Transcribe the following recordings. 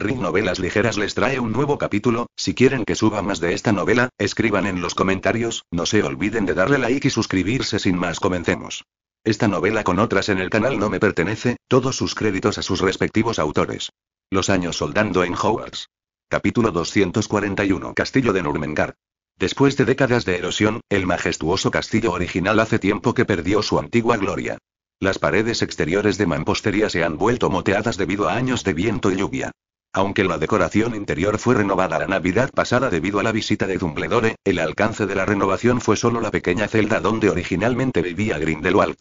Ring Novelas Ligeras les trae un nuevo capítulo, si quieren que suba más de esta novela, escriban en los comentarios, no se olviden de darle like y suscribirse sin más comencemos. Esta novela con otras en el canal no me pertenece, todos sus créditos a sus respectivos autores. Los años soldando en Hogwarts. Capítulo 241 Castillo de Nurmengar. Después de décadas de erosión, el majestuoso castillo original hace tiempo que perdió su antigua gloria. Las paredes exteriores de mampostería se han vuelto moteadas debido a años de viento y lluvia. Aunque la decoración interior fue renovada la Navidad pasada debido a la visita de Dumbledore, el alcance de la renovación fue solo la pequeña celda donde originalmente vivía Grindelwald.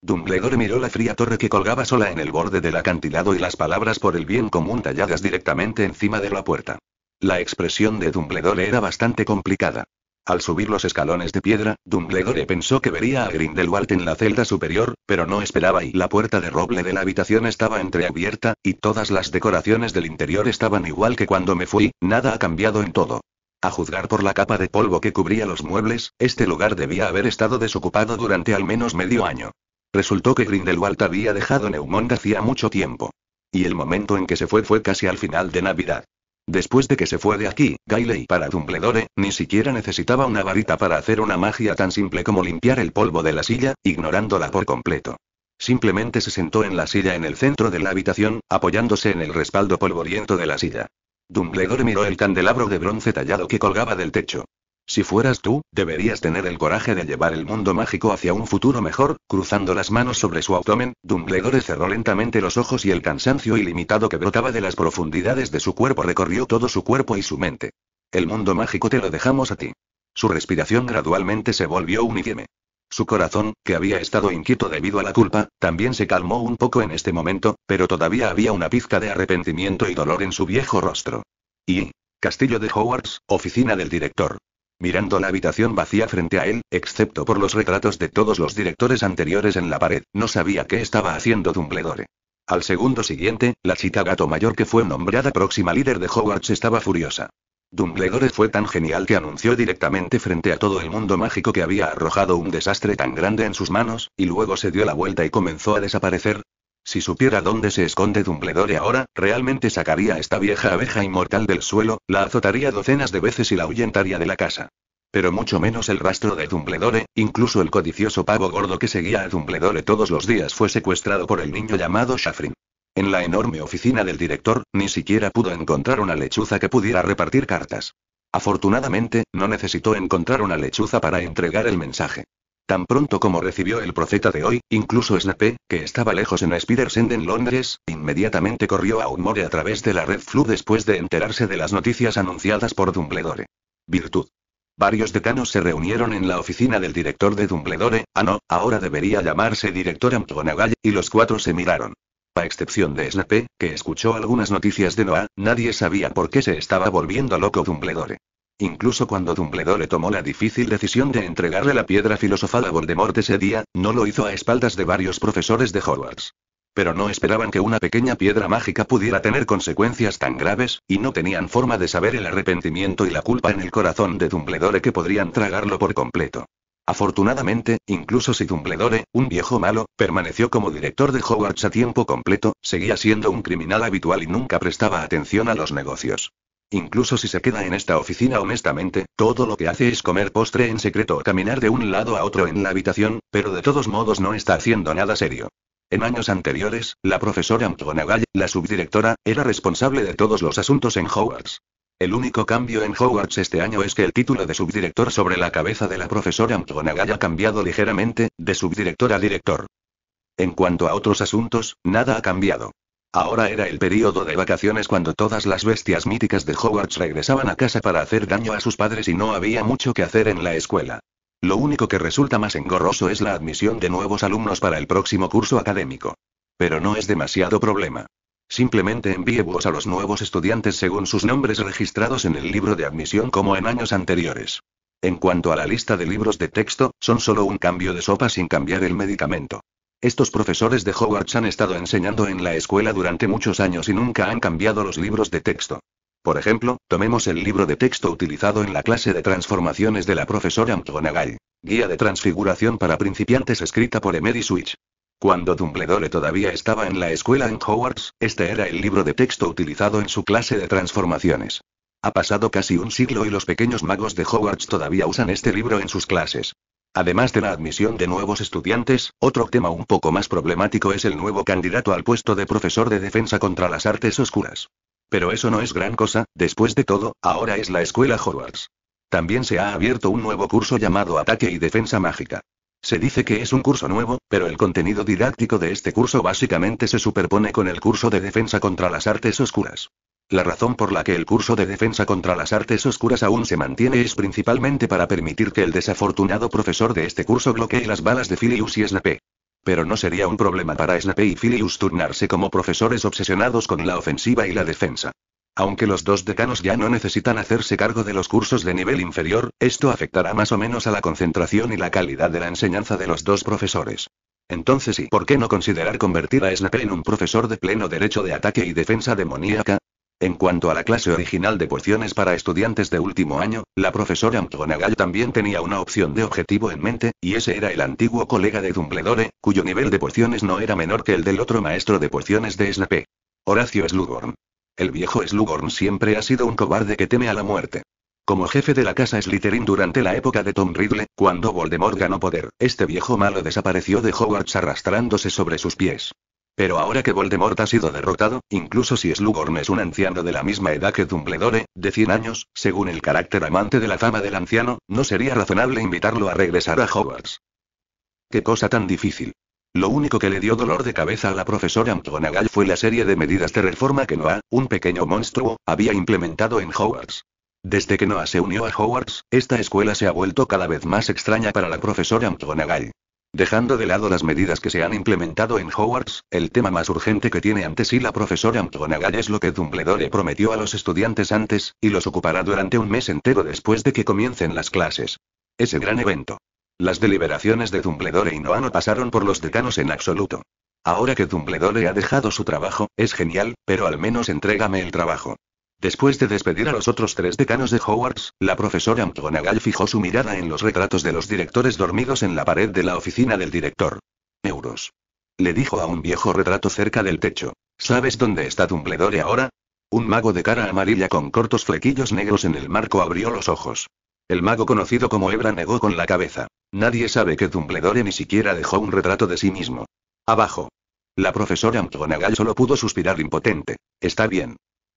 Dumbledore miró la fría torre que colgaba sola en el borde del acantilado y las palabras por el bien común talladas directamente encima de la puerta. La expresión de Dumbledore era bastante complicada. Al subir los escalones de piedra, Dumbledore pensó que vería a Grindelwald en la celda superior, pero no esperaba y la puerta de roble de la habitación estaba entreabierta, y todas las decoraciones del interior estaban igual que cuando me fui, nada ha cambiado en todo. A juzgar por la capa de polvo que cubría los muebles, este lugar debía haber estado desocupado durante al menos medio año. Resultó que Grindelwald había dejado Neumond hacía mucho tiempo. Y el momento en que se fue fue casi al final de Navidad. Después de que se fue de aquí, Gailey para Dumbledore, ni siquiera necesitaba una varita para hacer una magia tan simple como limpiar el polvo de la silla, ignorándola por completo. Simplemente se sentó en la silla en el centro de la habitación, apoyándose en el respaldo polvoriento de la silla. Dumbledore miró el candelabro de bronce tallado que colgaba del techo. Si fueras tú, deberías tener el coraje de llevar el mundo mágico hacia un futuro mejor, cruzando las manos sobre su abdomen, Dumbledore cerró lentamente los ojos y el cansancio ilimitado que brotaba de las profundidades de su cuerpo recorrió todo su cuerpo y su mente. El mundo mágico te lo dejamos a ti. Su respiración gradualmente se volvió uniforme. Su corazón, que había estado inquieto debido a la culpa, también se calmó un poco en este momento, pero todavía había una pizca de arrepentimiento y dolor en su viejo rostro. Y... Castillo de Howards, oficina del director mirando la habitación vacía frente a él, excepto por los retratos de todos los directores anteriores en la pared, no sabía qué estaba haciendo Dumbledore. Al segundo siguiente, la chica gato mayor que fue nombrada próxima líder de Hogwarts estaba furiosa. Dumbledore fue tan genial que anunció directamente frente a todo el mundo mágico que había arrojado un desastre tan grande en sus manos, y luego se dio la vuelta y comenzó a desaparecer, si supiera dónde se esconde Dumbledore ahora, realmente sacaría a esta vieja abeja inmortal del suelo, la azotaría docenas de veces y la ahuyentaría de la casa. Pero mucho menos el rastro de Dumbledore, incluso el codicioso pavo gordo que seguía a Dumbledore todos los días fue secuestrado por el niño llamado Shafrin. En la enorme oficina del director, ni siquiera pudo encontrar una lechuza que pudiera repartir cartas. Afortunadamente, no necesitó encontrar una lechuza para entregar el mensaje. Tan pronto como recibió el profeta de hoy, incluso Snape, que estaba lejos en Spidersend en Londres, inmediatamente corrió a un more a través de la red Flu después de enterarse de las noticias anunciadas por Dumbledore. Virtud. Varios decanos se reunieron en la oficina del director de Dumbledore, ah no, ahora debería llamarse director McGonagall, y los cuatro se miraron. A excepción de Snape, que escuchó algunas noticias de Noah, nadie sabía por qué se estaba volviendo loco Dumbledore. Incluso cuando Dumbledore tomó la difícil decisión de entregarle la piedra filosofal a Voldemort ese día, no lo hizo a espaldas de varios profesores de Hogwarts. Pero no esperaban que una pequeña piedra mágica pudiera tener consecuencias tan graves, y no tenían forma de saber el arrepentimiento y la culpa en el corazón de Dumbledore que podrían tragarlo por completo. Afortunadamente, incluso si Dumbledore, un viejo malo, permaneció como director de Hogwarts a tiempo completo, seguía siendo un criminal habitual y nunca prestaba atención a los negocios. Incluso si se queda en esta oficina honestamente, todo lo que hace es comer postre en secreto o caminar de un lado a otro en la habitación, pero de todos modos no está haciendo nada serio. En años anteriores, la profesora McGonagall, la subdirectora, era responsable de todos los asuntos en Hogwarts. El único cambio en Hogwarts este año es que el título de subdirector sobre la cabeza de la profesora McGonagall ha cambiado ligeramente, de subdirector a director. En cuanto a otros asuntos, nada ha cambiado. Ahora era el periodo de vacaciones cuando todas las bestias míticas de Hogwarts regresaban a casa para hacer daño a sus padres y no había mucho que hacer en la escuela. Lo único que resulta más engorroso es la admisión de nuevos alumnos para el próximo curso académico. Pero no es demasiado problema. Simplemente envíe vos a los nuevos estudiantes según sus nombres registrados en el libro de admisión como en años anteriores. En cuanto a la lista de libros de texto, son solo un cambio de sopa sin cambiar el medicamento. Estos profesores de Hogwarts han estado enseñando en la escuela durante muchos años y nunca han cambiado los libros de texto. Por ejemplo, tomemos el libro de texto utilizado en la clase de transformaciones de la profesora McGonagall. Guía de transfiguración para principiantes escrita por Emery Switch. Cuando Dumbledore todavía estaba en la escuela en Hogwarts, este era el libro de texto utilizado en su clase de transformaciones. Ha pasado casi un siglo y los pequeños magos de Hogwarts todavía usan este libro en sus clases. Además de la admisión de nuevos estudiantes, otro tema un poco más problemático es el nuevo candidato al puesto de profesor de defensa contra las artes oscuras. Pero eso no es gran cosa, después de todo, ahora es la escuela Hogwarts. También se ha abierto un nuevo curso llamado Ataque y Defensa Mágica. Se dice que es un curso nuevo, pero el contenido didáctico de este curso básicamente se superpone con el curso de defensa contra las artes oscuras. La razón por la que el curso de defensa contra las artes oscuras aún se mantiene es principalmente para permitir que el desafortunado profesor de este curso bloquee las balas de Filius y Snape. Pero no sería un problema para Snape y Filius turnarse como profesores obsesionados con la ofensiva y la defensa. Aunque los dos decanos ya no necesitan hacerse cargo de los cursos de nivel inferior, esto afectará más o menos a la concentración y la calidad de la enseñanza de los dos profesores. Entonces, ¿y por qué no considerar convertir a Snape en un profesor de pleno derecho de ataque y defensa demoníaca? En cuanto a la clase original de pociones para estudiantes de último año, la profesora McGonagall también tenía una opción de objetivo en mente, y ese era el antiguo colega de Dumbledore, cuyo nivel de pociones no era menor que el del otro maestro de pociones de Snape. Horacio Slughorn. El viejo Slughorn siempre ha sido un cobarde que teme a la muerte. Como jefe de la casa Slytherin durante la época de Tom Riddle, cuando Voldemort ganó poder, este viejo malo desapareció de Hogwarts arrastrándose sobre sus pies. Pero ahora que Voldemort ha sido derrotado, incluso si Slughorn es un anciano de la misma edad que Dumbledore, de 100 años, según el carácter amante de la fama del anciano, no sería razonable invitarlo a regresar a Hogwarts. Qué cosa tan difícil. Lo único que le dio dolor de cabeza a la profesora McGonagall fue la serie de medidas de reforma que Noah, un pequeño monstruo, había implementado en Hogwarts. Desde que Noah se unió a Hogwarts, esta escuela se ha vuelto cada vez más extraña para la profesora McGonagall. Dejando de lado las medidas que se han implementado en Hogwarts, el tema más urgente que tiene ante sí la profesora McGonagall es lo que Dumbledore prometió a los estudiantes antes, y los ocupará durante un mes entero después de que comiencen las clases. Ese gran evento. Las deliberaciones de Dumbledore y Noano no pasaron por los decanos en absoluto. Ahora que Dumbledore ha dejado su trabajo, es genial, pero al menos entrégame el trabajo. Después de despedir a los otros tres decanos de Hogwarts, la profesora McGonagall fijó su mirada en los retratos de los directores dormidos en la pared de la oficina del director. Euros. Le dijo a un viejo retrato cerca del techo. ¿Sabes dónde está Dumbledore ahora? Un mago de cara amarilla con cortos flequillos negros en el marco abrió los ojos. El mago conocido como Hebra negó con la cabeza. Nadie sabe que Dumbledore ni siquiera dejó un retrato de sí mismo. Abajo. La profesora McGonagall solo pudo suspirar impotente. Está bien.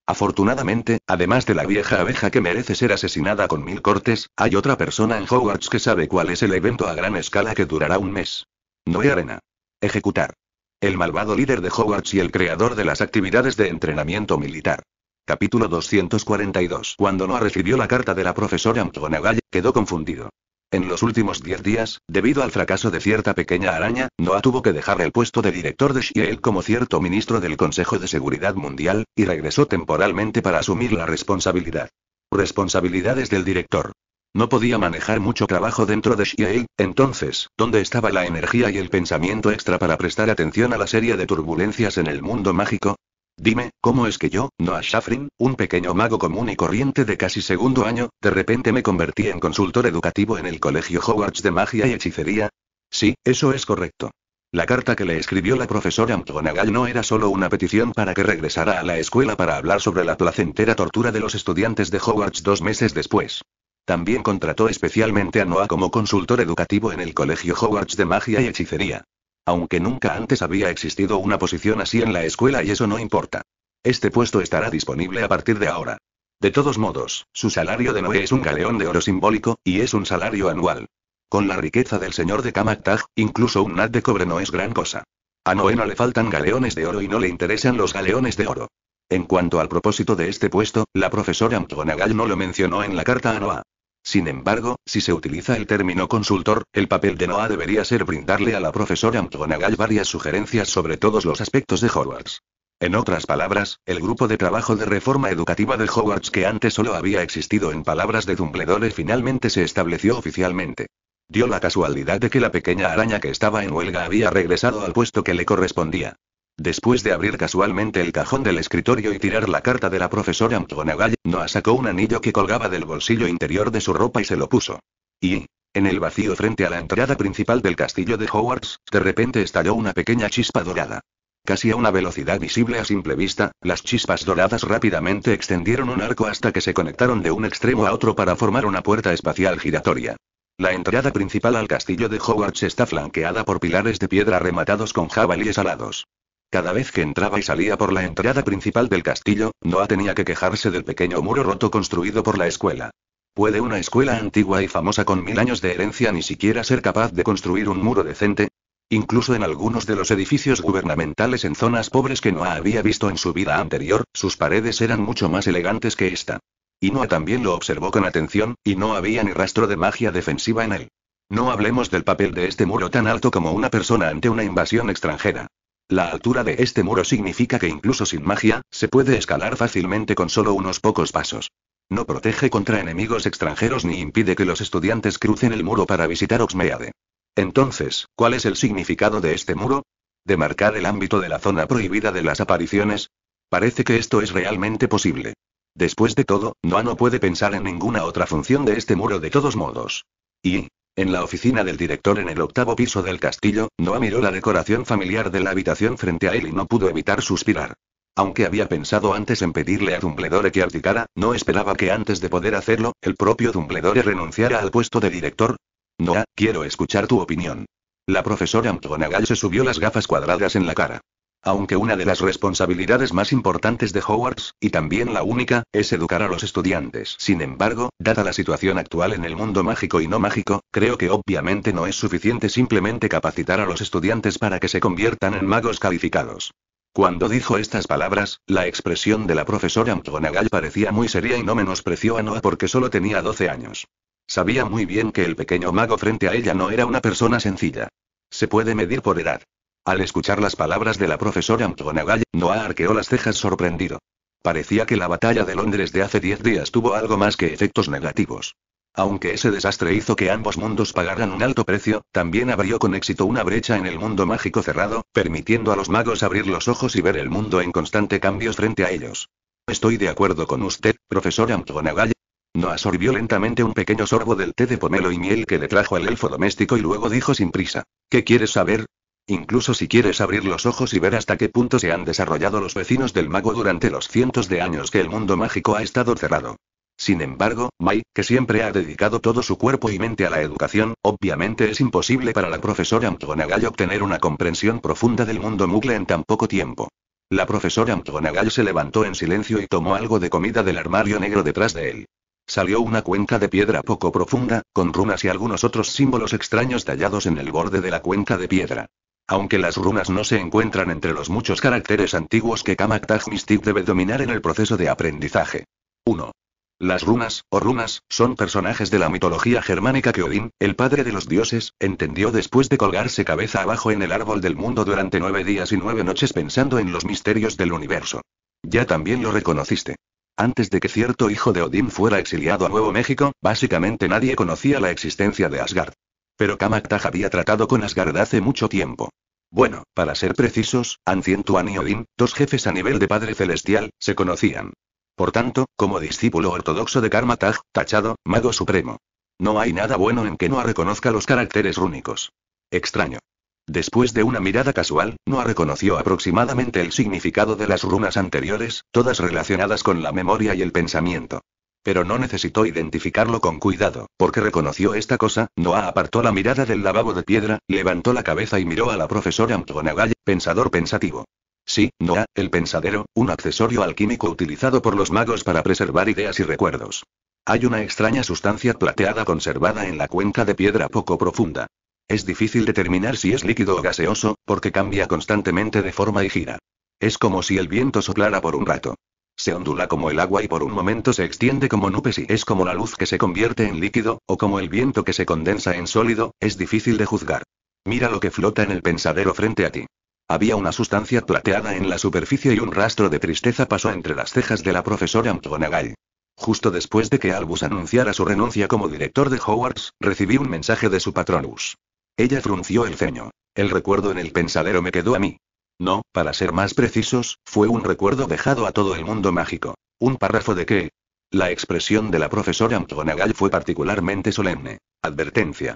Afortunadamente, además de la vieja abeja que merece ser asesinada con mil cortes, hay otra persona en Hogwarts que sabe cuál es el evento a gran escala que durará un mes. Noé Arena. Ejecutar. El malvado líder de Hogwarts y el creador de las actividades de entrenamiento militar. Capítulo 242. Cuando Noah recibió la carta de la profesora McGonagall, quedó confundido. En los últimos diez días, debido al fracaso de cierta pequeña araña, Noah tuvo que dejar el puesto de director de Shiel como cierto ministro del Consejo de Seguridad Mundial, y regresó temporalmente para asumir la responsabilidad. Responsabilidades del director. No podía manejar mucho trabajo dentro de Shiel, entonces, ¿dónde estaba la energía y el pensamiento extra para prestar atención a la serie de turbulencias en el mundo mágico? Dime, ¿cómo es que yo, Noah Shafrin, un pequeño mago común y corriente de casi segundo año, de repente me convertí en consultor educativo en el Colegio Hogwarts de Magia y Hechicería? Sí, eso es correcto. La carta que le escribió la profesora McGonagall no era solo una petición para que regresara a la escuela para hablar sobre la placentera tortura de los estudiantes de Hogwarts dos meses después. También contrató especialmente a Noah como consultor educativo en el Colegio Hogwarts de Magia y Hechicería. Aunque nunca antes había existido una posición así en la escuela y eso no importa. Este puesto estará disponible a partir de ahora. De todos modos, su salario de Noé es un galeón de oro simbólico, y es un salario anual. Con la riqueza del señor de Kamaktag, incluso un nat de cobre no es gran cosa. A Noé no le faltan galeones de oro y no le interesan los galeones de oro. En cuanto al propósito de este puesto, la profesora Gall no lo mencionó en la carta a Noah. Sin embargo, si se utiliza el término consultor, el papel de Noah debería ser brindarle a la profesora McGonagall varias sugerencias sobre todos los aspectos de Hogwarts. En otras palabras, el grupo de trabajo de reforma educativa de Hogwarts que antes solo había existido en palabras de Dumbledore finalmente se estableció oficialmente. Dio la casualidad de que la pequeña araña que estaba en huelga había regresado al puesto que le correspondía. Después de abrir casualmente el cajón del escritorio y tirar la carta de la profesora McGonagall, Noah sacó un anillo que colgaba del bolsillo interior de su ropa y se lo puso. Y, en el vacío frente a la entrada principal del castillo de Hogwarts, de repente estalló una pequeña chispa dorada. Casi a una velocidad visible a simple vista, las chispas doradas rápidamente extendieron un arco hasta que se conectaron de un extremo a otro para formar una puerta espacial giratoria. La entrada principal al castillo de Hogwarts está flanqueada por pilares de piedra rematados con jabalíes alados. Cada vez que entraba y salía por la entrada principal del castillo, Noah tenía que quejarse del pequeño muro roto construido por la escuela. ¿Puede una escuela antigua y famosa con mil años de herencia ni siquiera ser capaz de construir un muro decente? Incluso en algunos de los edificios gubernamentales en zonas pobres que Noah había visto en su vida anterior, sus paredes eran mucho más elegantes que esta. Y Noah también lo observó con atención, y no había ni rastro de magia defensiva en él. No hablemos del papel de este muro tan alto como una persona ante una invasión extranjera. La altura de este muro significa que incluso sin magia, se puede escalar fácilmente con solo unos pocos pasos. No protege contra enemigos extranjeros ni impide que los estudiantes crucen el muro para visitar Oxmeade. Entonces, ¿cuál es el significado de este muro? ¿Demarcar el ámbito de la zona prohibida de las apariciones? Parece que esto es realmente posible. Después de todo, Noa no puede pensar en ninguna otra función de este muro de todos modos. Y, en la oficina del director en el octavo piso del castillo, Noah miró la decoración familiar de la habitación frente a él y no pudo evitar suspirar. Aunque había pensado antes en pedirle a Dumbledore que articara, no esperaba que antes de poder hacerlo, el propio Dumbledore renunciara al puesto de director. Noah, quiero escuchar tu opinión. La profesora McGonagall se subió las gafas cuadradas en la cara aunque una de las responsabilidades más importantes de Hogwarts, y también la única, es educar a los estudiantes. Sin embargo, dada la situación actual en el mundo mágico y no mágico, creo que obviamente no es suficiente simplemente capacitar a los estudiantes para que se conviertan en magos calificados. Cuando dijo estas palabras, la expresión de la profesora McGonagall parecía muy seria y no menospreció a Noah porque solo tenía 12 años. Sabía muy bien que el pequeño mago frente a ella no era una persona sencilla. Se puede medir por edad. Al escuchar las palabras de la profesora McGonagall, Noah arqueó las cejas sorprendido. Parecía que la batalla de Londres de hace diez días tuvo algo más que efectos negativos. Aunque ese desastre hizo que ambos mundos pagaran un alto precio, también abrió con éxito una brecha en el mundo mágico cerrado, permitiendo a los magos abrir los ojos y ver el mundo en constante cambio frente a ellos. Estoy de acuerdo con usted, profesora McGonagall. Noah sorbió lentamente un pequeño sorbo del té de pomelo y miel que le trajo al elfo doméstico y luego dijo sin prisa. ¿Qué quieres saber? Incluso si quieres abrir los ojos y ver hasta qué punto se han desarrollado los vecinos del mago durante los cientos de años que el mundo mágico ha estado cerrado. Sin embargo, Mai, que siempre ha dedicado todo su cuerpo y mente a la educación, obviamente es imposible para la profesora Amtonagay obtener una comprensión profunda del mundo mugle en tan poco tiempo. La profesora Amtonagay se levantó en silencio y tomó algo de comida del armario negro detrás de él. Salió una cuenca de piedra poco profunda, con runas y algunos otros símbolos extraños tallados en el borde de la cuenca de piedra. Aunque las runas no se encuentran entre los muchos caracteres antiguos que Kamak Mystic debe dominar en el proceso de aprendizaje. 1. Las runas, o runas, son personajes de la mitología germánica que Odín, el padre de los dioses, entendió después de colgarse cabeza abajo en el árbol del mundo durante nueve días y nueve noches pensando en los misterios del universo. Ya también lo reconociste. Antes de que cierto hijo de Odín fuera exiliado a Nuevo México, básicamente nadie conocía la existencia de Asgard. Pero Kamaktaj había tratado con Asgard hace mucho tiempo. Bueno, para ser precisos, Ancientuani y Odín, dos jefes a nivel de Padre Celestial, se conocían. Por tanto, como discípulo ortodoxo de Karmataj, tachado, mago supremo. No hay nada bueno en que no reconozca los caracteres rúnicos. Extraño. Después de una mirada casual, no reconoció aproximadamente el significado de las runas anteriores, todas relacionadas con la memoria y el pensamiento pero no necesitó identificarlo con cuidado, porque reconoció esta cosa, Noah apartó la mirada del lavabo de piedra, levantó la cabeza y miró a la profesora McGonagall, pensador pensativo. Sí, Noah, el pensadero, un accesorio alquímico utilizado por los magos para preservar ideas y recuerdos. Hay una extraña sustancia plateada conservada en la cuenca de piedra poco profunda. Es difícil determinar si es líquido o gaseoso, porque cambia constantemente de forma y gira. Es como si el viento soplara por un rato. Se ondula como el agua y por un momento se extiende como nubes y es como la luz que se convierte en líquido, o como el viento que se condensa en sólido, es difícil de juzgar. Mira lo que flota en el pensadero frente a ti. Había una sustancia plateada en la superficie y un rastro de tristeza pasó entre las cejas de la profesora McGonagall. Justo después de que Albus anunciara su renuncia como director de Hogwarts, recibí un mensaje de su patronus. Ella frunció el ceño. El recuerdo en el pensadero me quedó a mí. No, para ser más precisos, fue un recuerdo dejado a todo el mundo mágico. Un párrafo de que... La expresión de la profesora McGonagall fue particularmente solemne. Advertencia.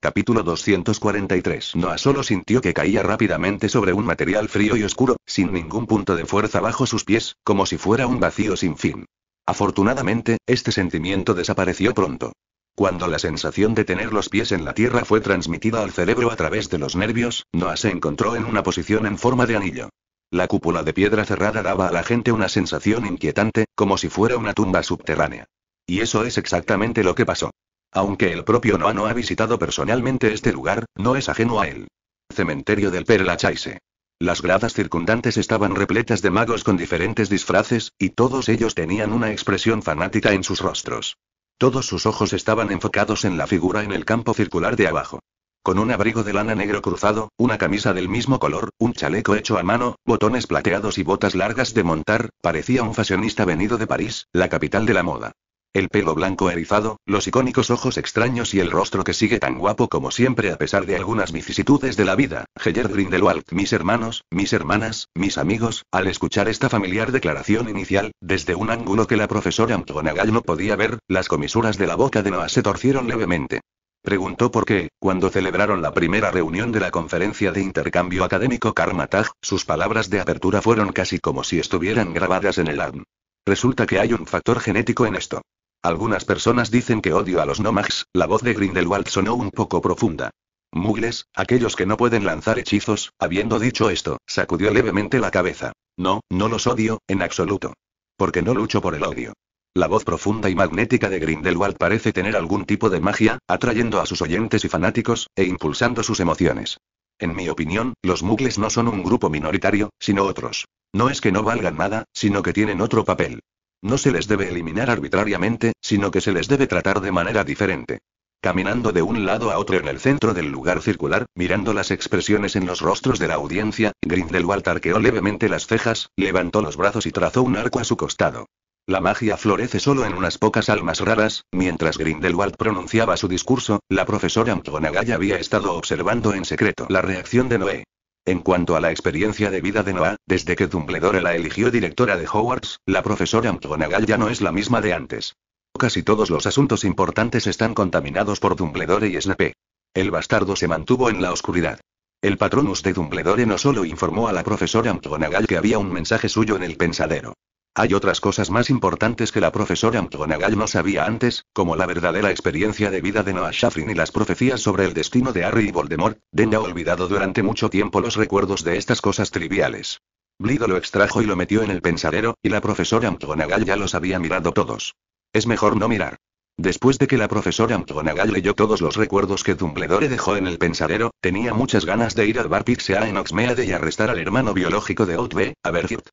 Capítulo 243. Noah solo sintió que caía rápidamente sobre un material frío y oscuro, sin ningún punto de fuerza bajo sus pies, como si fuera un vacío sin fin. Afortunadamente, este sentimiento desapareció pronto. Cuando la sensación de tener los pies en la tierra fue transmitida al cerebro a través de los nervios, Noah se encontró en una posición en forma de anillo. La cúpula de piedra cerrada daba a la gente una sensación inquietante, como si fuera una tumba subterránea. Y eso es exactamente lo que pasó. Aunque el propio Noah no ha visitado personalmente este lugar, no es ajeno a él. Cementerio del Perlachaise. Las gradas circundantes estaban repletas de magos con diferentes disfraces, y todos ellos tenían una expresión fanática en sus rostros. Todos sus ojos estaban enfocados en la figura en el campo circular de abajo. Con un abrigo de lana negro cruzado, una camisa del mismo color, un chaleco hecho a mano, botones plateados y botas largas de montar, parecía un fasionista venido de París, la capital de la moda. El pelo blanco erizado, los icónicos ojos extraños y el rostro que sigue tan guapo como siempre a pesar de algunas vicisitudes de la vida. Heyer Grindelwald. Mis hermanos, mis hermanas, mis amigos, al escuchar esta familiar declaración inicial, desde un ángulo que la profesora McGonagall no podía ver, las comisuras de la boca de Noah se torcieron levemente. Preguntó por qué, cuando celebraron la primera reunión de la conferencia de intercambio académico Karmatag, sus palabras de apertura fueron casi como si estuvieran grabadas en el ADN. Resulta que hay un factor genético en esto. Algunas personas dicen que odio a los nomags, la voz de Grindelwald sonó un poco profunda. Mugles, aquellos que no pueden lanzar hechizos, habiendo dicho esto, sacudió levemente la cabeza. No, no los odio, en absoluto. Porque no lucho por el odio. La voz profunda y magnética de Grindelwald parece tener algún tipo de magia, atrayendo a sus oyentes y fanáticos, e impulsando sus emociones. En mi opinión, los mugles no son un grupo minoritario, sino otros. No es que no valgan nada, sino que tienen otro papel. No se les debe eliminar arbitrariamente, sino que se les debe tratar de manera diferente. Caminando de un lado a otro en el centro del lugar circular, mirando las expresiones en los rostros de la audiencia, Grindelwald arqueó levemente las cejas, levantó los brazos y trazó un arco a su costado. La magia florece solo en unas pocas almas raras. Mientras Grindelwald pronunciaba su discurso, la profesora McGonagall había estado observando en secreto la reacción de Noé. En cuanto a la experiencia de vida de Noah, desde que Dumbledore la eligió directora de Hogwarts, la profesora McGonagall ya no es la misma de antes. Casi todos los asuntos importantes están contaminados por Dumbledore y Snape. El bastardo se mantuvo en la oscuridad. El patronus de Dumbledore no solo informó a la profesora McGonagall que había un mensaje suyo en el pensadero. Hay otras cosas más importantes que la profesora McGonagall no sabía antes, como la verdadera experiencia de vida de Noah Shafrin y las profecías sobre el destino de Harry y Voldemort. Den ha olvidado durante mucho tiempo los recuerdos de estas cosas triviales. Blido lo extrajo y lo metió en el pensadero, y la profesora McGonagall ya los había mirado todos. Es mejor no mirar. Después de que la profesora McGonagall leyó todos los recuerdos que Dumbledore dejó en el pensadero, tenía muchas ganas de ir al bar en Oxmeade y arrestar al hermano biológico de Outbe, a Bergirt.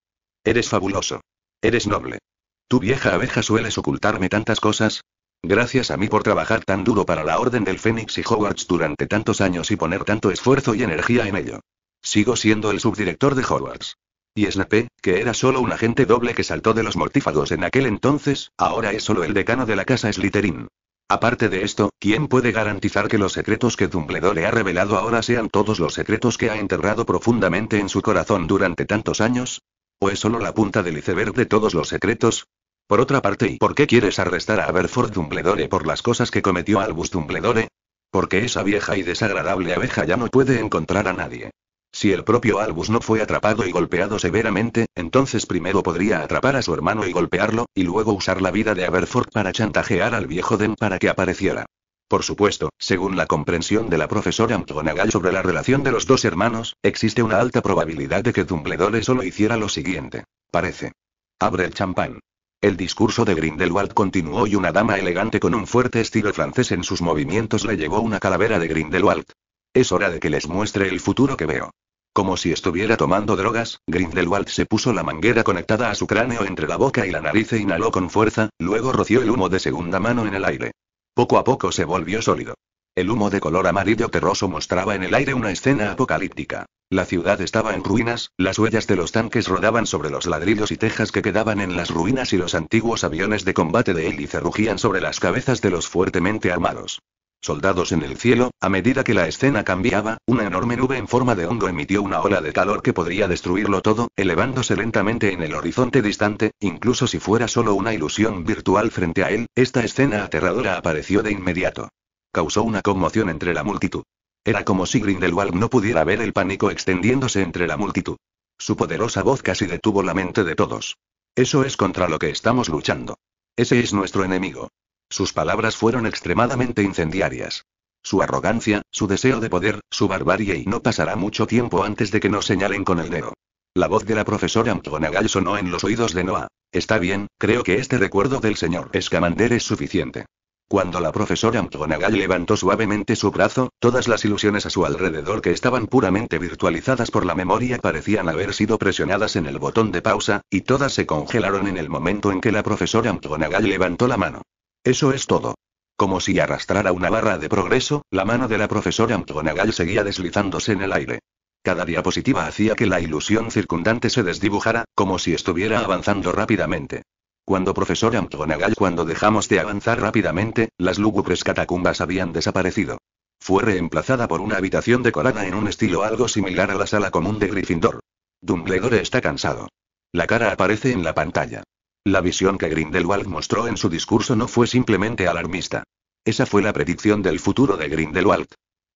Eres fabuloso. Eres noble. Tu vieja abeja sueles ocultarme tantas cosas. Gracias a mí por trabajar tan duro para la Orden del Fénix y Hogwarts durante tantos años y poner tanto esfuerzo y energía en ello. Sigo siendo el subdirector de Hogwarts. Y Snape, que era solo un agente doble que saltó de los mortífagos en aquel entonces, ahora es solo el decano de la casa Slytherin. Aparte de esto, ¿quién puede garantizar que los secretos que Dumbledore ha revelado ahora sean todos los secretos que ha enterrado profundamente en su corazón durante tantos años? ¿O es solo la punta del iceberg de todos los secretos? Por otra parte, ¿y por qué quieres arrestar a Aberforth Dumbledore por las cosas que cometió Albus Dumbledore? Porque esa vieja y desagradable abeja ya no puede encontrar a nadie. Si el propio Albus no fue atrapado y golpeado severamente, entonces primero podría atrapar a su hermano y golpearlo, y luego usar la vida de Aberforth para chantajear al viejo Den para que apareciera. Por supuesto, según la comprensión de la profesora McGonagall sobre la relación de los dos hermanos, existe una alta probabilidad de que Dumbledore solo hiciera lo siguiente. Parece. Abre el champán. El discurso de Grindelwald continuó y una dama elegante con un fuerte estilo francés en sus movimientos le llevó una calavera de Grindelwald. Es hora de que les muestre el futuro que veo. Como si estuviera tomando drogas, Grindelwald se puso la manguera conectada a su cráneo entre la boca y la nariz e inhaló con fuerza, luego roció el humo de segunda mano en el aire. Poco a poco se volvió sólido. El humo de color amarillo terroso mostraba en el aire una escena apocalíptica. La ciudad estaba en ruinas, las huellas de los tanques rodaban sobre los ladrillos y tejas que quedaban en las ruinas y los antiguos aviones de combate de hélice rugían sobre las cabezas de los fuertemente armados soldados en el cielo, a medida que la escena cambiaba, una enorme nube en forma de hongo emitió una ola de calor que podría destruirlo todo, elevándose lentamente en el horizonte distante, incluso si fuera solo una ilusión virtual frente a él, esta escena aterradora apareció de inmediato. Causó una conmoción entre la multitud. Era como si Grindelwald no pudiera ver el pánico extendiéndose entre la multitud. Su poderosa voz casi detuvo la mente de todos. Eso es contra lo que estamos luchando. Ese es nuestro enemigo. Sus palabras fueron extremadamente incendiarias. Su arrogancia, su deseo de poder, su barbarie y no pasará mucho tiempo antes de que nos señalen con el dedo. La voz de la profesora McGonagall sonó en los oídos de Noah. Está bien, creo que este recuerdo del señor Escamander es suficiente. Cuando la profesora McGonagall levantó suavemente su brazo, todas las ilusiones a su alrededor que estaban puramente virtualizadas por la memoria parecían haber sido presionadas en el botón de pausa, y todas se congelaron en el momento en que la profesora McGonagall levantó la mano. Eso es todo. Como si arrastrara una barra de progreso, la mano de la profesora McGonagall seguía deslizándose en el aire. Cada diapositiva hacía que la ilusión circundante se desdibujara, como si estuviera avanzando rápidamente. Cuando profesora McGonagall, cuando dejamos de avanzar rápidamente, las lúgubres catacumbas habían desaparecido. Fue reemplazada por una habitación decorada en un estilo algo similar a la sala común de Gryffindor. Dumbledore está cansado. La cara aparece en la pantalla. La visión que Grindelwald mostró en su discurso no fue simplemente alarmista. Esa fue la predicción del futuro de Grindelwald.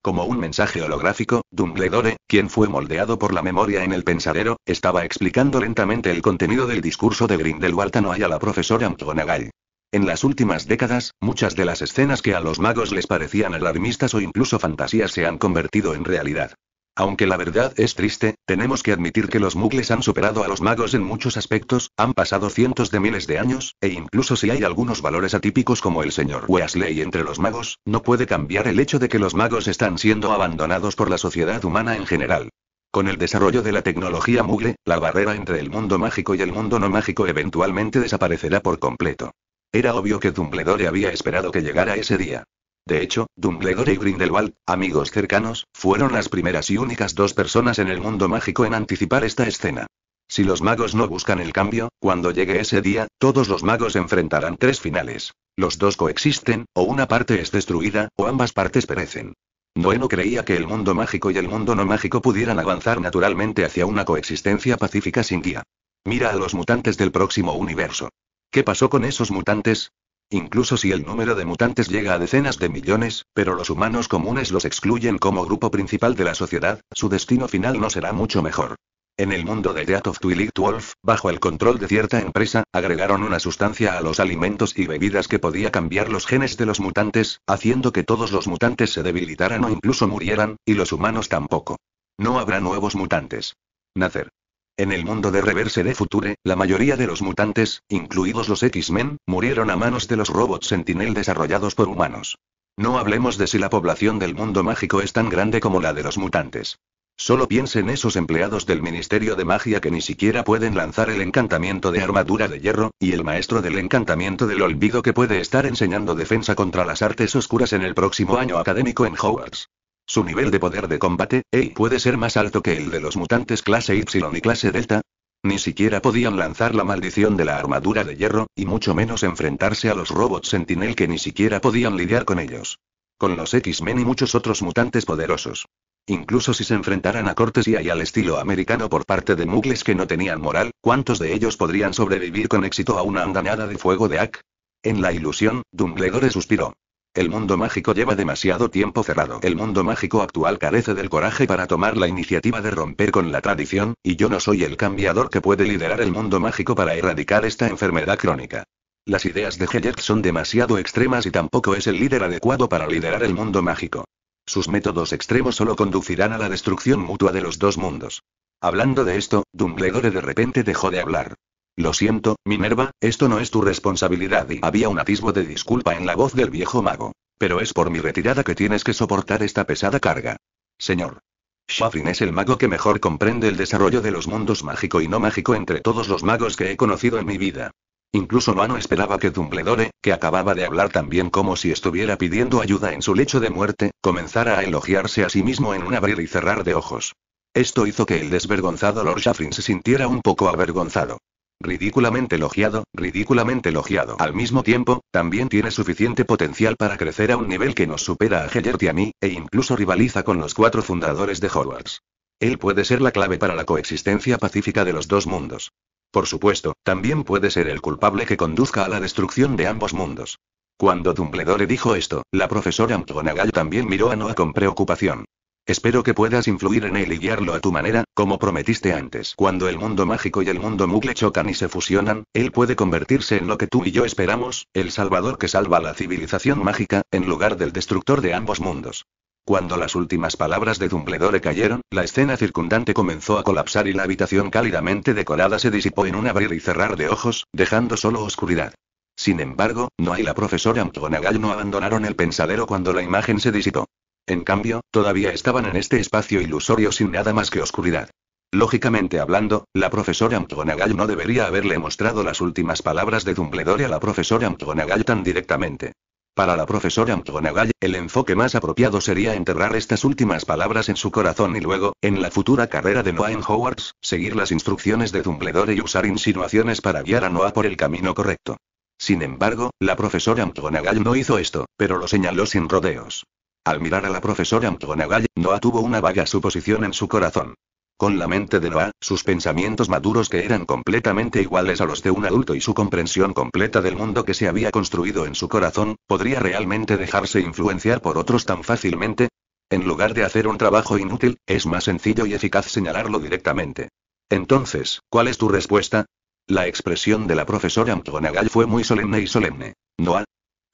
Como un mensaje holográfico, Dumbledore, quien fue moldeado por la memoria en el pensadero, estaba explicando lentamente el contenido del discurso de Grindelwald a la profesora McGonagall. En las últimas décadas, muchas de las escenas que a los magos les parecían alarmistas o incluso fantasías se han convertido en realidad. Aunque la verdad es triste, tenemos que admitir que los mugles han superado a los magos en muchos aspectos, han pasado cientos de miles de años, e incluso si hay algunos valores atípicos como el señor Weasley entre los magos, no puede cambiar el hecho de que los magos están siendo abandonados por la sociedad humana en general. Con el desarrollo de la tecnología mugle, la barrera entre el mundo mágico y el mundo no mágico eventualmente desaparecerá por completo. Era obvio que Dumbledore había esperado que llegara ese día. De hecho, Dumbledore y Grindelwald, amigos cercanos, fueron las primeras y únicas dos personas en el mundo mágico en anticipar esta escena. Si los magos no buscan el cambio, cuando llegue ese día, todos los magos enfrentarán tres finales. Los dos coexisten, o una parte es destruida, o ambas partes perecen. Noeno creía que el mundo mágico y el mundo no mágico pudieran avanzar naturalmente hacia una coexistencia pacífica sin guía. Mira a los mutantes del próximo universo. ¿Qué pasó con esos mutantes? incluso si el número de mutantes llega a decenas de millones, pero los humanos comunes los excluyen como grupo principal de la sociedad, su destino final no será mucho mejor. En el mundo de Death of Twilight Wolf, bajo el control de cierta empresa, agregaron una sustancia a los alimentos y bebidas que podía cambiar los genes de los mutantes, haciendo que todos los mutantes se debilitaran o incluso murieran, y los humanos tampoco. No habrá nuevos mutantes. Nacer. En el mundo de Reverse de Future, la mayoría de los mutantes, incluidos los X-Men, murieron a manos de los robots Sentinel desarrollados por humanos. No hablemos de si la población del mundo mágico es tan grande como la de los mutantes. Solo piensen esos empleados del Ministerio de Magia que ni siquiera pueden lanzar el encantamiento de armadura de hierro, y el maestro del encantamiento del olvido que puede estar enseñando defensa contra las artes oscuras en el próximo año académico en Hogwarts. Su nivel de poder de combate, EI, puede ser más alto que el de los mutantes clase Y y clase Delta. Ni siquiera podían lanzar la maldición de la armadura de hierro, y mucho menos enfrentarse a los robots Sentinel que ni siquiera podían lidiar con ellos. Con los X-Men y muchos otros mutantes poderosos. Incluso si se enfrentaran a cortesía y al estilo americano por parte de mugles que no tenían moral, ¿cuántos de ellos podrían sobrevivir con éxito a una andanada de fuego de Ac? En la ilusión, Dumbledore suspiró. El mundo mágico lleva demasiado tiempo cerrado. El mundo mágico actual carece del coraje para tomar la iniciativa de romper con la tradición, y yo no soy el cambiador que puede liderar el mundo mágico para erradicar esta enfermedad crónica. Las ideas de Hayek son demasiado extremas y tampoco es el líder adecuado para liderar el mundo mágico. Sus métodos extremos solo conducirán a la destrucción mutua de los dos mundos. Hablando de esto, Dumbledore de repente dejó de hablar. Lo siento, Minerva, esto no es tu responsabilidad y había un atisbo de disculpa en la voz del viejo mago. Pero es por mi retirada que tienes que soportar esta pesada carga. Señor. Shafrin es el mago que mejor comprende el desarrollo de los mundos mágico y no mágico entre todos los magos que he conocido en mi vida. Incluso Mano esperaba que Dumbledore, que acababa de hablar tan bien como si estuviera pidiendo ayuda en su lecho de muerte, comenzara a elogiarse a sí mismo en un abrir y cerrar de ojos. Esto hizo que el desvergonzado Lord Shafrin se sintiera un poco avergonzado. Ridículamente elogiado, ridículamente elogiado. Al mismo tiempo, también tiene suficiente potencial para crecer a un nivel que nos supera a Gellert y a mí, e incluso rivaliza con los cuatro fundadores de Hogwarts. Él puede ser la clave para la coexistencia pacífica de los dos mundos. Por supuesto, también puede ser el culpable que conduzca a la destrucción de ambos mundos. Cuando Dumbledore dijo esto, la profesora McGonagall también miró a Noah con preocupación. Espero que puedas influir en él y guiarlo a tu manera, como prometiste antes. Cuando el mundo mágico y el mundo mugle chocan y se fusionan, él puede convertirse en lo que tú y yo esperamos, el salvador que salva a la civilización mágica, en lugar del destructor de ambos mundos. Cuando las últimas palabras de Dumbledore cayeron, la escena circundante comenzó a colapsar y la habitación cálidamente decorada se disipó en un abrir y cerrar de ojos, dejando solo oscuridad. Sin embargo, Noah y la profesora McGonagall no abandonaron el pensadero cuando la imagen se disipó. En cambio, todavía estaban en este espacio ilusorio sin nada más que oscuridad. Lógicamente hablando, la profesora McGonagall no debería haberle mostrado las últimas palabras de Dumbledore a la profesora McGonagall tan directamente. Para la profesora McGonagall, el enfoque más apropiado sería enterrar estas últimas palabras en su corazón y luego, en la futura carrera de Noah en Hogwarts, seguir las instrucciones de Dumbledore y usar insinuaciones para guiar a Noah por el camino correcto. Sin embargo, la profesora McGonagall no hizo esto, pero lo señaló sin rodeos. Al mirar a la profesora McGonagall, Noah tuvo una vaga suposición en su corazón. Con la mente de Noah, sus pensamientos maduros que eran completamente iguales a los de un adulto y su comprensión completa del mundo que se había construido en su corazón, ¿podría realmente dejarse influenciar por otros tan fácilmente? En lugar de hacer un trabajo inútil, es más sencillo y eficaz señalarlo directamente. Entonces, ¿cuál es tu respuesta? La expresión de la profesora McGonagall fue muy solemne y solemne. Noah.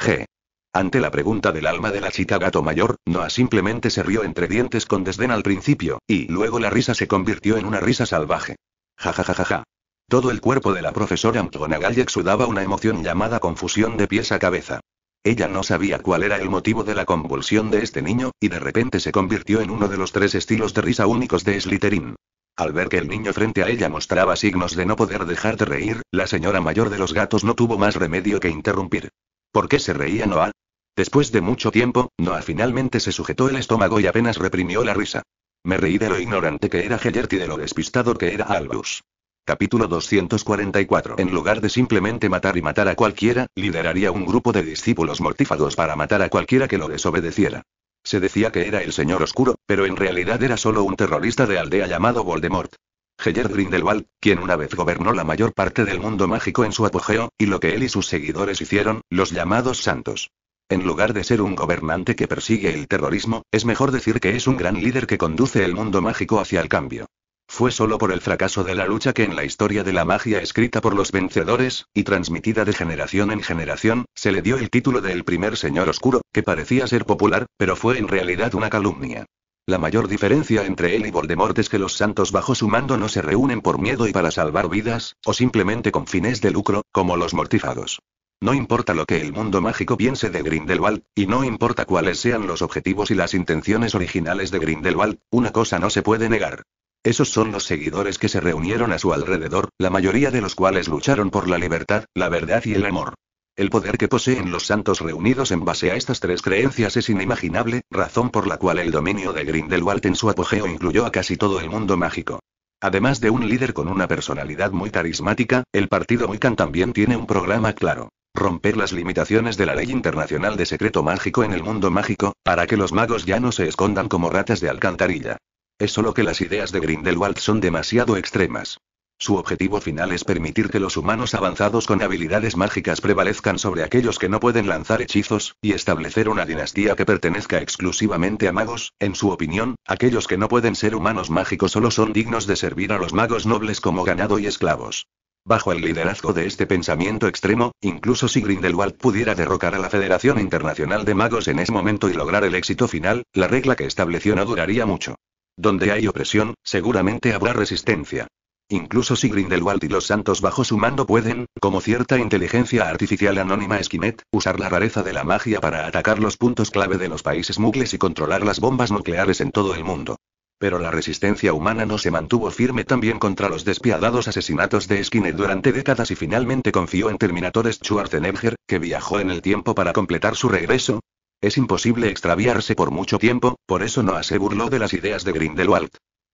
G. Ante la pregunta del alma de la chica gato mayor, Noah simplemente se rió entre dientes con desdén al principio, y luego la risa se convirtió en una risa salvaje. Ja ja ja ja ja. Todo el cuerpo de la profesora McGonagall exudaba una emoción llamada confusión de pies a cabeza. Ella no sabía cuál era el motivo de la convulsión de este niño, y de repente se convirtió en uno de los tres estilos de risa únicos de Slytherin. Al ver que el niño frente a ella mostraba signos de no poder dejar de reír, la señora mayor de los gatos no tuvo más remedio que interrumpir. ¿Por qué se reía Noah? Después de mucho tiempo, Noah finalmente se sujetó el estómago y apenas reprimió la risa. Me reí de lo ignorante que era Gellert y de lo despistado que era Albus. Capítulo 244. En lugar de simplemente matar y matar a cualquiera, lideraría un grupo de discípulos mortífagos para matar a cualquiera que lo desobedeciera. Se decía que era el Señor Oscuro, pero en realidad era solo un terrorista de aldea llamado Voldemort. Gellert Grindelwald, quien una vez gobernó la mayor parte del mundo mágico en su apogeo, y lo que él y sus seguidores hicieron, los llamados santos. En lugar de ser un gobernante que persigue el terrorismo, es mejor decir que es un gran líder que conduce el mundo mágico hacia el cambio. Fue solo por el fracaso de la lucha que en la historia de la magia escrita por los vencedores, y transmitida de generación en generación, se le dio el título de el primer señor oscuro, que parecía ser popular, pero fue en realidad una calumnia. La mayor diferencia entre él y Voldemort es que los santos bajo su mando no se reúnen por miedo y para salvar vidas, o simplemente con fines de lucro, como los mortífagos. No importa lo que el mundo mágico piense de Grindelwald, y no importa cuáles sean los objetivos y las intenciones originales de Grindelwald, una cosa no se puede negar. Esos son los seguidores que se reunieron a su alrededor, la mayoría de los cuales lucharon por la libertad, la verdad y el amor. El poder que poseen los santos reunidos en base a estas tres creencias es inimaginable, razón por la cual el dominio de Grindelwald en su apogeo incluyó a casi todo el mundo mágico. Además de un líder con una personalidad muy carismática, el Partido Wiccan también tiene un programa claro romper las limitaciones de la ley internacional de secreto mágico en el mundo mágico, para que los magos ya no se escondan como ratas de alcantarilla. Es solo que las ideas de Grindelwald son demasiado extremas. Su objetivo final es permitir que los humanos avanzados con habilidades mágicas prevalezcan sobre aquellos que no pueden lanzar hechizos, y establecer una dinastía que pertenezca exclusivamente a magos, en su opinión, aquellos que no pueden ser humanos mágicos solo son dignos de servir a los magos nobles como ganado y esclavos. Bajo el liderazgo de este pensamiento extremo, incluso si Grindelwald pudiera derrocar a la Federación Internacional de Magos en ese momento y lograr el éxito final, la regla que estableció no duraría mucho. Donde hay opresión, seguramente habrá resistencia. Incluso si Grindelwald y los santos bajo su mando pueden, como cierta inteligencia artificial anónima Esquimet, usar la rareza de la magia para atacar los puntos clave de los países mugles y controlar las bombas nucleares en todo el mundo. Pero la resistencia humana no se mantuvo firme también contra los despiadados asesinatos de Skinner durante décadas y finalmente confió en Terminator Schwarzenegger, que viajó en el tiempo para completar su regreso. Es imposible extraviarse por mucho tiempo, por eso no se burló de las ideas de Grindelwald.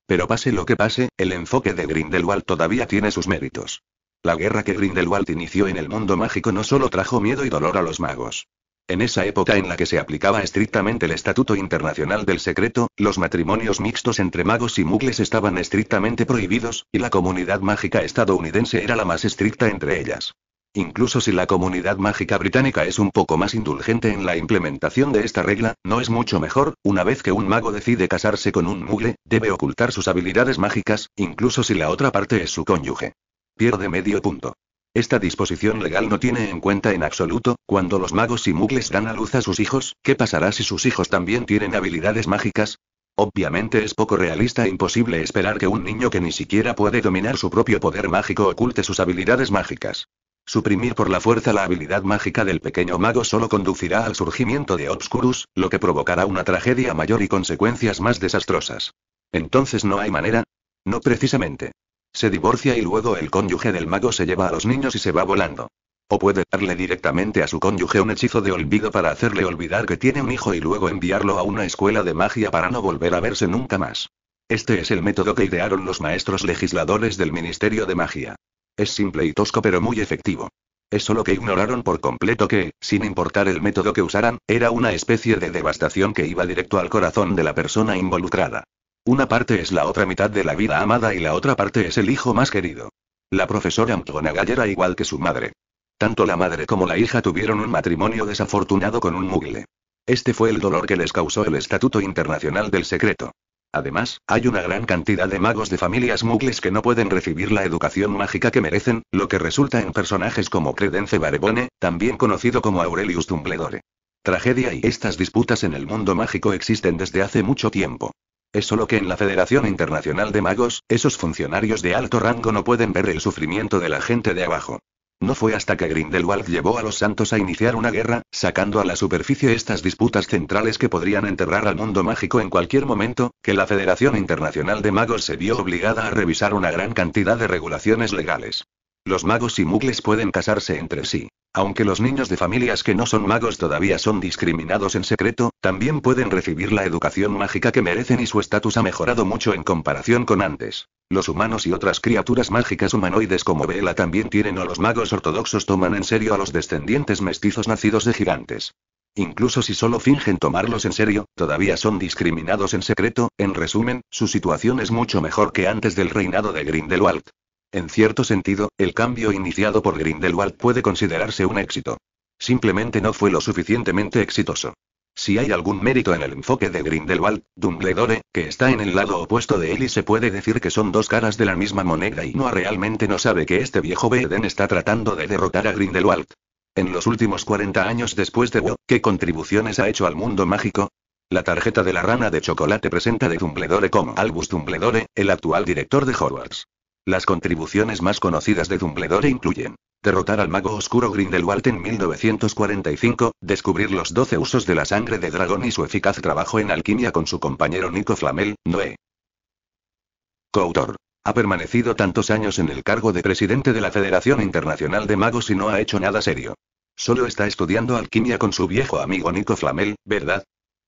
Pero pase lo que pase, el enfoque de Grindelwald todavía tiene sus méritos. La guerra que Grindelwald inició en el mundo mágico no solo trajo miedo y dolor a los magos. En esa época en la que se aplicaba estrictamente el Estatuto Internacional del Secreto, los matrimonios mixtos entre magos y mugles estaban estrictamente prohibidos, y la comunidad mágica estadounidense era la más estricta entre ellas. Incluso si la comunidad mágica británica es un poco más indulgente en la implementación de esta regla, no es mucho mejor, una vez que un mago decide casarse con un mugle, debe ocultar sus habilidades mágicas, incluso si la otra parte es su cónyuge. Pierde medio punto. Esta disposición legal no tiene en cuenta en absoluto, cuando los magos y mugles dan a luz a sus hijos, ¿qué pasará si sus hijos también tienen habilidades mágicas? Obviamente es poco realista e imposible esperar que un niño que ni siquiera puede dominar su propio poder mágico oculte sus habilidades mágicas. Suprimir por la fuerza la habilidad mágica del pequeño mago solo conducirá al surgimiento de Obscurus, lo que provocará una tragedia mayor y consecuencias más desastrosas. Entonces no hay manera. No precisamente. Se divorcia y luego el cónyuge del mago se lleva a los niños y se va volando. O puede darle directamente a su cónyuge un hechizo de olvido para hacerle olvidar que tiene un hijo y luego enviarlo a una escuela de magia para no volver a verse nunca más. Este es el método que idearon los maestros legisladores del Ministerio de Magia. Es simple y tosco pero muy efectivo. Es solo que ignoraron por completo que, sin importar el método que usaran, era una especie de devastación que iba directo al corazón de la persona involucrada. Una parte es la otra mitad de la vida amada y la otra parte es el hijo más querido. La profesora Antonia Gallera igual que su madre. Tanto la madre como la hija tuvieron un matrimonio desafortunado con un mugle. Este fue el dolor que les causó el Estatuto Internacional del Secreto. Además, hay una gran cantidad de magos de familias mugles que no pueden recibir la educación mágica que merecen, lo que resulta en personajes como Credence Barebone, también conocido como Aurelius Dumbledore. Tragedia y estas disputas en el mundo mágico existen desde hace mucho tiempo. Es solo que en la Federación Internacional de Magos, esos funcionarios de alto rango no pueden ver el sufrimiento de la gente de abajo. No fue hasta que Grindelwald llevó a los santos a iniciar una guerra, sacando a la superficie estas disputas centrales que podrían enterrar al mundo mágico en cualquier momento, que la Federación Internacional de Magos se vio obligada a revisar una gran cantidad de regulaciones legales. Los magos y mugles pueden casarse entre sí. Aunque los niños de familias que no son magos todavía son discriminados en secreto, también pueden recibir la educación mágica que merecen y su estatus ha mejorado mucho en comparación con antes. Los humanos y otras criaturas mágicas humanoides como Vela también tienen o los magos ortodoxos toman en serio a los descendientes mestizos nacidos de gigantes. Incluso si solo fingen tomarlos en serio, todavía son discriminados en secreto, en resumen, su situación es mucho mejor que antes del reinado de Grindelwald. En cierto sentido, el cambio iniciado por Grindelwald puede considerarse un éxito. Simplemente no fue lo suficientemente exitoso. Si hay algún mérito en el enfoque de Grindelwald, Dumbledore, que está en el lado opuesto de él y se puede decir que son dos caras de la misma moneda y no realmente no sabe que este viejo Beden está tratando de derrotar a Grindelwald. En los últimos 40 años después de WoW, ¿qué contribuciones ha hecho al mundo mágico? La tarjeta de la rana de chocolate presenta de Dumbledore como Albus Dumbledore, el actual director de Hogwarts. Las contribuciones más conocidas de Dumbledore incluyen derrotar al mago oscuro Grindelwald en 1945, descubrir los 12 usos de la sangre de dragón y su eficaz trabajo en alquimia con su compañero Nico Flamel, Noé. Coautor. Ha permanecido tantos años en el cargo de presidente de la Federación Internacional de Magos y no ha hecho nada serio. Solo está estudiando alquimia con su viejo amigo Nico Flamel, ¿verdad?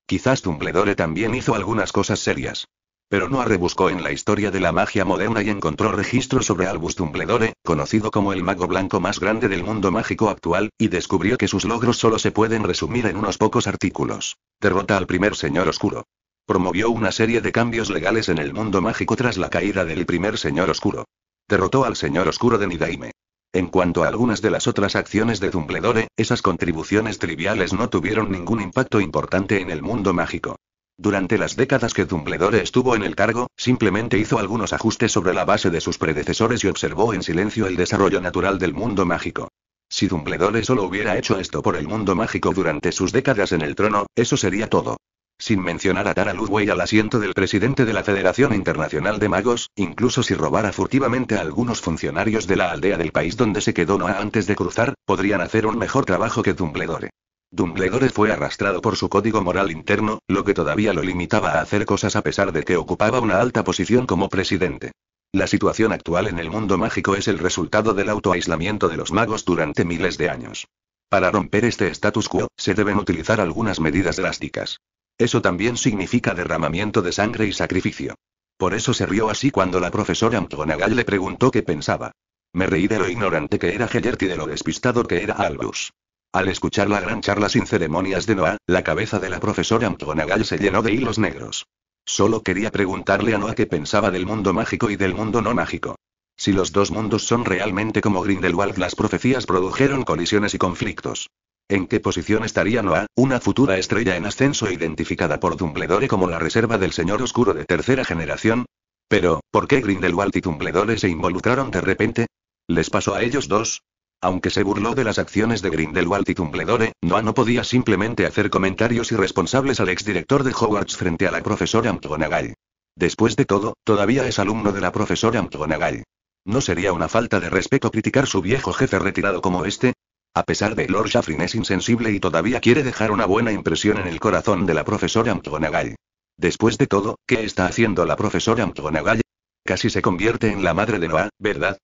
Quizás Dumbledore también hizo algunas cosas serias. Pero no arrebuscó en la historia de la magia moderna y encontró registros sobre Albus Dumbledore, conocido como el mago blanco más grande del mundo mágico actual, y descubrió que sus logros solo se pueden resumir en unos pocos artículos. Derrota al primer señor oscuro. Promovió una serie de cambios legales en el mundo mágico tras la caída del primer señor oscuro. Derrotó al señor oscuro de Nidaime. En cuanto a algunas de las otras acciones de Dumbledore, esas contribuciones triviales no tuvieron ningún impacto importante en el mundo mágico. Durante las décadas que Dumbledore estuvo en el cargo, simplemente hizo algunos ajustes sobre la base de sus predecesores y observó en silencio el desarrollo natural del mundo mágico. Si Dumbledore solo hubiera hecho esto por el mundo mágico durante sus décadas en el trono, eso sería todo. Sin mencionar a Tara y al asiento del presidente de la Federación Internacional de Magos, incluso si robara furtivamente a algunos funcionarios de la aldea del país donde se quedó Noah antes de cruzar, podrían hacer un mejor trabajo que Dumbledore. Dumbledore fue arrastrado por su código moral interno, lo que todavía lo limitaba a hacer cosas a pesar de que ocupaba una alta posición como presidente. La situación actual en el mundo mágico es el resultado del autoaislamiento de los magos durante miles de años. Para romper este status quo, se deben utilizar algunas medidas drásticas. Eso también significa derramamiento de sangre y sacrificio. Por eso se rió así cuando la profesora McGonagall le preguntó qué pensaba. Me reí de lo ignorante que era Gellert y de lo despistado que era Albus. Al escuchar la gran charla sin ceremonias de Noah, la cabeza de la profesora McGonagall se llenó de hilos negros. Solo quería preguntarle a Noah qué pensaba del mundo mágico y del mundo no mágico. Si los dos mundos son realmente como Grindelwald, las profecías produjeron colisiones y conflictos. ¿En qué posición estaría Noah, una futura estrella en ascenso identificada por Dumbledore como la reserva del Señor Oscuro de tercera generación? Pero, ¿por qué Grindelwald y Dumbledore se involucraron de repente? ¿Les pasó a ellos dos? Aunque se burló de las acciones de Grindelwald y Tumbledore, Noah no podía simplemente hacer comentarios irresponsables al exdirector de Hogwarts frente a la profesora McGonagall. Después de todo, todavía es alumno de la profesora McGonagall. ¿No sería una falta de respeto criticar su viejo jefe retirado como este? A pesar de Lord Shafrin es insensible y todavía quiere dejar una buena impresión en el corazón de la profesora McGonagall. Después de todo, ¿qué está haciendo la profesora McGonagall? Casi se convierte en la madre de Noah, ¿verdad?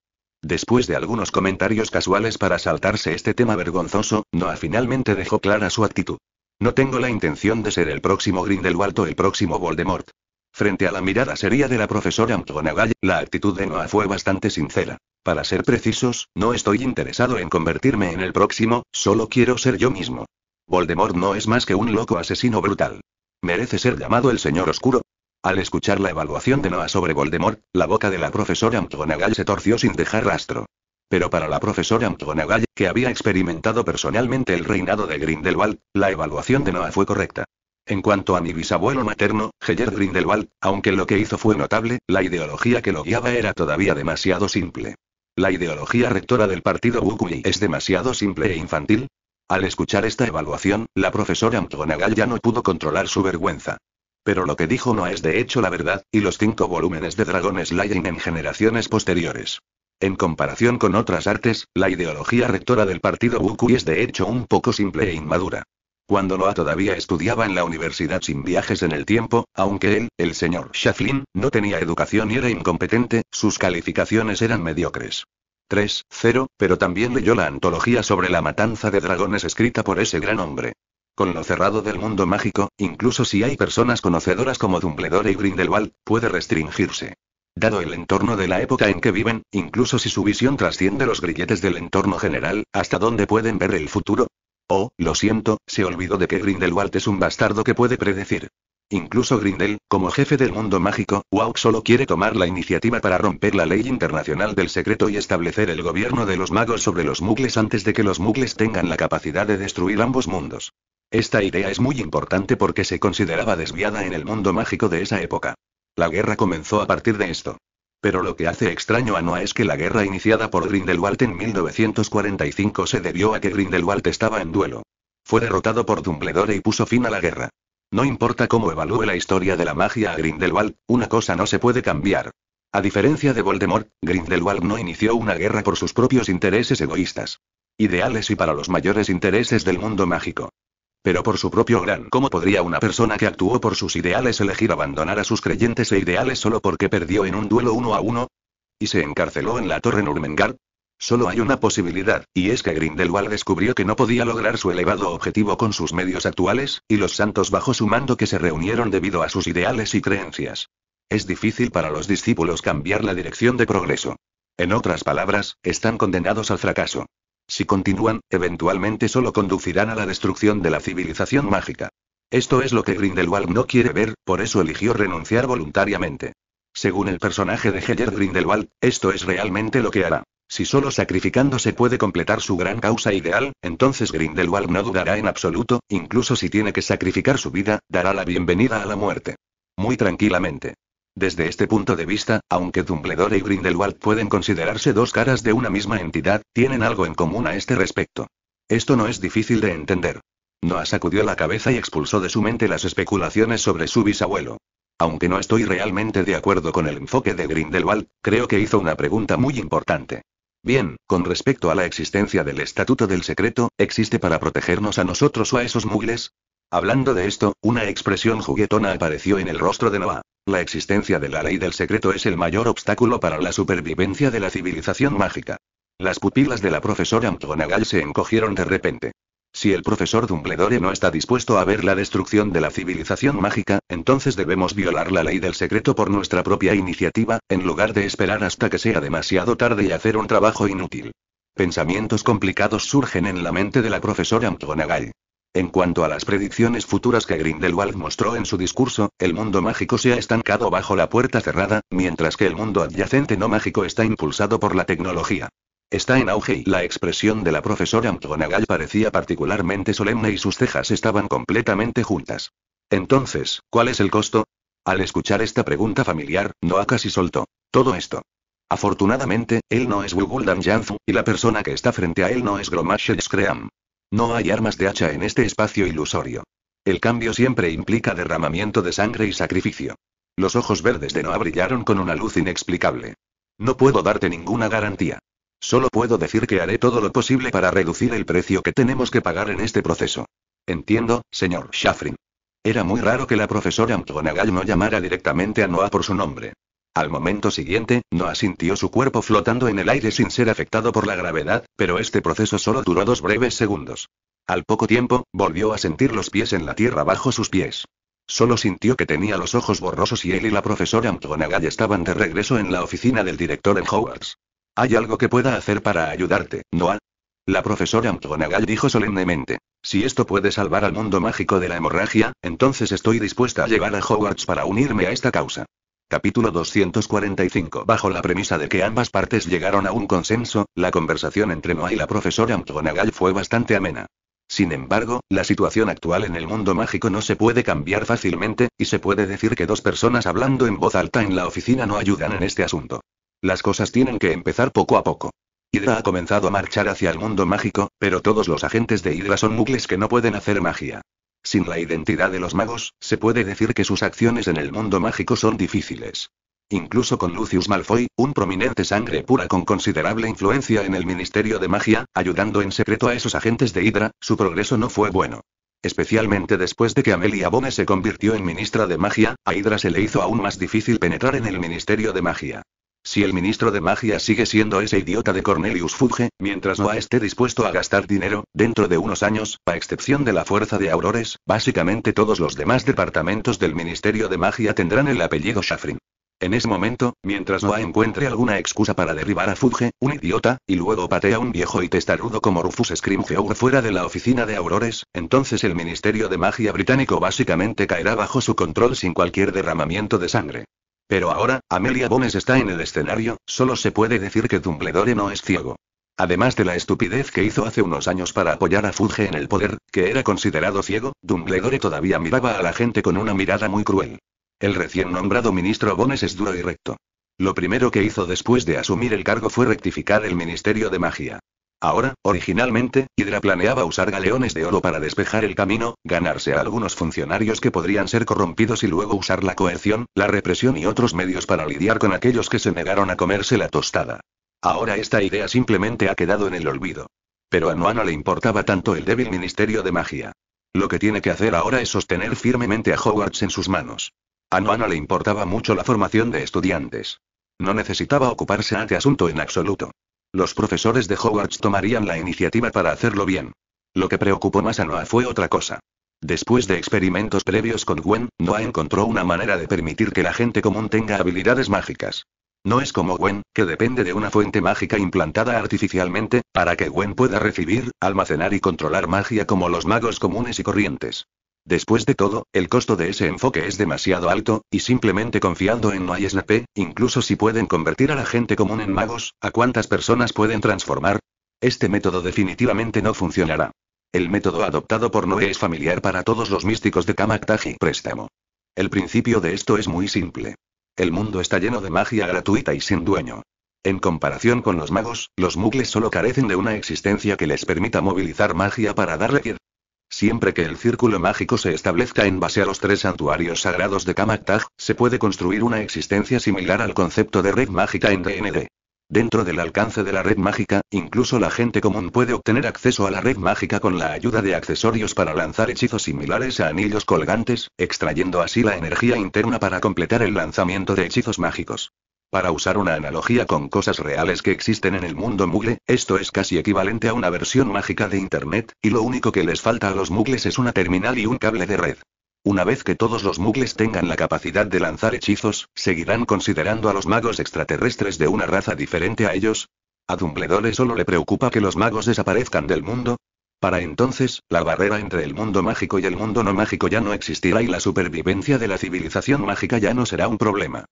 Después de algunos comentarios casuales para saltarse este tema vergonzoso, Noah finalmente dejó clara su actitud. No tengo la intención de ser el próximo Grindelwald o el próximo Voldemort. Frente a la mirada seria de la profesora McGonagall, la actitud de Noah fue bastante sincera. Para ser precisos, no estoy interesado en convertirme en el próximo, solo quiero ser yo mismo. Voldemort no es más que un loco asesino brutal. ¿Merece ser llamado el Señor Oscuro? Al escuchar la evaluación de Noah sobre Voldemort, la boca de la profesora McGonagall se torció sin dejar rastro. Pero para la profesora McGonagall, que había experimentado personalmente el reinado de Grindelwald, la evaluación de Noah fue correcta. En cuanto a mi bisabuelo materno, Heyer Grindelwald, aunque lo que hizo fue notable, la ideología que lo guiaba era todavía demasiado simple. ¿La ideología rectora del partido Wukui es demasiado simple e infantil? Al escuchar esta evaluación, la profesora McGonagall ya no pudo controlar su vergüenza. Pero lo que dijo no es de hecho la verdad, y los cinco volúmenes de Dragones Slaying en generaciones posteriores. En comparación con otras artes, la ideología rectora del partido Wukui es de hecho un poco simple e inmadura. Cuando Loa todavía estudiaba en la universidad sin viajes en el tiempo, aunque él, el señor Shaflin, no tenía educación y era incompetente, sus calificaciones eran mediocres. 3-0, pero también leyó la antología sobre la matanza de dragones escrita por ese gran hombre. Con lo cerrado del mundo mágico, incluso si hay personas conocedoras como Dumbledore y Grindelwald, puede restringirse. Dado el entorno de la época en que viven, incluso si su visión trasciende los grilletes del entorno general, ¿hasta dónde pueden ver el futuro? Oh, lo siento, se olvidó de que Grindelwald es un bastardo que puede predecir. Incluso Grindel, como jefe del mundo mágico, Wauk solo quiere tomar la iniciativa para romper la ley internacional del secreto y establecer el gobierno de los magos sobre los mugles antes de que los mugles tengan la capacidad de destruir ambos mundos. Esta idea es muy importante porque se consideraba desviada en el mundo mágico de esa época. La guerra comenzó a partir de esto. Pero lo que hace extraño a Noah es que la guerra iniciada por Grindelwald en 1945 se debió a que Grindelwald estaba en duelo. Fue derrotado por Dumbledore y puso fin a la guerra. No importa cómo evalúe la historia de la magia a Grindelwald, una cosa no se puede cambiar. A diferencia de Voldemort, Grindelwald no inició una guerra por sus propios intereses egoístas. Ideales y para los mayores intereses del mundo mágico. Pero por su propio gran, ¿cómo podría una persona que actuó por sus ideales elegir abandonar a sus creyentes e ideales solo porque perdió en un duelo uno a uno? ¿Y se encarceló en la Torre Nurmengar? Solo hay una posibilidad, y es que Grindelwald descubrió que no podía lograr su elevado objetivo con sus medios actuales, y los santos bajo su mando que se reunieron debido a sus ideales y creencias. Es difícil para los discípulos cambiar la dirección de progreso. En otras palabras, están condenados al fracaso. Si continúan, eventualmente solo conducirán a la destrucción de la civilización mágica. Esto es lo que Grindelwald no quiere ver, por eso eligió renunciar voluntariamente. Según el personaje de Heller Grindelwald, esto es realmente lo que hará. Si solo sacrificándose puede completar su gran causa ideal, entonces Grindelwald no dudará en absoluto, incluso si tiene que sacrificar su vida, dará la bienvenida a la muerte. Muy tranquilamente. Desde este punto de vista, aunque Dumbledore y Grindelwald pueden considerarse dos caras de una misma entidad, tienen algo en común a este respecto. Esto no es difícil de entender. Noah sacudió la cabeza y expulsó de su mente las especulaciones sobre su bisabuelo. Aunque no estoy realmente de acuerdo con el enfoque de Grindelwald, creo que hizo una pregunta muy importante. Bien, con respecto a la existencia del Estatuto del Secreto, ¿existe para protegernos a nosotros o a esos mugles? Hablando de esto, una expresión juguetona apareció en el rostro de Noah. La existencia de la ley del secreto es el mayor obstáculo para la supervivencia de la civilización mágica. Las pupilas de la profesora McGonagall se encogieron de repente. Si el profesor Dumbledore no está dispuesto a ver la destrucción de la civilización mágica, entonces debemos violar la ley del secreto por nuestra propia iniciativa, en lugar de esperar hasta que sea demasiado tarde y hacer un trabajo inútil. Pensamientos complicados surgen en la mente de la profesora McGonagall. En cuanto a las predicciones futuras que Grindelwald mostró en su discurso, el mundo mágico se ha estancado bajo la puerta cerrada, mientras que el mundo adyacente no mágico está impulsado por la tecnología. Está en auge y la expresión de la profesora McGonagall parecía particularmente solemne y sus cejas estaban completamente juntas. Entonces, ¿cuál es el costo? Al escuchar esta pregunta familiar, Noah casi soltó. Todo esto. Afortunadamente, él no es Wuguldan Janzu, y la persona que está frente a él no es Gromash Scream. No hay armas de hacha en este espacio ilusorio. El cambio siempre implica derramamiento de sangre y sacrificio. Los ojos verdes de Noah brillaron con una luz inexplicable. No puedo darte ninguna garantía. Solo puedo decir que haré todo lo posible para reducir el precio que tenemos que pagar en este proceso. Entiendo, señor Shafrin. Era muy raro que la profesora McGonagall no llamara directamente a Noah por su nombre. Al momento siguiente, no sintió su cuerpo flotando en el aire sin ser afectado por la gravedad, pero este proceso solo duró dos breves segundos. Al poco tiempo, volvió a sentir los pies en la tierra bajo sus pies. Solo sintió que tenía los ojos borrosos y él y la profesora McGonagall estaban de regreso en la oficina del director en Hogwarts. ¿Hay algo que pueda hacer para ayudarte, Noah? La profesora McGonagall dijo solemnemente. Si esto puede salvar al mundo mágico de la hemorragia, entonces estoy dispuesta a llegar a Hogwarts para unirme a esta causa. Capítulo 245 Bajo la premisa de que ambas partes llegaron a un consenso, la conversación entre Noah y la profesora McGonagall fue bastante amena. Sin embargo, la situación actual en el mundo mágico no se puede cambiar fácilmente, y se puede decir que dos personas hablando en voz alta en la oficina no ayudan en este asunto. Las cosas tienen que empezar poco a poco. Hydra ha comenzado a marchar hacia el mundo mágico, pero todos los agentes de Hydra son mugles que no pueden hacer magia. Sin la identidad de los magos, se puede decir que sus acciones en el mundo mágico son difíciles. Incluso con Lucius Malfoy, un prominente sangre pura con considerable influencia en el Ministerio de Magia, ayudando en secreto a esos agentes de Hydra, su progreso no fue bueno. Especialmente después de que Amelia Bone se convirtió en ministra de magia, a Hydra se le hizo aún más difícil penetrar en el Ministerio de Magia. Si el ministro de magia sigue siendo ese idiota de Cornelius Fudge, mientras Noah esté dispuesto a gastar dinero, dentro de unos años, a excepción de la fuerza de Aurores, básicamente todos los demás departamentos del Ministerio de Magia tendrán el apellido Shafrin. En ese momento, mientras Noah encuentre alguna excusa para derribar a Fudge, un idiota, y luego patea a un viejo y testarudo como Rufus Scrimgeour fuera de la oficina de Aurores, entonces el Ministerio de Magia británico básicamente caerá bajo su control sin cualquier derramamiento de sangre. Pero ahora, Amelia Bones está en el escenario, solo se puede decir que Dumbledore no es ciego. Además de la estupidez que hizo hace unos años para apoyar a Fudge en el poder, que era considerado ciego, Dumbledore todavía miraba a la gente con una mirada muy cruel. El recién nombrado ministro Bones es duro y recto. Lo primero que hizo después de asumir el cargo fue rectificar el Ministerio de Magia. Ahora, originalmente, Hydra planeaba usar galeones de oro para despejar el camino, ganarse a algunos funcionarios que podrían ser corrompidos y luego usar la coerción, la represión y otros medios para lidiar con aquellos que se negaron a comerse la tostada. Ahora esta idea simplemente ha quedado en el olvido. Pero a le importaba tanto el débil Ministerio de Magia. Lo que tiene que hacer ahora es sostener firmemente a Hogwarts en sus manos. A Noana le importaba mucho la formación de estudiantes. No necesitaba ocuparse ante asunto en absoluto. Los profesores de Hogwarts tomarían la iniciativa para hacerlo bien. Lo que preocupó más a Noah fue otra cosa. Después de experimentos previos con Gwen, Noah encontró una manera de permitir que la gente común tenga habilidades mágicas. No es como Gwen, que depende de una fuente mágica implantada artificialmente, para que Gwen pueda recibir, almacenar y controlar magia como los magos comunes y corrientes. Después de todo, el costo de ese enfoque es demasiado alto, y simplemente confiando en MySnap, incluso si pueden convertir a la gente común en magos, ¿a cuántas personas pueden transformar? Este método definitivamente no funcionará. El método adoptado por Noé es familiar para todos los místicos de Kamaktaji préstamo. El principio de esto es muy simple. El mundo está lleno de magia gratuita y sin dueño. En comparación con los magos, los mugles solo carecen de una existencia que les permita movilizar magia para darle Siempre que el círculo mágico se establezca en base a los tres santuarios sagrados de Kamaktag, se puede construir una existencia similar al concepto de red mágica en DND. Dentro del alcance de la red mágica, incluso la gente común puede obtener acceso a la red mágica con la ayuda de accesorios para lanzar hechizos similares a anillos colgantes, extrayendo así la energía interna para completar el lanzamiento de hechizos mágicos. Para usar una analogía con cosas reales que existen en el mundo mugle, esto es casi equivalente a una versión mágica de Internet, y lo único que les falta a los mugles es una terminal y un cable de red. Una vez que todos los mugles tengan la capacidad de lanzar hechizos, ¿seguirán considerando a los magos extraterrestres de una raza diferente a ellos? ¿A Dumbledore solo le preocupa que los magos desaparezcan del mundo? Para entonces, la barrera entre el mundo mágico y el mundo no mágico ya no existirá y la supervivencia de la civilización mágica ya no será un problema.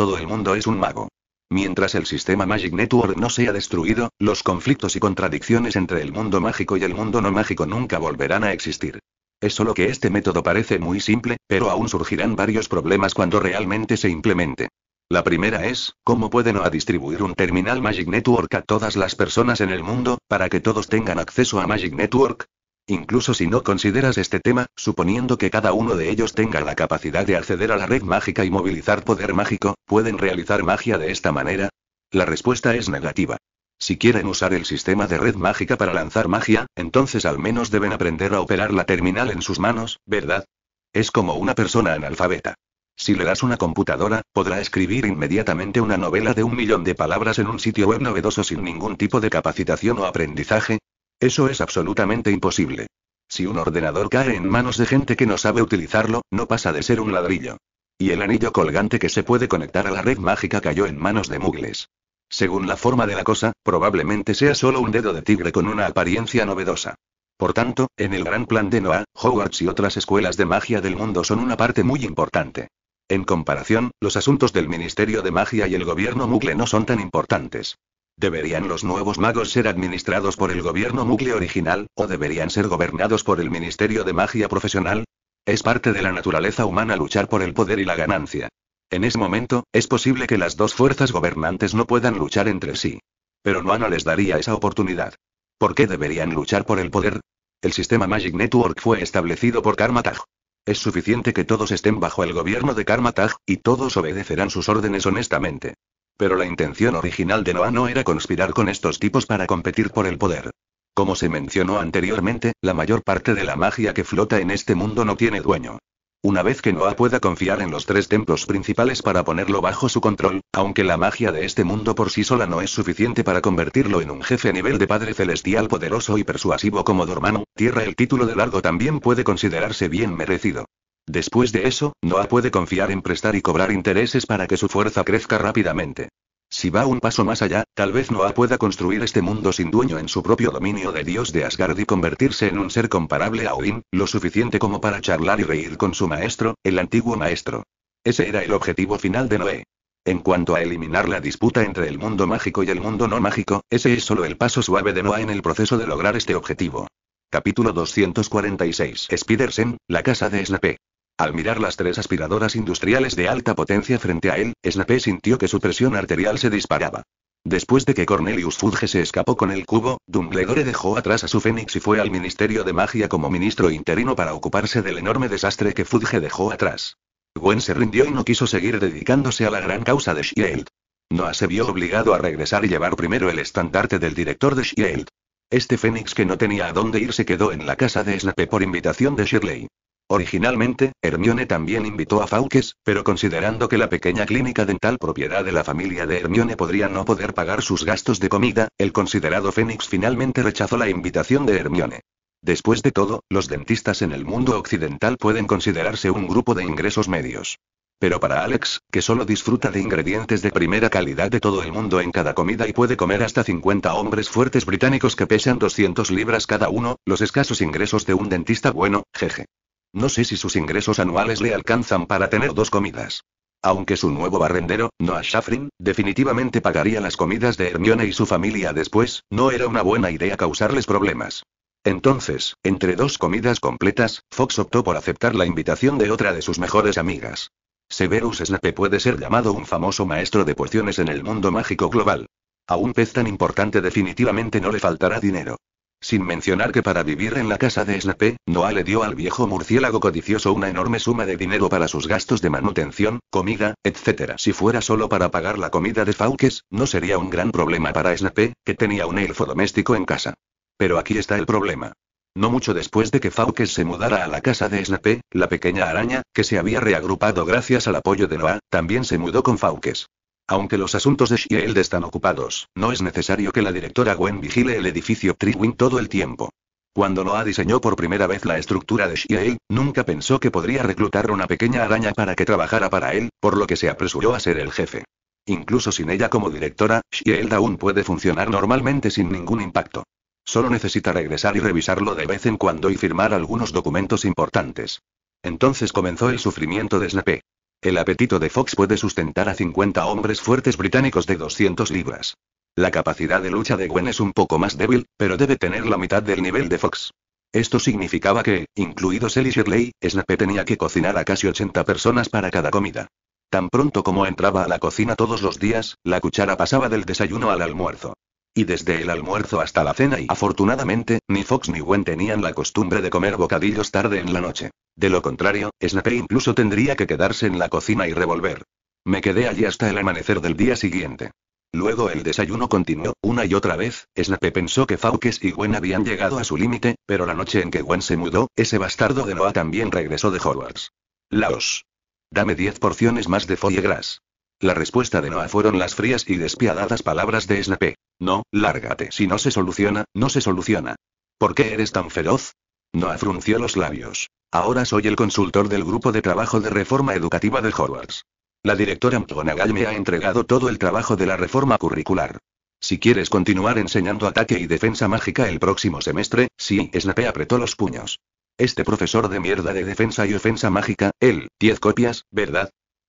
Todo el mundo es un mago. Mientras el sistema Magic Network no sea destruido, los conflictos y contradicciones entre el mundo mágico y el mundo no mágico nunca volverán a existir. Es solo que este método parece muy simple, pero aún surgirán varios problemas cuando realmente se implemente. La primera es, ¿cómo pueden o a distribuir un terminal Magic Network a todas las personas en el mundo, para que todos tengan acceso a Magic Network? Incluso si no consideras este tema, suponiendo que cada uno de ellos tenga la capacidad de acceder a la red mágica y movilizar poder mágico, ¿pueden realizar magia de esta manera? La respuesta es negativa. Si quieren usar el sistema de red mágica para lanzar magia, entonces al menos deben aprender a operar la terminal en sus manos, ¿verdad? Es como una persona analfabeta. Si le das una computadora, podrá escribir inmediatamente una novela de un millón de palabras en un sitio web novedoso sin ningún tipo de capacitación o aprendizaje, eso es absolutamente imposible. Si un ordenador cae en manos de gente que no sabe utilizarlo, no pasa de ser un ladrillo. Y el anillo colgante que se puede conectar a la red mágica cayó en manos de mugles. Según la forma de la cosa, probablemente sea solo un dedo de tigre con una apariencia novedosa. Por tanto, en el gran plan de Noah, Hogwarts y otras escuelas de magia del mundo son una parte muy importante. En comparación, los asuntos del Ministerio de Magia y el gobierno mugle no son tan importantes. ¿Deberían los nuevos magos ser administrados por el gobierno núcleo original, o deberían ser gobernados por el Ministerio de Magia Profesional? Es parte de la naturaleza humana luchar por el poder y la ganancia. En ese momento, es posible que las dos fuerzas gobernantes no puedan luchar entre sí. Pero Noana les daría esa oportunidad. ¿Por qué deberían luchar por el poder? El sistema Magic Network fue establecido por Karmatag. Es suficiente que todos estén bajo el gobierno de Karmatag, y todos obedecerán sus órdenes honestamente. Pero la intención original de Noah no era conspirar con estos tipos para competir por el poder. Como se mencionó anteriormente, la mayor parte de la magia que flota en este mundo no tiene dueño. Una vez que Noah pueda confiar en los tres templos principales para ponerlo bajo su control, aunque la magia de este mundo por sí sola no es suficiente para convertirlo en un jefe a nivel de Padre Celestial poderoso y persuasivo como Dormano, Tierra el título de largo también puede considerarse bien merecido. Después de eso, Noah puede confiar en prestar y cobrar intereses para que su fuerza crezca rápidamente. Si va un paso más allá, tal vez Noah pueda construir este mundo sin dueño en su propio dominio de dios de Asgard y convertirse en un ser comparable a Odín, lo suficiente como para charlar y reír con su maestro, el antiguo maestro. Ese era el objetivo final de Noé. En cuanto a eliminar la disputa entre el mundo mágico y el mundo no mágico, ese es solo el paso suave de Noah en el proceso de lograr este objetivo. Capítulo 246. Spidersen, la casa de Slape. Al mirar las tres aspiradoras industriales de alta potencia frente a él, Snape sintió que su presión arterial se disparaba. Después de que Cornelius Fudge se escapó con el cubo, Dumbledore dejó atrás a su Fénix y fue al Ministerio de Magia como ministro interino para ocuparse del enorme desastre que Fudge dejó atrás. Gwen se rindió y no quiso seguir dedicándose a la gran causa de Shield. Noah se vio obligado a regresar y llevar primero el estandarte del director de Shield. Este Fénix que no tenía a dónde ir se quedó en la casa de Snape por invitación de Shirley. Originalmente, Hermione también invitó a Fauques, pero considerando que la pequeña clínica dental propiedad de la familia de Hermione podría no poder pagar sus gastos de comida, el considerado Fénix finalmente rechazó la invitación de Hermione. Después de todo, los dentistas en el mundo occidental pueden considerarse un grupo de ingresos medios. Pero para Alex, que solo disfruta de ingredientes de primera calidad de todo el mundo en cada comida y puede comer hasta 50 hombres fuertes británicos que pesan 200 libras cada uno, los escasos ingresos de un dentista bueno, jeje. No sé si sus ingresos anuales le alcanzan para tener dos comidas. Aunque su nuevo barrendero, Noah Shafrin, definitivamente pagaría las comidas de Hermione y su familia después, no era una buena idea causarles problemas. Entonces, entre dos comidas completas, Fox optó por aceptar la invitación de otra de sus mejores amigas. Severus Snape puede ser llamado un famoso maestro de pociones en el mundo mágico global. A un pez tan importante definitivamente no le faltará dinero. Sin mencionar que para vivir en la casa de Snape, Noah le dio al viejo murciélago codicioso una enorme suma de dinero para sus gastos de manutención, comida, etc. Si fuera solo para pagar la comida de Fauques, no sería un gran problema para Snape, que tenía un elfo doméstico en casa. Pero aquí está el problema. No mucho después de que Fauques se mudara a la casa de Snape, la pequeña araña, que se había reagrupado gracias al apoyo de Noah, también se mudó con Fauques. Aunque los asuntos de Shield están ocupados, no es necesario que la directora Gwen vigile el edificio Triwin todo el tiempo. Cuando Noah diseñó por primera vez la estructura de Shield, nunca pensó que podría reclutar una pequeña araña para que trabajara para él, por lo que se apresuró a ser el jefe. Incluso sin ella como directora, Shield aún puede funcionar normalmente sin ningún impacto. Solo necesita regresar y revisarlo de vez en cuando y firmar algunos documentos importantes. Entonces comenzó el sufrimiento de Snape. El apetito de Fox puede sustentar a 50 hombres fuertes británicos de 200 libras. La capacidad de lucha de Gwen es un poco más débil, pero debe tener la mitad del nivel de Fox. Esto significaba que, incluidos él y Shirley, Snape tenía que cocinar a casi 80 personas para cada comida. Tan pronto como entraba a la cocina todos los días, la cuchara pasaba del desayuno al almuerzo. Y desde el almuerzo hasta la cena y afortunadamente, ni Fox ni Gwen tenían la costumbre de comer bocadillos tarde en la noche. De lo contrario, Snape incluso tendría que quedarse en la cocina y revolver. Me quedé allí hasta el amanecer del día siguiente. Luego el desayuno continuó, una y otra vez, Snape pensó que Fawkes y Gwen habían llegado a su límite, pero la noche en que Gwen se mudó, ese bastardo de Noah también regresó de Hogwarts. Laos. Dame diez porciones más de foie gras. La respuesta de Noah fueron las frías y despiadadas palabras de Snape. No, lárgate. Si no se soluciona, no se soluciona. ¿Por qué eres tan feroz? No frunció los labios. Ahora soy el consultor del grupo de trabajo de reforma educativa de Hogwarts. La directora McGonagall me ha entregado todo el trabajo de la reforma curricular. Si quieres continuar enseñando ataque y defensa mágica el próximo semestre, sí, Snape apretó los puños. Este profesor de mierda de defensa y ofensa mágica, él, diez copias, ¿verdad?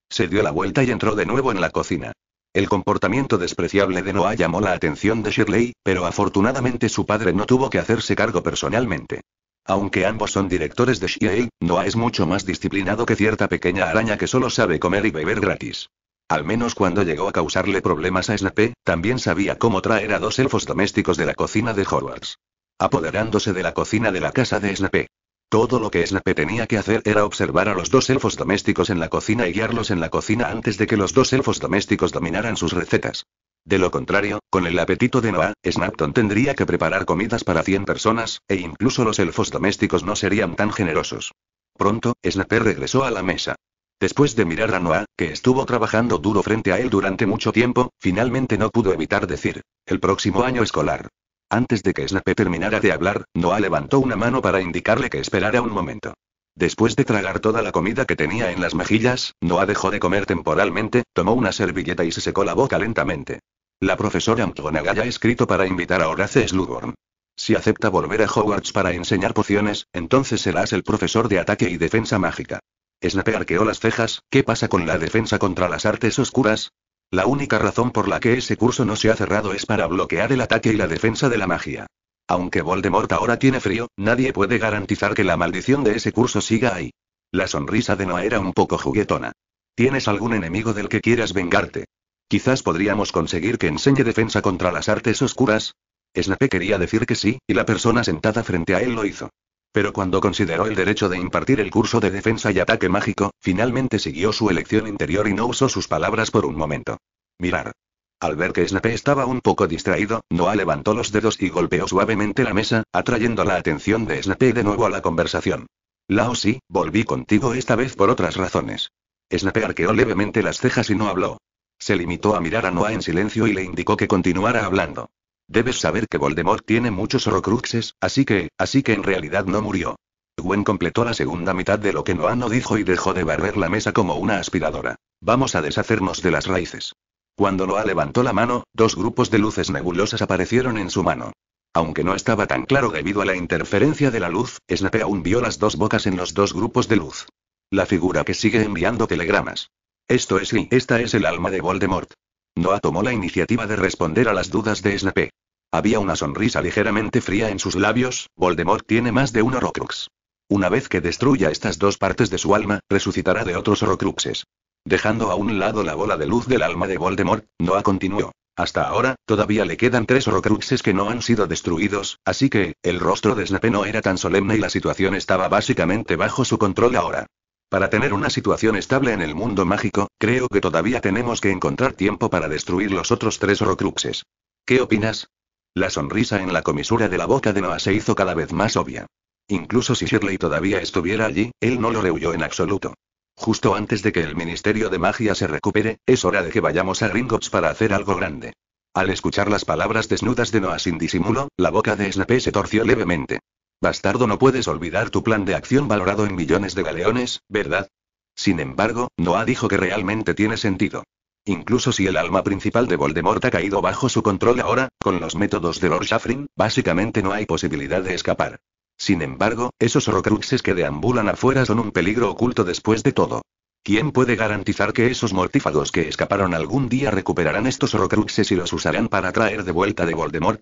Se dio la vuelta y entró de nuevo en la cocina. El comportamiento despreciable de Noah llamó la atención de Shirley, pero afortunadamente su padre no tuvo que hacerse cargo personalmente. Aunque ambos son directores de Shirley, Noah es mucho más disciplinado que cierta pequeña araña que solo sabe comer y beber gratis. Al menos cuando llegó a causarle problemas a Snape, también sabía cómo traer a dos elfos domésticos de la cocina de Hogwarts. Apoderándose de la cocina de la casa de Snape. Todo lo que Snape tenía que hacer era observar a los dos elfos domésticos en la cocina y guiarlos en la cocina antes de que los dos elfos domésticos dominaran sus recetas. De lo contrario, con el apetito de Noah, Snapton tendría que preparar comidas para 100 personas, e incluso los elfos domésticos no serían tan generosos. Pronto, Snape regresó a la mesa. Después de mirar a Noah, que estuvo trabajando duro frente a él durante mucho tiempo, finalmente no pudo evitar decir, el próximo año escolar, antes de que Snape terminara de hablar, Noah levantó una mano para indicarle que esperara un momento. Después de tragar toda la comida que tenía en las mejillas, Noah dejó de comer temporalmente, tomó una servilleta y se secó la boca lentamente. La profesora McGonagall ha escrito para invitar a Horace Slughorn. Si acepta volver a Hogwarts para enseñar pociones, entonces serás el profesor de ataque y defensa mágica. Snape arqueó las cejas, ¿qué pasa con la defensa contra las artes oscuras? La única razón por la que ese curso no se ha cerrado es para bloquear el ataque y la defensa de la magia. Aunque Voldemort ahora tiene frío, nadie puede garantizar que la maldición de ese curso siga ahí. La sonrisa de Noah era un poco juguetona. ¿Tienes algún enemigo del que quieras vengarte? Quizás podríamos conseguir que enseñe defensa contra las artes oscuras. Snape quería decir que sí, y la persona sentada frente a él lo hizo. Pero cuando consideró el derecho de impartir el curso de defensa y ataque mágico, finalmente siguió su elección interior y no usó sus palabras por un momento. Mirar. Al ver que Snape estaba un poco distraído, Noah levantó los dedos y golpeó suavemente la mesa, atrayendo la atención de Snape de nuevo a la conversación. Lao sí, volví contigo esta vez por otras razones. Snape arqueó levemente las cejas y no habló. Se limitó a mirar a Noah en silencio y le indicó que continuara hablando. Debes saber que Voldemort tiene muchos horrocruxes, así que, así que en realidad no murió. Gwen completó la segunda mitad de lo que no dijo y dejó de barrer la mesa como una aspiradora. Vamos a deshacernos de las raíces. Cuando Noah levantó la mano, dos grupos de luces nebulosas aparecieron en su mano. Aunque no estaba tan claro debido a la interferencia de la luz, Snape aún vio las dos bocas en los dos grupos de luz. La figura que sigue enviando telegramas. Esto es y esta es el alma de Voldemort. Noah tomó la iniciativa de responder a las dudas de Snape. Había una sonrisa ligeramente fría en sus labios, Voldemort tiene más de un Horrocrux. Una vez que destruya estas dos partes de su alma, resucitará de otros Horrocruxes. Dejando a un lado la bola de luz del alma de Voldemort, Noah continuó. Hasta ahora, todavía le quedan tres Horrocruxes que no han sido destruidos, así que, el rostro de Snape no era tan solemne y la situación estaba básicamente bajo su control ahora. Para tener una situación estable en el mundo mágico, creo que todavía tenemos que encontrar tiempo para destruir los otros tres Horrocruxes. ¿Qué opinas? La sonrisa en la comisura de la boca de Noah se hizo cada vez más obvia. Incluso si Shirley todavía estuviera allí, él no lo rehuyó en absoluto. Justo antes de que el Ministerio de Magia se recupere, es hora de que vayamos a Gringotts para hacer algo grande. Al escuchar las palabras desnudas de Noah sin disimulo, la boca de Snape se torció levemente. Bastardo, no puedes olvidar tu plan de acción valorado en millones de galeones, ¿verdad? Sin embargo, Noah dijo que realmente tiene sentido. Incluso si el alma principal de Voldemort ha caído bajo su control ahora, con los métodos de Lord Shafrin, básicamente no hay posibilidad de escapar. Sin embargo, esos horrocruxes que deambulan afuera son un peligro oculto después de todo. ¿Quién puede garantizar que esos mortífagos que escaparon algún día recuperarán estos horrocruxes y los usarán para traer de vuelta de Voldemort?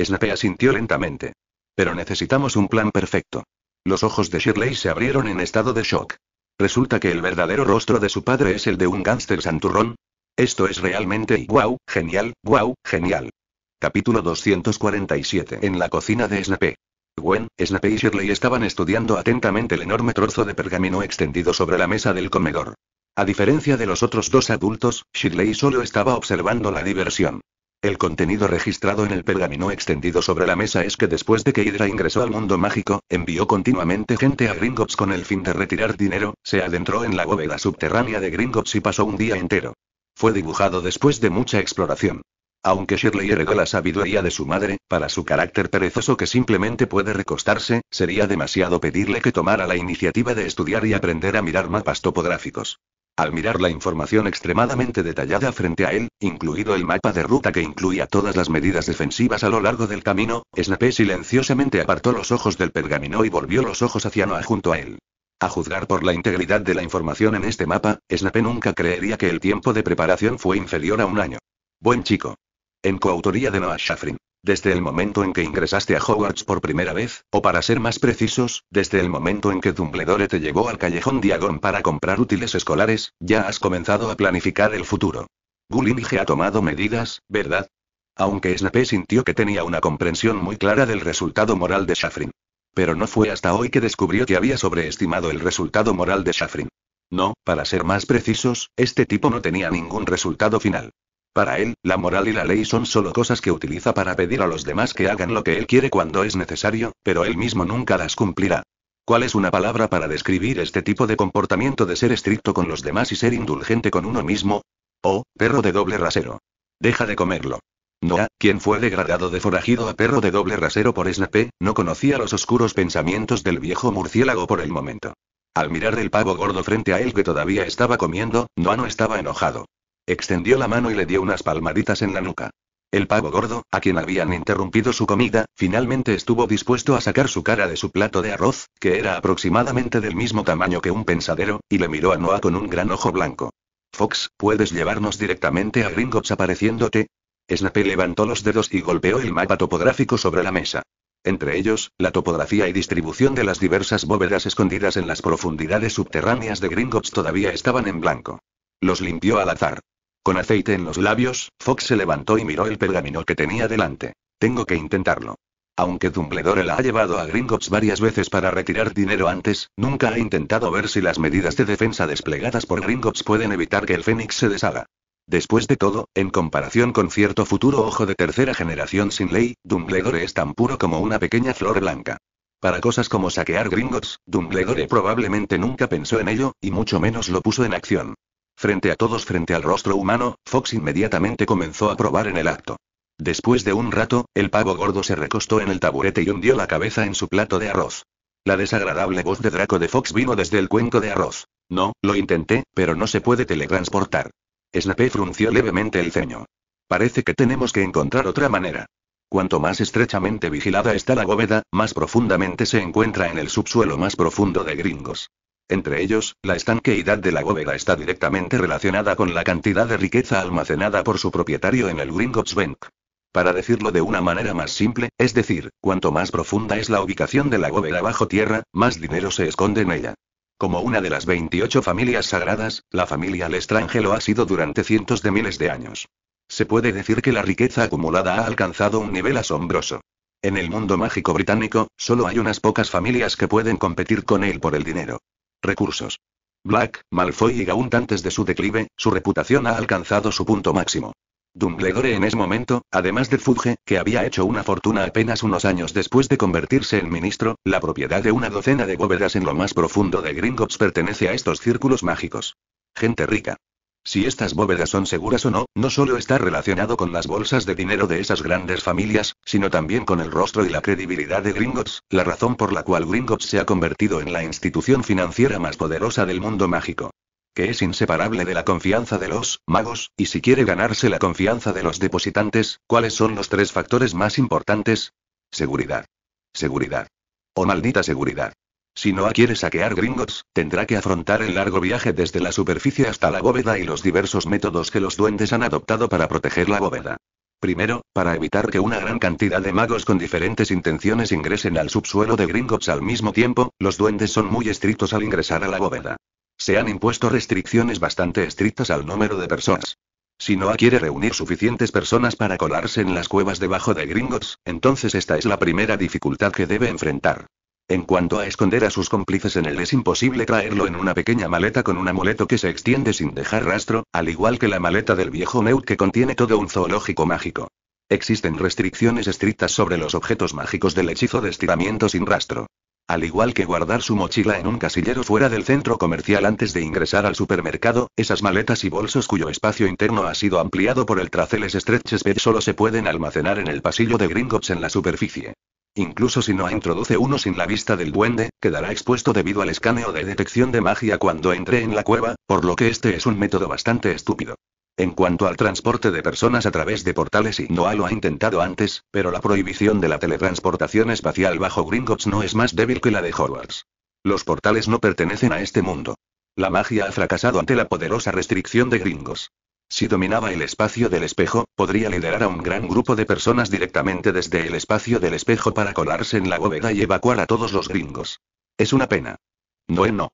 Snape asintió lentamente. Pero necesitamos un plan perfecto. Los ojos de Shirley se abrieron en estado de shock. Resulta que el verdadero rostro de su padre es el de un gánster santurrón, esto es realmente guau, genial, guau, wow, genial. Capítulo 247. En la cocina de Snape. Gwen, Snape y Shirley estaban estudiando atentamente el enorme trozo de pergamino extendido sobre la mesa del comedor. A diferencia de los otros dos adultos, Shirley solo estaba observando la diversión. El contenido registrado en el pergamino extendido sobre la mesa es que después de que Hydra ingresó al mundo mágico, envió continuamente gente a Gringotts con el fin de retirar dinero, se adentró en la bóveda subterránea de Gringotts y pasó un día entero. Fue dibujado después de mucha exploración. Aunque Shirley heredó la sabiduría de su madre, para su carácter perezoso que simplemente puede recostarse, sería demasiado pedirle que tomara la iniciativa de estudiar y aprender a mirar mapas topográficos. Al mirar la información extremadamente detallada frente a él, incluido el mapa de ruta que incluía todas las medidas defensivas a lo largo del camino, Snape silenciosamente apartó los ojos del pergamino y volvió los ojos hacia Noah junto a él. A juzgar por la integridad de la información en este mapa, Snape nunca creería que el tiempo de preparación fue inferior a un año. Buen chico. En coautoría de Noah Shafrin. Desde el momento en que ingresaste a Hogwarts por primera vez, o para ser más precisos, desde el momento en que Dumbledore te llevó al callejón Diagon para comprar útiles escolares, ya has comenzado a planificar el futuro. Gullinge ha tomado medidas, ¿verdad? Aunque Snape sintió que tenía una comprensión muy clara del resultado moral de Shafrin pero no fue hasta hoy que descubrió que había sobreestimado el resultado moral de Shafrin. No, para ser más precisos, este tipo no tenía ningún resultado final. Para él, la moral y la ley son solo cosas que utiliza para pedir a los demás que hagan lo que él quiere cuando es necesario, pero él mismo nunca las cumplirá. ¿Cuál es una palabra para describir este tipo de comportamiento de ser estricto con los demás y ser indulgente con uno mismo? Oh, perro de doble rasero. Deja de comerlo. Noah, quien fue degradado de forajido a perro de doble rasero por Snape, no conocía los oscuros pensamientos del viejo murciélago por el momento. Al mirar el pavo gordo frente a él que todavía estaba comiendo, Noah no estaba enojado. Extendió la mano y le dio unas palmaditas en la nuca. El pavo gordo, a quien habían interrumpido su comida, finalmente estuvo dispuesto a sacar su cara de su plato de arroz, que era aproximadamente del mismo tamaño que un pensadero, y le miró a Noah con un gran ojo blanco. Fox, ¿puedes llevarnos directamente a Gringotts apareciéndote? Snape levantó los dedos y golpeó el mapa topográfico sobre la mesa. Entre ellos, la topografía y distribución de las diversas bóvedas escondidas en las profundidades subterráneas de Gringotts todavía estaban en blanco. Los limpió al azar. Con aceite en los labios, Fox se levantó y miró el pergamino que tenía delante. Tengo que intentarlo. Aunque Dumbledore la ha llevado a Gringotts varias veces para retirar dinero antes, nunca ha intentado ver si las medidas de defensa desplegadas por Gringotts pueden evitar que el Fénix se deshaga. Después de todo, en comparación con cierto futuro ojo de tercera generación sin ley, Dumbledore es tan puro como una pequeña flor blanca. Para cosas como saquear gringos, Dumbledore probablemente nunca pensó en ello, y mucho menos lo puso en acción. Frente a todos, frente al rostro humano, Fox inmediatamente comenzó a probar en el acto. Después de un rato, el pavo gordo se recostó en el taburete y hundió la cabeza en su plato de arroz. La desagradable voz de Draco de Fox vino desde el cuenco de arroz. No, lo intenté, pero no se puede teletransportar. Snape frunció levemente el ceño. Parece que tenemos que encontrar otra manera. Cuanto más estrechamente vigilada está la bóveda, más profundamente se encuentra en el subsuelo más profundo de gringos. Entre ellos, la estanqueidad de la bóveda está directamente relacionada con la cantidad de riqueza almacenada por su propietario en el Gringos Bank. Para decirlo de una manera más simple, es decir, cuanto más profunda es la ubicación de la bóveda bajo tierra, más dinero se esconde en ella. Como una de las 28 familias sagradas, la familia Lestrange lo ha sido durante cientos de miles de años. Se puede decir que la riqueza acumulada ha alcanzado un nivel asombroso. En el mundo mágico británico, solo hay unas pocas familias que pueden competir con él por el dinero. Recursos. Black, Malfoy y Gaunt antes de su declive, su reputación ha alcanzado su punto máximo. Dumbledore en ese momento, además de Fudge, que había hecho una fortuna apenas unos años después de convertirse en ministro, la propiedad de una docena de bóvedas en lo más profundo de Gringotts pertenece a estos círculos mágicos. Gente rica. Si estas bóvedas son seguras o no, no solo está relacionado con las bolsas de dinero de esas grandes familias, sino también con el rostro y la credibilidad de Gringotts, la razón por la cual Gringotts se ha convertido en la institución financiera más poderosa del mundo mágico es inseparable de la confianza de los magos, y si quiere ganarse la confianza de los depositantes, ¿cuáles son los tres factores más importantes? Seguridad. Seguridad. O oh, maldita seguridad. Si no quiere saquear gringos, tendrá que afrontar el largo viaje desde la superficie hasta la bóveda y los diversos métodos que los duendes han adoptado para proteger la bóveda. Primero, para evitar que una gran cantidad de magos con diferentes intenciones ingresen al subsuelo de Gringotts al mismo tiempo, los duendes son muy estrictos al ingresar a la bóveda. Se han impuesto restricciones bastante estrictas al número de personas. Si Noah quiere reunir suficientes personas para colarse en las cuevas debajo de gringos, entonces esta es la primera dificultad que debe enfrentar. En cuanto a esconder a sus cómplices en él, es imposible traerlo en una pequeña maleta con un amuleto que se extiende sin dejar rastro, al igual que la maleta del viejo Neut que contiene todo un zoológico mágico. Existen restricciones estrictas sobre los objetos mágicos del hechizo de estiramiento sin rastro. Al igual que guardar su mochila en un casillero fuera del centro comercial antes de ingresar al supermercado, esas maletas y bolsos cuyo espacio interno ha sido ampliado por el traceles Stretch Speed solo se pueden almacenar en el pasillo de Gringotts en la superficie. Incluso si no introduce uno sin la vista del duende, quedará expuesto debido al escaneo de detección de magia cuando entre en la cueva, por lo que este es un método bastante estúpido. En cuanto al transporte de personas a través de portales, Noah lo ha intentado antes, pero la prohibición de la teletransportación espacial bajo Gringotts no es más débil que la de Hogwarts. Los portales no pertenecen a este mundo. La magia ha fracasado ante la poderosa restricción de gringos. Si dominaba el espacio del espejo, podría liderar a un gran grupo de personas directamente desde el espacio del espejo para colarse en la bóveda y evacuar a todos los gringos. Es una pena. Noé no.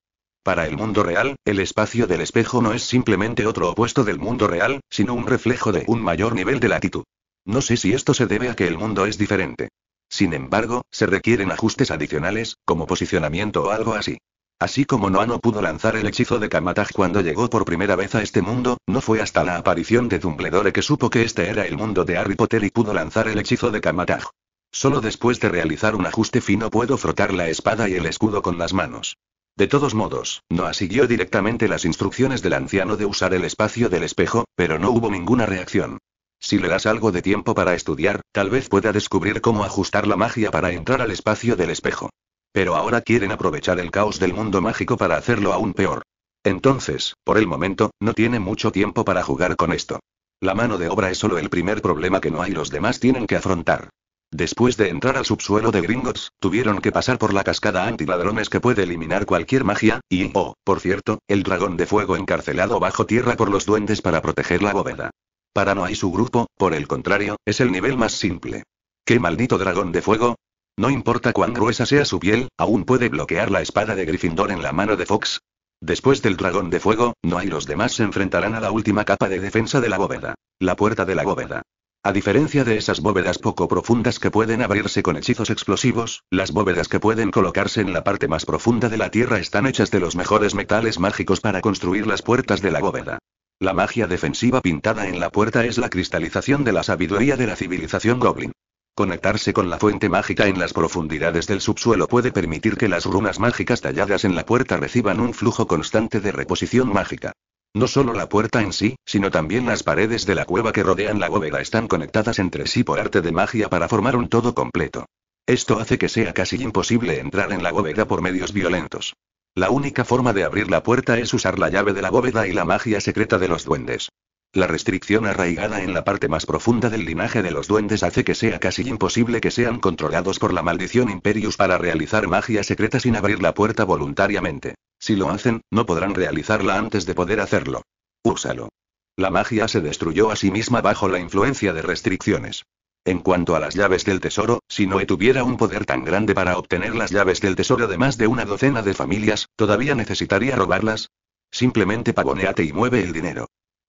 Para el mundo real, el espacio del espejo no es simplemente otro opuesto del mundo real, sino un reflejo de un mayor nivel de latitud. No sé si esto se debe a que el mundo es diferente. Sin embargo, se requieren ajustes adicionales, como posicionamiento o algo así. Así como Noano pudo lanzar el hechizo de Kamataj cuando llegó por primera vez a este mundo, no fue hasta la aparición de Dumbledore que supo que este era el mundo de Harry Potter y pudo lanzar el hechizo de Kamataj. Solo después de realizar un ajuste fino puedo frotar la espada y el escudo con las manos. De todos modos, Noah siguió directamente las instrucciones del anciano de usar el espacio del espejo, pero no hubo ninguna reacción. Si le das algo de tiempo para estudiar, tal vez pueda descubrir cómo ajustar la magia para entrar al espacio del espejo. Pero ahora quieren aprovechar el caos del mundo mágico para hacerlo aún peor. Entonces, por el momento, no tiene mucho tiempo para jugar con esto. La mano de obra es solo el primer problema que no hay los demás tienen que afrontar. Después de entrar al subsuelo de Gringotts, tuvieron que pasar por la cascada antiladrones que puede eliminar cualquier magia, y, oh, por cierto, el dragón de fuego encarcelado bajo tierra por los duendes para proteger la bóveda. Para Noah y su grupo, por el contrario, es el nivel más simple. ¿Qué maldito dragón de fuego? No importa cuán gruesa sea su piel, aún puede bloquear la espada de Gryffindor en la mano de Fox. Después del dragón de fuego, no y los demás se enfrentarán a la última capa de defensa de la bóveda. La puerta de la bóveda. A diferencia de esas bóvedas poco profundas que pueden abrirse con hechizos explosivos, las bóvedas que pueden colocarse en la parte más profunda de la Tierra están hechas de los mejores metales mágicos para construir las puertas de la bóveda. La magia defensiva pintada en la puerta es la cristalización de la sabiduría de la civilización goblin. Conectarse con la fuente mágica en las profundidades del subsuelo puede permitir que las runas mágicas talladas en la puerta reciban un flujo constante de reposición mágica. No solo la puerta en sí, sino también las paredes de la cueva que rodean la bóveda están conectadas entre sí por arte de magia para formar un todo completo. Esto hace que sea casi imposible entrar en la bóveda por medios violentos. La única forma de abrir la puerta es usar la llave de la bóveda y la magia secreta de los duendes. La restricción arraigada en la parte más profunda del linaje de los duendes hace que sea casi imposible que sean controlados por la maldición Imperius para realizar magia secreta sin abrir la puerta voluntariamente. Si lo hacen, no podrán realizarla antes de poder hacerlo. Úsalo. La magia se destruyó a sí misma bajo la influencia de restricciones. En cuanto a las llaves del tesoro, si Noé tuviera un poder tan grande para obtener las llaves del tesoro de más de una docena de familias, ¿todavía necesitaría robarlas? Simplemente pagoneate y mueve el dinero.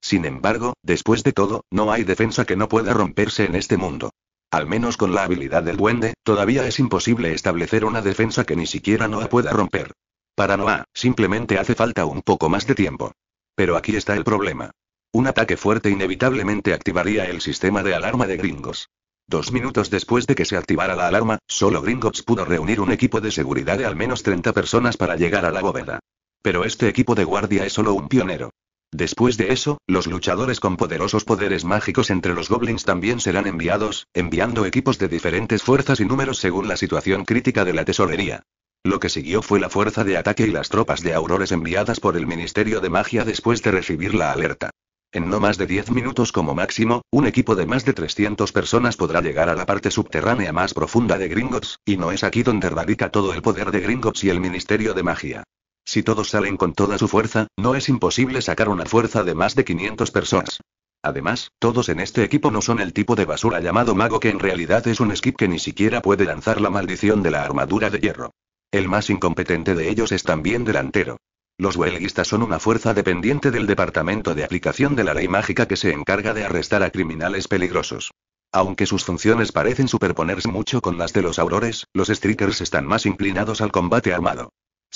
Sin embargo, después de todo, no hay defensa que no pueda romperse en este mundo. Al menos con la habilidad del duende, todavía es imposible establecer una defensa que ni siquiera Noah pueda romper. Para Noah, simplemente hace falta un poco más de tiempo. Pero aquí está el problema. Un ataque fuerte inevitablemente activaría el sistema de alarma de Gringos. Dos minutos después de que se activara la alarma, solo Gringos pudo reunir un equipo de seguridad de al menos 30 personas para llegar a la bóveda. Pero este equipo de guardia es solo un pionero. Después de eso, los luchadores con poderosos poderes mágicos entre los goblins también serán enviados, enviando equipos de diferentes fuerzas y números según la situación crítica de la tesorería. Lo que siguió fue la fuerza de ataque y las tropas de aurores enviadas por el Ministerio de Magia después de recibir la alerta. En no más de 10 minutos como máximo, un equipo de más de 300 personas podrá llegar a la parte subterránea más profunda de Gringotts, y no es aquí donde radica todo el poder de Gringotts y el Ministerio de Magia. Si todos salen con toda su fuerza, no es imposible sacar una fuerza de más de 500 personas. Además, todos en este equipo no son el tipo de basura llamado mago que en realidad es un skip que ni siquiera puede lanzar la maldición de la armadura de hierro. El más incompetente de ellos es también delantero. Los huelguistas son una fuerza dependiente del Departamento de Aplicación de la Ley Mágica que se encarga de arrestar a criminales peligrosos. Aunque sus funciones parecen superponerse mucho con las de los aurores, los streakers están más inclinados al combate armado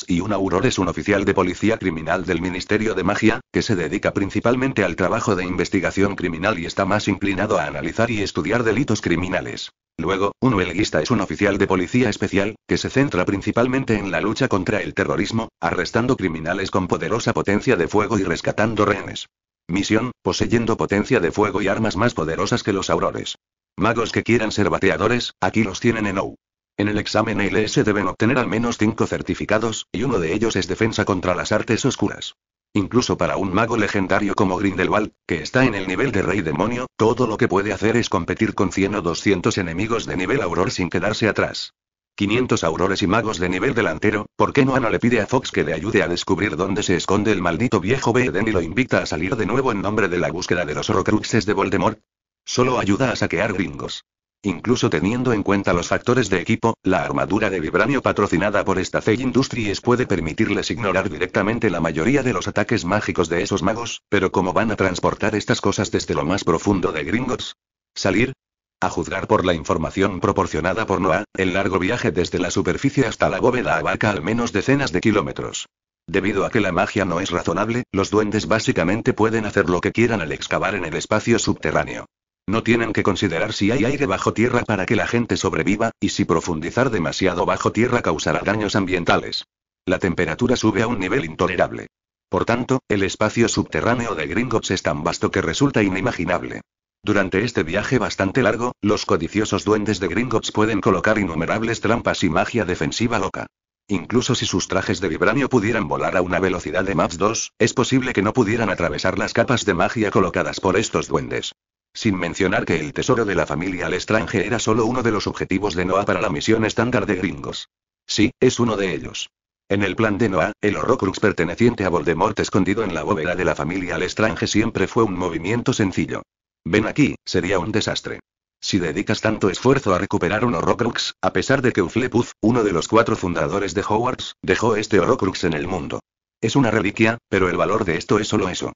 y un auror es un oficial de policía criminal del Ministerio de Magia, que se dedica principalmente al trabajo de investigación criminal y está más inclinado a analizar y estudiar delitos criminales. Luego, un huelguista es un oficial de policía especial, que se centra principalmente en la lucha contra el terrorismo, arrestando criminales con poderosa potencia de fuego y rescatando rehenes. Misión, poseyendo potencia de fuego y armas más poderosas que los aurores. Magos que quieran ser bateadores, aquí los tienen en OU. En el examen LS deben obtener al menos 5 certificados, y uno de ellos es defensa contra las artes oscuras. Incluso para un mago legendario como Grindelwald, que está en el nivel de rey demonio, todo lo que puede hacer es competir con 100 o 200 enemigos de nivel auror sin quedarse atrás. 500 aurores y magos de nivel delantero, ¿por qué no Ana le pide a Fox que le ayude a descubrir dónde se esconde el maldito viejo Beden y lo invita a salir de nuevo en nombre de la búsqueda de los horrocruxes de Voldemort? Solo ayuda a saquear gringos. Incluso teniendo en cuenta los factores de equipo, la armadura de vibranio patrocinada por esta C Industries puede permitirles ignorar directamente la mayoría de los ataques mágicos de esos magos, pero ¿cómo van a transportar estas cosas desde lo más profundo de Gringotts? ¿Salir? A juzgar por la información proporcionada por Noah, el largo viaje desde la superficie hasta la bóveda abarca al menos decenas de kilómetros. Debido a que la magia no es razonable, los duendes básicamente pueden hacer lo que quieran al excavar en el espacio subterráneo. No tienen que considerar si hay aire bajo tierra para que la gente sobreviva, y si profundizar demasiado bajo tierra causará daños ambientales. La temperatura sube a un nivel intolerable. Por tanto, el espacio subterráneo de Gringotts es tan vasto que resulta inimaginable. Durante este viaje bastante largo, los codiciosos duendes de Gringotts pueden colocar innumerables trampas y magia defensiva loca. Incluso si sus trajes de vibranio pudieran volar a una velocidad de Mach 2, es posible que no pudieran atravesar las capas de magia colocadas por estos duendes. Sin mencionar que el tesoro de la familia Lestrange era solo uno de los objetivos de Noah para la misión estándar de gringos. Sí, es uno de ellos. En el plan de Noah, el Horrocrux perteneciente a Voldemort escondido en la bóveda de la familia Lestrange siempre fue un movimiento sencillo. Ven aquí, sería un desastre. Si dedicas tanto esfuerzo a recuperar un Horrocrux, a pesar de que Uflepuz, uno de los cuatro fundadores de Hogwarts, dejó este Horrocrux en el mundo. Es una reliquia, pero el valor de esto es solo eso.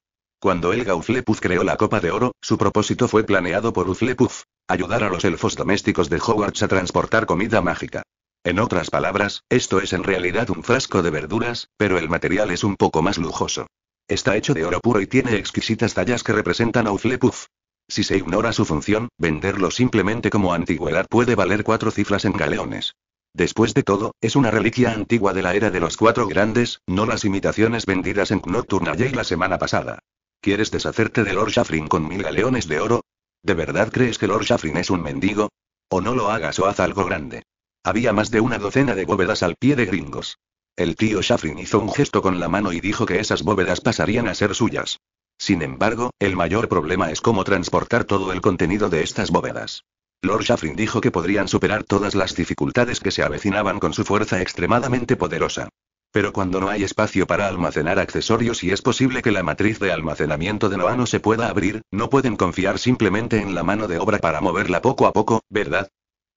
Cuando Elga Uflepuff creó la Copa de Oro, su propósito fue planeado por Uflepuf, Ayudar a los elfos domésticos de Hogwarts a transportar comida mágica. En otras palabras, esto es en realidad un frasco de verduras, pero el material es un poco más lujoso. Está hecho de oro puro y tiene exquisitas tallas que representan a Uflepuff. Si se ignora su función, venderlo simplemente como antigüedad puede valer cuatro cifras en galeones. Después de todo, es una reliquia antigua de la era de los cuatro grandes, no las imitaciones vendidas en Nocturna la semana pasada. ¿Quieres deshacerte de Lord Shafrin con mil galeones de oro? ¿De verdad crees que Lord Shafrin es un mendigo? O no lo hagas o haz algo grande. Había más de una docena de bóvedas al pie de gringos. El tío Shafrin hizo un gesto con la mano y dijo que esas bóvedas pasarían a ser suyas. Sin embargo, el mayor problema es cómo transportar todo el contenido de estas bóvedas. Lord Shafrin dijo que podrían superar todas las dificultades que se avecinaban con su fuerza extremadamente poderosa. Pero cuando no hay espacio para almacenar accesorios y es posible que la matriz de almacenamiento de Noano se pueda abrir, no pueden confiar simplemente en la mano de obra para moverla poco a poco, ¿verdad?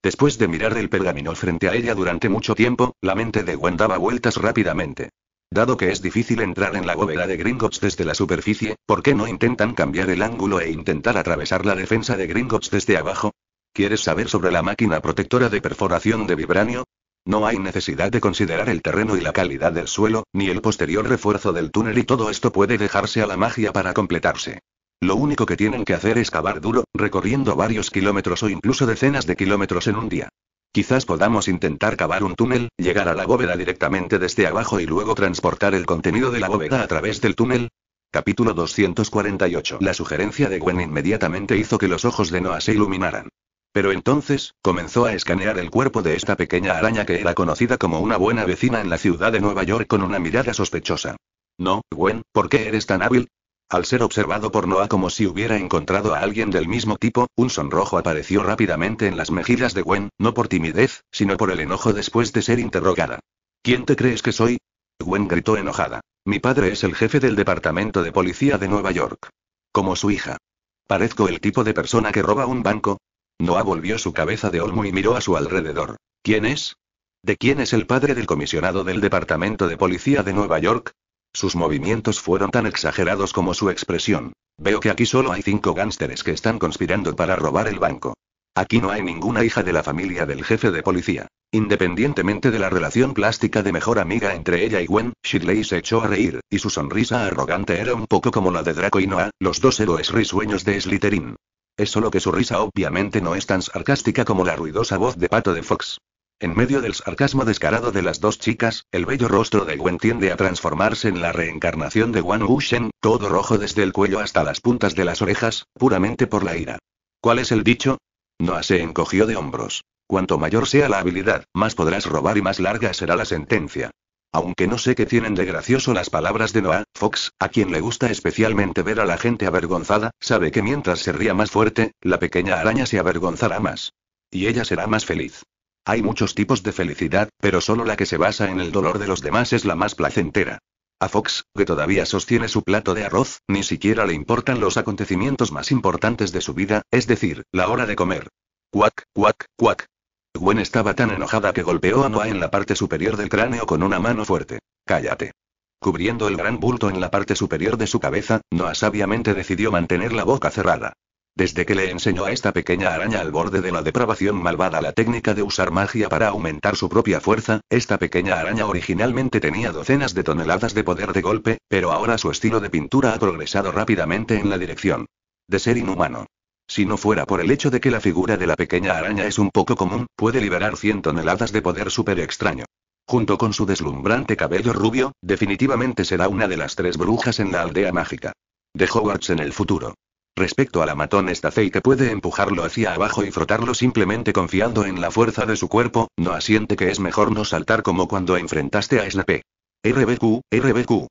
Después de mirar el pergamino frente a ella durante mucho tiempo, la mente de Gwen daba vueltas rápidamente. Dado que es difícil entrar en la bóveda de Gringotts desde la superficie, ¿por qué no intentan cambiar el ángulo e intentar atravesar la defensa de Gringotts desde abajo? ¿Quieres saber sobre la máquina protectora de perforación de vibranio? No hay necesidad de considerar el terreno y la calidad del suelo, ni el posterior refuerzo del túnel y todo esto puede dejarse a la magia para completarse. Lo único que tienen que hacer es cavar duro, recorriendo varios kilómetros o incluso decenas de kilómetros en un día. Quizás podamos intentar cavar un túnel, llegar a la bóveda directamente desde abajo y luego transportar el contenido de la bóveda a través del túnel. Capítulo 248. La sugerencia de Gwen inmediatamente hizo que los ojos de Noah se iluminaran. Pero entonces, comenzó a escanear el cuerpo de esta pequeña araña que era conocida como una buena vecina en la ciudad de Nueva York con una mirada sospechosa. No, Gwen, ¿por qué eres tan hábil? Al ser observado por Noah como si hubiera encontrado a alguien del mismo tipo, un sonrojo apareció rápidamente en las mejillas de Gwen, no por timidez, sino por el enojo después de ser interrogada. ¿Quién te crees que soy? Gwen gritó enojada. Mi padre es el jefe del departamento de policía de Nueva York. Como su hija. Parezco el tipo de persona que roba un banco, Noah volvió su cabeza de olmo y miró a su alrededor. ¿Quién es? ¿De quién es el padre del comisionado del Departamento de Policía de Nueva York? Sus movimientos fueron tan exagerados como su expresión. Veo que aquí solo hay cinco gánsteres que están conspirando para robar el banco. Aquí no hay ninguna hija de la familia del jefe de policía. Independientemente de la relación plástica de mejor amiga entre ella y Gwen, Shirley se echó a reír, y su sonrisa arrogante era un poco como la de Draco y Noah, los dos héroes risueños de Slytherin. Es solo que su risa obviamente no es tan sarcástica como la ruidosa voz de Pato de Fox. En medio del sarcasmo descarado de las dos chicas, el bello rostro de Gwen tiende a transformarse en la reencarnación de Wan Wuxian, todo rojo desde el cuello hasta las puntas de las orejas, puramente por la ira. ¿Cuál es el dicho? Noah se encogió de hombros. Cuanto mayor sea la habilidad, más podrás robar y más larga será la sentencia. Aunque no sé qué tienen de gracioso las palabras de Noah, Fox, a quien le gusta especialmente ver a la gente avergonzada, sabe que mientras se ría más fuerte, la pequeña araña se avergonzará más. Y ella será más feliz. Hay muchos tipos de felicidad, pero solo la que se basa en el dolor de los demás es la más placentera. A Fox, que todavía sostiene su plato de arroz, ni siquiera le importan los acontecimientos más importantes de su vida, es decir, la hora de comer. Cuac, cuac, cuac. Gwen estaba tan enojada que golpeó a Noah en la parte superior del cráneo con una mano fuerte. Cállate. Cubriendo el gran bulto en la parte superior de su cabeza, Noah sabiamente decidió mantener la boca cerrada. Desde que le enseñó a esta pequeña araña al borde de la depravación malvada la técnica de usar magia para aumentar su propia fuerza, esta pequeña araña originalmente tenía docenas de toneladas de poder de golpe, pero ahora su estilo de pintura ha progresado rápidamente en la dirección de ser inhumano. Si no fuera por el hecho de que la figura de la pequeña araña es un poco común, puede liberar 100 toneladas de poder súper extraño. Junto con su deslumbrante cabello rubio, definitivamente será una de las tres brujas en la aldea mágica. De Hogwarts en el futuro. Respecto a la matón Stacey este que puede empujarlo hacia abajo y frotarlo simplemente confiando en la fuerza de su cuerpo, no asiente que es mejor no saltar como cuando enfrentaste a Snape. RBQ, RBQ.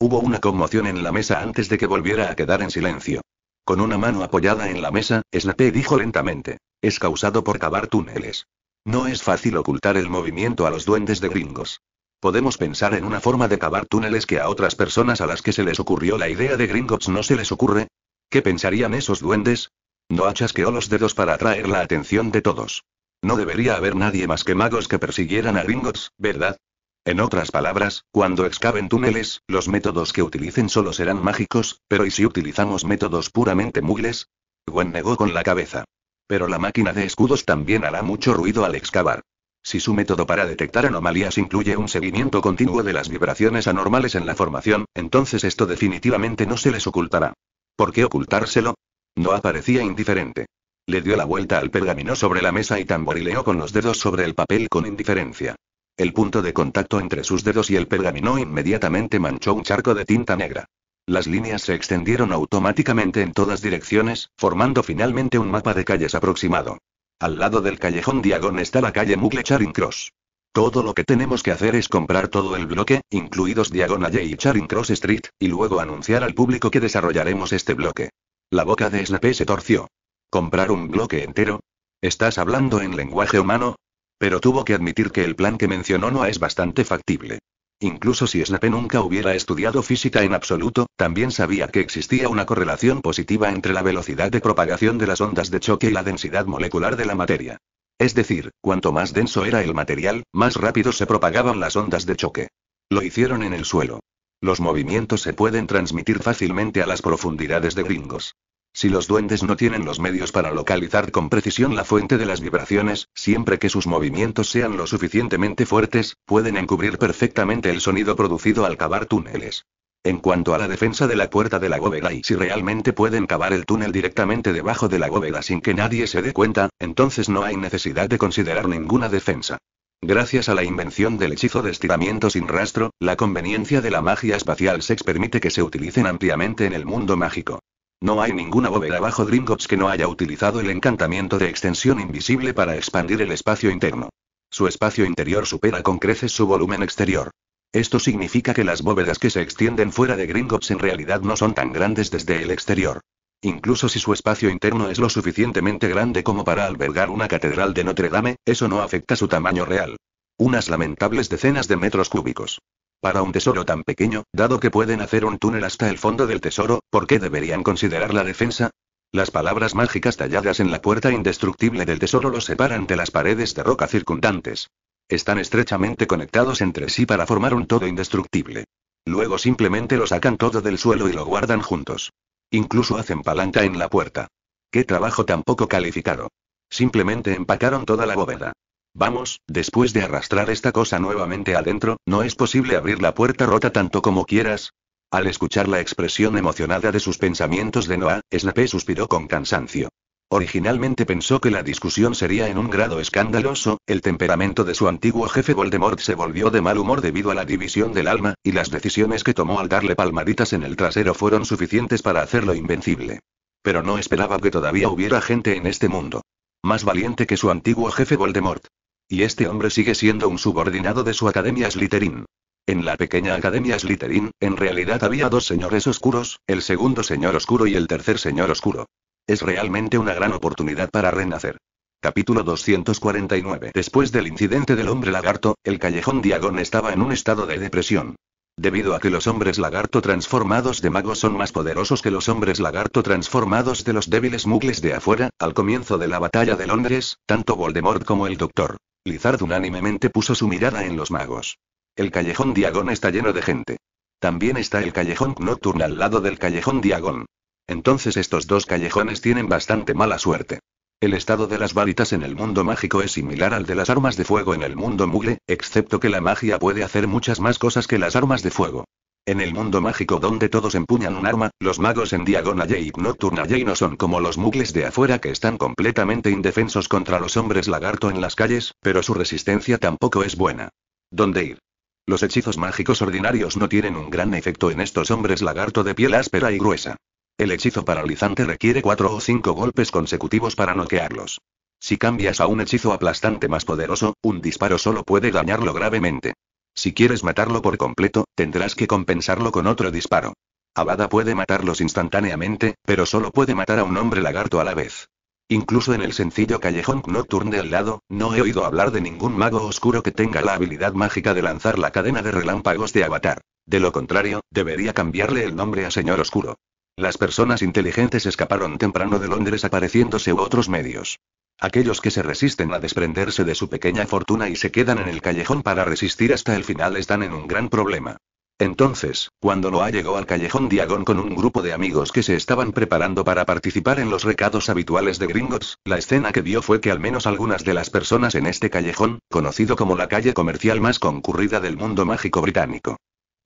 Hubo una conmoción en la mesa antes de que volviera a quedar en silencio. Con una mano apoyada en la mesa, Snape dijo lentamente. Es causado por cavar túneles. No es fácil ocultar el movimiento a los duendes de gringos. Podemos pensar en una forma de cavar túneles que a otras personas a las que se les ocurrió la idea de Gringotts no se les ocurre. ¿Qué pensarían esos duendes? No o los dedos para atraer la atención de todos. No debería haber nadie más que magos que persiguieran a Gringotts, ¿verdad? En otras palabras, cuando excaven túneles, los métodos que utilicen solo serán mágicos, pero ¿y si utilizamos métodos puramente mugles? Gwen negó con la cabeza. Pero la máquina de escudos también hará mucho ruido al excavar. Si su método para detectar anomalías incluye un seguimiento continuo de las vibraciones anormales en la formación, entonces esto definitivamente no se les ocultará. ¿Por qué ocultárselo? No aparecía indiferente. Le dio la vuelta al pergamino sobre la mesa y tamborileó con los dedos sobre el papel con indiferencia. El punto de contacto entre sus dedos y el pergamino inmediatamente manchó un charco de tinta negra. Las líneas se extendieron automáticamente en todas direcciones, formando finalmente un mapa de calles aproximado. Al lado del callejón Diagon está la calle Mugle Charing Cross. Todo lo que tenemos que hacer es comprar todo el bloque, incluidos Diagon Alley y Charing Cross Street, y luego anunciar al público que desarrollaremos este bloque. La boca de Snape se torció. ¿Comprar un bloque entero? ¿Estás hablando en lenguaje humano? Pero tuvo que admitir que el plan que mencionó no es bastante factible. Incluso si Snape nunca hubiera estudiado física en absoluto, también sabía que existía una correlación positiva entre la velocidad de propagación de las ondas de choque y la densidad molecular de la materia. Es decir, cuanto más denso era el material, más rápido se propagaban las ondas de choque. Lo hicieron en el suelo. Los movimientos se pueden transmitir fácilmente a las profundidades de gringos. Si los duendes no tienen los medios para localizar con precisión la fuente de las vibraciones, siempre que sus movimientos sean lo suficientemente fuertes, pueden encubrir perfectamente el sonido producido al cavar túneles. En cuanto a la defensa de la puerta de la bóveda y si realmente pueden cavar el túnel directamente debajo de la bóveda sin que nadie se dé cuenta, entonces no hay necesidad de considerar ninguna defensa. Gracias a la invención del hechizo de estiramiento sin rastro, la conveniencia de la magia espacial se permite que se utilicen ampliamente en el mundo mágico. No hay ninguna bóveda bajo Gringotts que no haya utilizado el encantamiento de extensión invisible para expandir el espacio interno. Su espacio interior supera con creces su volumen exterior. Esto significa que las bóvedas que se extienden fuera de Gringotts en realidad no son tan grandes desde el exterior. Incluso si su espacio interno es lo suficientemente grande como para albergar una catedral de Notre Dame, eso no afecta su tamaño real. Unas lamentables decenas de metros cúbicos. Para un tesoro tan pequeño, dado que pueden hacer un túnel hasta el fondo del tesoro, ¿por qué deberían considerar la defensa? Las palabras mágicas talladas en la puerta indestructible del tesoro los separan de las paredes de roca circundantes. Están estrechamente conectados entre sí para formar un todo indestructible. Luego simplemente lo sacan todo del suelo y lo guardan juntos. Incluso hacen palanca en la puerta. Qué trabajo tan poco calificado. Simplemente empacaron toda la bóveda. Vamos, después de arrastrar esta cosa nuevamente adentro, no es posible abrir la puerta rota tanto como quieras. Al escuchar la expresión emocionada de sus pensamientos de Noah, Snape suspiró con cansancio. Originalmente pensó que la discusión sería en un grado escandaloso, el temperamento de su antiguo jefe Voldemort se volvió de mal humor debido a la división del alma, y las decisiones que tomó al darle palmaditas en el trasero fueron suficientes para hacerlo invencible. Pero no esperaba que todavía hubiera gente en este mundo. Más valiente que su antiguo jefe Voldemort. Y este hombre sigue siendo un subordinado de su Academia Slytherin. En la pequeña Academia Slytherin, en realidad había dos señores oscuros, el segundo señor oscuro y el tercer señor oscuro. Es realmente una gran oportunidad para renacer. Capítulo 249 Después del incidente del hombre lagarto, el callejón Diagón estaba en un estado de depresión. Debido a que los hombres lagarto transformados de magos son más poderosos que los hombres lagarto transformados de los débiles mugles de afuera, al comienzo de la batalla de Londres, tanto Voldemort como el Doctor Lizard unánimemente puso su mirada en los magos. El callejón Diagón está lleno de gente. También está el callejón Nocturne al lado del callejón Diagón. Entonces estos dos callejones tienen bastante mala suerte. El estado de las varitas en el mundo mágico es similar al de las armas de fuego en el mundo mugle, excepto que la magia puede hacer muchas más cosas que las armas de fuego. En el mundo mágico donde todos empuñan un arma, los magos en Diagonal y Nocturna y no son como los mugles de afuera que están completamente indefensos contra los hombres lagarto en las calles, pero su resistencia tampoco es buena. ¿Dónde ir? Los hechizos mágicos ordinarios no tienen un gran efecto en estos hombres lagarto de piel áspera y gruesa. El hechizo paralizante requiere cuatro o cinco golpes consecutivos para noquearlos. Si cambias a un hechizo aplastante más poderoso, un disparo solo puede dañarlo gravemente. Si quieres matarlo por completo, tendrás que compensarlo con otro disparo. Abada puede matarlos instantáneamente, pero solo puede matar a un hombre lagarto a la vez. Incluso en el sencillo callejón nocturne del lado, no he oído hablar de ningún mago oscuro que tenga la habilidad mágica de lanzar la cadena de relámpagos de Avatar. De lo contrario, debería cambiarle el nombre a Señor Oscuro. Las personas inteligentes escaparon temprano de Londres apareciéndose u otros medios. Aquellos que se resisten a desprenderse de su pequeña fortuna y se quedan en el callejón para resistir hasta el final están en un gran problema. Entonces, cuando Noah llegó al callejón Diagón con un grupo de amigos que se estaban preparando para participar en los recados habituales de gringos, la escena que vio fue que al menos algunas de las personas en este callejón, conocido como la calle comercial más concurrida del mundo mágico británico.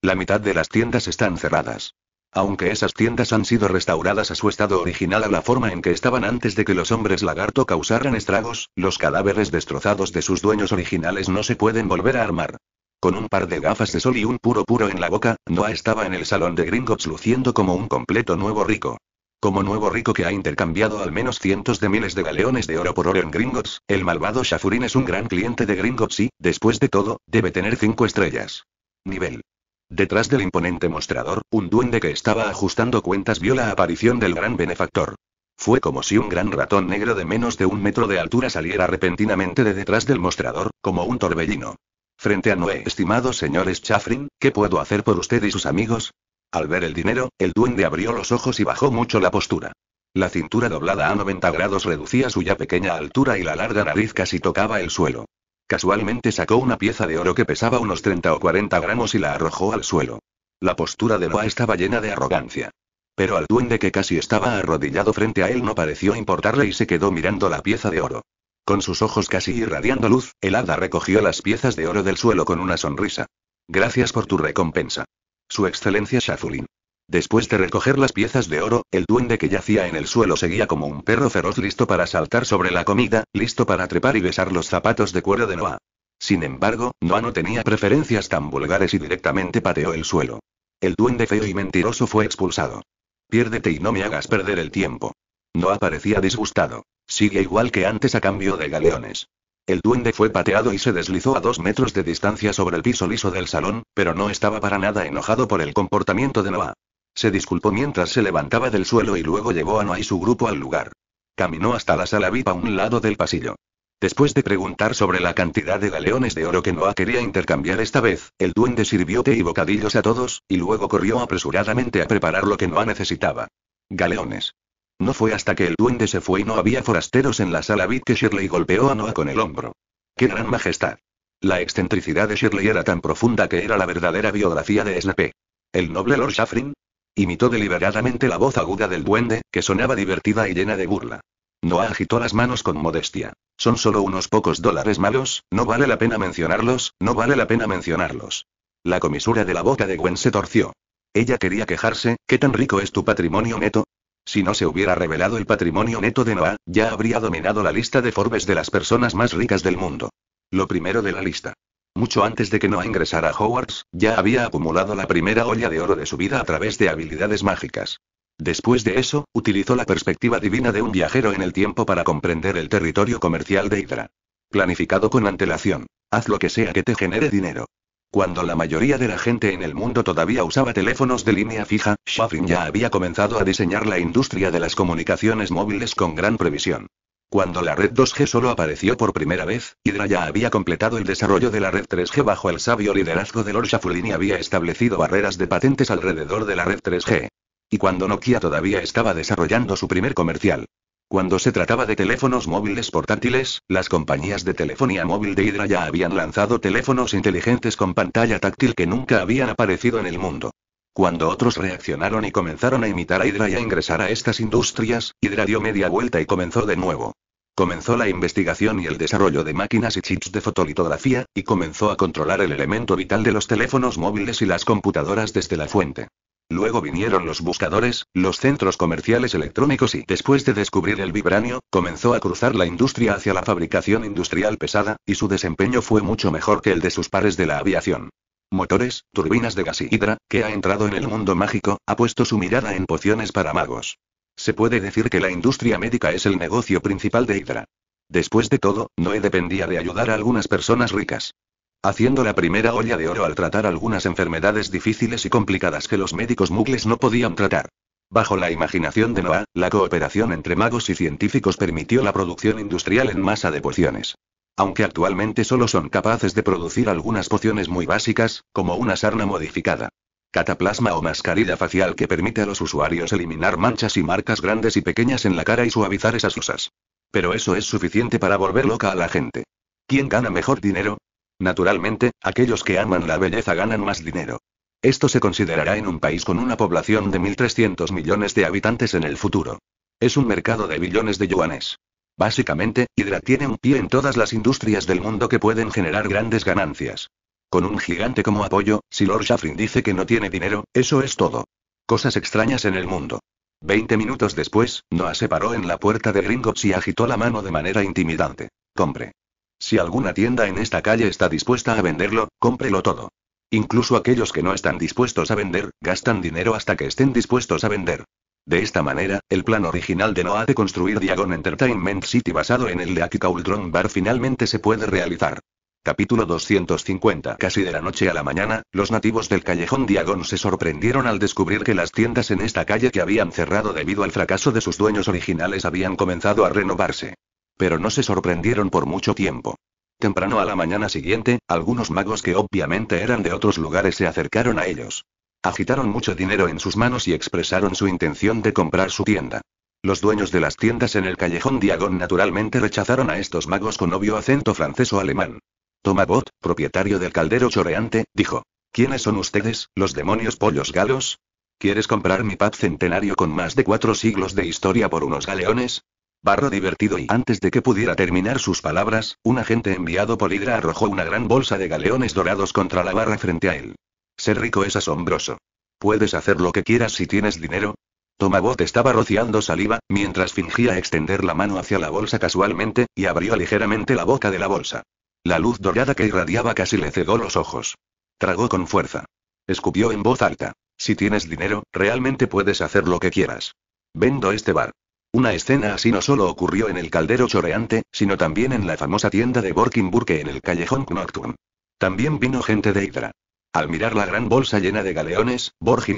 La mitad de las tiendas están cerradas. Aunque esas tiendas han sido restauradas a su estado original a la forma en que estaban antes de que los hombres lagarto causaran estragos, los cadáveres destrozados de sus dueños originales no se pueden volver a armar. Con un par de gafas de sol y un puro puro en la boca, Noah estaba en el salón de Gringotts luciendo como un completo nuevo rico. Como nuevo rico que ha intercambiado al menos cientos de miles de galeones de oro por oro en Gringotts, el malvado Shafurin es un gran cliente de Gringotts y, después de todo, debe tener cinco estrellas. Nivel. Detrás del imponente mostrador, un duende que estaba ajustando cuentas vio la aparición del gran benefactor. Fue como si un gran ratón negro de menos de un metro de altura saliera repentinamente de detrás del mostrador, como un torbellino. Frente a Noé, estimados señores Chaffrin, ¿qué puedo hacer por usted y sus amigos? Al ver el dinero, el duende abrió los ojos y bajó mucho la postura. La cintura doblada a 90 grados reducía su ya pequeña altura y la larga nariz casi tocaba el suelo. Casualmente sacó una pieza de oro que pesaba unos 30 o 40 gramos y la arrojó al suelo. La postura de Noah estaba llena de arrogancia. Pero al duende que casi estaba arrodillado frente a él no pareció importarle y se quedó mirando la pieza de oro. Con sus ojos casi irradiando luz, el hada recogió las piezas de oro del suelo con una sonrisa. Gracias por tu recompensa. Su excelencia Shafulin. Después de recoger las piezas de oro, el duende que yacía en el suelo seguía como un perro feroz listo para saltar sobre la comida, listo para trepar y besar los zapatos de cuero de Noah. Sin embargo, Noah no tenía preferencias tan vulgares y directamente pateó el suelo. El duende feo y mentiroso fue expulsado. Piérdete y no me hagas perder el tiempo. Noah parecía disgustado. Sigue igual que antes a cambio de galeones. El duende fue pateado y se deslizó a dos metros de distancia sobre el piso liso del salón, pero no estaba para nada enojado por el comportamiento de Noah. Se disculpó mientras se levantaba del suelo y luego llevó a Noah y su grupo al lugar. Caminó hasta la sala VIP a un lado del pasillo. Después de preguntar sobre la cantidad de galeones de oro que Noah quería intercambiar esta vez, el duende sirvió té y bocadillos a todos, y luego corrió apresuradamente a preparar lo que Noah necesitaba. Galeones. No fue hasta que el duende se fue y no había forasteros en la sala VIP que Shirley golpeó a Noah con el hombro. ¡Qué gran majestad! La excentricidad de Shirley era tan profunda que era la verdadera biografía de Snape. El noble Lord Shafrin, Imitó deliberadamente la voz aguda del duende, que sonaba divertida y llena de burla. Noah agitó las manos con modestia. Son solo unos pocos dólares malos, no vale la pena mencionarlos, no vale la pena mencionarlos. La comisura de la boca de Gwen se torció. Ella quería quejarse, ¿qué tan rico es tu patrimonio neto? Si no se hubiera revelado el patrimonio neto de Noah, ya habría dominado la lista de Forbes de las personas más ricas del mundo. Lo primero de la lista. Mucho antes de que no ingresara a Hogwarts, ya había acumulado la primera olla de oro de su vida a través de habilidades mágicas. Después de eso, utilizó la perspectiva divina de un viajero en el tiempo para comprender el territorio comercial de Hydra. Planificado con antelación. Haz lo que sea que te genere dinero. Cuando la mayoría de la gente en el mundo todavía usaba teléfonos de línea fija, Shafrin ya había comenzado a diseñar la industria de las comunicaciones móviles con gran previsión. Cuando la red 2G solo apareció por primera vez, Hydra ya había completado el desarrollo de la red 3G bajo el sabio liderazgo de Lord Shafulin y había establecido barreras de patentes alrededor de la red 3G. Y cuando Nokia todavía estaba desarrollando su primer comercial. Cuando se trataba de teléfonos móviles portátiles, las compañías de telefonía móvil de Hydra ya habían lanzado teléfonos inteligentes con pantalla táctil que nunca habían aparecido en el mundo. Cuando otros reaccionaron y comenzaron a imitar a Hydra y a ingresar a estas industrias, Hydra dio media vuelta y comenzó de nuevo. Comenzó la investigación y el desarrollo de máquinas y chips de fotolitografía, y comenzó a controlar el elemento vital de los teléfonos móviles y las computadoras desde la fuente. Luego vinieron los buscadores, los centros comerciales electrónicos y, después de descubrir el vibranio, comenzó a cruzar la industria hacia la fabricación industrial pesada, y su desempeño fue mucho mejor que el de sus pares de la aviación. Motores, turbinas de gas y hidra, que ha entrado en el mundo mágico, ha puesto su mirada en pociones para magos. Se puede decir que la industria médica es el negocio principal de Hydra. Después de todo, Noé dependía de ayudar a algunas personas ricas. Haciendo la primera olla de oro al tratar algunas enfermedades difíciles y complicadas que los médicos mugles no podían tratar. Bajo la imaginación de Noah, la cooperación entre magos y científicos permitió la producción industrial en masa de pociones aunque actualmente solo son capaces de producir algunas pociones muy básicas, como una sarna modificada. Cataplasma o mascarilla facial que permite a los usuarios eliminar manchas y marcas grandes y pequeñas en la cara y suavizar esas usas. Pero eso es suficiente para volver loca a la gente. ¿Quién gana mejor dinero? Naturalmente, aquellos que aman la belleza ganan más dinero. Esto se considerará en un país con una población de 1.300 millones de habitantes en el futuro. Es un mercado de billones de yuanes. Básicamente, Hydra tiene un pie en todas las industrias del mundo que pueden generar grandes ganancias. Con un gigante como apoyo, si Lord Shafrin dice que no tiene dinero, eso es todo. Cosas extrañas en el mundo. Veinte minutos después, Noah se paró en la puerta de Gringotts y agitó la mano de manera intimidante. Compre. Si alguna tienda en esta calle está dispuesta a venderlo, cómprelo todo. Incluso aquellos que no están dispuestos a vender, gastan dinero hasta que estén dispuestos a vender. De esta manera, el plan original de Noah de construir Diagon Entertainment City basado en el de Aki Cauldron Bar finalmente se puede realizar. Capítulo 250 Casi de la noche a la mañana, los nativos del callejón Diagon se sorprendieron al descubrir que las tiendas en esta calle que habían cerrado debido al fracaso de sus dueños originales habían comenzado a renovarse. Pero no se sorprendieron por mucho tiempo. Temprano a la mañana siguiente, algunos magos que obviamente eran de otros lugares se acercaron a ellos. Agitaron mucho dinero en sus manos y expresaron su intención de comprar su tienda. Los dueños de las tiendas en el callejón Diagon naturalmente rechazaron a estos magos con obvio acento francés o alemán. Tomabot, propietario del caldero choreante, dijo. ¿Quiénes son ustedes, los demonios pollos galos? ¿Quieres comprar mi pub centenario con más de cuatro siglos de historia por unos galeones? Barro divertido y antes de que pudiera terminar sus palabras, un agente enviado por Hidra arrojó una gran bolsa de galeones dorados contra la barra frente a él. Ser rico es asombroso. Puedes hacer lo que quieras si tienes dinero. Tomabot estaba rociando saliva, mientras fingía extender la mano hacia la bolsa casualmente, y abrió ligeramente la boca de la bolsa. La luz dorada que irradiaba casi le cegó los ojos. Tragó con fuerza. Escupió en voz alta. Si tienes dinero, realmente puedes hacer lo que quieras. Vendo este bar. Una escena así no solo ocurrió en el caldero choreante, sino también en la famosa tienda de Borkinburke en el callejón Nocturne. También vino gente de Hydra. Al mirar la gran bolsa llena de galeones, Borgin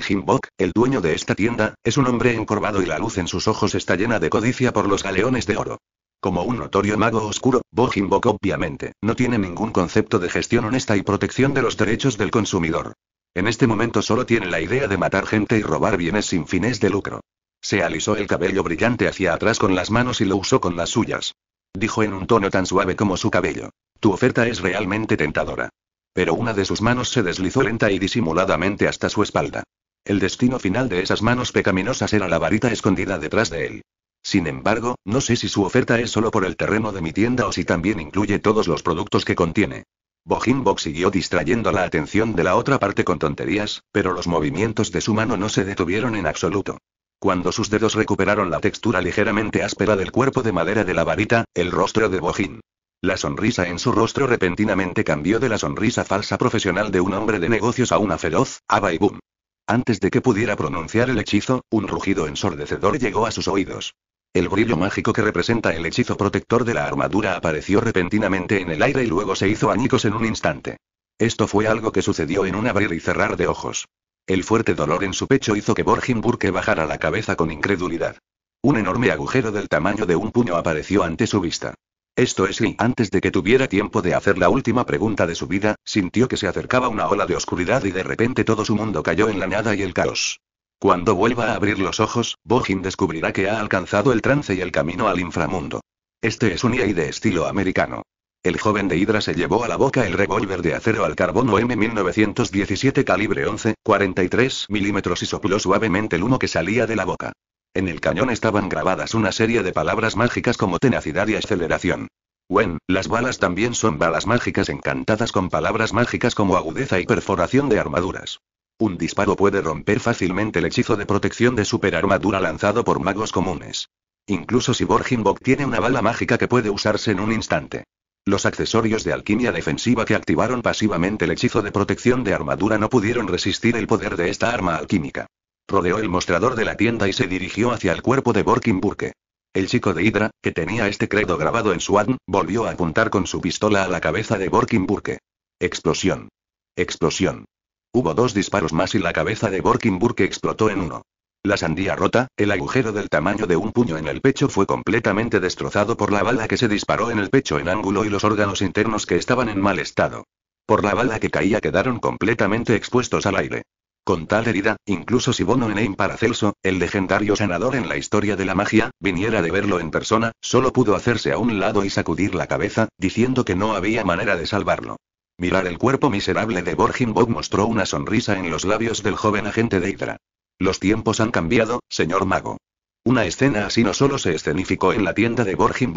el dueño de esta tienda, es un hombre encorvado y la luz en sus ojos está llena de codicia por los galeones de oro. Como un notorio mago oscuro, Bojimbok obviamente, no tiene ningún concepto de gestión honesta y protección de los derechos del consumidor. En este momento solo tiene la idea de matar gente y robar bienes sin fines de lucro. Se alisó el cabello brillante hacia atrás con las manos y lo usó con las suyas. Dijo en un tono tan suave como su cabello. Tu oferta es realmente tentadora pero una de sus manos se deslizó lenta y disimuladamente hasta su espalda. El destino final de esas manos pecaminosas era la varita escondida detrás de él. Sin embargo, no sé si su oferta es solo por el terreno de mi tienda o si también incluye todos los productos que contiene. box:: siguió distrayendo la atención de la otra parte con tonterías, pero los movimientos de su mano no se detuvieron en absoluto. Cuando sus dedos recuperaron la textura ligeramente áspera del cuerpo de madera de la varita, el rostro de Bojin. La sonrisa en su rostro repentinamente cambió de la sonrisa falsa profesional de un hombre de negocios a una feroz, aba y boom. Antes de que pudiera pronunciar el hechizo, un rugido ensordecedor llegó a sus oídos. El brillo mágico que representa el hechizo protector de la armadura apareció repentinamente en el aire y luego se hizo añicos en un instante. Esto fue algo que sucedió en un abrir y cerrar de ojos. El fuerte dolor en su pecho hizo que Borgin Burke bajara la cabeza con incredulidad. Un enorme agujero del tamaño de un puño apareció ante su vista. Esto es y antes de que tuviera tiempo de hacer la última pregunta de su vida, sintió que se acercaba una ola de oscuridad y de repente todo su mundo cayó en la nada y el caos. Cuando vuelva a abrir los ojos, Bohin descubrirá que ha alcanzado el trance y el camino al inframundo. Este es un IAI e de estilo americano. El joven de Hydra se llevó a la boca el revólver de acero al carbono M1917 calibre 11, 43 milímetros y sopló suavemente el humo que salía de la boca. En el cañón estaban grabadas una serie de palabras mágicas como tenacidad y aceleración. Wen, las balas también son balas mágicas encantadas con palabras mágicas como agudeza y perforación de armaduras. Un disparo puede romper fácilmente el hechizo de protección de superarmadura lanzado por magos comunes. Incluso si Borginbok tiene una bala mágica que puede usarse en un instante. Los accesorios de alquimia defensiva que activaron pasivamente el hechizo de protección de armadura no pudieron resistir el poder de esta arma alquímica. Rodeó el mostrador de la tienda y se dirigió hacia el cuerpo de Burke. El chico de Hydra, que tenía este credo grabado en su ADN, volvió a apuntar con su pistola a la cabeza de Burke. Explosión. Explosión. Hubo dos disparos más y la cabeza de Burke explotó en uno. La sandía rota, el agujero del tamaño de un puño en el pecho fue completamente destrozado por la bala que se disparó en el pecho en ángulo y los órganos internos que estaban en mal estado. Por la bala que caía quedaron completamente expuestos al aire. Con tal herida, incluso si Bono en Paracelso, el legendario sanador en la historia de la magia, viniera de verlo en persona, solo pudo hacerse a un lado y sacudir la cabeza, diciendo que no había manera de salvarlo. Mirar el cuerpo miserable de Borgin mostró una sonrisa en los labios del joven agente de Hydra. Los tiempos han cambiado, señor mago. Una escena así no solo se escenificó en la tienda de Borgin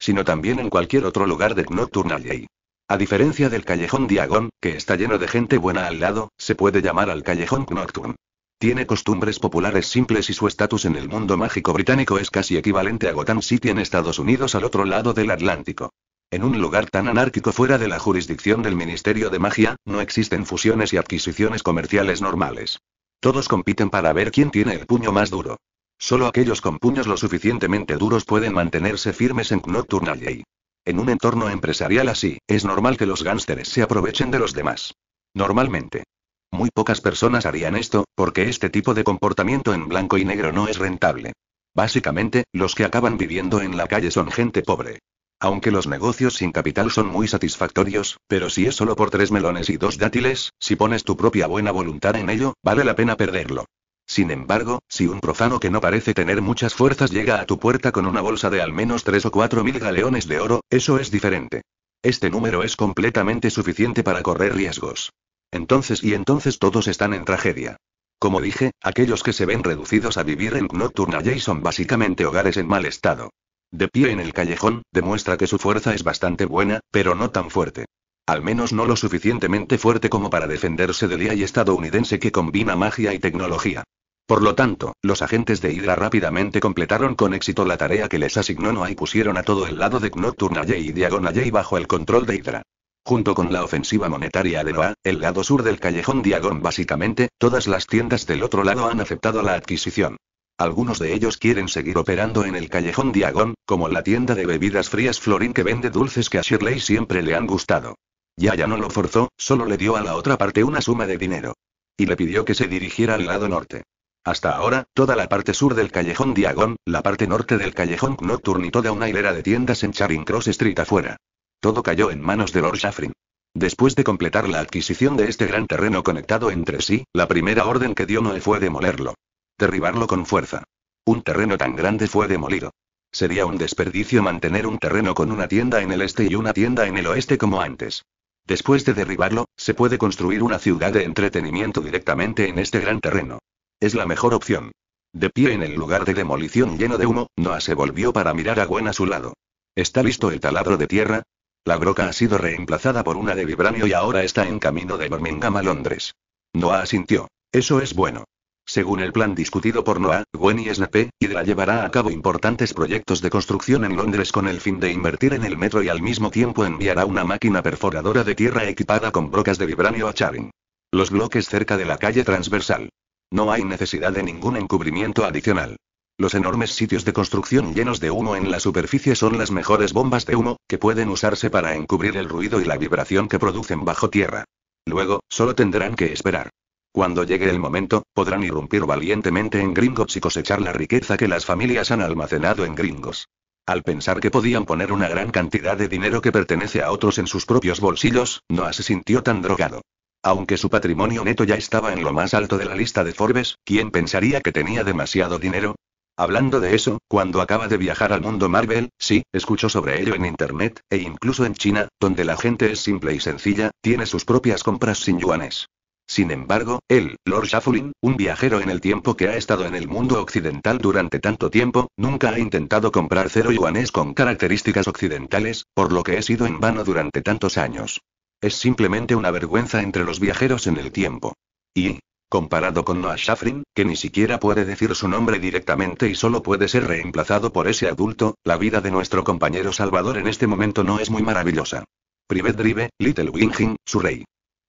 sino también en cualquier otro lugar de Nocturnal a diferencia del callejón Diagon, que está lleno de gente buena al lado, se puede llamar al callejón Nocturne. Tiene costumbres populares simples y su estatus en el mundo mágico británico es casi equivalente a Gotham City en Estados Unidos al otro lado del Atlántico. En un lugar tan anárquico fuera de la jurisdicción del Ministerio de Magia, no existen fusiones y adquisiciones comerciales normales. Todos compiten para ver quién tiene el puño más duro. Solo aquellos con puños lo suficientemente duros pueden mantenerse firmes en Nocturnal Alley. En un entorno empresarial así, es normal que los gánsteres se aprovechen de los demás. Normalmente. Muy pocas personas harían esto, porque este tipo de comportamiento en blanco y negro no es rentable. Básicamente, los que acaban viviendo en la calle son gente pobre. Aunque los negocios sin capital son muy satisfactorios, pero si es solo por tres melones y dos dátiles, si pones tu propia buena voluntad en ello, vale la pena perderlo. Sin embargo, si un profano que no parece tener muchas fuerzas llega a tu puerta con una bolsa de al menos 3 o 4 mil galeones de oro, eso es diferente. Este número es completamente suficiente para correr riesgos. Entonces y entonces todos están en tragedia. Como dije, aquellos que se ven reducidos a vivir en Nocturna Jay son básicamente hogares en mal estado. De pie en el callejón, demuestra que su fuerza es bastante buena, pero no tan fuerte. Al menos no lo suficientemente fuerte como para defenderse del IA estadounidense que combina magia y tecnología. Por lo tanto, los agentes de Hydra rápidamente completaron con éxito la tarea que les asignó Noah y pusieron a todo el lado de Alley y Diagonaye bajo el control de Hydra. Junto con la ofensiva monetaria de Noah, el lado sur del callejón Diagon básicamente, todas las tiendas del otro lado han aceptado la adquisición. Algunos de ellos quieren seguir operando en el callejón Diagon, como la tienda de bebidas frías Florin que vende dulces que a Shirley siempre le han gustado. Yaya no lo forzó, solo le dio a la otra parte una suma de dinero. Y le pidió que se dirigiera al lado norte. Hasta ahora, toda la parte sur del callejón Diagon, la parte norte del callejón Nocturne y toda una hilera de tiendas en Charing Cross Street afuera. Todo cayó en manos de Lord Shafrin. Después de completar la adquisición de este gran terreno conectado entre sí, la primera orden que dio Noé fue demolerlo. Derribarlo con fuerza. Un terreno tan grande fue demolido. Sería un desperdicio mantener un terreno con una tienda en el este y una tienda en el oeste como antes. Después de derribarlo, se puede construir una ciudad de entretenimiento directamente en este gran terreno. Es la mejor opción. De pie en el lugar de demolición lleno de humo, Noah se volvió para mirar a Gwen a su lado. ¿Está listo el taladro de tierra? La broca ha sido reemplazada por una de vibranio y ahora está en camino de Birmingham a Londres. Noah asintió. Eso es bueno. Según el plan discutido por Noah, Gwen y Snape, Hydra llevará a cabo importantes proyectos de construcción en Londres con el fin de invertir en el metro y al mismo tiempo enviará una máquina perforadora de tierra equipada con brocas de vibranio a Charing. Los bloques cerca de la calle transversal. No hay necesidad de ningún encubrimiento adicional. Los enormes sitios de construcción llenos de humo en la superficie son las mejores bombas de humo, que pueden usarse para encubrir el ruido y la vibración que producen bajo tierra. Luego, solo tendrán que esperar. Cuando llegue el momento, podrán irrumpir valientemente en Gringos y cosechar la riqueza que las familias han almacenado en Gringos. Al pensar que podían poner una gran cantidad de dinero que pertenece a otros en sus propios bolsillos, Noah se sintió tan drogado. Aunque su patrimonio neto ya estaba en lo más alto de la lista de Forbes, ¿quién pensaría que tenía demasiado dinero? Hablando de eso, cuando acaba de viajar al mundo Marvel, sí, escuchó sobre ello en Internet, e incluso en China, donde la gente es simple y sencilla, tiene sus propias compras sin yuanes. Sin embargo, él, Lord Shafulin, un viajero en el tiempo que ha estado en el mundo occidental durante tanto tiempo, nunca ha intentado comprar cero yuanes con características occidentales, por lo que he sido en vano durante tantos años. Es simplemente una vergüenza entre los viajeros en el tiempo. Y, comparado con Noah Shafrin, que ni siquiera puede decir su nombre directamente y solo puede ser reemplazado por ese adulto, la vida de nuestro compañero Salvador en este momento no es muy maravillosa. Privet Drive, Little Winging, su rey.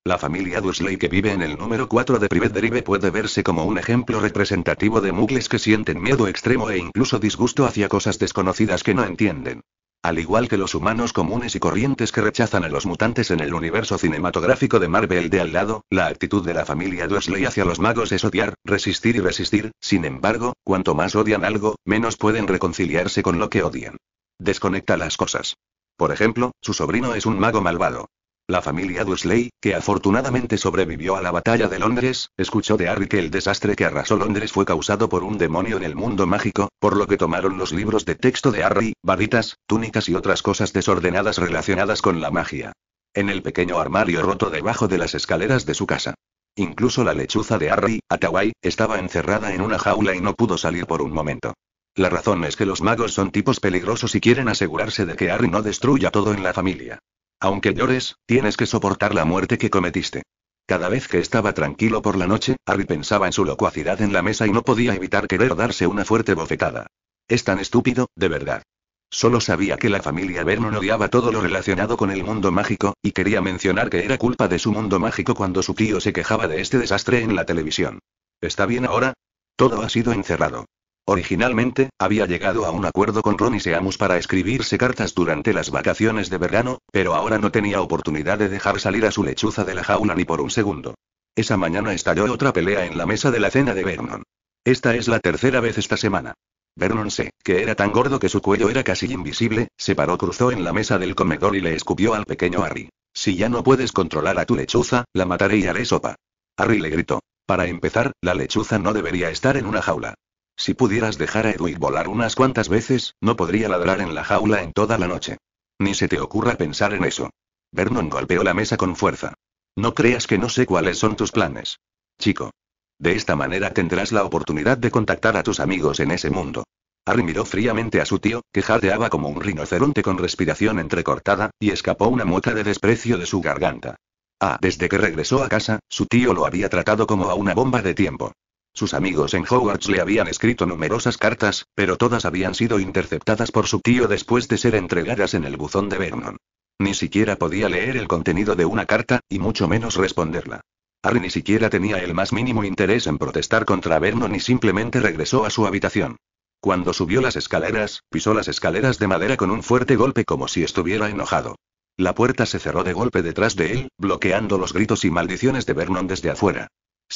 La familia Dursley que vive en el número 4 de Privet Drive puede verse como un ejemplo representativo de mugles que sienten miedo extremo e incluso disgusto hacia cosas desconocidas que no entienden. Al igual que los humanos comunes y corrientes que rechazan a los mutantes en el universo cinematográfico de Marvel de al lado, la actitud de la familia Dursley hacia los magos es odiar, resistir y resistir, sin embargo, cuanto más odian algo, menos pueden reconciliarse con lo que odian. Desconecta las cosas. Por ejemplo, su sobrino es un mago malvado. La familia Dursley, que afortunadamente sobrevivió a la batalla de Londres, escuchó de Harry que el desastre que arrasó Londres fue causado por un demonio en el mundo mágico, por lo que tomaron los libros de texto de Harry, varitas, túnicas y otras cosas desordenadas relacionadas con la magia. En el pequeño armario roto debajo de las escaleras de su casa. Incluso la lechuza de Harry, Atawai, estaba encerrada en una jaula y no pudo salir por un momento. La razón es que los magos son tipos peligrosos y quieren asegurarse de que Harry no destruya todo en la familia. Aunque llores, tienes que soportar la muerte que cometiste. Cada vez que estaba tranquilo por la noche, Harry pensaba en su locuacidad en la mesa y no podía evitar querer darse una fuerte bofetada. Es tan estúpido, de verdad. Solo sabía que la familia Vernon odiaba todo lo relacionado con el mundo mágico, y quería mencionar que era culpa de su mundo mágico cuando su tío se quejaba de este desastre en la televisión. ¿Está bien ahora? Todo ha sido encerrado. Originalmente, había llegado a un acuerdo con Ron y Seamus para escribirse cartas durante las vacaciones de verano, pero ahora no tenía oportunidad de dejar salir a su lechuza de la jaula ni por un segundo. Esa mañana estalló otra pelea en la mesa de la cena de Vernon. Esta es la tercera vez esta semana. Vernon se, que era tan gordo que su cuello era casi invisible, se paró, cruzó en la mesa del comedor y le escupió al pequeño Harry. Si ya no puedes controlar a tu lechuza, la mataré y haré sopa. Harry le gritó. Para empezar, la lechuza no debería estar en una jaula. Si pudieras dejar a Edwin volar unas cuantas veces, no podría ladrar en la jaula en toda la noche. Ni se te ocurra pensar en eso. Vernon golpeó la mesa con fuerza. No creas que no sé cuáles son tus planes. Chico. De esta manera tendrás la oportunidad de contactar a tus amigos en ese mundo. Harry miró fríamente a su tío, que jadeaba como un rinoceronte con respiración entrecortada, y escapó una mueca de desprecio de su garganta. Ah, desde que regresó a casa, su tío lo había tratado como a una bomba de tiempo. Sus amigos en Hogwarts le habían escrito numerosas cartas, pero todas habían sido interceptadas por su tío después de ser entregadas en el buzón de Vernon. Ni siquiera podía leer el contenido de una carta, y mucho menos responderla. Harry ni siquiera tenía el más mínimo interés en protestar contra Vernon y simplemente regresó a su habitación. Cuando subió las escaleras, pisó las escaleras de madera con un fuerte golpe como si estuviera enojado. La puerta se cerró de golpe detrás de él, bloqueando los gritos y maldiciones de Vernon desde afuera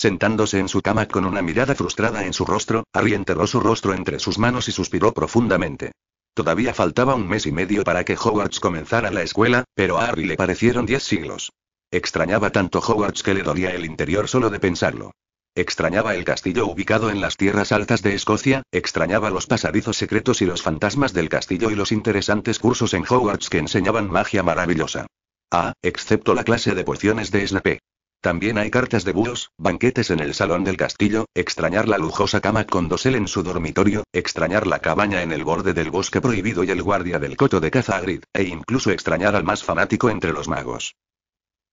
sentándose en su cama con una mirada frustrada en su rostro, Harry enterró su rostro entre sus manos y suspiró profundamente. Todavía faltaba un mes y medio para que Hogwarts comenzara la escuela, pero a Harry le parecieron diez siglos. Extrañaba tanto Hogwarts que le dolía el interior solo de pensarlo. Extrañaba el castillo ubicado en las tierras altas de Escocia, extrañaba los pasadizos secretos y los fantasmas del castillo y los interesantes cursos en Hogwarts que enseñaban magia maravillosa. Ah, excepto la clase de pociones de Snape. También hay cartas de búhos, banquetes en el salón del castillo, extrañar la lujosa cama con dosel en su dormitorio, extrañar la cabaña en el borde del bosque prohibido y el guardia del coto de caza Agrid, e incluso extrañar al más fanático entre los magos.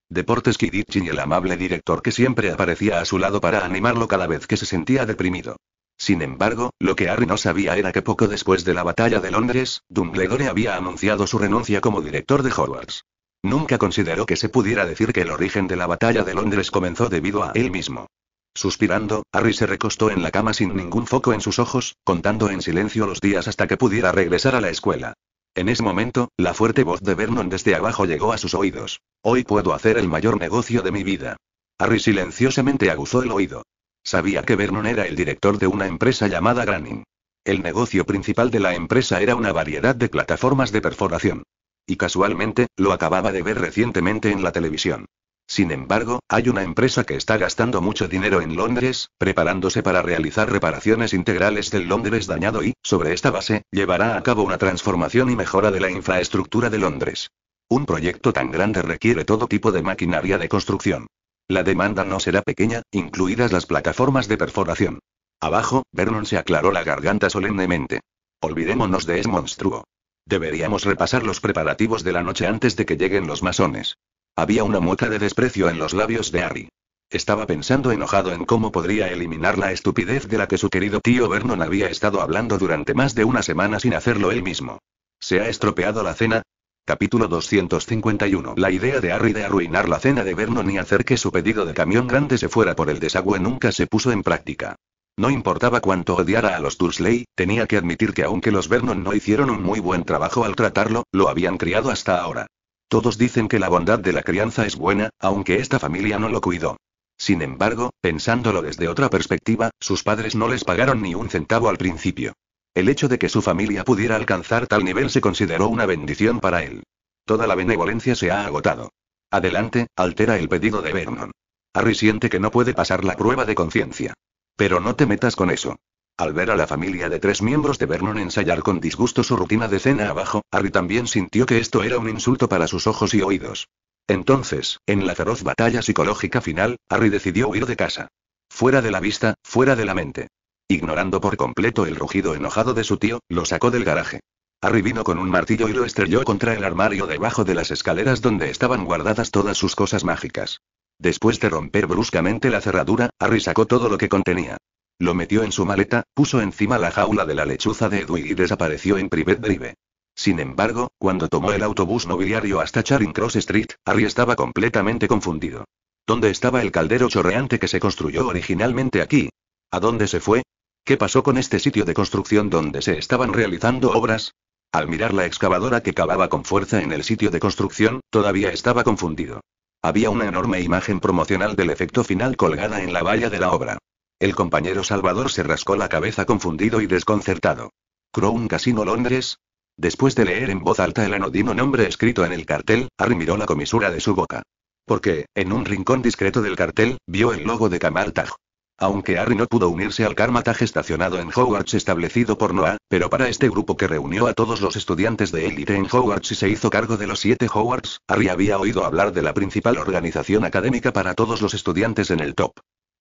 Deportes Quidditch y el amable director que siempre aparecía a su lado para animarlo cada vez que se sentía deprimido. Sin embargo, lo que Harry no sabía era que poco después de la batalla de Londres, Dumbledore había anunciado su renuncia como director de Hogwarts. Nunca consideró que se pudiera decir que el origen de la batalla de Londres comenzó debido a él mismo. Suspirando, Harry se recostó en la cama sin ningún foco en sus ojos, contando en silencio los días hasta que pudiera regresar a la escuela. En ese momento, la fuerte voz de Vernon desde abajo llegó a sus oídos. Hoy puedo hacer el mayor negocio de mi vida. Harry silenciosamente aguzó el oído. Sabía que Vernon era el director de una empresa llamada Granning. El negocio principal de la empresa era una variedad de plataformas de perforación. Y casualmente, lo acababa de ver recientemente en la televisión. Sin embargo, hay una empresa que está gastando mucho dinero en Londres, preparándose para realizar reparaciones integrales del Londres dañado y, sobre esta base, llevará a cabo una transformación y mejora de la infraestructura de Londres. Un proyecto tan grande requiere todo tipo de maquinaria de construcción. La demanda no será pequeña, incluidas las plataformas de perforación. Abajo, Vernon se aclaró la garganta solemnemente. Olvidémonos de ese monstruo. Deberíamos repasar los preparativos de la noche antes de que lleguen los masones. Había una mueca de desprecio en los labios de Harry. Estaba pensando enojado en cómo podría eliminar la estupidez de la que su querido tío Vernon había estado hablando durante más de una semana sin hacerlo él mismo. ¿Se ha estropeado la cena? Capítulo 251. La idea de Harry de arruinar la cena de Vernon y hacer que su pedido de camión grande se fuera por el desagüe nunca se puso en práctica. No importaba cuánto odiara a los Dursley, tenía que admitir que aunque los Vernon no hicieron un muy buen trabajo al tratarlo, lo habían criado hasta ahora. Todos dicen que la bondad de la crianza es buena, aunque esta familia no lo cuidó. Sin embargo, pensándolo desde otra perspectiva, sus padres no les pagaron ni un centavo al principio. El hecho de que su familia pudiera alcanzar tal nivel se consideró una bendición para él. Toda la benevolencia se ha agotado. Adelante, altera el pedido de Vernon. Harry siente que no puede pasar la prueba de conciencia. Pero no te metas con eso. Al ver a la familia de tres miembros de Vernon ensayar con disgusto su rutina de cena abajo, Harry también sintió que esto era un insulto para sus ojos y oídos. Entonces, en la feroz batalla psicológica final, Harry decidió huir de casa. Fuera de la vista, fuera de la mente. Ignorando por completo el rugido enojado de su tío, lo sacó del garaje. Harry vino con un martillo y lo estrelló contra el armario debajo de las escaleras donde estaban guardadas todas sus cosas mágicas. Después de romper bruscamente la cerradura, Harry sacó todo lo que contenía. Lo metió en su maleta, puso encima la jaula de la lechuza de Edwin y desapareció en Privet Drive. Sin embargo, cuando tomó el autobús nobiliario hasta Charing Cross Street, Harry estaba completamente confundido. ¿Dónde estaba el caldero chorreante que se construyó originalmente aquí? ¿A dónde se fue? ¿Qué pasó con este sitio de construcción donde se estaban realizando obras? Al mirar la excavadora que cavaba con fuerza en el sitio de construcción, todavía estaba confundido. Había una enorme imagen promocional del efecto final colgada en la valla de la obra. El compañero Salvador se rascó la cabeza confundido y desconcertado. Crown Casino Londres. Después de leer en voz alta el anodino nombre escrito en el cartel, Harry miró la comisura de su boca. Porque, en un rincón discreto del cartel, vio el logo de Kamal Taj. Aunque Harry no pudo unirse al Karmataj estacionado en Hogwarts establecido por Noah, pero para este grupo que reunió a todos los estudiantes de élite en Hogwarts y se hizo cargo de los siete Hogwarts, Harry había oído hablar de la principal organización académica para todos los estudiantes en el top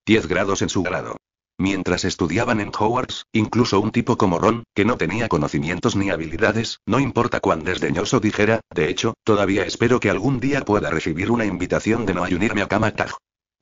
10 grados en su grado. Mientras estudiaban en Hogwarts, incluso un tipo como Ron, que no tenía conocimientos ni habilidades, no importa cuán desdeñoso dijera, de hecho, todavía espero que algún día pueda recibir una invitación de no unirme a Karmataj.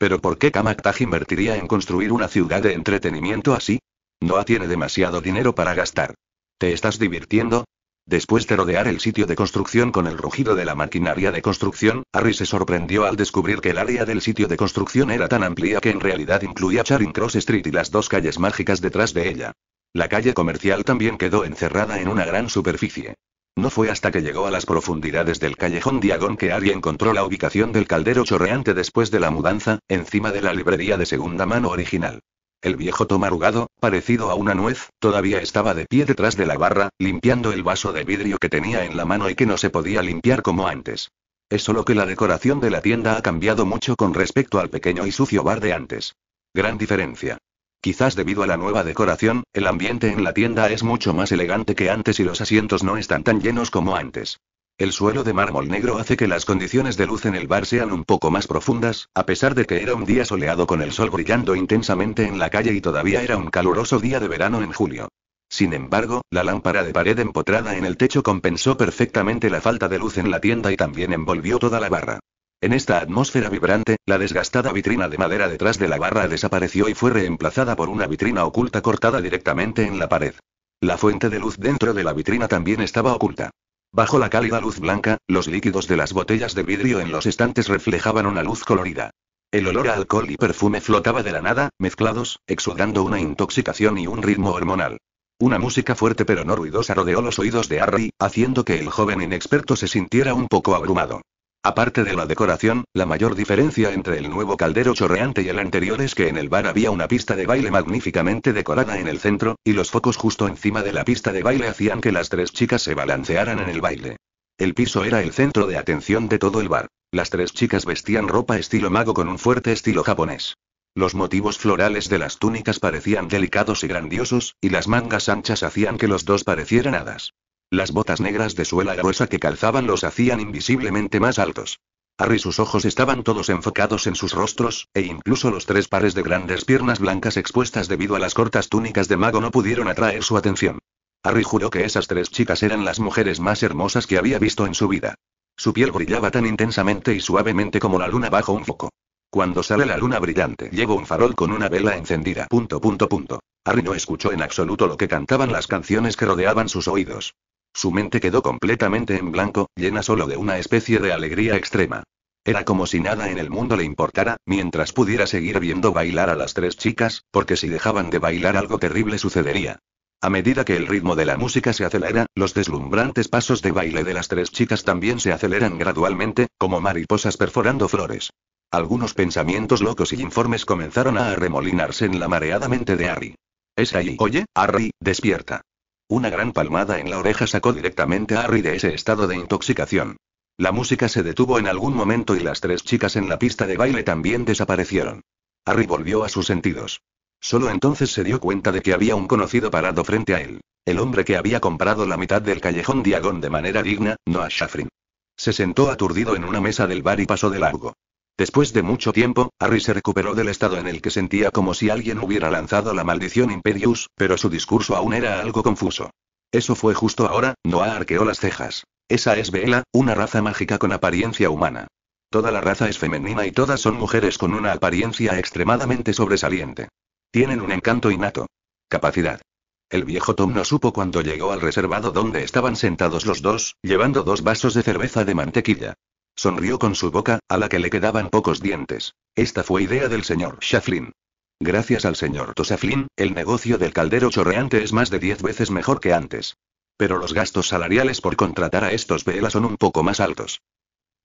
Pero ¿por qué Kamaktaj invertiría en construir una ciudad de entretenimiento así? No tiene demasiado dinero para gastar. ¿Te estás divirtiendo? Después de rodear el sitio de construcción con el rugido de la maquinaria de construcción, Harry se sorprendió al descubrir que el área del sitio de construcción era tan amplia que en realidad incluía Charing Cross Street y las dos calles mágicas detrás de ella. La calle comercial también quedó encerrada en una gran superficie. No fue hasta que llegó a las profundidades del callejón Diagón que Ari encontró la ubicación del caldero chorreante después de la mudanza, encima de la librería de segunda mano original. El viejo tomarugado, parecido a una nuez, todavía estaba de pie detrás de la barra, limpiando el vaso de vidrio que tenía en la mano y que no se podía limpiar como antes. Es solo que la decoración de la tienda ha cambiado mucho con respecto al pequeño y sucio bar de antes. Gran diferencia. Quizás debido a la nueva decoración, el ambiente en la tienda es mucho más elegante que antes y los asientos no están tan llenos como antes. El suelo de mármol negro hace que las condiciones de luz en el bar sean un poco más profundas, a pesar de que era un día soleado con el sol brillando intensamente en la calle y todavía era un caluroso día de verano en julio. Sin embargo, la lámpara de pared empotrada en el techo compensó perfectamente la falta de luz en la tienda y también envolvió toda la barra. En esta atmósfera vibrante, la desgastada vitrina de madera detrás de la barra desapareció y fue reemplazada por una vitrina oculta cortada directamente en la pared. La fuente de luz dentro de la vitrina también estaba oculta. Bajo la cálida luz blanca, los líquidos de las botellas de vidrio en los estantes reflejaban una luz colorida. El olor a alcohol y perfume flotaba de la nada, mezclados, exudando una intoxicación y un ritmo hormonal. Una música fuerte pero no ruidosa rodeó los oídos de Harry, haciendo que el joven inexperto se sintiera un poco abrumado. Aparte de la decoración, la mayor diferencia entre el nuevo caldero chorreante y el anterior es que en el bar había una pista de baile magníficamente decorada en el centro, y los focos justo encima de la pista de baile hacían que las tres chicas se balancearan en el baile. El piso era el centro de atención de todo el bar. Las tres chicas vestían ropa estilo mago con un fuerte estilo japonés. Los motivos florales de las túnicas parecían delicados y grandiosos, y las mangas anchas hacían que los dos parecieran hadas. Las botas negras de suela gruesa que calzaban los hacían invisiblemente más altos. Harry sus ojos estaban todos enfocados en sus rostros, e incluso los tres pares de grandes piernas blancas expuestas debido a las cortas túnicas de mago no pudieron atraer su atención. Harry juró que esas tres chicas eran las mujeres más hermosas que había visto en su vida. Su piel brillaba tan intensamente y suavemente como la luna bajo un foco. Cuando sale la luna brillante, llevo un farol con una vela encendida. Punto, Harry no escuchó en absoluto lo que cantaban las canciones que rodeaban sus oídos. Su mente quedó completamente en blanco, llena solo de una especie de alegría extrema. Era como si nada en el mundo le importara, mientras pudiera seguir viendo bailar a las tres chicas, porque si dejaban de bailar algo terrible sucedería. A medida que el ritmo de la música se acelera, los deslumbrantes pasos de baile de las tres chicas también se aceleran gradualmente, como mariposas perforando flores. Algunos pensamientos locos y informes comenzaron a arremolinarse en la mareada mente de Harry. Es ahí. Oye, Harry, despierta. Una gran palmada en la oreja sacó directamente a Harry de ese estado de intoxicación. La música se detuvo en algún momento y las tres chicas en la pista de baile también desaparecieron. Harry volvió a sus sentidos. Solo entonces se dio cuenta de que había un conocido parado frente a él. El hombre que había comprado la mitad del callejón Diagón de manera digna, no a Shafrin. Se sentó aturdido en una mesa del bar y pasó de largo. Después de mucho tiempo, Harry se recuperó del estado en el que sentía como si alguien hubiera lanzado la maldición Imperius, pero su discurso aún era algo confuso. Eso fue justo ahora, Noah arqueó las cejas. Esa es Vela, una raza mágica con apariencia humana. Toda la raza es femenina y todas son mujeres con una apariencia extremadamente sobresaliente. Tienen un encanto innato. Capacidad. El viejo Tom no supo cuando llegó al reservado donde estaban sentados los dos, llevando dos vasos de cerveza de mantequilla. Sonrió con su boca, a la que le quedaban pocos dientes. Esta fue idea del señor Shaflin. Gracias al señor Tosaflin, el negocio del caldero chorreante es más de diez veces mejor que antes. Pero los gastos salariales por contratar a estos velas son un poco más altos.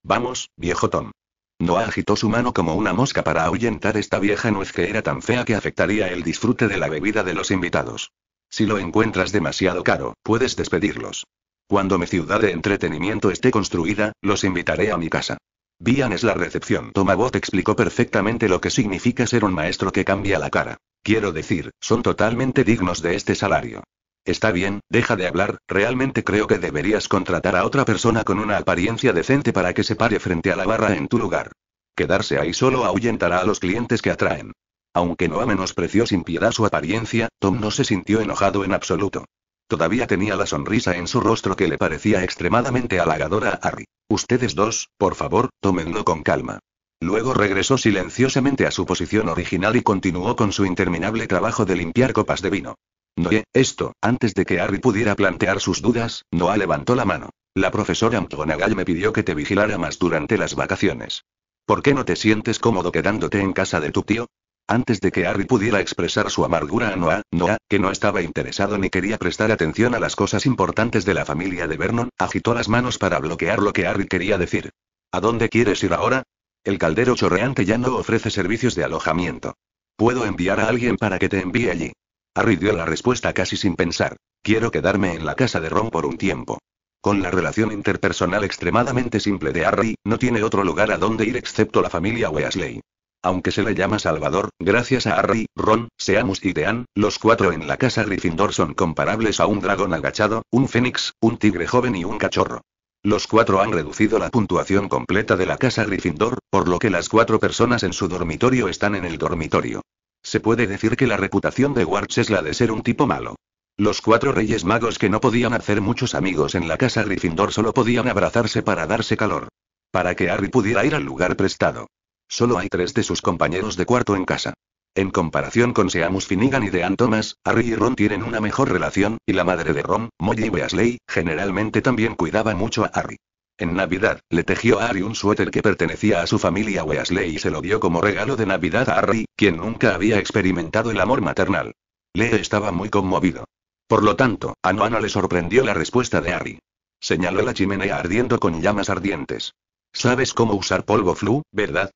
Vamos, viejo Tom. Noah agitó su mano como una mosca para ahuyentar esta vieja nuez que era tan fea que afectaría el disfrute de la bebida de los invitados. Si lo encuentras demasiado caro, puedes despedirlos. Cuando mi ciudad de entretenimiento esté construida, los invitaré a mi casa. Vian es la recepción. Tomabot explicó perfectamente lo que significa ser un maestro que cambia la cara. Quiero decir, son totalmente dignos de este salario. Está bien, deja de hablar, realmente creo que deberías contratar a otra persona con una apariencia decente para que se pare frente a la barra en tu lugar. Quedarse ahí solo ahuyentará a los clientes que atraen. Aunque Noah menospreció sin piedad su apariencia, Tom no se sintió enojado en absoluto. Todavía tenía la sonrisa en su rostro que le parecía extremadamente halagadora a Harry. Ustedes dos, por favor, tómenlo con calma. Luego regresó silenciosamente a su posición original y continuó con su interminable trabajo de limpiar copas de vino. Noé, esto, antes de que Harry pudiera plantear sus dudas, Noah levantó la mano. La profesora McGonagall me pidió que te vigilara más durante las vacaciones. ¿Por qué no te sientes cómodo quedándote en casa de tu tío? Antes de que Harry pudiera expresar su amargura a Noah, Noah, que no estaba interesado ni quería prestar atención a las cosas importantes de la familia de Vernon, agitó las manos para bloquear lo que Harry quería decir. ¿A dónde quieres ir ahora? El caldero chorreante ya no ofrece servicios de alojamiento. Puedo enviar a alguien para que te envíe allí. Harry dio la respuesta casi sin pensar. Quiero quedarme en la casa de Ron por un tiempo. Con la relación interpersonal extremadamente simple de Harry, no tiene otro lugar a donde ir excepto la familia Weasley. Aunque se le llama Salvador, gracias a Harry, Ron, Seamus y Dean, los cuatro en la casa Gryffindor son comparables a un dragón agachado, un fénix, un tigre joven y un cachorro. Los cuatro han reducido la puntuación completa de la casa Gryffindor, por lo que las cuatro personas en su dormitorio están en el dormitorio. Se puede decir que la reputación de Warch es la de ser un tipo malo. Los cuatro reyes magos que no podían hacer muchos amigos en la casa Gryffindor solo podían abrazarse para darse calor. Para que Harry pudiera ir al lugar prestado. Solo hay tres de sus compañeros de cuarto en casa. En comparación con Seamus Finnegan y Dean Thomas, Harry y Ron tienen una mejor relación, y la madre de Ron, Molly Weasley, generalmente también cuidaba mucho a Harry. En Navidad, le tejió a Harry un suéter que pertenecía a su familia Weasley y se lo dio como regalo de Navidad a Harry, quien nunca había experimentado el amor maternal. Le estaba muy conmovido. Por lo tanto, a Noana le sorprendió la respuesta de Harry. Señaló la chimenea ardiendo con llamas ardientes. Sabes cómo usar polvo flu, ¿verdad?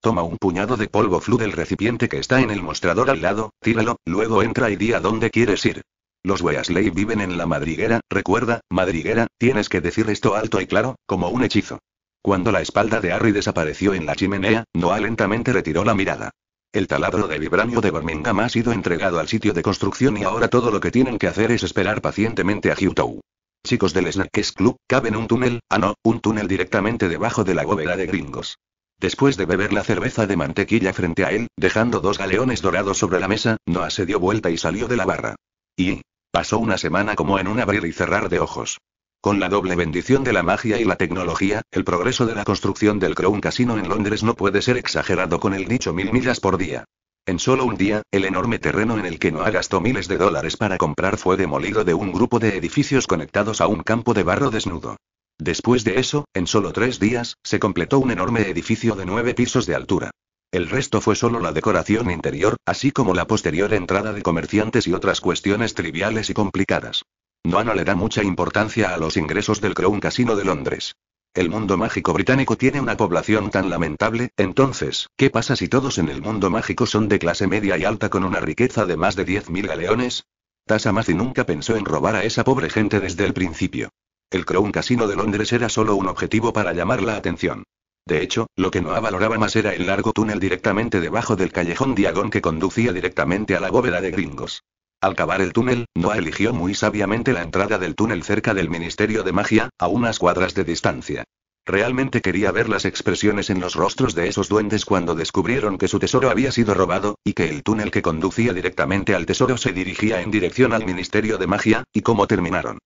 Toma un puñado de polvo flu del recipiente que está en el mostrador al lado, tíralo, luego entra y di a dónde quieres ir. Los Weasley viven en la madriguera, recuerda, madriguera, tienes que decir esto alto y claro, como un hechizo. Cuando la espalda de Harry desapareció en la chimenea, Noah lentamente retiró la mirada. El taladro de vibranio de Birmingham ha sido entregado al sitio de construcción y ahora todo lo que tienen que hacer es esperar pacientemente a Hugh Chicos del Snarkes Club, caben un túnel, ah no, un túnel directamente debajo de la bóveda de gringos. Después de beber la cerveza de mantequilla frente a él, dejando dos galeones dorados sobre la mesa, Noah se dio vuelta y salió de la barra. Y pasó una semana como en un abrir y cerrar de ojos. Con la doble bendición de la magia y la tecnología, el progreso de la construcción del Crown Casino en Londres no puede ser exagerado con el nicho mil millas por día. En solo un día, el enorme terreno en el que Noah gastó miles de dólares para comprar fue demolido de un grupo de edificios conectados a un campo de barro desnudo. Después de eso, en solo tres días, se completó un enorme edificio de nueve pisos de altura. El resto fue solo la decoración interior, así como la posterior entrada de comerciantes y otras cuestiones triviales y complicadas. Noano le da mucha importancia a los ingresos del Crown Casino de Londres. El mundo mágico británico tiene una población tan lamentable, entonces, ¿qué pasa si todos en el mundo mágico son de clase media y alta con una riqueza de más de 10.000 galeones? Tasa Tasamazi nunca pensó en robar a esa pobre gente desde el principio. El Crown Casino de Londres era solo un objetivo para llamar la atención. De hecho, lo que Noah valoraba más era el largo túnel directamente debajo del callejón Diagon que conducía directamente a la bóveda de gringos. Al cavar el túnel, Noah eligió muy sabiamente la entrada del túnel cerca del Ministerio de Magia, a unas cuadras de distancia. Realmente quería ver las expresiones en los rostros de esos duendes cuando descubrieron que su tesoro había sido robado, y que el túnel que conducía directamente al tesoro se dirigía en dirección al Ministerio de Magia, y cómo terminaron.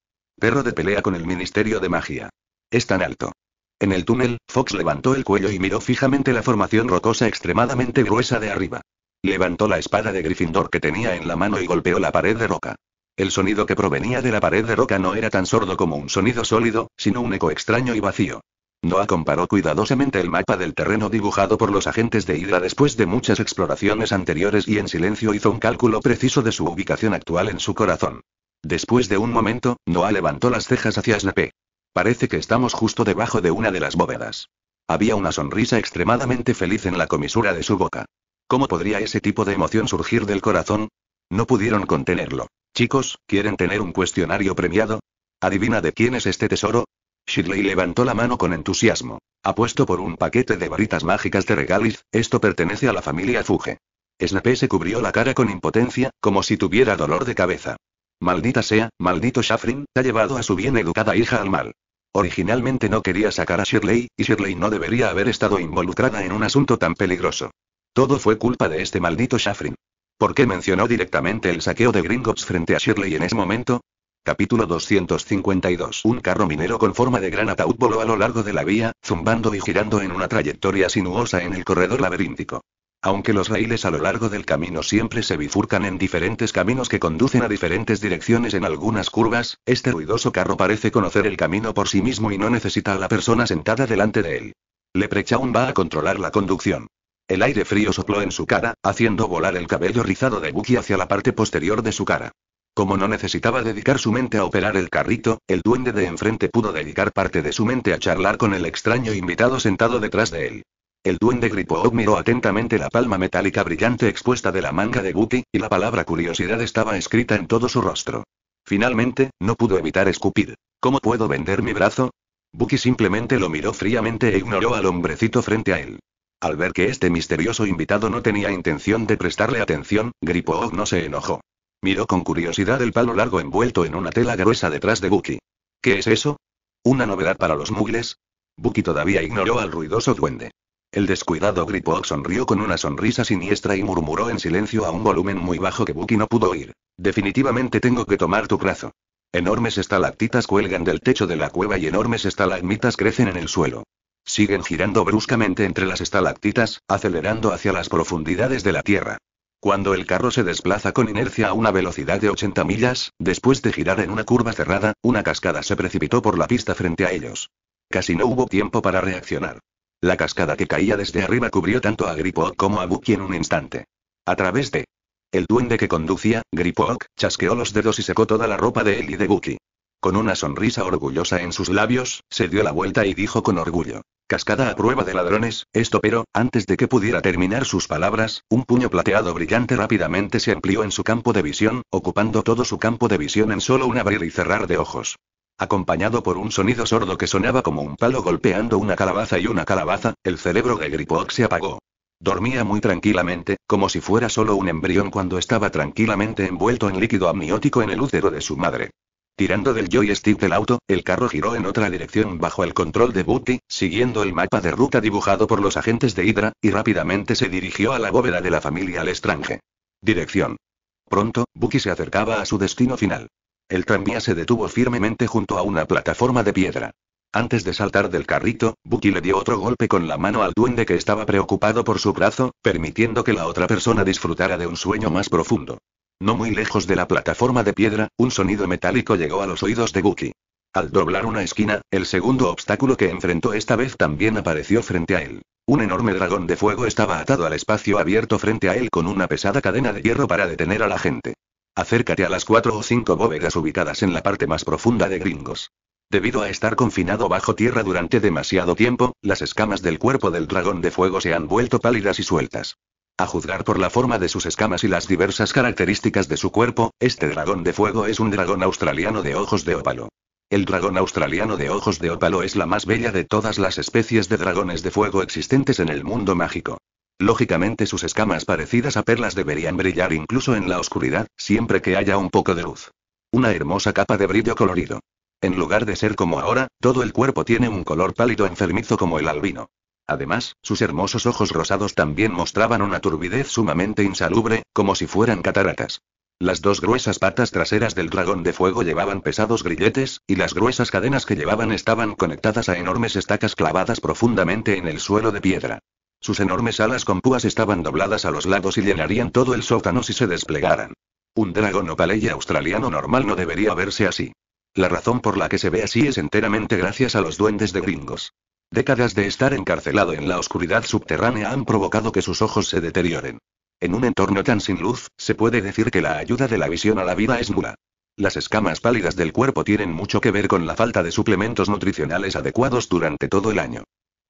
Perro de pelea con el Ministerio de Magia. Es tan alto. En el túnel, Fox levantó el cuello y miró fijamente la formación rocosa extremadamente gruesa de arriba. Levantó la espada de Gryffindor que tenía en la mano y golpeó la pared de roca. El sonido que provenía de la pared de roca no era tan sordo como un sonido sólido, sino un eco extraño y vacío. Noah comparó cuidadosamente el mapa del terreno dibujado por los agentes de Ida después de muchas exploraciones anteriores y en silencio hizo un cálculo preciso de su ubicación actual en su corazón. Después de un momento, Noah levantó las cejas hacia Snape. Parece que estamos justo debajo de una de las bóvedas. Había una sonrisa extremadamente feliz en la comisura de su boca. ¿Cómo podría ese tipo de emoción surgir del corazón? No pudieron contenerlo. Chicos, ¿quieren tener un cuestionario premiado? ¿Adivina de quién es este tesoro? Shirley levantó la mano con entusiasmo. Apuesto por un paquete de varitas mágicas de regaliz, esto pertenece a la familia Fuge. Snape se cubrió la cara con impotencia, como si tuviera dolor de cabeza. Maldita sea, maldito Shafrin, ha llevado a su bien educada hija al mal. Originalmente no quería sacar a Shirley, y Shirley no debería haber estado involucrada en un asunto tan peligroso. Todo fue culpa de este maldito Shafrin. ¿Por qué mencionó directamente el saqueo de Gringotts frente a Shirley en ese momento? Capítulo 252 Un carro minero con forma de gran ataúd voló a lo largo de la vía, zumbando y girando en una trayectoria sinuosa en el corredor laberíntico aunque los raíles a lo largo del camino siempre se bifurcan en diferentes caminos que conducen a diferentes direcciones en algunas curvas, este ruidoso carro parece conocer el camino por sí mismo y no necesita a la persona sentada delante de él. Leprechaun va a controlar la conducción. El aire frío sopló en su cara, haciendo volar el cabello rizado de Buki hacia la parte posterior de su cara. Como no necesitaba dedicar su mente a operar el carrito, el duende de enfrente pudo dedicar parte de su mente a charlar con el extraño invitado sentado detrás de él. El duende Gripoog miró atentamente la palma metálica brillante expuesta de la manga de Buki, y la palabra curiosidad estaba escrita en todo su rostro. Finalmente, no pudo evitar escupir. ¿Cómo puedo vender mi brazo? Buki simplemente lo miró fríamente e ignoró al hombrecito frente a él. Al ver que este misterioso invitado no tenía intención de prestarle atención, Gripoog no se enojó. Miró con curiosidad el palo largo envuelto en una tela gruesa detrás de Buki. ¿Qué es eso? ¿Una novedad para los mugles? Buki todavía ignoró al ruidoso duende. El descuidado Gripog sonrió con una sonrisa siniestra y murmuró en silencio a un volumen muy bajo que Bucky no pudo oír. Definitivamente tengo que tomar tu brazo. Enormes estalactitas cuelgan del techo de la cueva y enormes estalagmitas crecen en el suelo. Siguen girando bruscamente entre las estalactitas, acelerando hacia las profundidades de la tierra. Cuando el carro se desplaza con inercia a una velocidad de 80 millas, después de girar en una curva cerrada, una cascada se precipitó por la pista frente a ellos. Casi no hubo tiempo para reaccionar. La cascada que caía desde arriba cubrió tanto a Gripok como a Buki en un instante. A través de... El duende que conducía, Gripok, chasqueó los dedos y secó toda la ropa de él y de Buki. Con una sonrisa orgullosa en sus labios, se dio la vuelta y dijo con orgullo. Cascada a prueba de ladrones, esto pero, antes de que pudiera terminar sus palabras, un puño plateado brillante rápidamente se amplió en su campo de visión, ocupando todo su campo de visión en solo un abrir y cerrar de ojos. Acompañado por un sonido sordo que sonaba como un palo golpeando una calabaza y una calabaza, el cerebro de Gripox se apagó. Dormía muy tranquilamente, como si fuera solo un embrión cuando estaba tranquilamente envuelto en líquido amniótico en el útero de su madre. Tirando del joystick del auto, el carro giró en otra dirección bajo el control de Booty, siguiendo el mapa de ruta dibujado por los agentes de Hydra, y rápidamente se dirigió a la bóveda de la familia Lestrange. Dirección. Pronto, Bucky se acercaba a su destino final. El tranvía se detuvo firmemente junto a una plataforma de piedra. Antes de saltar del carrito, Bucky le dio otro golpe con la mano al duende que estaba preocupado por su brazo, permitiendo que la otra persona disfrutara de un sueño más profundo. No muy lejos de la plataforma de piedra, un sonido metálico llegó a los oídos de Bucky. Al doblar una esquina, el segundo obstáculo que enfrentó esta vez también apareció frente a él. Un enorme dragón de fuego estaba atado al espacio abierto frente a él con una pesada cadena de hierro para detener a la gente. Acércate a las cuatro o cinco bóvedas ubicadas en la parte más profunda de Gringos. Debido a estar confinado bajo tierra durante demasiado tiempo, las escamas del cuerpo del dragón de fuego se han vuelto pálidas y sueltas. A juzgar por la forma de sus escamas y las diversas características de su cuerpo, este dragón de fuego es un dragón australiano de ojos de ópalo. El dragón australiano de ojos de ópalo es la más bella de todas las especies de dragones de fuego existentes en el mundo mágico. Lógicamente sus escamas parecidas a perlas deberían brillar incluso en la oscuridad, siempre que haya un poco de luz. Una hermosa capa de brillo colorido. En lugar de ser como ahora, todo el cuerpo tiene un color pálido enfermizo como el albino. Además, sus hermosos ojos rosados también mostraban una turbidez sumamente insalubre, como si fueran cataratas. Las dos gruesas patas traseras del dragón de fuego llevaban pesados grilletes, y las gruesas cadenas que llevaban estaban conectadas a enormes estacas clavadas profundamente en el suelo de piedra. Sus enormes alas con púas estaban dobladas a los lados y llenarían todo el sótano si se desplegaran. Un dragón o paleya australiano normal no debería verse así. La razón por la que se ve así es enteramente gracias a los duendes de gringos. Décadas de estar encarcelado en la oscuridad subterránea han provocado que sus ojos se deterioren. En un entorno tan sin luz, se puede decir que la ayuda de la visión a la vida es nula. Las escamas pálidas del cuerpo tienen mucho que ver con la falta de suplementos nutricionales adecuados durante todo el año.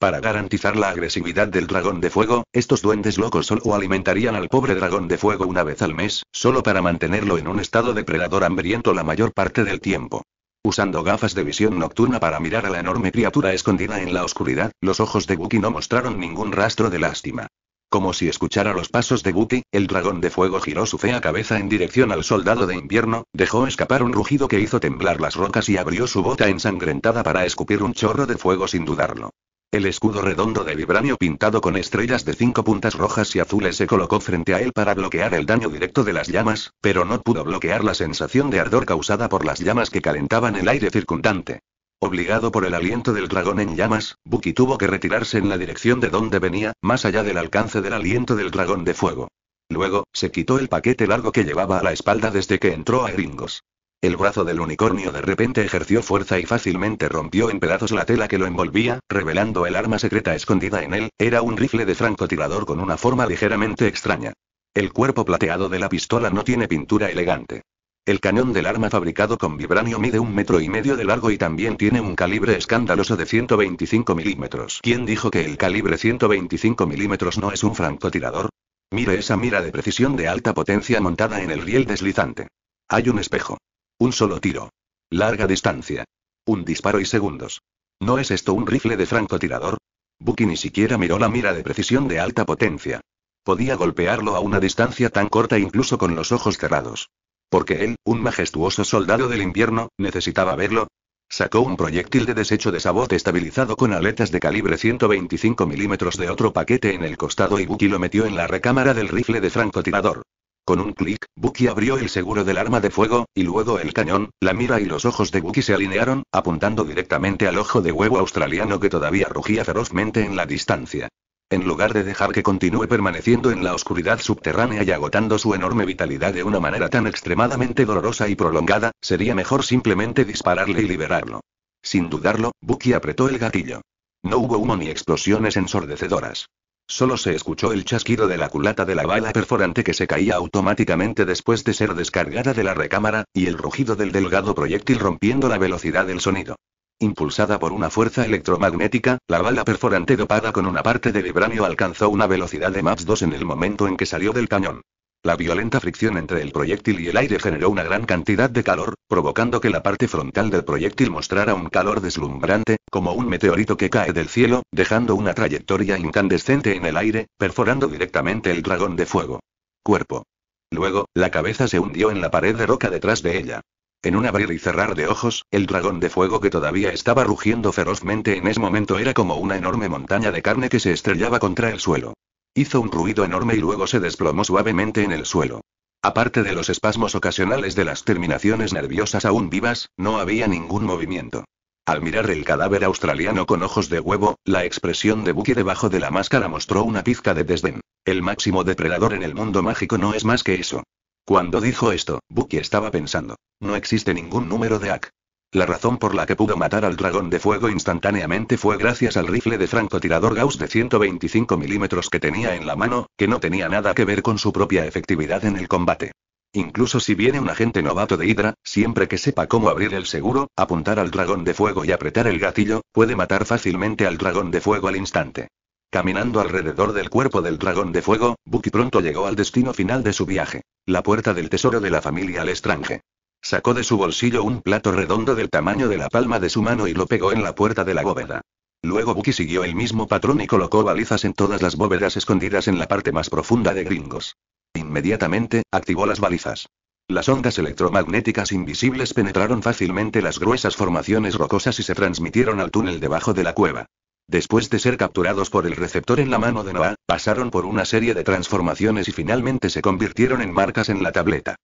Para garantizar la agresividad del dragón de fuego, estos duendes locos solo alimentarían al pobre dragón de fuego una vez al mes, solo para mantenerlo en un estado depredador hambriento la mayor parte del tiempo. Usando gafas de visión nocturna para mirar a la enorme criatura escondida en la oscuridad, los ojos de Buki no mostraron ningún rastro de lástima. Como si escuchara los pasos de Buki, el dragón de fuego giró su fea cabeza en dirección al soldado de invierno, dejó escapar un rugido que hizo temblar las rocas y abrió su bota ensangrentada para escupir un chorro de fuego sin dudarlo. El escudo redondo de vibranio pintado con estrellas de cinco puntas rojas y azules se colocó frente a él para bloquear el daño directo de las llamas, pero no pudo bloquear la sensación de ardor causada por las llamas que calentaban el aire circundante. Obligado por el aliento del dragón en llamas, Bucky tuvo que retirarse en la dirección de donde venía, más allá del alcance del aliento del dragón de fuego. Luego, se quitó el paquete largo que llevaba a la espalda desde que entró a gringos. El brazo del unicornio de repente ejerció fuerza y fácilmente rompió en pedazos la tela que lo envolvía, revelando el arma secreta escondida en él, era un rifle de francotirador con una forma ligeramente extraña. El cuerpo plateado de la pistola no tiene pintura elegante. El cañón del arma fabricado con vibranio mide un metro y medio de largo y también tiene un calibre escandaloso de 125 milímetros. ¿Quién dijo que el calibre 125 milímetros no es un francotirador? Mire esa mira de precisión de alta potencia montada en el riel deslizante. Hay un espejo. Un solo tiro. Larga distancia. Un disparo y segundos. ¿No es esto un rifle de francotirador? Bucky ni siquiera miró la mira de precisión de alta potencia. Podía golpearlo a una distancia tan corta incluso con los ojos cerrados. Porque él, un majestuoso soldado del invierno, necesitaba verlo. Sacó un proyectil de desecho de sabot estabilizado con aletas de calibre 125 milímetros de otro paquete en el costado y Bucky lo metió en la recámara del rifle de francotirador. Con un clic, Bucky abrió el seguro del arma de fuego, y luego el cañón, la mira y los ojos de Bucky se alinearon, apuntando directamente al ojo de huevo australiano que todavía rugía ferozmente en la distancia. En lugar de dejar que continúe permaneciendo en la oscuridad subterránea y agotando su enorme vitalidad de una manera tan extremadamente dolorosa y prolongada, sería mejor simplemente dispararle y liberarlo. Sin dudarlo, Bucky apretó el gatillo. No hubo humo ni explosiones ensordecedoras. Solo se escuchó el chasquido de la culata de la bala perforante que se caía automáticamente después de ser descargada de la recámara, y el rugido del delgado proyectil rompiendo la velocidad del sonido. Impulsada por una fuerza electromagnética, la bala perforante dopada con una parte de vibranio alcanzó una velocidad de Mach 2 en el momento en que salió del cañón. La violenta fricción entre el proyectil y el aire generó una gran cantidad de calor, provocando que la parte frontal del proyectil mostrara un calor deslumbrante, como un meteorito que cae del cielo, dejando una trayectoria incandescente en el aire, perforando directamente el dragón de fuego. Cuerpo. Luego, la cabeza se hundió en la pared de roca detrás de ella. En un abrir y cerrar de ojos, el dragón de fuego que todavía estaba rugiendo ferozmente en ese momento era como una enorme montaña de carne que se estrellaba contra el suelo. Hizo un ruido enorme y luego se desplomó suavemente en el suelo. Aparte de los espasmos ocasionales de las terminaciones nerviosas aún vivas, no había ningún movimiento. Al mirar el cadáver australiano con ojos de huevo, la expresión de Bucky debajo de la máscara mostró una pizca de desdén. El máximo depredador en el mundo mágico no es más que eso. Cuando dijo esto, Bucky estaba pensando. No existe ningún número de AC. La razón por la que pudo matar al dragón de fuego instantáneamente fue gracias al rifle de francotirador Gauss de 125 milímetros que tenía en la mano, que no tenía nada que ver con su propia efectividad en el combate. Incluso si viene un agente novato de Hydra, siempre que sepa cómo abrir el seguro, apuntar al dragón de fuego y apretar el gatillo, puede matar fácilmente al dragón de fuego al instante. Caminando alrededor del cuerpo del dragón de fuego, Bucky pronto llegó al destino final de su viaje. La puerta del tesoro de la familia Lestrange. Sacó de su bolsillo un plato redondo del tamaño de la palma de su mano y lo pegó en la puerta de la bóveda. Luego Bucky siguió el mismo patrón y colocó balizas en todas las bóvedas escondidas en la parte más profunda de Gringos. Inmediatamente, activó las balizas. Las ondas electromagnéticas invisibles penetraron fácilmente las gruesas formaciones rocosas y se transmitieron al túnel debajo de la cueva. Después de ser capturados por el receptor en la mano de Noah, pasaron por una serie de transformaciones y finalmente se convirtieron en marcas en la tableta.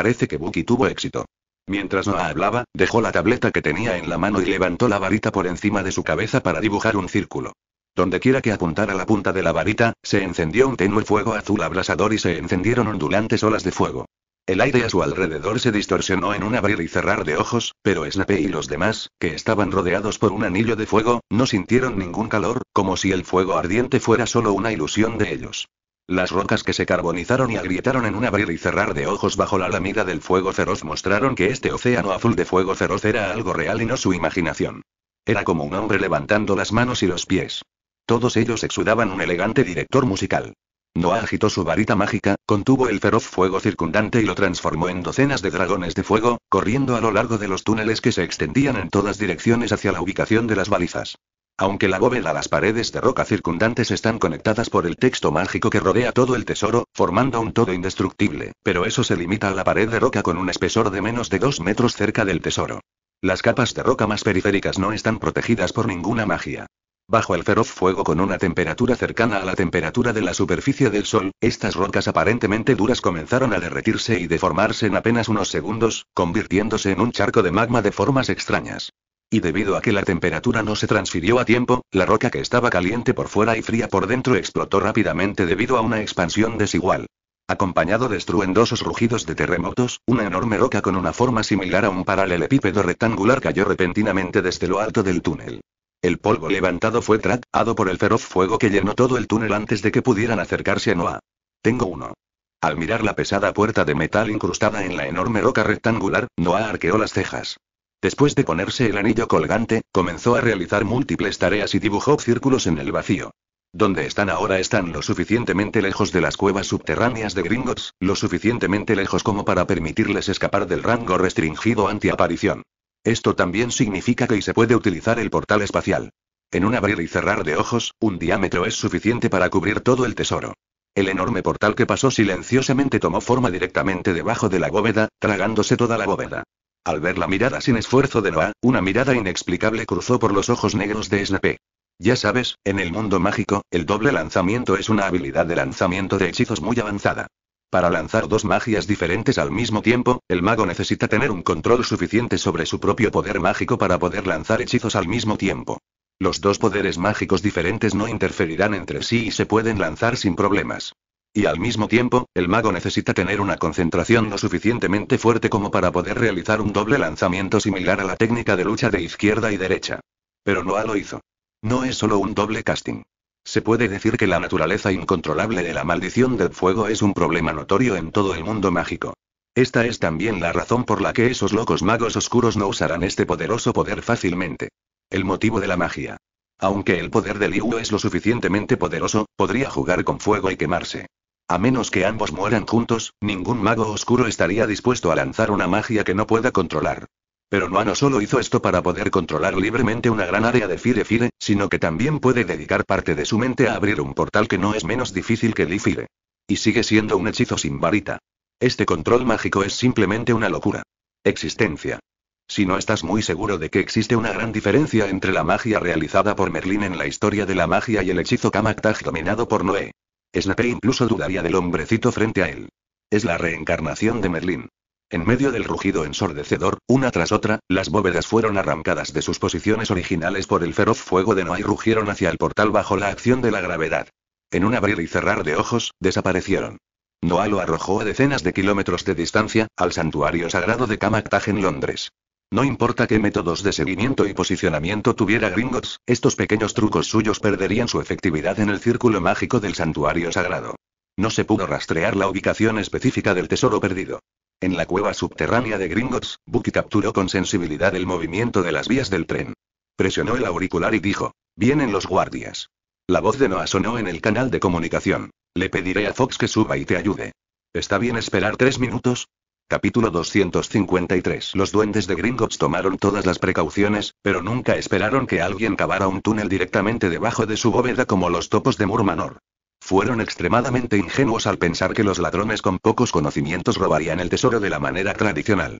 Parece que Bucky tuvo éxito. Mientras Noah hablaba, dejó la tableta que tenía en la mano y levantó la varita por encima de su cabeza para dibujar un círculo. Donde quiera que apuntara la punta de la varita, se encendió un tenue fuego azul abrasador y se encendieron ondulantes olas de fuego. El aire a su alrededor se distorsionó en un abrir y cerrar de ojos, pero Snape y los demás, que estaban rodeados por un anillo de fuego, no sintieron ningún calor, como si el fuego ardiente fuera solo una ilusión de ellos. Las rocas que se carbonizaron y agrietaron en un abrir y cerrar de ojos bajo la lamida del fuego feroz mostraron que este océano azul de fuego feroz era algo real y no su imaginación. Era como un hombre levantando las manos y los pies. Todos ellos exudaban un elegante director musical. Noah agitó su varita mágica, contuvo el feroz fuego circundante y lo transformó en docenas de dragones de fuego, corriendo a lo largo de los túneles que se extendían en todas direcciones hacia la ubicación de las balizas. Aunque la bóveda, las paredes de roca circundantes están conectadas por el texto mágico que rodea todo el tesoro, formando un todo indestructible, pero eso se limita a la pared de roca con un espesor de menos de dos metros cerca del tesoro. Las capas de roca más periféricas no están protegidas por ninguna magia. Bajo el feroz fuego con una temperatura cercana a la temperatura de la superficie del Sol, estas rocas aparentemente duras comenzaron a derretirse y deformarse en apenas unos segundos, convirtiéndose en un charco de magma de formas extrañas. Y debido a que la temperatura no se transfirió a tiempo, la roca que estaba caliente por fuera y fría por dentro explotó rápidamente debido a una expansión desigual. Acompañado de estruendosos rugidos de terremotos, una enorme roca con una forma similar a un paralelepípedo rectangular cayó repentinamente desde lo alto del túnel. El polvo levantado fue tratado por el feroz fuego que llenó todo el túnel antes de que pudieran acercarse a Noah. Tengo uno. Al mirar la pesada puerta de metal incrustada en la enorme roca rectangular, Noah arqueó las cejas. Después de ponerse el anillo colgante, comenzó a realizar múltiples tareas y dibujó círculos en el vacío. Donde están ahora están lo suficientemente lejos de las cuevas subterráneas de Gringotts, lo suficientemente lejos como para permitirles escapar del rango restringido antiaparición. aparición Esto también significa que se puede utilizar el portal espacial. En un abrir y cerrar de ojos, un diámetro es suficiente para cubrir todo el tesoro. El enorme portal que pasó silenciosamente tomó forma directamente debajo de la bóveda, tragándose toda la bóveda. Al ver la mirada sin esfuerzo de Noah, una mirada inexplicable cruzó por los ojos negros de Snape. Ya sabes, en el mundo mágico, el doble lanzamiento es una habilidad de lanzamiento de hechizos muy avanzada. Para lanzar dos magias diferentes al mismo tiempo, el mago necesita tener un control suficiente sobre su propio poder mágico para poder lanzar hechizos al mismo tiempo. Los dos poderes mágicos diferentes no interferirán entre sí y se pueden lanzar sin problemas. Y al mismo tiempo, el mago necesita tener una concentración lo suficientemente fuerte como para poder realizar un doble lanzamiento similar a la técnica de lucha de izquierda y derecha. Pero Noah lo hizo. No es solo un doble casting. Se puede decir que la naturaleza incontrolable de la maldición del fuego es un problema notorio en todo el mundo mágico. Esta es también la razón por la que esos locos magos oscuros no usarán este poderoso poder fácilmente. El motivo de la magia. Aunque el poder del Liu es lo suficientemente poderoso, podría jugar con fuego y quemarse. A menos que ambos mueran juntos, ningún mago oscuro estaría dispuesto a lanzar una magia que no pueda controlar. Pero no solo hizo esto para poder controlar libremente una gran área de Fire Fire, sino que también puede dedicar parte de su mente a abrir un portal que no es menos difícil que Lifire. Y sigue siendo un hechizo sin varita. Este control mágico es simplemente una locura. Existencia. Si no estás muy seguro de que existe una gran diferencia entre la magia realizada por Merlín en la historia de la magia y el hechizo Kamaktaj dominado por Noé. Snape incluso dudaría del hombrecito frente a él. Es la reencarnación de Merlín. En medio del rugido ensordecedor, una tras otra, las bóvedas fueron arrancadas de sus posiciones originales por el feroz fuego de Noah y rugieron hacia el portal bajo la acción de la gravedad. En un abrir y cerrar de ojos, desaparecieron. Noah lo arrojó a decenas de kilómetros de distancia, al santuario sagrado de Kamaktaj en Londres. No importa qué métodos de seguimiento y posicionamiento tuviera Gringotts, estos pequeños trucos suyos perderían su efectividad en el círculo mágico del santuario sagrado. No se pudo rastrear la ubicación específica del tesoro perdido. En la cueva subterránea de Gringotts, Bucky capturó con sensibilidad el movimiento de las vías del tren. Presionó el auricular y dijo, vienen los guardias. La voz de Noah sonó en el canal de comunicación. Le pediré a Fox que suba y te ayude. ¿Está bien esperar tres minutos? Capítulo 253 Los duendes de Gringotts tomaron todas las precauciones, pero nunca esperaron que alguien cavara un túnel directamente debajo de su bóveda como los topos de Murmanor. Fueron extremadamente ingenuos al pensar que los ladrones con pocos conocimientos robarían el tesoro de la manera tradicional.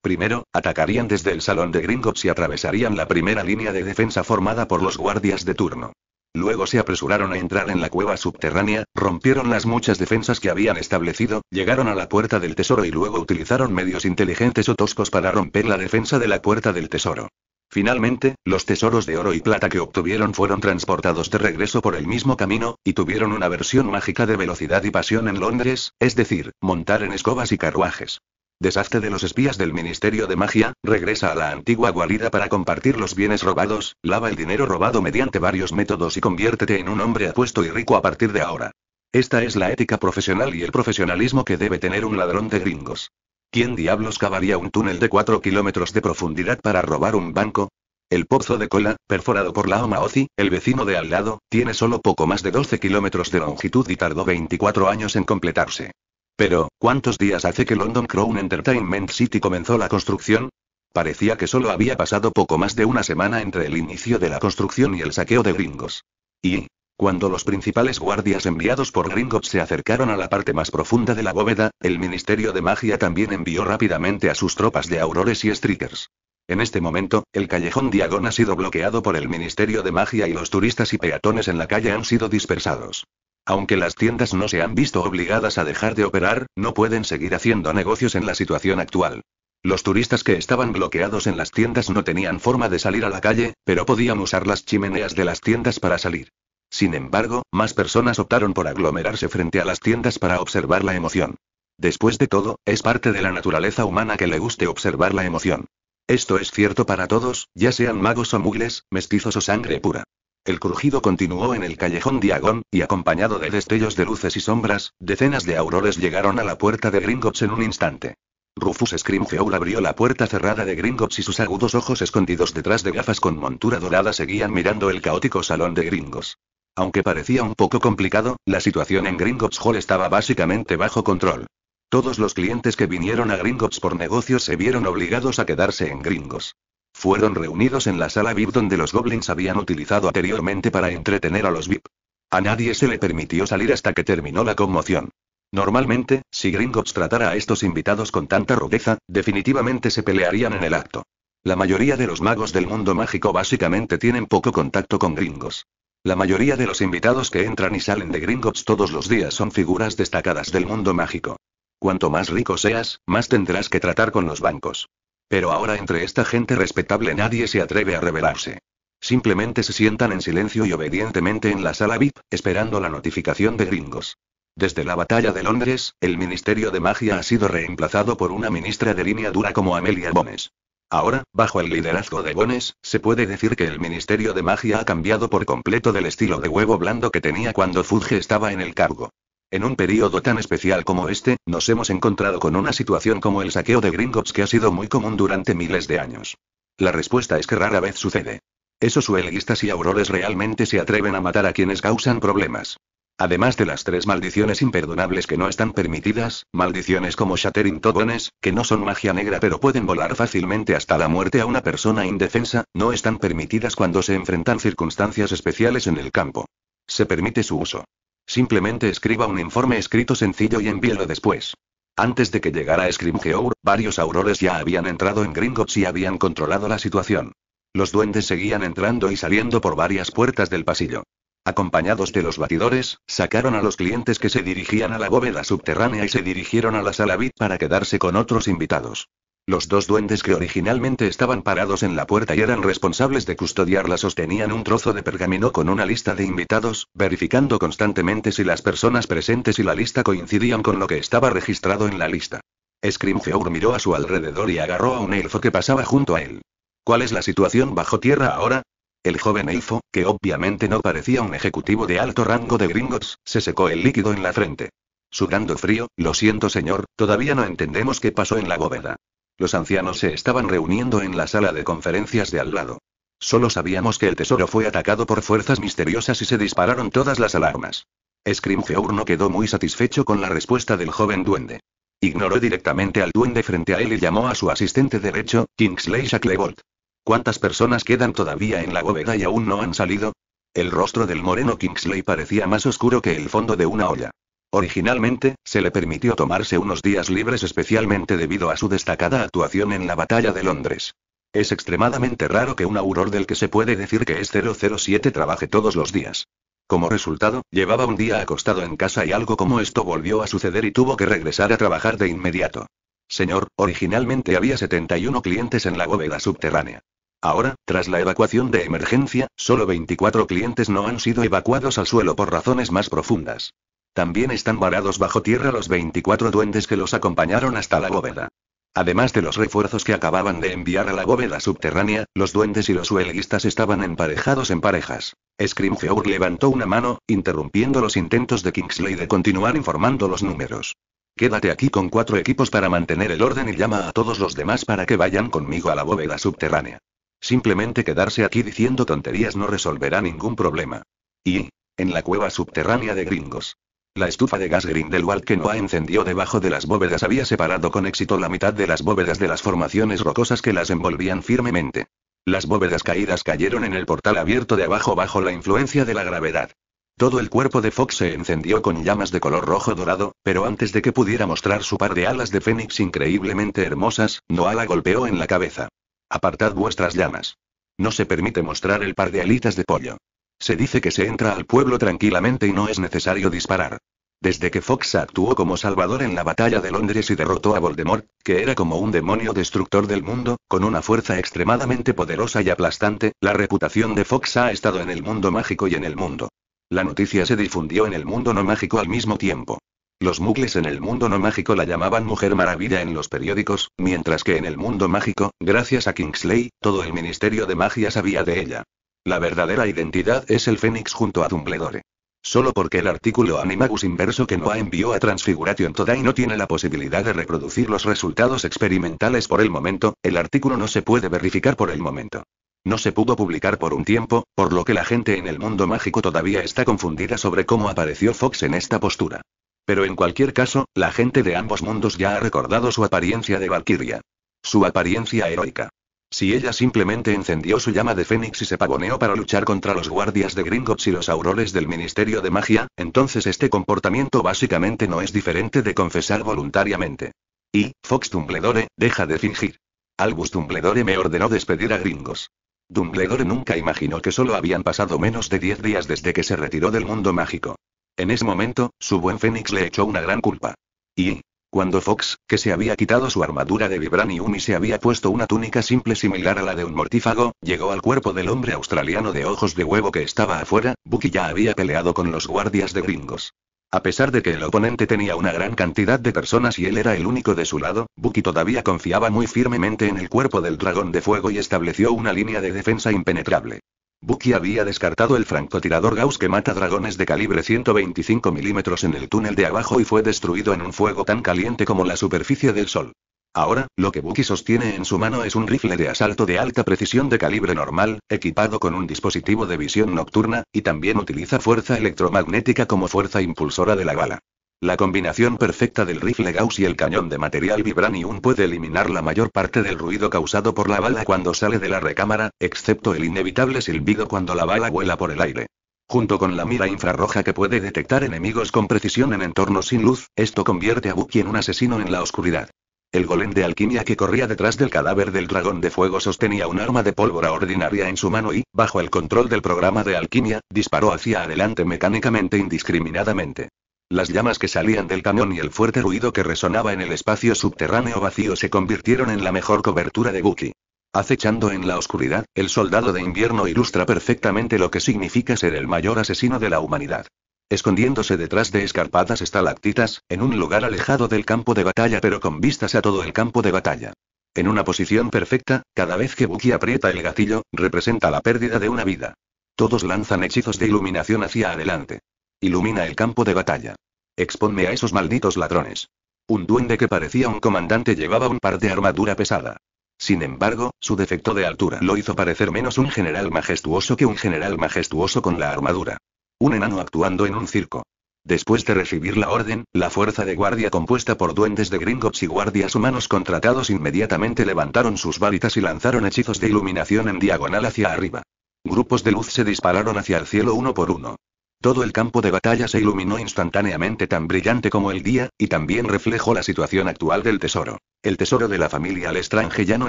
Primero, atacarían desde el salón de Gringotts y atravesarían la primera línea de defensa formada por los guardias de turno. Luego se apresuraron a entrar en la cueva subterránea, rompieron las muchas defensas que habían establecido, llegaron a la puerta del tesoro y luego utilizaron medios inteligentes o toscos para romper la defensa de la puerta del tesoro. Finalmente, los tesoros de oro y plata que obtuvieron fueron transportados de regreso por el mismo camino, y tuvieron una versión mágica de velocidad y pasión en Londres, es decir, montar en escobas y carruajes. Deshazte de los espías del Ministerio de Magia, regresa a la antigua guarida para compartir los bienes robados, lava el dinero robado mediante varios métodos y conviértete en un hombre apuesto y rico a partir de ahora. Esta es la ética profesional y el profesionalismo que debe tener un ladrón de gringos. ¿Quién diablos cavaría un túnel de 4 kilómetros de profundidad para robar un banco? El pozo de cola, perforado por la Ozi, el vecino de al lado, tiene solo poco más de 12 kilómetros de longitud y tardó 24 años en completarse. Pero, ¿cuántos días hace que London Crown Entertainment City comenzó la construcción? Parecía que solo había pasado poco más de una semana entre el inicio de la construcción y el saqueo de gringos. Y, cuando los principales guardias enviados por gringos se acercaron a la parte más profunda de la bóveda, el Ministerio de Magia también envió rápidamente a sus tropas de aurores y strikers. En este momento, el callejón Diagon ha sido bloqueado por el Ministerio de Magia y los turistas y peatones en la calle han sido dispersados. Aunque las tiendas no se han visto obligadas a dejar de operar, no pueden seguir haciendo negocios en la situación actual. Los turistas que estaban bloqueados en las tiendas no tenían forma de salir a la calle, pero podían usar las chimeneas de las tiendas para salir. Sin embargo, más personas optaron por aglomerarse frente a las tiendas para observar la emoción. Después de todo, es parte de la naturaleza humana que le guste observar la emoción. Esto es cierto para todos, ya sean magos o mugles, mestizos o sangre pura. El crujido continuó en el callejón Diagon, y acompañado de destellos de luces y sombras, decenas de aurores llegaron a la puerta de Gringotts en un instante. Rufus Scrimgeour abrió la puerta cerrada de Gringotts y sus agudos ojos escondidos detrás de gafas con montura dorada seguían mirando el caótico salón de gringos. Aunque parecía un poco complicado, la situación en Gringotts Hall estaba básicamente bajo control. Todos los clientes que vinieron a Gringotts por negocios se vieron obligados a quedarse en Gringos. Fueron reunidos en la sala VIP donde los goblins habían utilizado anteriormente para entretener a los VIP. A nadie se le permitió salir hasta que terminó la conmoción. Normalmente, si Gringotts tratara a estos invitados con tanta rudeza, definitivamente se pelearían en el acto. La mayoría de los magos del mundo mágico básicamente tienen poco contacto con gringos. La mayoría de los invitados que entran y salen de Gringotts todos los días son figuras destacadas del mundo mágico. Cuanto más rico seas, más tendrás que tratar con los bancos. Pero ahora entre esta gente respetable nadie se atreve a rebelarse. Simplemente se sientan en silencio y obedientemente en la sala VIP, esperando la notificación de gringos. Desde la batalla de Londres, el Ministerio de Magia ha sido reemplazado por una ministra de línea dura como Amelia Bones. Ahora, bajo el liderazgo de Bones, se puede decir que el Ministerio de Magia ha cambiado por completo del estilo de huevo blando que tenía cuando Fudge estaba en el cargo. En un periodo tan especial como este, nos hemos encontrado con una situación como el saqueo de Gringotts que ha sido muy común durante miles de años. La respuesta es que rara vez sucede. Esos huelguistas y aurores realmente se atreven a matar a quienes causan problemas. Además de las tres maldiciones imperdonables que no están permitidas, maldiciones como Shattering Tobones, que no son magia negra pero pueden volar fácilmente hasta la muerte a una persona indefensa, no están permitidas cuando se enfrentan circunstancias especiales en el campo. Se permite su uso. Simplemente escriba un informe escrito sencillo y envíelo después. Antes de que llegara Scrimgeour, varios aurores ya habían entrado en Gringotts y habían controlado la situación. Los duendes seguían entrando y saliendo por varias puertas del pasillo. Acompañados de los batidores, sacaron a los clientes que se dirigían a la bóveda subterránea y se dirigieron a la sala VIP para quedarse con otros invitados. Los dos duendes que originalmente estaban parados en la puerta y eran responsables de custodiarla sostenían un trozo de pergamino con una lista de invitados, verificando constantemente si las personas presentes y la lista coincidían con lo que estaba registrado en la lista. Scrimgeour miró a su alrededor y agarró a un elfo que pasaba junto a él. ¿Cuál es la situación bajo tierra ahora? El joven elfo, que obviamente no parecía un ejecutivo de alto rango de gringos, se secó el líquido en la frente. Sudando frío, lo siento señor, todavía no entendemos qué pasó en la bóveda. Los ancianos se estaban reuniendo en la sala de conferencias de al lado. Solo sabíamos que el tesoro fue atacado por fuerzas misteriosas y se dispararon todas las alarmas. Scrimgeour no quedó muy satisfecho con la respuesta del joven duende. Ignoró directamente al duende frente a él y llamó a su asistente derecho, Kingsley Shacklebolt. ¿Cuántas personas quedan todavía en la bóveda y aún no han salido? El rostro del moreno Kingsley parecía más oscuro que el fondo de una olla. Originalmente, se le permitió tomarse unos días libres especialmente debido a su destacada actuación en la Batalla de Londres. Es extremadamente raro que un auror del que se puede decir que es 007 trabaje todos los días. Como resultado, llevaba un día acostado en casa y algo como esto volvió a suceder y tuvo que regresar a trabajar de inmediato. Señor, originalmente había 71 clientes en la bóveda subterránea. Ahora, tras la evacuación de emergencia, solo 24 clientes no han sido evacuados al suelo por razones más profundas. También están varados bajo tierra los 24 duendes que los acompañaron hasta la bóveda. Además de los refuerzos que acababan de enviar a la bóveda subterránea, los duendes y los huelguistas estaban emparejados en parejas. Scrimgeour levantó una mano, interrumpiendo los intentos de Kingsley de continuar informando los números. Quédate aquí con cuatro equipos para mantener el orden y llama a todos los demás para que vayan conmigo a la bóveda subterránea. Simplemente quedarse aquí diciendo tonterías no resolverá ningún problema. Y, en la cueva subterránea de gringos. La estufa de gas Grindelwald que Noah encendió debajo de las bóvedas había separado con éxito la mitad de las bóvedas de las formaciones rocosas que las envolvían firmemente. Las bóvedas caídas cayeron en el portal abierto de abajo bajo la influencia de la gravedad. Todo el cuerpo de Fox se encendió con llamas de color rojo dorado, pero antes de que pudiera mostrar su par de alas de fénix increíblemente hermosas, Noah la golpeó en la cabeza. Apartad vuestras llamas. No se permite mostrar el par de alitas de pollo. Se dice que se entra al pueblo tranquilamente y no es necesario disparar. Desde que Fox actuó como salvador en la batalla de Londres y derrotó a Voldemort, que era como un demonio destructor del mundo, con una fuerza extremadamente poderosa y aplastante, la reputación de Fox ha estado en el mundo mágico y en el mundo. La noticia se difundió en el mundo no mágico al mismo tiempo. Los mugles en el mundo no mágico la llamaban Mujer Maravilla en los periódicos, mientras que en el mundo mágico, gracias a Kingsley, todo el Ministerio de Magia sabía de ella. La verdadera identidad es el Fénix junto a Dumbledore. Solo porque el artículo Animagus inverso que Noah envió a Transfiguration Today no tiene la posibilidad de reproducir los resultados experimentales por el momento, el artículo no se puede verificar por el momento. No se pudo publicar por un tiempo, por lo que la gente en el mundo mágico todavía está confundida sobre cómo apareció Fox en esta postura. Pero en cualquier caso, la gente de ambos mundos ya ha recordado su apariencia de Valkyria. Su apariencia heroica. Si ella simplemente encendió su llama de fénix y se pavoneó para luchar contra los guardias de Gringotts y los aurores del Ministerio de Magia, entonces este comportamiento básicamente no es diferente de confesar voluntariamente. Y, Fox Tumbledore, deja de fingir. Albus Dumbledore me ordenó despedir a Gringos. Dumbledore nunca imaginó que solo habían pasado menos de 10 días desde que se retiró del mundo mágico. En ese momento, su buen Fénix le echó una gran culpa. Y, cuando Fox, que se había quitado su armadura de vibranium y se había puesto una túnica simple similar a la de un mortífago, llegó al cuerpo del hombre australiano de ojos de huevo que estaba afuera, Bucky ya había peleado con los guardias de gringos. A pesar de que el oponente tenía una gran cantidad de personas y él era el único de su lado, Bucky todavía confiaba muy firmemente en el cuerpo del dragón de fuego y estableció una línea de defensa impenetrable. Bucky había descartado el francotirador Gauss que mata dragones de calibre 125 milímetros en el túnel de abajo y fue destruido en un fuego tan caliente como la superficie del sol. Ahora, lo que Bucky sostiene en su mano es un rifle de asalto de alta precisión de calibre normal, equipado con un dispositivo de visión nocturna, y también utiliza fuerza electromagnética como fuerza impulsora de la bala. La combinación perfecta del rifle Gauss y el cañón de material Vibranium puede eliminar la mayor parte del ruido causado por la bala cuando sale de la recámara, excepto el inevitable silbido cuando la bala vuela por el aire. Junto con la mira infrarroja que puede detectar enemigos con precisión en entornos sin luz, esto convierte a Buki en un asesino en la oscuridad. El golem de alquimia que corría detrás del cadáver del dragón de fuego sostenía un arma de pólvora ordinaria en su mano y, bajo el control del programa de alquimia, disparó hacia adelante mecánicamente indiscriminadamente. Las llamas que salían del cañón y el fuerte ruido que resonaba en el espacio subterráneo vacío se convirtieron en la mejor cobertura de Buki. Acechando en la oscuridad, el soldado de invierno ilustra perfectamente lo que significa ser el mayor asesino de la humanidad. Escondiéndose detrás de escarpadas estalactitas, en un lugar alejado del campo de batalla pero con vistas a todo el campo de batalla. En una posición perfecta, cada vez que Buki aprieta el gatillo, representa la pérdida de una vida. Todos lanzan hechizos de iluminación hacia adelante. Ilumina el campo de batalla. Exponme a esos malditos ladrones. Un duende que parecía un comandante llevaba un par de armadura pesada. Sin embargo, su defecto de altura lo hizo parecer menos un general majestuoso que un general majestuoso con la armadura. Un enano actuando en un circo. Después de recibir la orden, la fuerza de guardia compuesta por duendes de gringos y guardias humanos contratados inmediatamente levantaron sus varitas y lanzaron hechizos de iluminación en diagonal hacia arriba. Grupos de luz se dispararon hacia el cielo uno por uno. Todo el campo de batalla se iluminó instantáneamente tan brillante como el día, y también reflejó la situación actual del tesoro. El tesoro de la familia al estrange ya no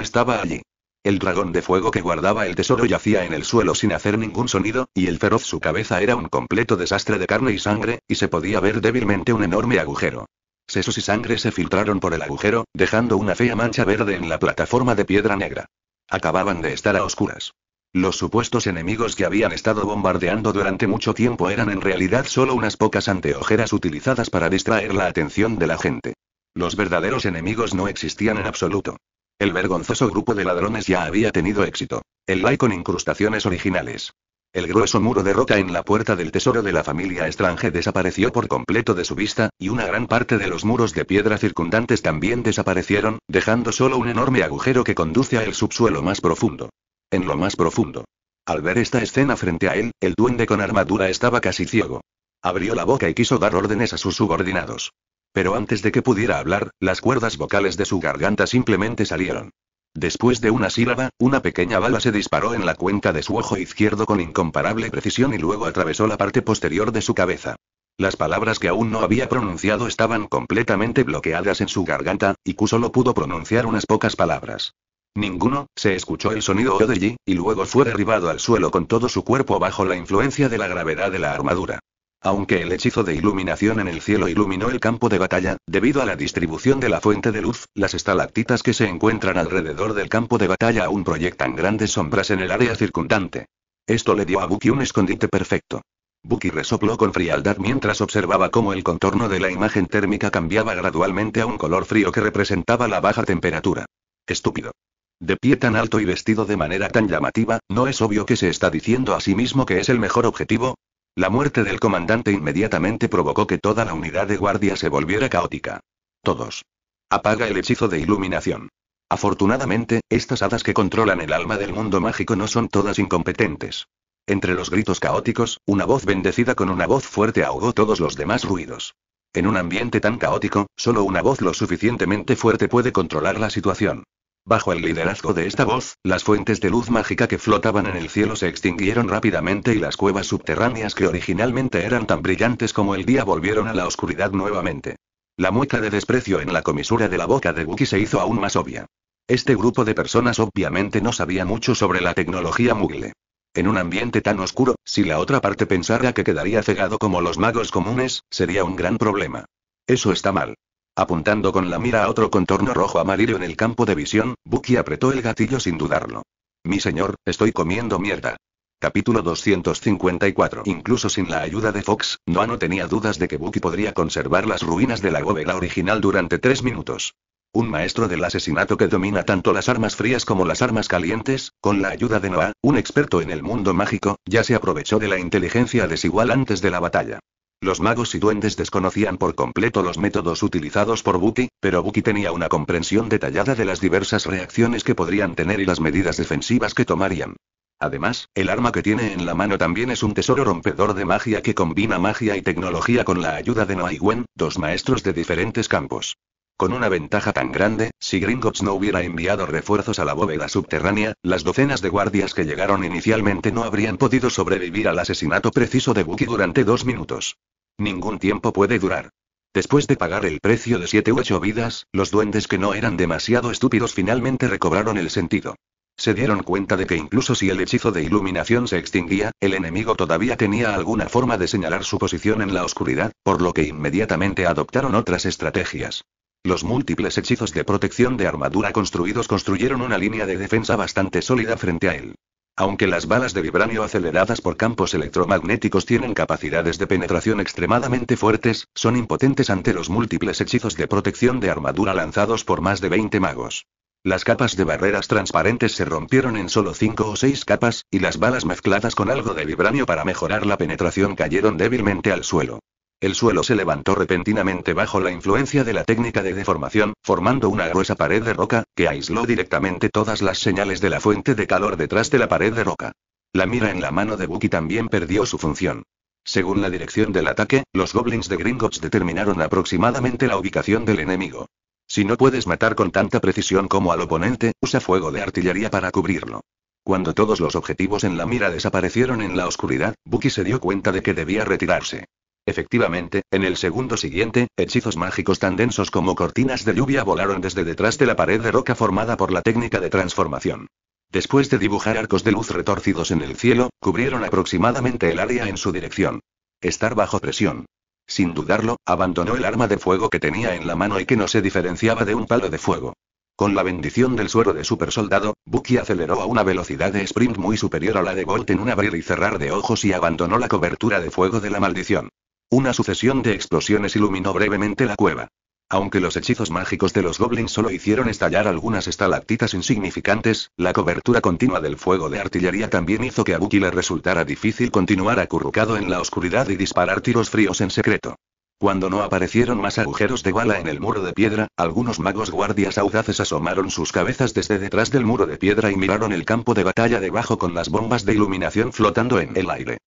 estaba allí. El dragón de fuego que guardaba el tesoro yacía en el suelo sin hacer ningún sonido, y el feroz su cabeza era un completo desastre de carne y sangre, y se podía ver débilmente un enorme agujero. Sesos y sangre se filtraron por el agujero, dejando una fea mancha verde en la plataforma de piedra negra. Acababan de estar a oscuras. Los supuestos enemigos que habían estado bombardeando durante mucho tiempo eran en realidad solo unas pocas anteojeras utilizadas para distraer la atención de la gente. Los verdaderos enemigos no existían en absoluto. El vergonzoso grupo de ladrones ya había tenido éxito. El Lai con incrustaciones originales. El grueso muro de roca en la puerta del tesoro de la familia estrange desapareció por completo de su vista, y una gran parte de los muros de piedra circundantes también desaparecieron, dejando solo un enorme agujero que conduce al subsuelo más profundo en lo más profundo. Al ver esta escena frente a él, el duende con armadura estaba casi ciego. Abrió la boca y quiso dar órdenes a sus subordinados. Pero antes de que pudiera hablar, las cuerdas vocales de su garganta simplemente salieron. Después de una sílaba, una pequeña bala se disparó en la cuenca de su ojo izquierdo con incomparable precisión y luego atravesó la parte posterior de su cabeza. Las palabras que aún no había pronunciado estaban completamente bloqueadas en su garganta, y Q solo pudo pronunciar unas pocas palabras. Ninguno, se escuchó el sonido de allí, y luego fue derribado al suelo con todo su cuerpo bajo la influencia de la gravedad de la armadura. Aunque el hechizo de iluminación en el cielo iluminó el campo de batalla, debido a la distribución de la fuente de luz, las estalactitas que se encuentran alrededor del campo de batalla aún proyectan grandes sombras en el área circundante. Esto le dio a Buki un escondite perfecto. Buki resopló con frialdad mientras observaba cómo el contorno de la imagen térmica cambiaba gradualmente a un color frío que representaba la baja temperatura. Estúpido. De pie tan alto y vestido de manera tan llamativa, ¿no es obvio que se está diciendo a sí mismo que es el mejor objetivo? La muerte del comandante inmediatamente provocó que toda la unidad de guardia se volviera caótica. Todos. Apaga el hechizo de iluminación. Afortunadamente, estas hadas que controlan el alma del mundo mágico no son todas incompetentes. Entre los gritos caóticos, una voz bendecida con una voz fuerte ahogó todos los demás ruidos. En un ambiente tan caótico, solo una voz lo suficientemente fuerte puede controlar la situación. Bajo el liderazgo de esta voz, las fuentes de luz mágica que flotaban en el cielo se extinguieron rápidamente y las cuevas subterráneas que originalmente eran tan brillantes como el día volvieron a la oscuridad nuevamente. La mueca de desprecio en la comisura de la boca de Buki se hizo aún más obvia. Este grupo de personas obviamente no sabía mucho sobre la tecnología mugle. En un ambiente tan oscuro, si la otra parte pensara que quedaría cegado como los magos comunes, sería un gran problema. Eso está mal. Apuntando con la mira a otro contorno rojo amarillo en el campo de visión, Bucky apretó el gatillo sin dudarlo. Mi señor, estoy comiendo mierda. Capítulo 254. Incluso sin la ayuda de Fox, Noah no tenía dudas de que Bucky podría conservar las ruinas de la bóveda original durante tres minutos. Un maestro del asesinato que domina tanto las armas frías como las armas calientes, con la ayuda de Noah, un experto en el mundo mágico, ya se aprovechó de la inteligencia desigual antes de la batalla. Los magos y duendes desconocían por completo los métodos utilizados por Buki, pero Buki tenía una comprensión detallada de las diversas reacciones que podrían tener y las medidas defensivas que tomarían. Además, el arma que tiene en la mano también es un tesoro rompedor de magia que combina magia y tecnología con la ayuda de Noah y Gwen, dos maestros de diferentes campos. Con una ventaja tan grande, si Gringotts no hubiera enviado refuerzos a la bóveda subterránea, las docenas de guardias que llegaron inicialmente no habrían podido sobrevivir al asesinato preciso de Buki durante dos minutos. Ningún tiempo puede durar. Después de pagar el precio de siete u ocho vidas, los duendes que no eran demasiado estúpidos finalmente recobraron el sentido. Se dieron cuenta de que incluso si el hechizo de iluminación se extinguía, el enemigo todavía tenía alguna forma de señalar su posición en la oscuridad, por lo que inmediatamente adoptaron otras estrategias. Los múltiples hechizos de protección de armadura construidos construyeron una línea de defensa bastante sólida frente a él. Aunque las balas de vibranio aceleradas por campos electromagnéticos tienen capacidades de penetración extremadamente fuertes, son impotentes ante los múltiples hechizos de protección de armadura lanzados por más de 20 magos. Las capas de barreras transparentes se rompieron en solo 5 o 6 capas, y las balas mezcladas con algo de vibranio para mejorar la penetración cayeron débilmente al suelo. El suelo se levantó repentinamente bajo la influencia de la técnica de deformación, formando una gruesa pared de roca, que aisló directamente todas las señales de la fuente de calor detrás de la pared de roca. La mira en la mano de Bucky también perdió su función. Según la dirección del ataque, los goblins de Gringotts determinaron aproximadamente la ubicación del enemigo. Si no puedes matar con tanta precisión como al oponente, usa fuego de artillería para cubrirlo. Cuando todos los objetivos en la mira desaparecieron en la oscuridad, Bucky se dio cuenta de que debía retirarse. Efectivamente, en el segundo siguiente, hechizos mágicos tan densos como cortinas de lluvia volaron desde detrás de la pared de roca formada por la técnica de transformación. Después de dibujar arcos de luz retorcidos en el cielo, cubrieron aproximadamente el área en su dirección. Estar bajo presión. Sin dudarlo, abandonó el arma de fuego que tenía en la mano y que no se diferenciaba de un palo de fuego. Con la bendición del suero de supersoldado, Bucky aceleró a una velocidad de sprint muy superior a la de Bolt en un abrir y cerrar de ojos y abandonó la cobertura de fuego de la maldición. Una sucesión de explosiones iluminó brevemente la cueva. Aunque los hechizos mágicos de los goblins solo hicieron estallar algunas estalactitas insignificantes, la cobertura continua del fuego de artillería también hizo que a Buki le resultara difícil continuar acurrucado en la oscuridad y disparar tiros fríos en secreto. Cuando no aparecieron más agujeros de bala en el muro de piedra, algunos magos guardias audaces asomaron sus cabezas desde detrás del muro de piedra y miraron el campo de batalla debajo con las bombas de iluminación flotando en el aire.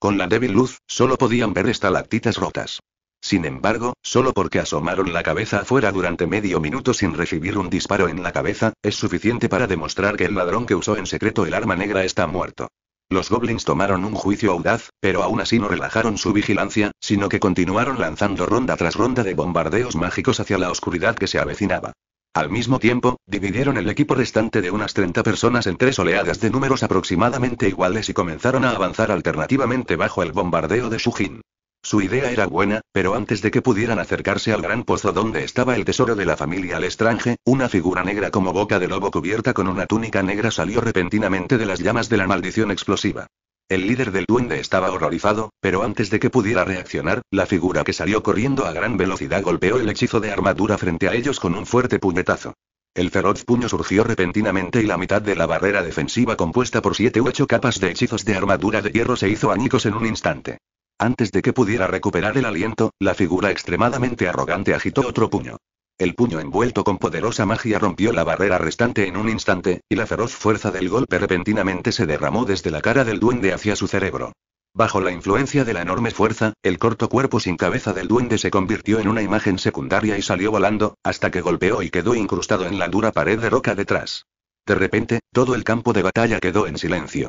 Con la débil luz, solo podían ver estalactitas rotas. Sin embargo, solo porque asomaron la cabeza afuera durante medio minuto sin recibir un disparo en la cabeza, es suficiente para demostrar que el ladrón que usó en secreto el arma negra está muerto. Los goblins tomaron un juicio audaz, pero aún así no relajaron su vigilancia, sino que continuaron lanzando ronda tras ronda de bombardeos mágicos hacia la oscuridad que se avecinaba. Al mismo tiempo, dividieron el equipo restante de unas 30 personas en tres oleadas de números aproximadamente iguales y comenzaron a avanzar alternativamente bajo el bombardeo de Shujin. Su idea era buena, pero antes de que pudieran acercarse al gran pozo donde estaba el tesoro de la familia Lestrange, una figura negra como boca de lobo cubierta con una túnica negra salió repentinamente de las llamas de la maldición explosiva. El líder del duende estaba horrorizado, pero antes de que pudiera reaccionar, la figura que salió corriendo a gran velocidad golpeó el hechizo de armadura frente a ellos con un fuerte puñetazo. El feroz puño surgió repentinamente y la mitad de la barrera defensiva compuesta por siete u ocho capas de hechizos de armadura de hierro se hizo añicos en un instante. Antes de que pudiera recuperar el aliento, la figura extremadamente arrogante agitó otro puño. El puño envuelto con poderosa magia rompió la barrera restante en un instante, y la feroz fuerza del golpe repentinamente se derramó desde la cara del duende hacia su cerebro. Bajo la influencia de la enorme fuerza, el corto cuerpo sin cabeza del duende se convirtió en una imagen secundaria y salió volando, hasta que golpeó y quedó incrustado en la dura pared de roca detrás. De repente, todo el campo de batalla quedó en silencio.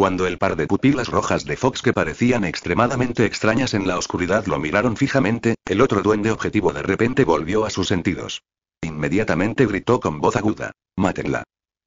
Cuando el par de pupilas rojas de Fox que parecían extremadamente extrañas en la oscuridad lo miraron fijamente, el otro duende objetivo de repente volvió a sus sentidos. Inmediatamente gritó con voz aguda. Mátenla.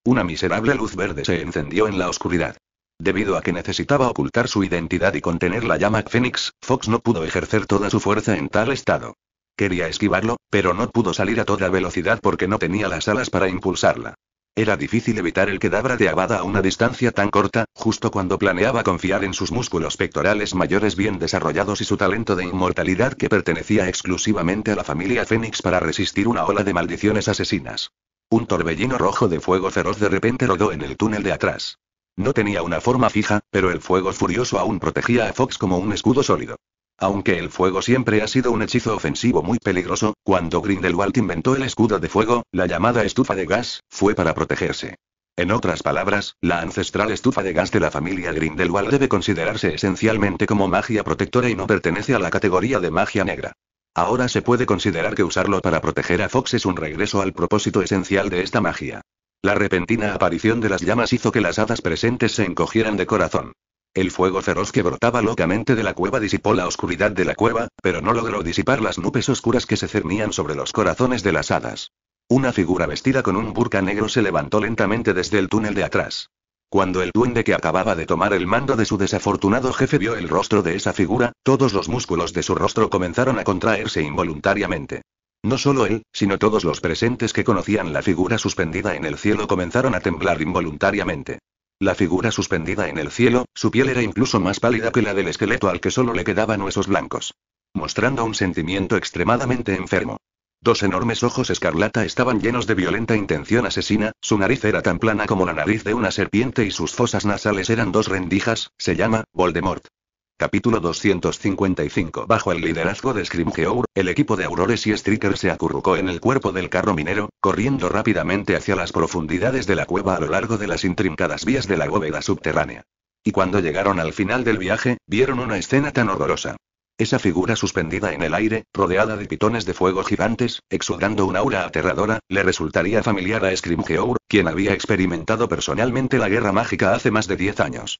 Una miserable luz verde se encendió en la oscuridad. Debido a que necesitaba ocultar su identidad y contener la llama Fénix, Fox no pudo ejercer toda su fuerza en tal estado. Quería esquivarlo, pero no pudo salir a toda velocidad porque no tenía las alas para impulsarla. Era difícil evitar el quedabra de Abada a una distancia tan corta, justo cuando planeaba confiar en sus músculos pectorales mayores bien desarrollados y su talento de inmortalidad que pertenecía exclusivamente a la familia Fénix para resistir una ola de maldiciones asesinas. Un torbellino rojo de fuego feroz de repente rodó en el túnel de atrás. No tenía una forma fija, pero el fuego furioso aún protegía a Fox como un escudo sólido. Aunque el fuego siempre ha sido un hechizo ofensivo muy peligroso, cuando Grindelwald inventó el escudo de fuego, la llamada estufa de gas, fue para protegerse. En otras palabras, la ancestral estufa de gas de la familia Grindelwald debe considerarse esencialmente como magia protectora y no pertenece a la categoría de magia negra. Ahora se puede considerar que usarlo para proteger a Fox es un regreso al propósito esencial de esta magia. La repentina aparición de las llamas hizo que las hadas presentes se encogieran de corazón. El fuego feroz que brotaba locamente de la cueva disipó la oscuridad de la cueva, pero no logró disipar las nubes oscuras que se cernían sobre los corazones de las hadas. Una figura vestida con un burka negro se levantó lentamente desde el túnel de atrás. Cuando el duende que acababa de tomar el mando de su desafortunado jefe vio el rostro de esa figura, todos los músculos de su rostro comenzaron a contraerse involuntariamente. No solo él, sino todos los presentes que conocían la figura suspendida en el cielo comenzaron a temblar involuntariamente. La figura suspendida en el cielo, su piel era incluso más pálida que la del esqueleto al que solo le quedaban huesos blancos. Mostrando un sentimiento extremadamente enfermo. Dos enormes ojos escarlata estaban llenos de violenta intención asesina, su nariz era tan plana como la nariz de una serpiente y sus fosas nasales eran dos rendijas, se llama, Voldemort. Capítulo 255 Bajo el liderazgo de Scrimgeour, el equipo de Aurores y Stricker se acurrucó en el cuerpo del carro minero, corriendo rápidamente hacia las profundidades de la cueva a lo largo de las intrincadas vías de la bóveda subterránea. Y cuando llegaron al final del viaje, vieron una escena tan horrorosa. Esa figura suspendida en el aire, rodeada de pitones de fuego gigantes, exudando una aura aterradora, le resultaría familiar a Scrimgeour, quien había experimentado personalmente la guerra mágica hace más de 10 años.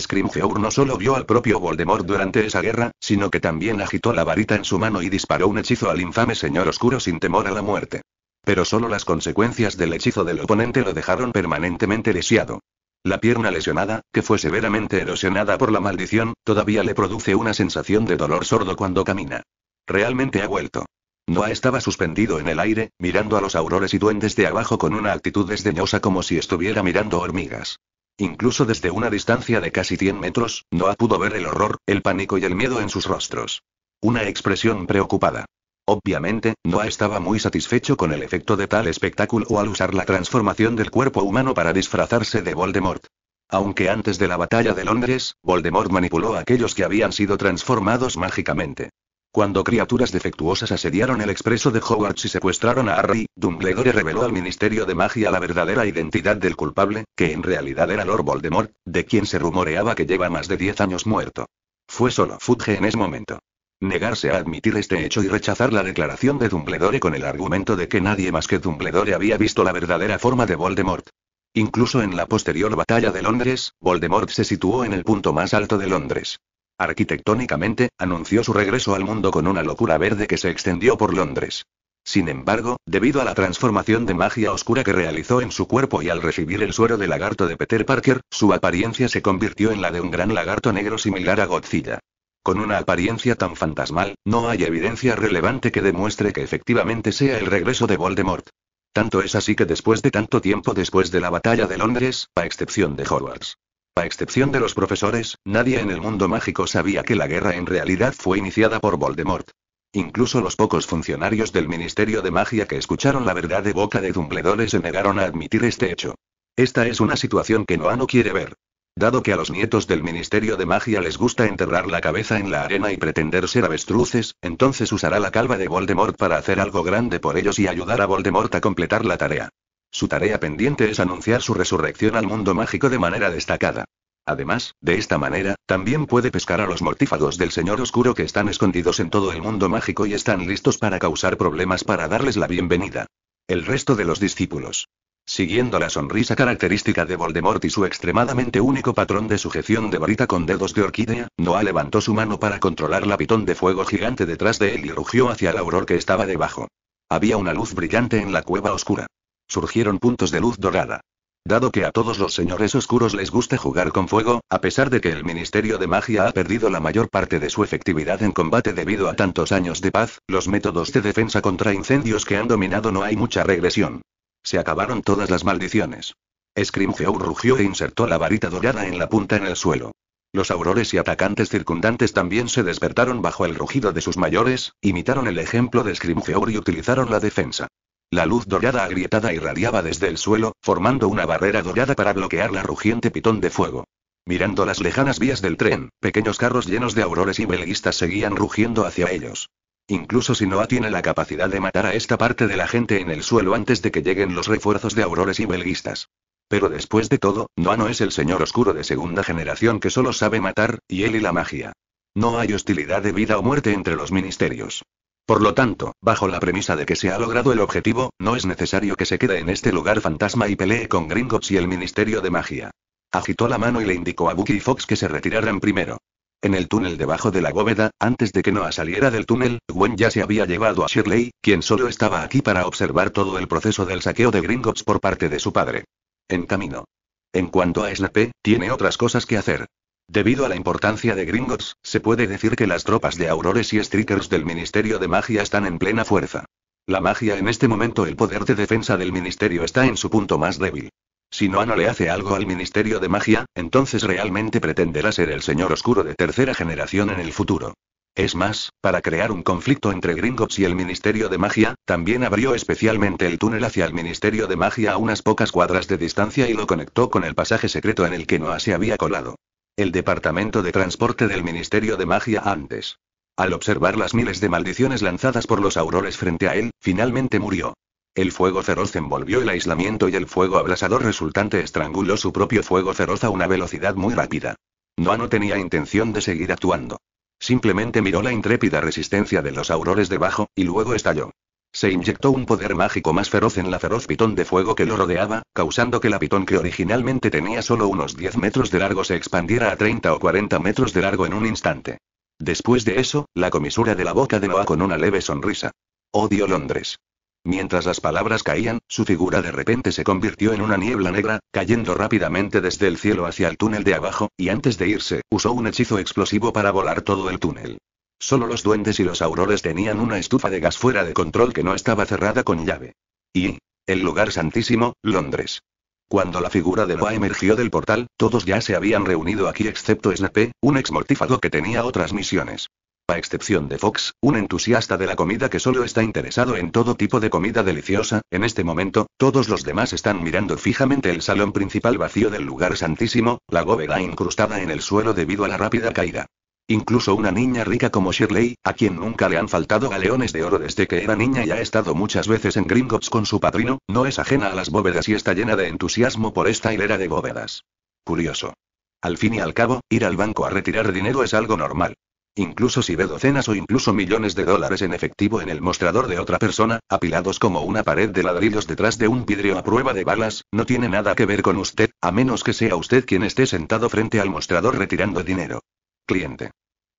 Scrimgeour no solo vio al propio Voldemort durante esa guerra, sino que también agitó la varita en su mano y disparó un hechizo al infame señor oscuro sin temor a la muerte. Pero solo las consecuencias del hechizo del oponente lo dejaron permanentemente lisiado. La pierna lesionada, que fue severamente erosionada por la maldición, todavía le produce una sensación de dolor sordo cuando camina. Realmente ha vuelto. Noah estaba suspendido en el aire, mirando a los aurores y duendes de abajo con una actitud desdeñosa como si estuviera mirando hormigas. Incluso desde una distancia de casi 100 metros, Noah pudo ver el horror, el pánico y el miedo en sus rostros. Una expresión preocupada. Obviamente, Noah estaba muy satisfecho con el efecto de tal espectáculo o al usar la transformación del cuerpo humano para disfrazarse de Voldemort. Aunque antes de la batalla de Londres, Voldemort manipuló a aquellos que habían sido transformados mágicamente. Cuando criaturas defectuosas asediaron el expreso de Hogwarts y secuestraron a Harry, Dumbledore reveló al Ministerio de Magia la verdadera identidad del culpable, que en realidad era Lord Voldemort, de quien se rumoreaba que lleva más de 10 años muerto. Fue solo Fudge en ese momento. Negarse a admitir este hecho y rechazar la declaración de Dumbledore con el argumento de que nadie más que Dumbledore había visto la verdadera forma de Voldemort. Incluso en la posterior batalla de Londres, Voldemort se situó en el punto más alto de Londres. Arquitectónicamente, anunció su regreso al mundo con una locura verde que se extendió por Londres. Sin embargo, debido a la transformación de magia oscura que realizó en su cuerpo y al recibir el suero de lagarto de Peter Parker, su apariencia se convirtió en la de un gran lagarto negro similar a Godzilla. Con una apariencia tan fantasmal, no hay evidencia relevante que demuestre que efectivamente sea el regreso de Voldemort. Tanto es así que después de tanto tiempo después de la batalla de Londres, a excepción de Hogwarts, a excepción de los profesores, nadie en el mundo mágico sabía que la guerra en realidad fue iniciada por Voldemort. Incluso los pocos funcionarios del Ministerio de Magia que escucharon la verdad de boca de Dumbledore se negaron a admitir este hecho. Esta es una situación que Noah no quiere ver. Dado que a los nietos del Ministerio de Magia les gusta enterrar la cabeza en la arena y pretender ser avestruces, entonces usará la calva de Voldemort para hacer algo grande por ellos y ayudar a Voldemort a completar la tarea. Su tarea pendiente es anunciar su resurrección al mundo mágico de manera destacada. Además, de esta manera, también puede pescar a los mortífagos del Señor Oscuro que están escondidos en todo el mundo mágico y están listos para causar problemas para darles la bienvenida. El resto de los discípulos. Siguiendo la sonrisa característica de Voldemort y su extremadamente único patrón de sujeción de varita con dedos de orquídea, Noah levantó su mano para controlar la pitón de fuego gigante detrás de él y rugió hacia el auror que estaba debajo. Había una luz brillante en la cueva oscura. Surgieron puntos de luz dorada. Dado que a todos los señores oscuros les gusta jugar con fuego, a pesar de que el Ministerio de Magia ha perdido la mayor parte de su efectividad en combate debido a tantos años de paz, los métodos de defensa contra incendios que han dominado no hay mucha regresión. Se acabaron todas las maldiciones. Scrimgeour rugió e insertó la varita dorada en la punta en el suelo. Los aurores y atacantes circundantes también se despertaron bajo el rugido de sus mayores, imitaron el ejemplo de Scrimgeour y utilizaron la defensa. La luz dorada agrietada irradiaba desde el suelo, formando una barrera dorada para bloquear la rugiente pitón de fuego. Mirando las lejanas vías del tren, pequeños carros llenos de aurores y belguistas seguían rugiendo hacia ellos. Incluso si Noah tiene la capacidad de matar a esta parte de la gente en el suelo antes de que lleguen los refuerzos de aurores y belguistas. Pero después de todo, Noah no es el señor oscuro de segunda generación que solo sabe matar, y él y la magia. No hay hostilidad de vida o muerte entre los ministerios. Por lo tanto, bajo la premisa de que se ha logrado el objetivo, no es necesario que se quede en este lugar fantasma y pelee con Gringotts y el Ministerio de Magia. Agitó la mano y le indicó a Bucky y Fox que se retiraran primero. En el túnel debajo de la bóveda, antes de que Noah saliera del túnel, Gwen ya se había llevado a Shirley, quien solo estaba aquí para observar todo el proceso del saqueo de Gringotts por parte de su padre. En camino. En cuanto a Slape, tiene otras cosas que hacer. Debido a la importancia de Gringotts, se puede decir que las tropas de aurores y strikers del Ministerio de Magia están en plena fuerza. La magia en este momento el poder de defensa del Ministerio está en su punto más débil. Si no le hace algo al Ministerio de Magia, entonces realmente pretenderá ser el Señor Oscuro de tercera generación en el futuro. Es más, para crear un conflicto entre Gringotts y el Ministerio de Magia, también abrió especialmente el túnel hacia el Ministerio de Magia a unas pocas cuadras de distancia y lo conectó con el pasaje secreto en el que Noah se había colado el Departamento de Transporte del Ministerio de Magia antes. Al observar las miles de maldiciones lanzadas por los aurores frente a él, finalmente murió. El fuego feroz envolvió el aislamiento y el fuego abrasador resultante estranguló su propio fuego feroz a una velocidad muy rápida. Noa no tenía intención de seguir actuando. Simplemente miró la intrépida resistencia de los aurores debajo, y luego estalló. Se inyectó un poder mágico más feroz en la feroz pitón de fuego que lo rodeaba, causando que la pitón que originalmente tenía solo unos 10 metros de largo se expandiera a 30 o 40 metros de largo en un instante. Después de eso, la comisura de la boca de Noah con una leve sonrisa. Odio Londres. Mientras las palabras caían, su figura de repente se convirtió en una niebla negra, cayendo rápidamente desde el cielo hacia el túnel de abajo, y antes de irse, usó un hechizo explosivo para volar todo el túnel. Solo los duendes y los aurores tenían una estufa de gas fuera de control que no estaba cerrada con llave. Y, el lugar santísimo, Londres. Cuando la figura de Noah emergió del portal, todos ya se habían reunido aquí excepto Snape, un exmortífago que tenía otras misiones. A excepción de Fox, un entusiasta de la comida que solo está interesado en todo tipo de comida deliciosa, en este momento, todos los demás están mirando fijamente el salón principal vacío del lugar santísimo, la bóveda incrustada en el suelo debido a la rápida caída. Incluso una niña rica como Shirley, a quien nunca le han faltado galeones de oro desde que era niña y ha estado muchas veces en Gringotts con su padrino, no es ajena a las bóvedas y está llena de entusiasmo por esta hilera de bóvedas. Curioso. Al fin y al cabo, ir al banco a retirar dinero es algo normal. Incluso si ve docenas o incluso millones de dólares en efectivo en el mostrador de otra persona, apilados como una pared de ladrillos detrás de un vidrio a prueba de balas, no tiene nada que ver con usted, a menos que sea usted quien esté sentado frente al mostrador retirando dinero. Cliente.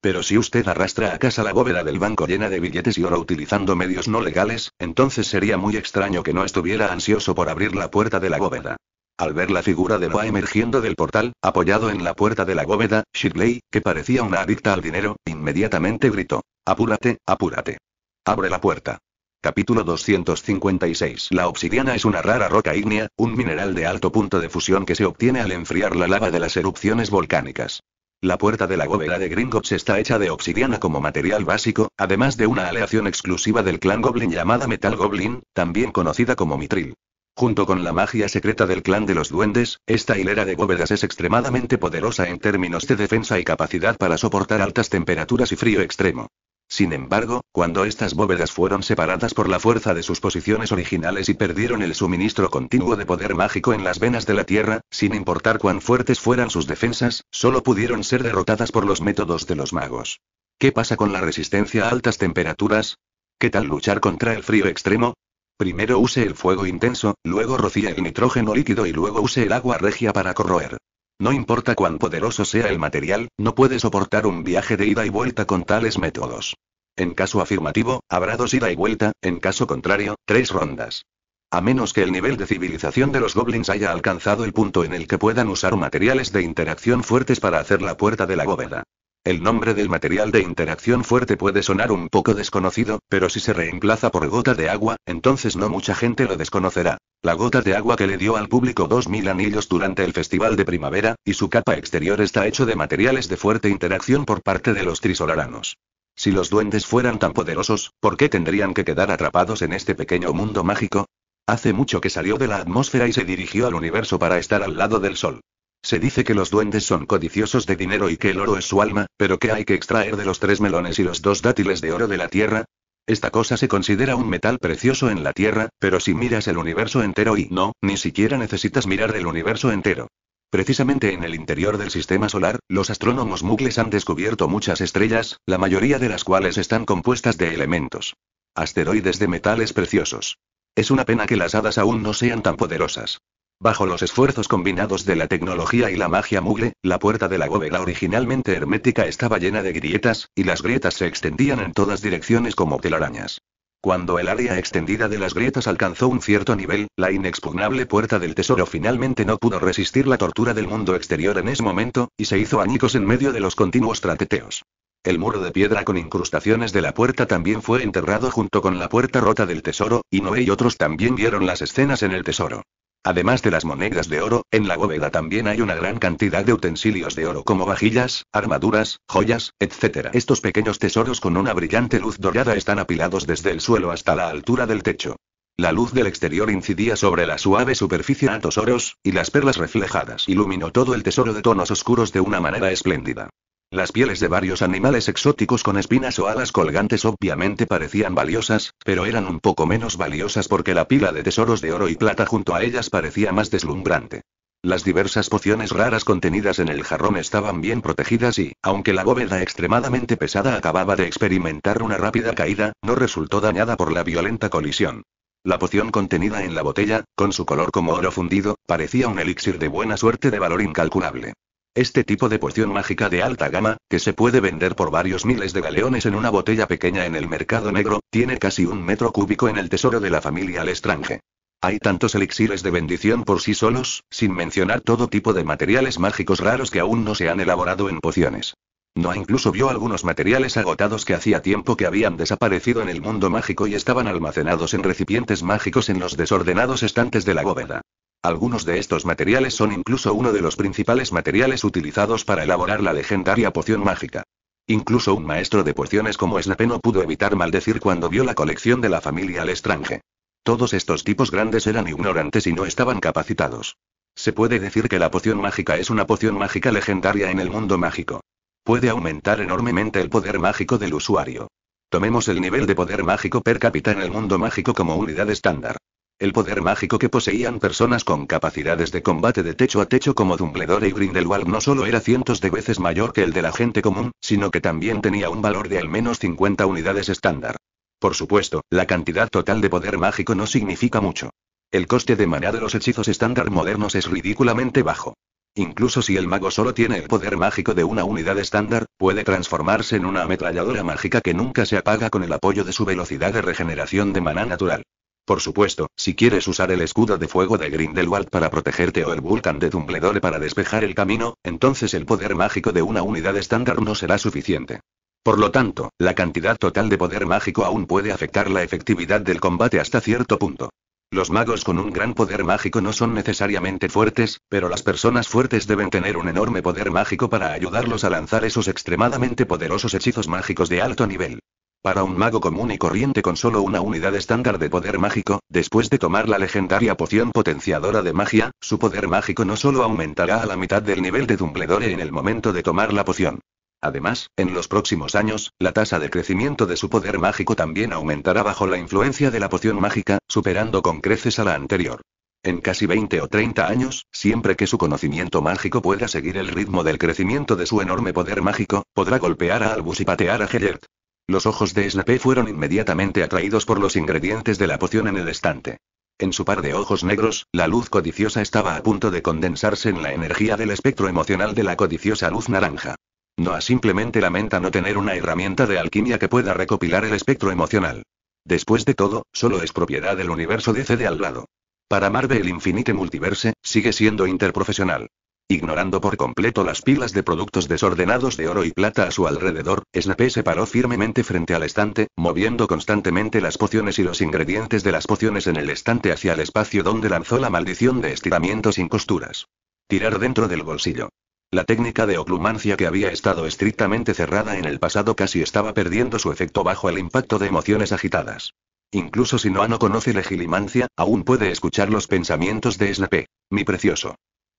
Pero si usted arrastra a casa la bóveda del banco llena de billetes y oro utilizando medios no legales, entonces sería muy extraño que no estuviera ansioso por abrir la puerta de la bóveda. Al ver la figura de Noah emergiendo del portal, apoyado en la puerta de la bóveda, Shirley, que parecía una adicta al dinero, inmediatamente gritó: Apúrate, apúrate. Abre la puerta. Capítulo 256 La obsidiana es una rara roca ígnea, un mineral de alto punto de fusión que se obtiene al enfriar la lava de las erupciones volcánicas. La puerta de la bóveda de Gringotts está hecha de obsidiana como material básico, además de una aleación exclusiva del clan Goblin llamada Metal Goblin, también conocida como Mitril. Junto con la magia secreta del clan de los duendes, esta hilera de bóvedas es extremadamente poderosa en términos de defensa y capacidad para soportar altas temperaturas y frío extremo. Sin embargo, cuando estas bóvedas fueron separadas por la fuerza de sus posiciones originales y perdieron el suministro continuo de poder mágico en las venas de la Tierra, sin importar cuán fuertes fueran sus defensas, solo pudieron ser derrotadas por los métodos de los magos. ¿Qué pasa con la resistencia a altas temperaturas? ¿Qué tal luchar contra el frío extremo? Primero use el fuego intenso, luego rocíe el nitrógeno líquido y luego use el agua regia para corroer. No importa cuán poderoso sea el material, no puede soportar un viaje de ida y vuelta con tales métodos. En caso afirmativo, habrá dos ida y vuelta, en caso contrario, tres rondas. A menos que el nivel de civilización de los goblins haya alcanzado el punto en el que puedan usar materiales de interacción fuertes para hacer la puerta de la bóveda. El nombre del material de interacción fuerte puede sonar un poco desconocido, pero si se reemplaza por gota de agua, entonces no mucha gente lo desconocerá. La gota de agua que le dio al público 2.000 anillos durante el Festival de Primavera, y su capa exterior está hecho de materiales de fuerte interacción por parte de los trisolaranos. Si los duendes fueran tan poderosos, ¿por qué tendrían que quedar atrapados en este pequeño mundo mágico? Hace mucho que salió de la atmósfera y se dirigió al universo para estar al lado del Sol. Se dice que los duendes son codiciosos de dinero y que el oro es su alma, pero ¿qué hay que extraer de los tres melones y los dos dátiles de oro de la Tierra? Esta cosa se considera un metal precioso en la Tierra, pero si miras el universo entero y no, ni siquiera necesitas mirar el universo entero. Precisamente en el interior del sistema solar, los astrónomos mugles han descubierto muchas estrellas, la mayoría de las cuales están compuestas de elementos. Asteroides de metales preciosos. Es una pena que las hadas aún no sean tan poderosas. Bajo los esfuerzos combinados de la tecnología y la magia mugle, la puerta de la bóveda originalmente hermética estaba llena de grietas, y las grietas se extendían en todas direcciones como telarañas. Cuando el área extendida de las grietas alcanzó un cierto nivel, la inexpugnable puerta del tesoro finalmente no pudo resistir la tortura del mundo exterior en ese momento, y se hizo añicos en medio de los continuos trateteos. El muro de piedra con incrustaciones de la puerta también fue enterrado junto con la puerta rota del tesoro, y Noé y otros también vieron las escenas en el tesoro. Además de las monedas de oro, en la bóveda también hay una gran cantidad de utensilios de oro como vajillas, armaduras, joyas, etc. Estos pequeños tesoros con una brillante luz dorada están apilados desde el suelo hasta la altura del techo. La luz del exterior incidía sobre la suave superficie a tesoros y las perlas reflejadas iluminó todo el tesoro de tonos oscuros de una manera espléndida. Las pieles de varios animales exóticos con espinas o alas colgantes obviamente parecían valiosas, pero eran un poco menos valiosas porque la pila de tesoros de oro y plata junto a ellas parecía más deslumbrante. Las diversas pociones raras contenidas en el jarrón estaban bien protegidas y, aunque la bóveda extremadamente pesada acababa de experimentar una rápida caída, no resultó dañada por la violenta colisión. La poción contenida en la botella, con su color como oro fundido, parecía un elixir de buena suerte de valor incalculable. Este tipo de poción mágica de alta gama, que se puede vender por varios miles de galeones en una botella pequeña en el mercado negro, tiene casi un metro cúbico en el tesoro de la familia Lestrange. Hay tantos elixires de bendición por sí solos, sin mencionar todo tipo de materiales mágicos raros que aún no se han elaborado en pociones. Noah incluso vio algunos materiales agotados que hacía tiempo que habían desaparecido en el mundo mágico y estaban almacenados en recipientes mágicos en los desordenados estantes de la bóveda. Algunos de estos materiales son incluso uno de los principales materiales utilizados para elaborar la legendaria poción mágica. Incluso un maestro de pociones como Snape no pudo evitar maldecir cuando vio la colección de la familia al Lestrange. Todos estos tipos grandes eran ignorantes y no estaban capacitados. Se puede decir que la poción mágica es una poción mágica legendaria en el mundo mágico. Puede aumentar enormemente el poder mágico del usuario. Tomemos el nivel de poder mágico per cápita en el mundo mágico como unidad estándar. El poder mágico que poseían personas con capacidades de combate de techo a techo como Dumbledore y Grindelwald no solo era cientos de veces mayor que el de la gente común, sino que también tenía un valor de al menos 50 unidades estándar. Por supuesto, la cantidad total de poder mágico no significa mucho. El coste de maná de los hechizos estándar modernos es ridículamente bajo. Incluso si el mago solo tiene el poder mágico de una unidad estándar, puede transformarse en una ametralladora mágica que nunca se apaga con el apoyo de su velocidad de regeneración de maná natural. Por supuesto, si quieres usar el escudo de fuego de Grindelwald para protegerte o el Vulcan de Dumbledore para despejar el camino, entonces el poder mágico de una unidad estándar no será suficiente. Por lo tanto, la cantidad total de poder mágico aún puede afectar la efectividad del combate hasta cierto punto. Los magos con un gran poder mágico no son necesariamente fuertes, pero las personas fuertes deben tener un enorme poder mágico para ayudarlos a lanzar esos extremadamente poderosos hechizos mágicos de alto nivel. Para un mago común y corriente con solo una unidad estándar de poder mágico, después de tomar la legendaria poción potenciadora de magia, su poder mágico no solo aumentará a la mitad del nivel de Dumbledore en el momento de tomar la poción. Además, en los próximos años, la tasa de crecimiento de su poder mágico también aumentará bajo la influencia de la poción mágica, superando con creces a la anterior. En casi 20 o 30 años, siempre que su conocimiento mágico pueda seguir el ritmo del crecimiento de su enorme poder mágico, podrá golpear a Albus y patear a Gellert. Los ojos de Snape fueron inmediatamente atraídos por los ingredientes de la poción en el estante. En su par de ojos negros, la luz codiciosa estaba a punto de condensarse en la energía del espectro emocional de la codiciosa luz naranja. Noah simplemente lamenta no tener una herramienta de alquimia que pueda recopilar el espectro emocional. Después de todo, solo es propiedad del universo de de al lado. Para Marvel el Infinite Multiverse, sigue siendo interprofesional. Ignorando por completo las pilas de productos desordenados de oro y plata a su alrededor, Snape se paró firmemente frente al estante, moviendo constantemente las pociones y los ingredientes de las pociones en el estante hacia el espacio donde lanzó la maldición de estiramiento sin costuras. Tirar dentro del bolsillo. La técnica de oclumancia que había estado estrictamente cerrada en el pasado casi estaba perdiendo su efecto bajo el impacto de emociones agitadas. Incluso si Noah no conoce legilimancia, aún puede escuchar los pensamientos de Snape. Mi precioso.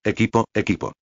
Equipo, equipo.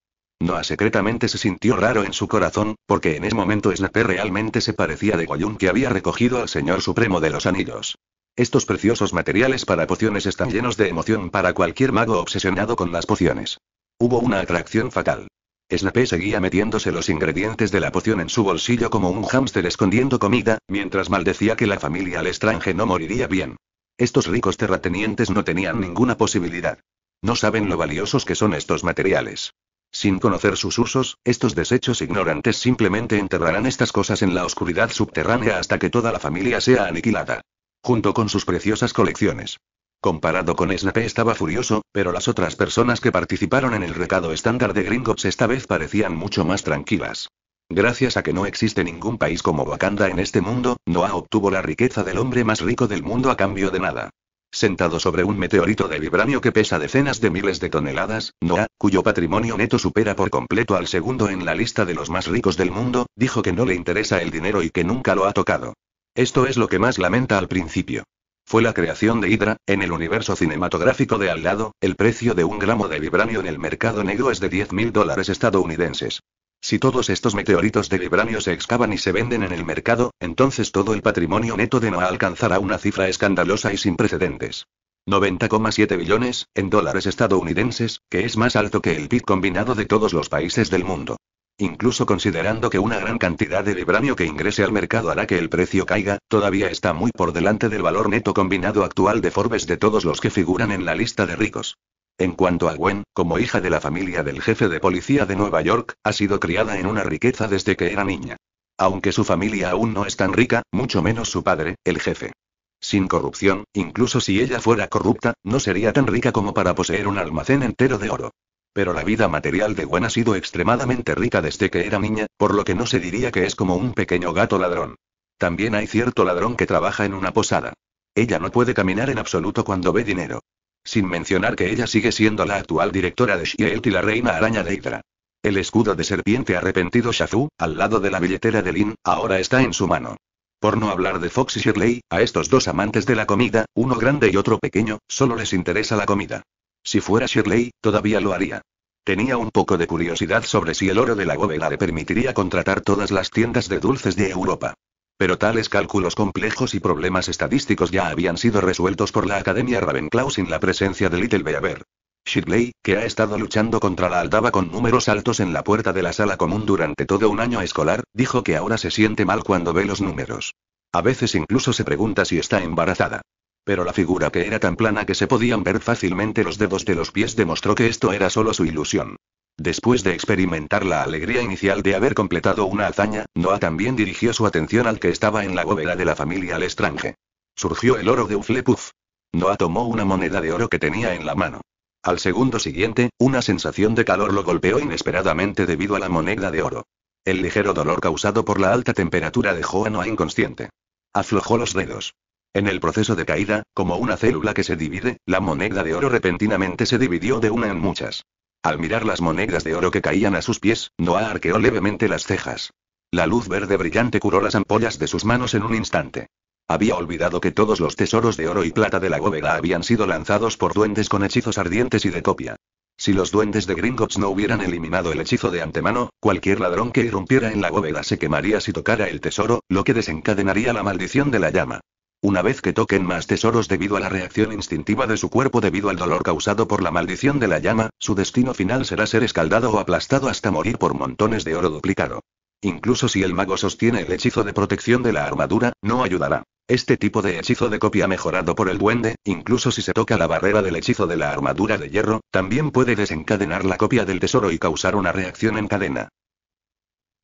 Noah secretamente se sintió raro en su corazón, porque en ese momento Snape realmente se parecía de Goyun que había recogido al Señor Supremo de los Anillos. Estos preciosos materiales para pociones están llenos de emoción para cualquier mago obsesionado con las pociones. Hubo una atracción fatal. Snape seguía metiéndose los ingredientes de la poción en su bolsillo como un hámster escondiendo comida, mientras maldecía que la familia al Lestrange no moriría bien. Estos ricos terratenientes no tenían ninguna posibilidad. No saben lo valiosos que son estos materiales. Sin conocer sus usos, estos desechos ignorantes simplemente enterrarán estas cosas en la oscuridad subterránea hasta que toda la familia sea aniquilada. Junto con sus preciosas colecciones. Comparado con Snape estaba furioso, pero las otras personas que participaron en el recado estándar de Gringotts esta vez parecían mucho más tranquilas. Gracias a que no existe ningún país como Wakanda en este mundo, Noah obtuvo la riqueza del hombre más rico del mundo a cambio de nada sentado sobre un meteorito de vibranio que pesa decenas de miles de toneladas, Noah, cuyo patrimonio neto supera por completo al segundo en la lista de los más ricos del mundo, dijo que no le interesa el dinero y que nunca lo ha tocado. Esto es lo que más lamenta al principio. Fue la creación de Hydra, en el universo cinematográfico de al lado, el precio de un gramo de vibranio en el mercado negro es de mil dólares estadounidenses. Si todos estos meteoritos de vibranio se excavan y se venden en el mercado, entonces todo el patrimonio neto de Noah alcanzará una cifra escandalosa y sin precedentes. 90,7 billones, en dólares estadounidenses, que es más alto que el PIB combinado de todos los países del mundo. Incluso considerando que una gran cantidad de vibranio que ingrese al mercado hará que el precio caiga, todavía está muy por delante del valor neto combinado actual de Forbes de todos los que figuran en la lista de ricos. En cuanto a Gwen, como hija de la familia del jefe de policía de Nueva York, ha sido criada en una riqueza desde que era niña. Aunque su familia aún no es tan rica, mucho menos su padre, el jefe. Sin corrupción, incluso si ella fuera corrupta, no sería tan rica como para poseer un almacén entero de oro. Pero la vida material de Gwen ha sido extremadamente rica desde que era niña, por lo que no se diría que es como un pequeño gato ladrón. También hay cierto ladrón que trabaja en una posada. Ella no puede caminar en absoluto cuando ve dinero. Sin mencionar que ella sigue siendo la actual directora de Shield y la reina araña de Hydra. El escudo de serpiente arrepentido Shazu, al lado de la billetera de Lin, ahora está en su mano. Por no hablar de Fox y Shirley, a estos dos amantes de la comida, uno grande y otro pequeño, solo les interesa la comida. Si fuera Shirley, todavía lo haría. Tenía un poco de curiosidad sobre si el oro de la bóveda le permitiría contratar todas las tiendas de dulces de Europa. Pero tales cálculos complejos y problemas estadísticos ya habían sido resueltos por la Academia Ravenclaw sin la presencia de Little Beaver. Shitley, que ha estado luchando contra la aldaba con números altos en la puerta de la sala común durante todo un año escolar, dijo que ahora se siente mal cuando ve los números. A veces incluso se pregunta si está embarazada. Pero la figura que era tan plana que se podían ver fácilmente los dedos de los pies demostró que esto era solo su ilusión. Después de experimentar la alegría inicial de haber completado una hazaña, Noah también dirigió su atención al que estaba en la bóveda de la familia al Lestrange. Surgió el oro de Uflepuf. Noah tomó una moneda de oro que tenía en la mano. Al segundo siguiente, una sensación de calor lo golpeó inesperadamente debido a la moneda de oro. El ligero dolor causado por la alta temperatura dejó a Noah inconsciente. Aflojó los dedos. En el proceso de caída, como una célula que se divide, la moneda de oro repentinamente se dividió de una en muchas. Al mirar las monedas de oro que caían a sus pies, Noah arqueó levemente las cejas. La luz verde brillante curó las ampollas de sus manos en un instante. Había olvidado que todos los tesoros de oro y plata de la bóveda habían sido lanzados por duendes con hechizos ardientes y de copia. Si los duendes de Gringotts no hubieran eliminado el hechizo de antemano, cualquier ladrón que irrumpiera en la bóveda se quemaría si tocara el tesoro, lo que desencadenaría la maldición de la llama. Una vez que toquen más tesoros debido a la reacción instintiva de su cuerpo debido al dolor causado por la maldición de la llama, su destino final será ser escaldado o aplastado hasta morir por montones de oro duplicado. Incluso si el mago sostiene el hechizo de protección de la armadura, no ayudará. Este tipo de hechizo de copia mejorado por el duende, incluso si se toca la barrera del hechizo de la armadura de hierro, también puede desencadenar la copia del tesoro y causar una reacción en cadena.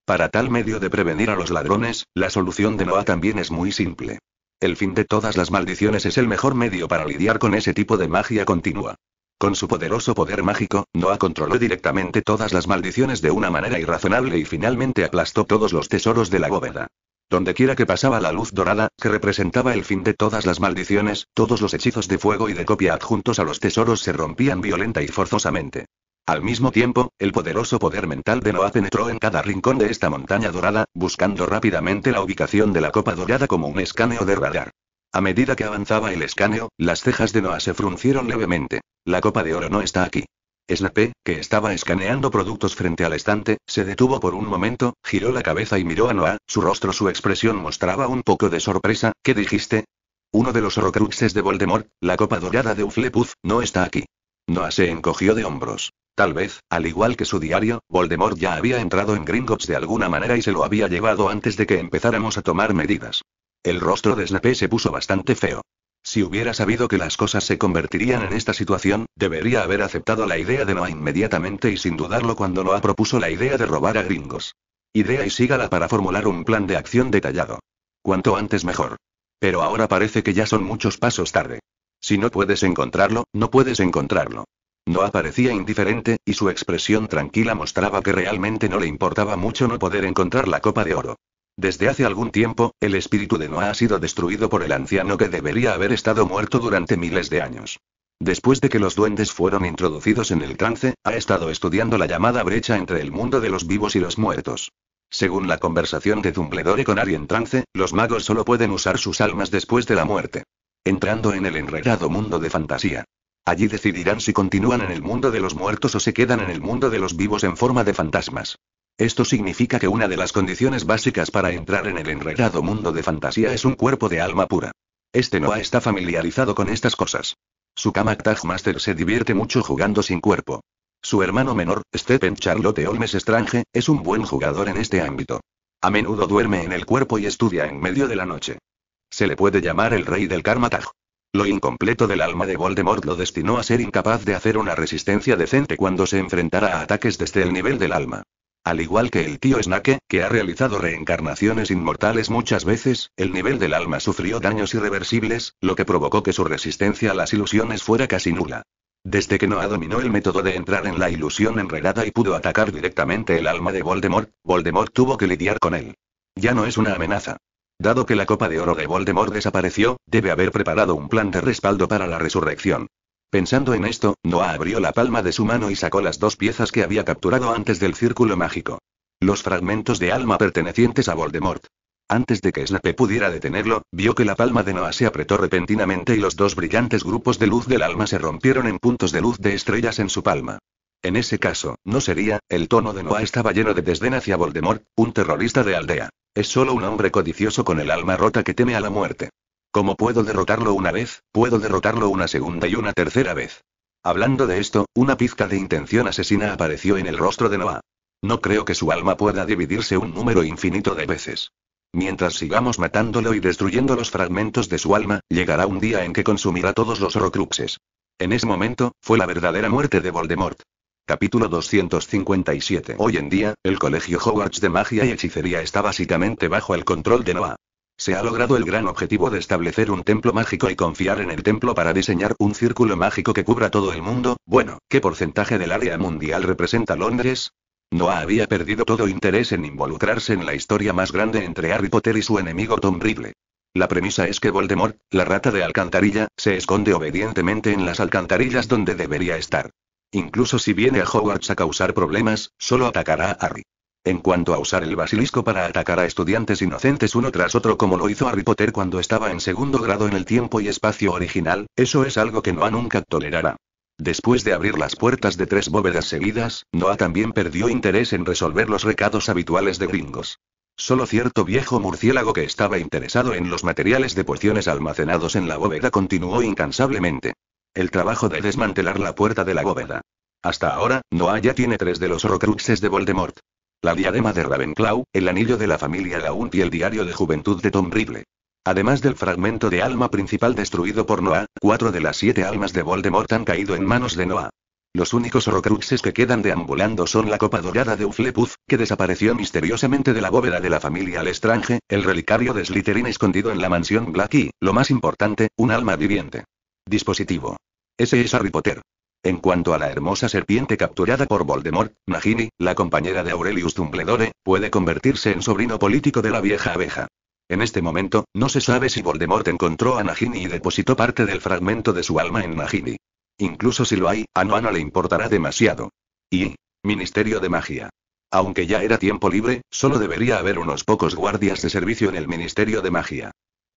Para tal medio de prevenir a los ladrones, la solución de Noah también es muy simple. El fin de todas las maldiciones es el mejor medio para lidiar con ese tipo de magia continua. Con su poderoso poder mágico, Noah controló directamente todas las maldiciones de una manera irrazonable y finalmente aplastó todos los tesoros de la bóveda. Dondequiera que pasaba la luz dorada, que representaba el fin de todas las maldiciones, todos los hechizos de fuego y de copia adjuntos a los tesoros se rompían violenta y forzosamente. Al mismo tiempo, el poderoso poder mental de Noah penetró en cada rincón de esta montaña dorada, buscando rápidamente la ubicación de la copa dorada como un escaneo de radar. A medida que avanzaba el escaneo, las cejas de Noah se fruncieron levemente. La copa de oro no está aquí. Snape, que estaba escaneando productos frente al estante, se detuvo por un momento, giró la cabeza y miró a Noah, su rostro su expresión mostraba un poco de sorpresa, ¿qué dijiste? Uno de los horrocruxes de Voldemort, la copa dorada de Uflepuz, no está aquí. Noah se encogió de hombros. Tal vez, al igual que su diario, Voldemort ya había entrado en Gringotts de alguna manera y se lo había llevado antes de que empezáramos a tomar medidas. El rostro de Snape se puso bastante feo. Si hubiera sabido que las cosas se convertirían en esta situación, debería haber aceptado la idea de Noah inmediatamente y sin dudarlo cuando Noah propuso la idea de robar a Gringos. Idea y sígala para formular un plan de acción detallado. Cuanto antes mejor. Pero ahora parece que ya son muchos pasos tarde. Si no puedes encontrarlo, no puedes encontrarlo. No aparecía indiferente, y su expresión tranquila mostraba que realmente no le importaba mucho no poder encontrar la copa de oro. Desde hace algún tiempo, el espíritu de Noah ha sido destruido por el anciano que debería haber estado muerto durante miles de años. Después de que los duendes fueron introducidos en el trance, ha estado estudiando la llamada brecha entre el mundo de los vivos y los muertos. Según la conversación de Dumbledore con Ari en trance, los magos solo pueden usar sus almas después de la muerte entrando en el enredado mundo de fantasía. Allí decidirán si continúan en el mundo de los muertos o se quedan en el mundo de los vivos en forma de fantasmas. Esto significa que una de las condiciones básicas para entrar en el enredado mundo de fantasía es un cuerpo de alma pura. Este Noah está familiarizado con estas cosas. Su Kamak tagmaster Master se divierte mucho jugando sin cuerpo. Su hermano menor, Stephen Charlotte Olmes Estrange, es un buen jugador en este ámbito. A menudo duerme en el cuerpo y estudia en medio de la noche. Se le puede llamar el rey del Karma Lo incompleto del alma de Voldemort lo destinó a ser incapaz de hacer una resistencia decente cuando se enfrentara a ataques desde el nivel del alma. Al igual que el tío Snake, que ha realizado reencarnaciones inmortales muchas veces, el nivel del alma sufrió daños irreversibles, lo que provocó que su resistencia a las ilusiones fuera casi nula. Desde que Noah dominó el método de entrar en la ilusión enredada y pudo atacar directamente el alma de Voldemort, Voldemort tuvo que lidiar con él. Ya no es una amenaza. Dado que la copa de oro de Voldemort desapareció, debe haber preparado un plan de respaldo para la resurrección. Pensando en esto, Noah abrió la palma de su mano y sacó las dos piezas que había capturado antes del círculo mágico. Los fragmentos de alma pertenecientes a Voldemort. Antes de que Snape pudiera detenerlo, vio que la palma de Noah se apretó repentinamente y los dos brillantes grupos de luz del alma se rompieron en puntos de luz de estrellas en su palma. En ese caso, no sería, el tono de Noah estaba lleno de desdén hacia Voldemort, un terrorista de aldea. Es solo un hombre codicioso con el alma rota que teme a la muerte. Como puedo derrotarlo una vez, puedo derrotarlo una segunda y una tercera vez. Hablando de esto, una pizca de intención asesina apareció en el rostro de Noah. No creo que su alma pueda dividirse un número infinito de veces. Mientras sigamos matándolo y destruyendo los fragmentos de su alma, llegará un día en que consumirá todos los Horcruxes. En ese momento, fue la verdadera muerte de Voldemort. Capítulo 257. Hoy en día, el Colegio Hogwarts de Magia y Hechicería está básicamente bajo el control de Noah. Se ha logrado el gran objetivo de establecer un templo mágico y confiar en el templo para diseñar un círculo mágico que cubra todo el mundo. Bueno, ¿qué porcentaje del área mundial representa Londres? Noah había perdido todo interés en involucrarse en la historia más grande entre Harry Potter y su enemigo Tom Riddle. La premisa es que Voldemort, la rata de alcantarilla, se esconde obedientemente en las alcantarillas donde debería estar. Incluso si viene a Hogwarts a causar problemas, solo atacará a Harry. En cuanto a usar el basilisco para atacar a estudiantes inocentes uno tras otro como lo hizo Harry Potter cuando estaba en segundo grado en el tiempo y espacio original, eso es algo que Noah nunca tolerará. Después de abrir las puertas de tres bóvedas seguidas, Noah también perdió interés en resolver los recados habituales de gringos. Solo cierto viejo murciélago que estaba interesado en los materiales de pociones almacenados en la bóveda continuó incansablemente el trabajo de desmantelar la puerta de la bóveda. Hasta ahora, Noah ya tiene tres de los horrocruxes de Voldemort. La diadema de Ravenclaw, el anillo de la familia Gaunt y el diario de juventud de Tom Riddle. Además del fragmento de alma principal destruido por Noah, cuatro de las siete almas de Voldemort han caído en manos de Noah. Los únicos horrocruxes que quedan deambulando son la copa dorada de Uflepuz, que desapareció misteriosamente de la bóveda de la familia Lestrange, el relicario de Slytherin escondido en la mansión Blackie, lo más importante, un alma viviente. Dispositivo. Ese es Harry Potter. En cuanto a la hermosa serpiente capturada por Voldemort, Nagini, la compañera de Aurelius Dumbledore, puede convertirse en sobrino político de la vieja abeja. En este momento, no se sabe si Voldemort encontró a Nagini y depositó parte del fragmento de su alma en Nagini. Incluso si lo hay, a Noana le importará demasiado. Y. Ministerio de Magia. Aunque ya era tiempo libre, solo debería haber unos pocos guardias de servicio en el Ministerio de Magia.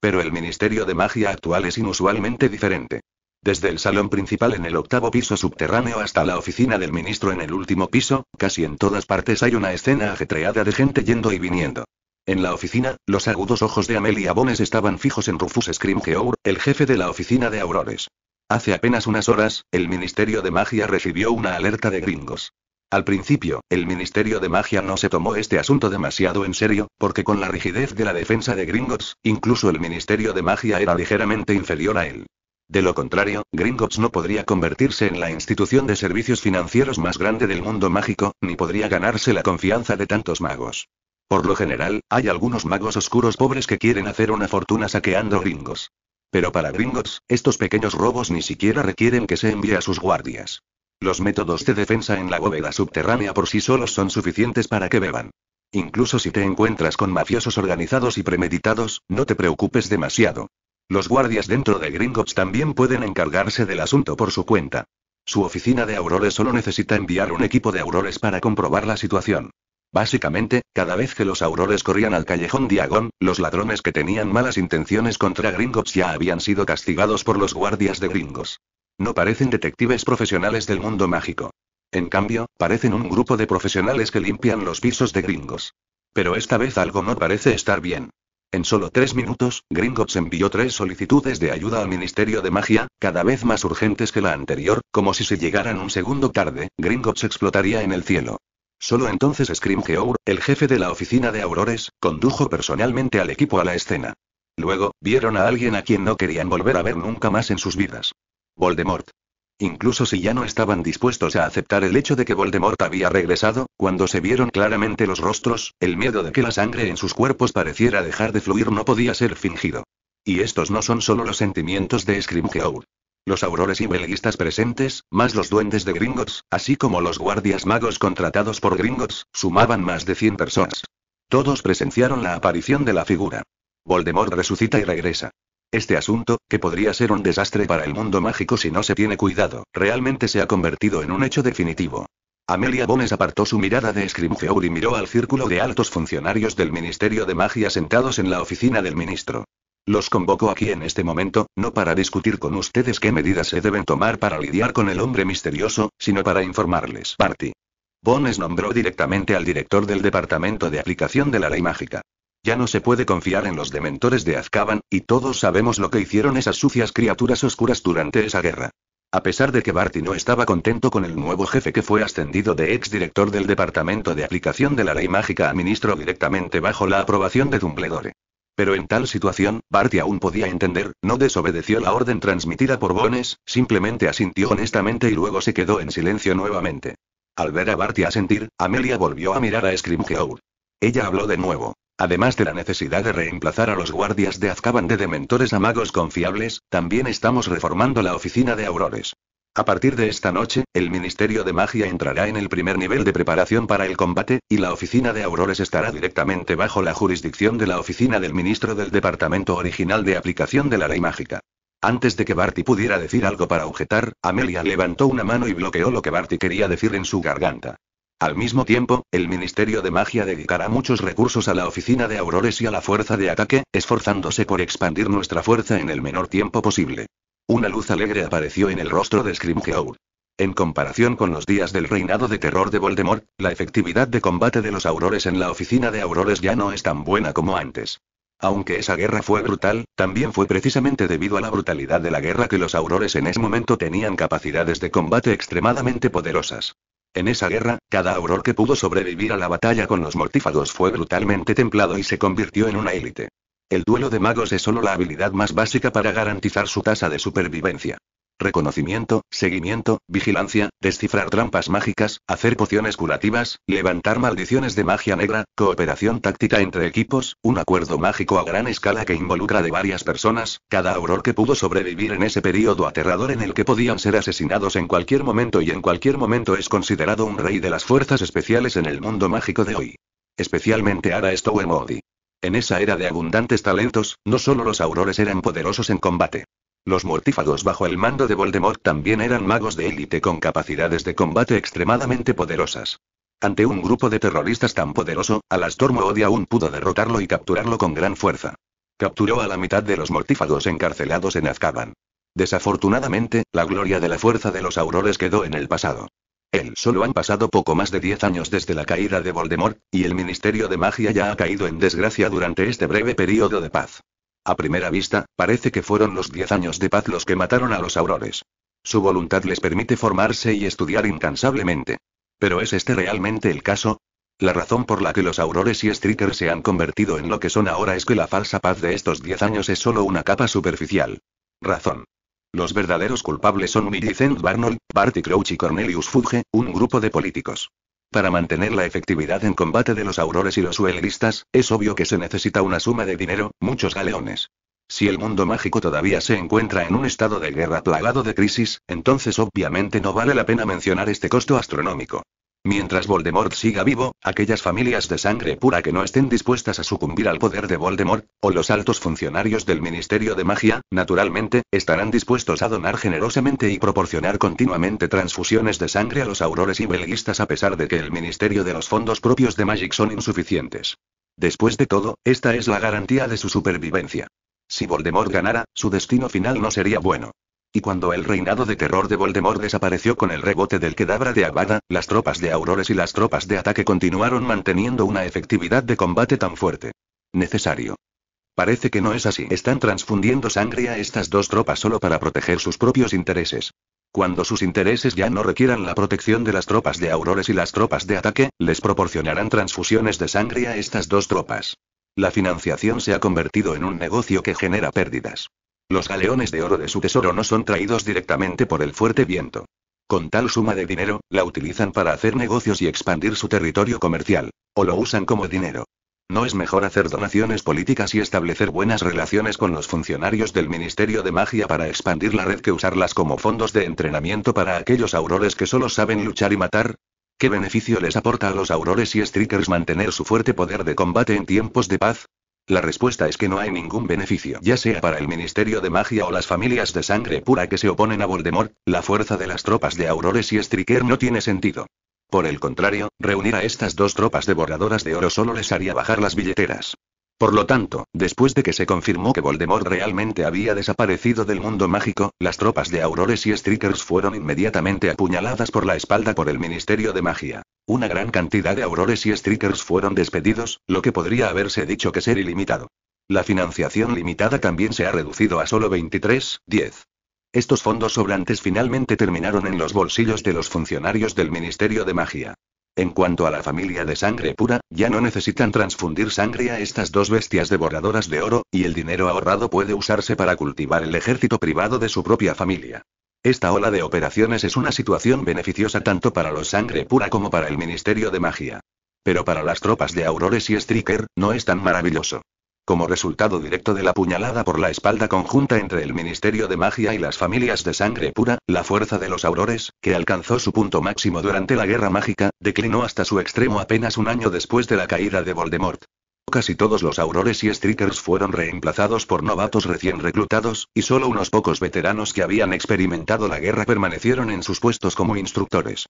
Pero el Ministerio de Magia actual es inusualmente diferente. Desde el salón principal en el octavo piso subterráneo hasta la oficina del ministro en el último piso, casi en todas partes hay una escena ajetreada de gente yendo y viniendo. En la oficina, los agudos ojos de Amelia Bones estaban fijos en Rufus Scrimgeour, el jefe de la oficina de Aurores. Hace apenas unas horas, el Ministerio de Magia recibió una alerta de gringos. Al principio, el Ministerio de Magia no se tomó este asunto demasiado en serio, porque con la rigidez de la defensa de Gringotts, incluso el Ministerio de Magia era ligeramente inferior a él. De lo contrario, Gringotts no podría convertirse en la institución de servicios financieros más grande del mundo mágico, ni podría ganarse la confianza de tantos magos. Por lo general, hay algunos magos oscuros pobres que quieren hacer una fortuna saqueando gringos. Pero para Gringotts, estos pequeños robos ni siquiera requieren que se envíe a sus guardias. Los métodos de defensa en la bóveda subterránea por sí solos son suficientes para que beban. Incluso si te encuentras con mafiosos organizados y premeditados, no te preocupes demasiado. Los guardias dentro de Gringotts también pueden encargarse del asunto por su cuenta. Su oficina de aurores solo necesita enviar un equipo de aurores para comprobar la situación. Básicamente, cada vez que los aurores corrían al callejón Diagón, los ladrones que tenían malas intenciones contra Gringotts ya habían sido castigados por los guardias de Gringos. No parecen detectives profesionales del mundo mágico. En cambio, parecen un grupo de profesionales que limpian los pisos de gringos. Pero esta vez algo no parece estar bien. En solo tres minutos, Gringotts envió tres solicitudes de ayuda al Ministerio de Magia, cada vez más urgentes que la anterior, como si se llegaran un segundo tarde, Gringotts explotaría en el cielo. Solo entonces Scrimgeour, el jefe de la oficina de Aurores, condujo personalmente al equipo a la escena. Luego, vieron a alguien a quien no querían volver a ver nunca más en sus vidas. Voldemort. Incluso si ya no estaban dispuestos a aceptar el hecho de que Voldemort había regresado, cuando se vieron claramente los rostros, el miedo de que la sangre en sus cuerpos pareciera dejar de fluir no podía ser fingido. Y estos no son solo los sentimientos de Scrimgeour. Los aurores y belguistas presentes, más los duendes de Gringotts, así como los guardias magos contratados por Gringotts, sumaban más de 100 personas. Todos presenciaron la aparición de la figura. Voldemort resucita y regresa. Este asunto, que podría ser un desastre para el mundo mágico si no se tiene cuidado, realmente se ha convertido en un hecho definitivo. Amelia Bones apartó su mirada de Scrimgeour y miró al círculo de altos funcionarios del Ministerio de Magia sentados en la oficina del ministro. Los convoco aquí en este momento, no para discutir con ustedes qué medidas se deben tomar para lidiar con el hombre misterioso, sino para informarles. Party. Bones nombró directamente al director del Departamento de Aplicación de la Ley Mágica. Ya no se puede confiar en los dementores de Azkaban, y todos sabemos lo que hicieron esas sucias criaturas oscuras durante esa guerra. A pesar de que Barty no estaba contento con el nuevo jefe que fue ascendido de exdirector del Departamento de Aplicación de la Ley Mágica a ministro directamente bajo la aprobación de Dumbledore. Pero en tal situación, Barty aún podía entender, no desobedeció la orden transmitida por Bones, simplemente asintió honestamente y luego se quedó en silencio nuevamente. Al ver a Barty asentir, Amelia volvió a mirar a Scrimgeour. Ella habló de nuevo. Además de la necesidad de reemplazar a los guardias de Azkaban de dementores a magos confiables, también estamos reformando la oficina de aurores. A partir de esta noche, el Ministerio de Magia entrará en el primer nivel de preparación para el combate, y la oficina de aurores estará directamente bajo la jurisdicción de la oficina del ministro del Departamento Original de Aplicación de la Ley Mágica. Antes de que Barty pudiera decir algo para objetar, Amelia levantó una mano y bloqueó lo que Barty quería decir en su garganta. Al mismo tiempo, el Ministerio de Magia dedicará muchos recursos a la oficina de aurores y a la fuerza de ataque, esforzándose por expandir nuestra fuerza en el menor tiempo posible. Una luz alegre apareció en el rostro de Scrimgeour. En comparación con los días del reinado de terror de Voldemort, la efectividad de combate de los aurores en la oficina de aurores ya no es tan buena como antes. Aunque esa guerra fue brutal, también fue precisamente debido a la brutalidad de la guerra que los aurores en ese momento tenían capacidades de combate extremadamente poderosas. En esa guerra, cada auror que pudo sobrevivir a la batalla con los mortífagos fue brutalmente templado y se convirtió en una élite. El duelo de magos es solo la habilidad más básica para garantizar su tasa de supervivencia. Reconocimiento, seguimiento, vigilancia, descifrar trampas mágicas, hacer pociones curativas, levantar maldiciones de magia negra, cooperación táctica entre equipos, un acuerdo mágico a gran escala que involucra de varias personas, cada auror que pudo sobrevivir en ese periodo aterrador en el que podían ser asesinados en cualquier momento y en cualquier momento es considerado un rey de las fuerzas especiales en el mundo mágico de hoy. Especialmente Ara Stowe Modi. En esa era de abundantes talentos, no solo los aurores eran poderosos en combate. Los mortífagos bajo el mando de Voldemort también eran magos de élite con capacidades de combate extremadamente poderosas. Ante un grupo de terroristas tan poderoso, Alastormo aún pudo derrotarlo y capturarlo con gran fuerza. Capturó a la mitad de los mortífagos encarcelados en Azkaban. Desafortunadamente, la gloria de la fuerza de los aurores quedó en el pasado. Él solo han pasado poco más de 10 años desde la caída de Voldemort, y el Ministerio de Magia ya ha caído en desgracia durante este breve periodo de paz. A primera vista, parece que fueron los diez años de paz los que mataron a los aurores. Su voluntad les permite formarse y estudiar incansablemente. Pero ¿es este realmente el caso? La razón por la que los aurores y strikers se han convertido en lo que son ahora es que la falsa paz de estos diez años es solo una capa superficial. Razón. Los verdaderos culpables son Millicent Barnold, Barty Crouch y Cornelius Fudge, un grupo de políticos. Para mantener la efectividad en combate de los aurores y los huelguistas, es obvio que se necesita una suma de dinero, muchos galeones. Si el mundo mágico todavía se encuentra en un estado de guerra plagado de crisis, entonces obviamente no vale la pena mencionar este costo astronómico. Mientras Voldemort siga vivo, aquellas familias de sangre pura que no estén dispuestas a sucumbir al poder de Voldemort, o los altos funcionarios del Ministerio de Magia, naturalmente, estarán dispuestos a donar generosamente y proporcionar continuamente transfusiones de sangre a los aurores y belguistas a pesar de que el Ministerio de los fondos propios de Magic son insuficientes. Después de todo, esta es la garantía de su supervivencia. Si Voldemort ganara, su destino final no sería bueno. Y cuando el reinado de terror de Voldemort desapareció con el rebote del quedabra de Avada, las tropas de Aurores y las tropas de ataque continuaron manteniendo una efectividad de combate tan fuerte. Necesario. Parece que no es así. Están transfundiendo sangre a estas dos tropas solo para proteger sus propios intereses. Cuando sus intereses ya no requieran la protección de las tropas de aurores y las tropas de ataque, les proporcionarán transfusiones de sangre a estas dos tropas. La financiación se ha convertido en un negocio que genera pérdidas. Los galeones de oro de su tesoro no son traídos directamente por el fuerte viento. Con tal suma de dinero, la utilizan para hacer negocios y expandir su territorio comercial. O lo usan como dinero. ¿No es mejor hacer donaciones políticas y establecer buenas relaciones con los funcionarios del Ministerio de Magia para expandir la red que usarlas como fondos de entrenamiento para aquellos aurores que solo saben luchar y matar? ¿Qué beneficio les aporta a los aurores y streakers mantener su fuerte poder de combate en tiempos de paz? La respuesta es que no hay ningún beneficio, ya sea para el Ministerio de Magia o las familias de sangre pura que se oponen a Voldemort, la fuerza de las tropas de Aurores y Striker no tiene sentido. Por el contrario, reunir a estas dos tropas devoradoras de oro solo les haría bajar las billeteras. Por lo tanto, después de que se confirmó que Voldemort realmente había desaparecido del mundo mágico, las tropas de Aurores y Strikers fueron inmediatamente apuñaladas por la espalda por el Ministerio de Magia. Una gran cantidad de Aurores y Strikers fueron despedidos, lo que podría haberse dicho que ser ilimitado. La financiación limitada también se ha reducido a solo 23,10. Estos fondos sobrantes finalmente terminaron en los bolsillos de los funcionarios del Ministerio de Magia. En cuanto a la familia de sangre pura, ya no necesitan transfundir sangre a estas dos bestias devoradoras de oro, y el dinero ahorrado puede usarse para cultivar el ejército privado de su propia familia. Esta ola de operaciones es una situación beneficiosa tanto para los sangre pura como para el Ministerio de Magia. Pero para las tropas de Aurores y Striker, no es tan maravilloso. Como resultado directo de la puñalada por la espalda conjunta entre el Ministerio de Magia y las familias de sangre pura, la fuerza de los aurores, que alcanzó su punto máximo durante la Guerra Mágica, declinó hasta su extremo apenas un año después de la caída de Voldemort. Casi todos los aurores y strikers fueron reemplazados por novatos recién reclutados, y solo unos pocos veteranos que habían experimentado la guerra permanecieron en sus puestos como instructores.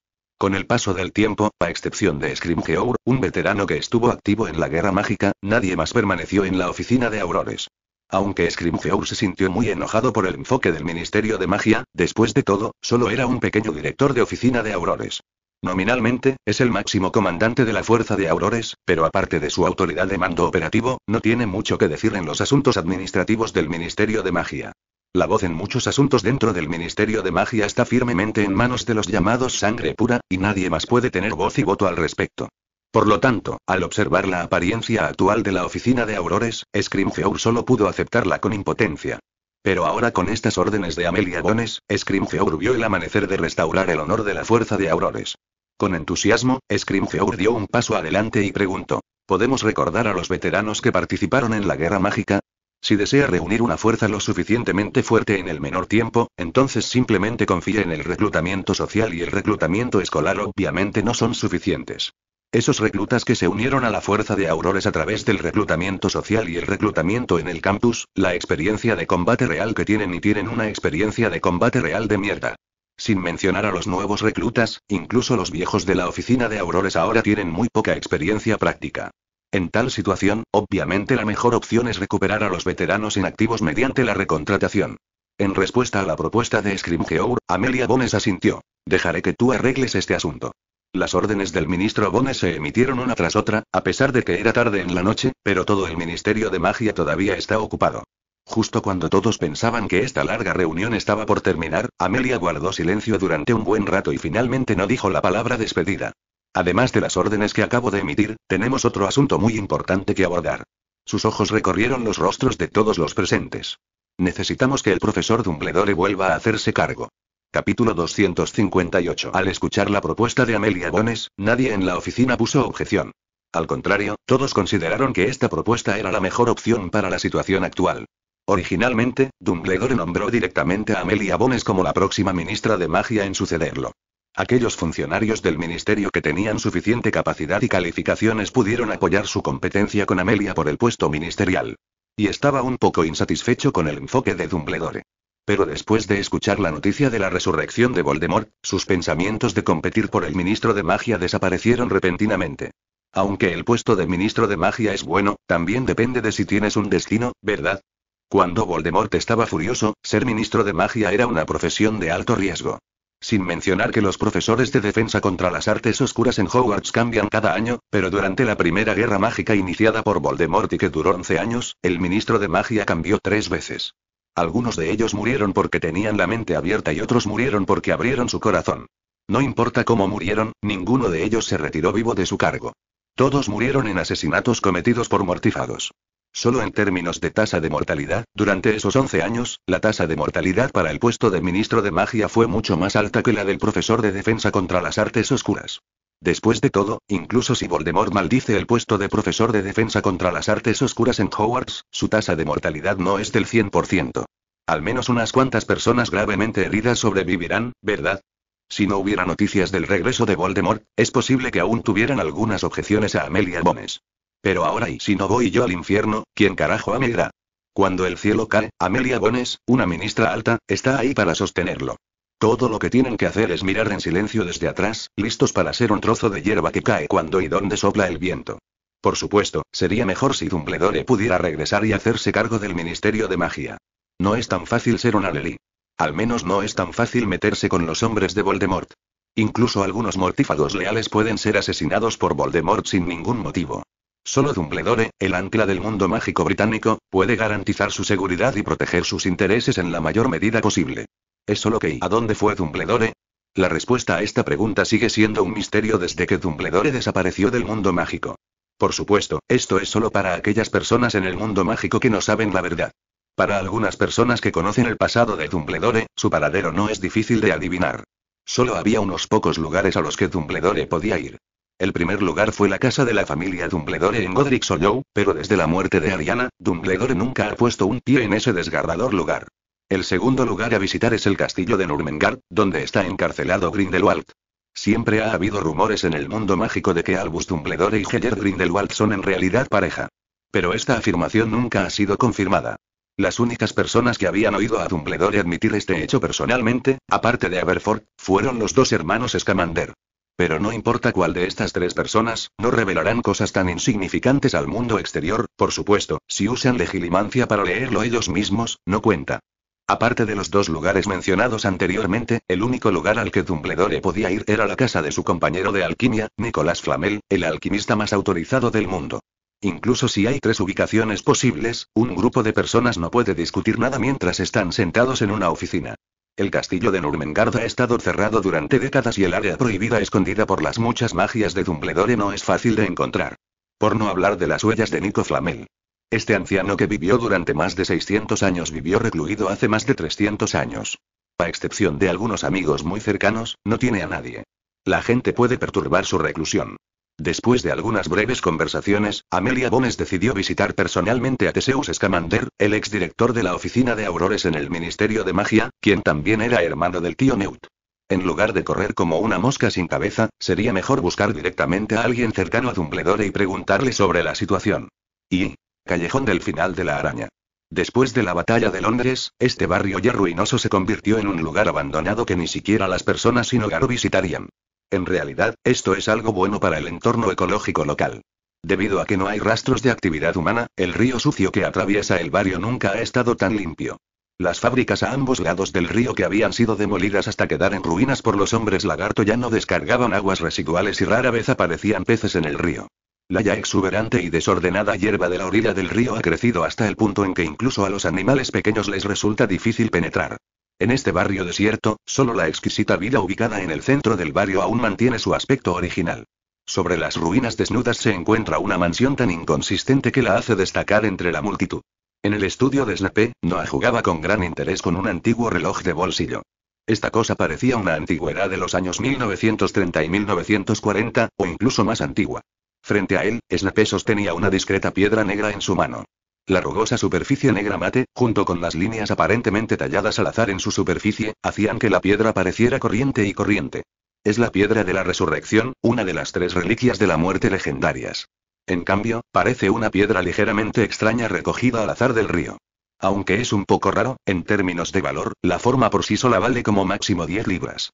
Con el paso del tiempo, a excepción de Scrimgeour, un veterano que estuvo activo en la Guerra Mágica, nadie más permaneció en la oficina de Aurores. Aunque Scrimgeour se sintió muy enojado por el enfoque del Ministerio de Magia, después de todo, solo era un pequeño director de oficina de Aurores. Nominalmente, es el máximo comandante de la Fuerza de Aurores, pero aparte de su autoridad de mando operativo, no tiene mucho que decir en los asuntos administrativos del Ministerio de Magia. La voz en muchos asuntos dentro del Ministerio de Magia está firmemente en manos de los llamados sangre pura, y nadie más puede tener voz y voto al respecto. Por lo tanto, al observar la apariencia actual de la oficina de Aurores, Scrimgeour solo pudo aceptarla con impotencia. Pero ahora con estas órdenes de Amelia Bones, Scrimgeour vio el amanecer de restaurar el honor de la fuerza de Aurores. Con entusiasmo, Scrimgeour dio un paso adelante y preguntó. ¿Podemos recordar a los veteranos que participaron en la Guerra Mágica? Si desea reunir una fuerza lo suficientemente fuerte en el menor tiempo, entonces simplemente confíe en el reclutamiento social y el reclutamiento escolar obviamente no son suficientes. Esos reclutas que se unieron a la fuerza de aurores a través del reclutamiento social y el reclutamiento en el campus, la experiencia de combate real que tienen y tienen una experiencia de combate real de mierda. Sin mencionar a los nuevos reclutas, incluso los viejos de la oficina de aurores ahora tienen muy poca experiencia práctica. En tal situación, obviamente la mejor opción es recuperar a los veteranos inactivos mediante la recontratación. En respuesta a la propuesta de Scrimgeour, Amelia Bones asintió. Dejaré que tú arregles este asunto. Las órdenes del ministro Bones se emitieron una tras otra, a pesar de que era tarde en la noche, pero todo el Ministerio de Magia todavía está ocupado. Justo cuando todos pensaban que esta larga reunión estaba por terminar, Amelia guardó silencio durante un buen rato y finalmente no dijo la palabra despedida. Además de las órdenes que acabo de emitir, tenemos otro asunto muy importante que abordar. Sus ojos recorrieron los rostros de todos los presentes. Necesitamos que el profesor Dumbledore vuelva a hacerse cargo. Capítulo 258. Al escuchar la propuesta de Amelia Bones, nadie en la oficina puso objeción. Al contrario, todos consideraron que esta propuesta era la mejor opción para la situación actual. Originalmente, Dumbledore nombró directamente a Amelia Bones como la próxima ministra de magia en sucederlo. Aquellos funcionarios del ministerio que tenían suficiente capacidad y calificaciones pudieron apoyar su competencia con Amelia por el puesto ministerial. Y estaba un poco insatisfecho con el enfoque de Dumbledore. Pero después de escuchar la noticia de la resurrección de Voldemort, sus pensamientos de competir por el ministro de magia desaparecieron repentinamente. Aunque el puesto de ministro de magia es bueno, también depende de si tienes un destino, ¿verdad? Cuando Voldemort estaba furioso, ser ministro de magia era una profesión de alto riesgo sin mencionar que los profesores de defensa contra las artes oscuras en Hogwarts cambian cada año, pero durante la primera guerra mágica iniciada por Voldemort y que duró 11 años, el ministro de magia cambió tres veces. Algunos de ellos murieron porque tenían la mente abierta y otros murieron porque abrieron su corazón. No importa cómo murieron, ninguno de ellos se retiró vivo de su cargo. Todos murieron en asesinatos cometidos por mortifados. Solo en términos de tasa de mortalidad, durante esos 11 años, la tasa de mortalidad para el puesto de ministro de magia fue mucho más alta que la del profesor de defensa contra las artes oscuras. Después de todo, incluso si Voldemort maldice el puesto de profesor de defensa contra las artes oscuras en Hogwarts, su tasa de mortalidad no es del 100%. Al menos unas cuantas personas gravemente heridas sobrevivirán, ¿verdad? Si no hubiera noticias del regreso de Voldemort, es posible que aún tuvieran algunas objeciones a Amelia Bones. Pero ahora y si no voy yo al infierno, ¿quién carajo irá? Cuando el cielo cae, Amelia Bones, una ministra alta, está ahí para sostenerlo. Todo lo que tienen que hacer es mirar en silencio desde atrás, listos para ser un trozo de hierba que cae cuando y donde sopla el viento. Por supuesto, sería mejor si Dumbledore pudiera regresar y hacerse cargo del Ministerio de Magia. No es tan fácil ser un alelí. Al menos no es tan fácil meterse con los hombres de Voldemort. Incluso algunos mortífagos leales pueden ser asesinados por Voldemort sin ningún motivo. Solo Dumbledore, el ancla del mundo mágico británico, puede garantizar su seguridad y proteger sus intereses en la mayor medida posible. Es solo que ¿y a dónde fue Dumbledore? La respuesta a esta pregunta sigue siendo un misterio desde que Dumbledore desapareció del mundo mágico. Por supuesto, esto es solo para aquellas personas en el mundo mágico que no saben la verdad. Para algunas personas que conocen el pasado de Dumbledore, su paradero no es difícil de adivinar. Solo había unos pocos lugares a los que Dumbledore podía ir. El primer lugar fue la casa de la familia Dumbledore en Godric's Hollow, pero desde la muerte de Ariana, Dumbledore nunca ha puesto un pie en ese desgarrador lugar. El segundo lugar a visitar es el castillo de Nurmengard, donde está encarcelado Grindelwald. Siempre ha habido rumores en el mundo mágico de que Albus Dumbledore y Heller Grindelwald son en realidad pareja. Pero esta afirmación nunca ha sido confirmada. Las únicas personas que habían oído a Dumbledore admitir este hecho personalmente, aparte de Aberforth, fueron los dos hermanos Scamander. Pero no importa cuál de estas tres personas, no revelarán cosas tan insignificantes al mundo exterior, por supuesto, si usan legilimancia para leerlo ellos mismos, no cuenta. Aparte de los dos lugares mencionados anteriormente, el único lugar al que Dumbledore podía ir era la casa de su compañero de alquimia, Nicolás Flamel, el alquimista más autorizado del mundo. Incluso si hay tres ubicaciones posibles, un grupo de personas no puede discutir nada mientras están sentados en una oficina. El castillo de Nurmengard ha estado cerrado durante décadas y el área prohibida escondida por las muchas magias de Dumbledore no es fácil de encontrar. Por no hablar de las huellas de Nico Flamel. Este anciano que vivió durante más de 600 años vivió recluido hace más de 300 años. A excepción de algunos amigos muy cercanos, no tiene a nadie. La gente puede perturbar su reclusión. Después de algunas breves conversaciones, Amelia Bones decidió visitar personalmente a Teseus Scamander, el exdirector de la oficina de Aurores en el Ministerio de Magia, quien también era hermano del tío Newt. En lugar de correr como una mosca sin cabeza, sería mejor buscar directamente a alguien cercano a Dumbledore y preguntarle sobre la situación. Y. Callejón del final de la araña. Después de la batalla de Londres, este barrio ya ruinoso se convirtió en un lugar abandonado que ni siquiera las personas sin hogar visitarían. En realidad, esto es algo bueno para el entorno ecológico local. Debido a que no hay rastros de actividad humana, el río sucio que atraviesa el barrio nunca ha estado tan limpio. Las fábricas a ambos lados del río que habían sido demolidas hasta quedar en ruinas por los hombres lagarto ya no descargaban aguas residuales y rara vez aparecían peces en el río. La ya exuberante y desordenada hierba de la orilla del río ha crecido hasta el punto en que incluso a los animales pequeños les resulta difícil penetrar. En este barrio desierto, solo la exquisita vida ubicada en el centro del barrio aún mantiene su aspecto original. Sobre las ruinas desnudas se encuentra una mansión tan inconsistente que la hace destacar entre la multitud. En el estudio de Snape, Noah jugaba con gran interés con un antiguo reloj de bolsillo. Esta cosa parecía una antigüedad de los años 1930 y 1940, o incluso más antigua. Frente a él, Snape sostenía una discreta piedra negra en su mano. La rugosa superficie negra mate, junto con las líneas aparentemente talladas al azar en su superficie, hacían que la piedra pareciera corriente y corriente. Es la piedra de la resurrección, una de las tres reliquias de la muerte legendarias. En cambio, parece una piedra ligeramente extraña recogida al azar del río. Aunque es un poco raro, en términos de valor, la forma por sí sola vale como máximo 10 libras.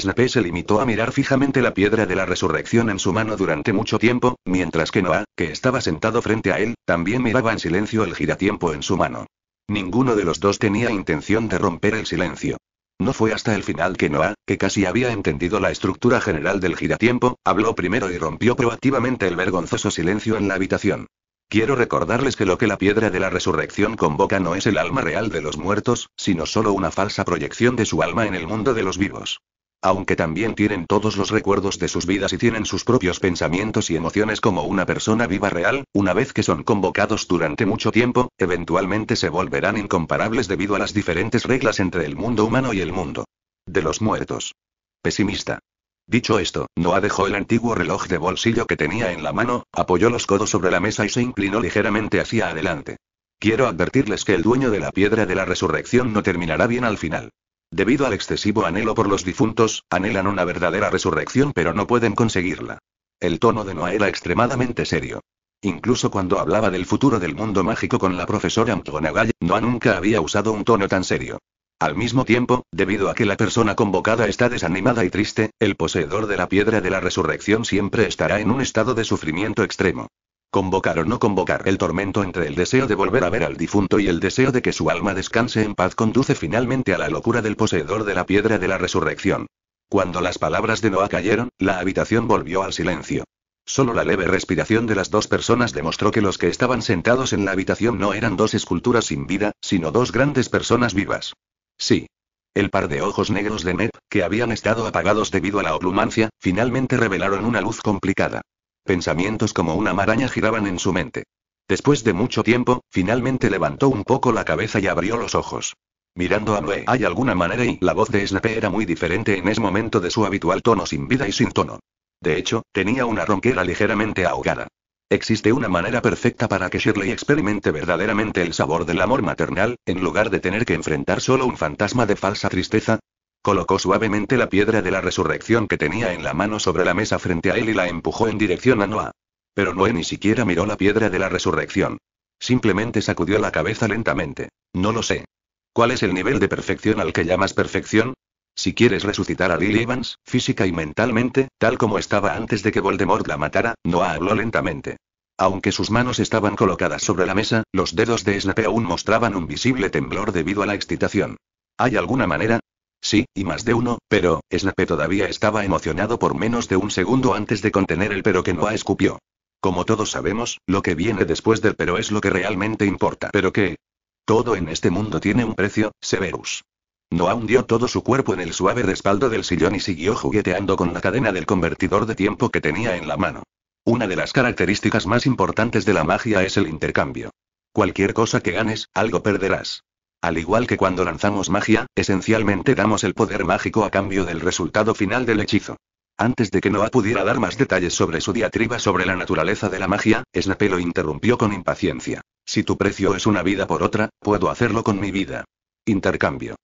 Snape se limitó a mirar fijamente la piedra de la resurrección en su mano durante mucho tiempo, mientras que Noah, que estaba sentado frente a él, también miraba en silencio el giratiempo en su mano. Ninguno de los dos tenía intención de romper el silencio. No fue hasta el final que Noah, que casi había entendido la estructura general del giratiempo, habló primero y rompió proactivamente el vergonzoso silencio en la habitación. Quiero recordarles que lo que la piedra de la resurrección convoca no es el alma real de los muertos, sino solo una falsa proyección de su alma en el mundo de los vivos aunque también tienen todos los recuerdos de sus vidas y tienen sus propios pensamientos y emociones como una persona viva real, una vez que son convocados durante mucho tiempo, eventualmente se volverán incomparables debido a las diferentes reglas entre el mundo humano y el mundo de los muertos. Pesimista. Dicho esto, Noah dejó el antiguo reloj de bolsillo que tenía en la mano, apoyó los codos sobre la mesa y se inclinó ligeramente hacia adelante. Quiero advertirles que el dueño de la piedra de la resurrección no terminará bien al final. Debido al excesivo anhelo por los difuntos, anhelan una verdadera resurrección pero no pueden conseguirla. El tono de Noah era extremadamente serio. Incluso cuando hablaba del futuro del mundo mágico con la profesora Mtonagai, Noah nunca había usado un tono tan serio. Al mismo tiempo, debido a que la persona convocada está desanimada y triste, el poseedor de la piedra de la resurrección siempre estará en un estado de sufrimiento extremo. Convocar o no convocar el tormento entre el deseo de volver a ver al difunto y el deseo de que su alma descanse en paz conduce finalmente a la locura del poseedor de la piedra de la resurrección. Cuando las palabras de Noah cayeron, la habitación volvió al silencio. Solo la leve respiración de las dos personas demostró que los que estaban sentados en la habitación no eran dos esculturas sin vida, sino dos grandes personas vivas. Sí. El par de ojos negros de Ned, que habían estado apagados debido a la oplumancia, finalmente revelaron una luz complicada. Pensamientos como una maraña giraban en su mente. Después de mucho tiempo, finalmente levantó un poco la cabeza y abrió los ojos. Mirando a Noé, hay alguna manera y la voz de Snape era muy diferente en ese momento de su habitual tono sin vida y sin tono. De hecho, tenía una ronquera ligeramente ahogada. Existe una manera perfecta para que Shirley experimente verdaderamente el sabor del amor maternal, en lugar de tener que enfrentar solo un fantasma de falsa tristeza, Colocó suavemente la piedra de la resurrección que tenía en la mano sobre la mesa frente a él y la empujó en dirección a Noah. Pero Noé ni siquiera miró la piedra de la resurrección. Simplemente sacudió la cabeza lentamente. No lo sé. ¿Cuál es el nivel de perfección al que llamas perfección? Si quieres resucitar a Lily Evans, física y mentalmente, tal como estaba antes de que Voldemort la matara, Noah habló lentamente. Aunque sus manos estaban colocadas sobre la mesa, los dedos de Snape aún mostraban un visible temblor debido a la excitación. ¿Hay alguna manera? Sí, y más de uno, pero, Snape todavía estaba emocionado por menos de un segundo antes de contener el pero que no escupió. Como todos sabemos, lo que viene después del pero es lo que realmente importa. Pero que... Todo en este mundo tiene un precio, Severus. Noah hundió todo su cuerpo en el suave respaldo del sillón y siguió jugueteando con la cadena del convertidor de tiempo que tenía en la mano. Una de las características más importantes de la magia es el intercambio. Cualquier cosa que ganes, algo perderás. Al igual que cuando lanzamos magia, esencialmente damos el poder mágico a cambio del resultado final del hechizo. Antes de que Noah pudiera dar más detalles sobre su diatriba sobre la naturaleza de la magia, Snape lo interrumpió con impaciencia. Si tu precio es una vida por otra, puedo hacerlo con mi vida. Intercambio.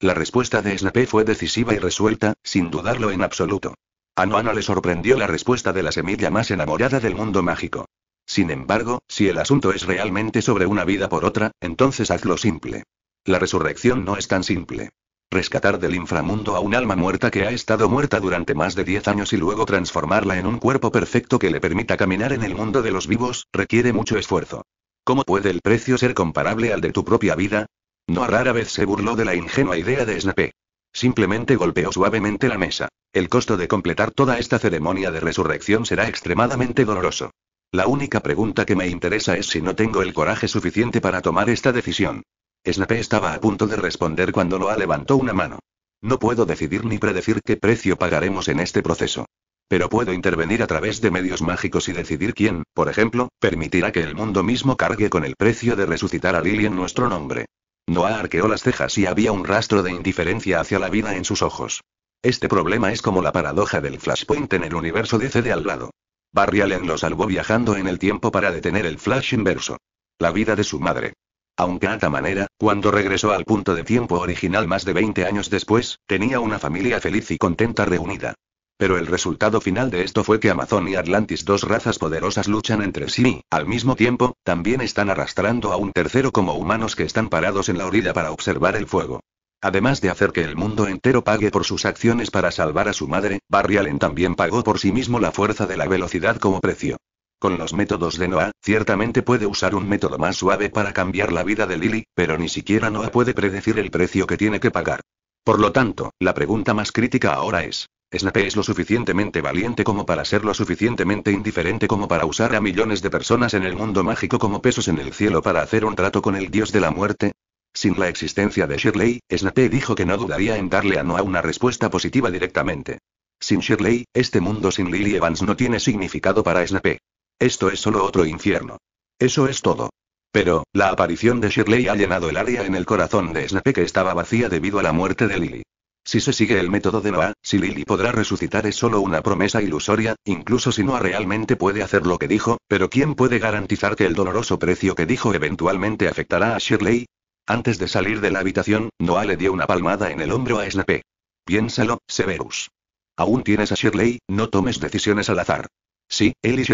La respuesta de Snape fue decisiva y resuelta, sin dudarlo en absoluto. A Noah no le sorprendió la respuesta de la semilla más enamorada del mundo mágico. Sin embargo, si el asunto es realmente sobre una vida por otra, entonces hazlo simple. La resurrección no es tan simple. Rescatar del inframundo a un alma muerta que ha estado muerta durante más de 10 años y luego transformarla en un cuerpo perfecto que le permita caminar en el mundo de los vivos, requiere mucho esfuerzo. ¿Cómo puede el precio ser comparable al de tu propia vida? No rara vez se burló de la ingenua idea de Snape. Simplemente golpeó suavemente la mesa. El costo de completar toda esta ceremonia de resurrección será extremadamente doloroso. La única pregunta que me interesa es si no tengo el coraje suficiente para tomar esta decisión. Snape estaba a punto de responder cuando Noah levantó una mano. No puedo decidir ni predecir qué precio pagaremos en este proceso. Pero puedo intervenir a través de medios mágicos y decidir quién, por ejemplo, permitirá que el mundo mismo cargue con el precio de resucitar a Lily en nuestro nombre. Noah arqueó las cejas y había un rastro de indiferencia hacia la vida en sus ojos. Este problema es como la paradoja del Flashpoint en el universo DC de al lado. Barry Allen lo salvó viajando en el tiempo para detener el Flash inverso. La vida de su madre. Aunque a manera, cuando regresó al punto de tiempo original más de 20 años después, tenía una familia feliz y contenta reunida. Pero el resultado final de esto fue que Amazon y Atlantis, dos razas poderosas, luchan entre sí y, al mismo tiempo, también están arrastrando a un tercero como humanos que están parados en la orilla para observar el fuego. Además de hacer que el mundo entero pague por sus acciones para salvar a su madre, Barry Allen también pagó por sí mismo la fuerza de la velocidad como precio. Con los métodos de Noah, ciertamente puede usar un método más suave para cambiar la vida de Lily, pero ni siquiera Noah puede predecir el precio que tiene que pagar. Por lo tanto, la pregunta más crítica ahora es, ¿Snape es lo suficientemente valiente como para ser lo suficientemente indiferente como para usar a millones de personas en el mundo mágico como pesos en el cielo para hacer un trato con el dios de la muerte? Sin la existencia de Shirley, Snape dijo que no dudaría en darle a Noah una respuesta positiva directamente. Sin Shirley, este mundo sin Lily Evans no tiene significado para Snape. Esto es solo otro infierno. Eso es todo. Pero, la aparición de Shirley ha llenado el área en el corazón de Snape que estaba vacía debido a la muerte de Lily. Si se sigue el método de Noah, si Lily podrá resucitar es solo una promesa ilusoria, incluso si Noah realmente puede hacer lo que dijo, pero ¿quién puede garantizar que el doloroso precio que dijo eventualmente afectará a Shirley? Antes de salir de la habitación, Noah le dio una palmada en el hombro a Snape. Piénsalo, Severus. Aún tienes a Shirley, no tomes decisiones al azar. Sí, él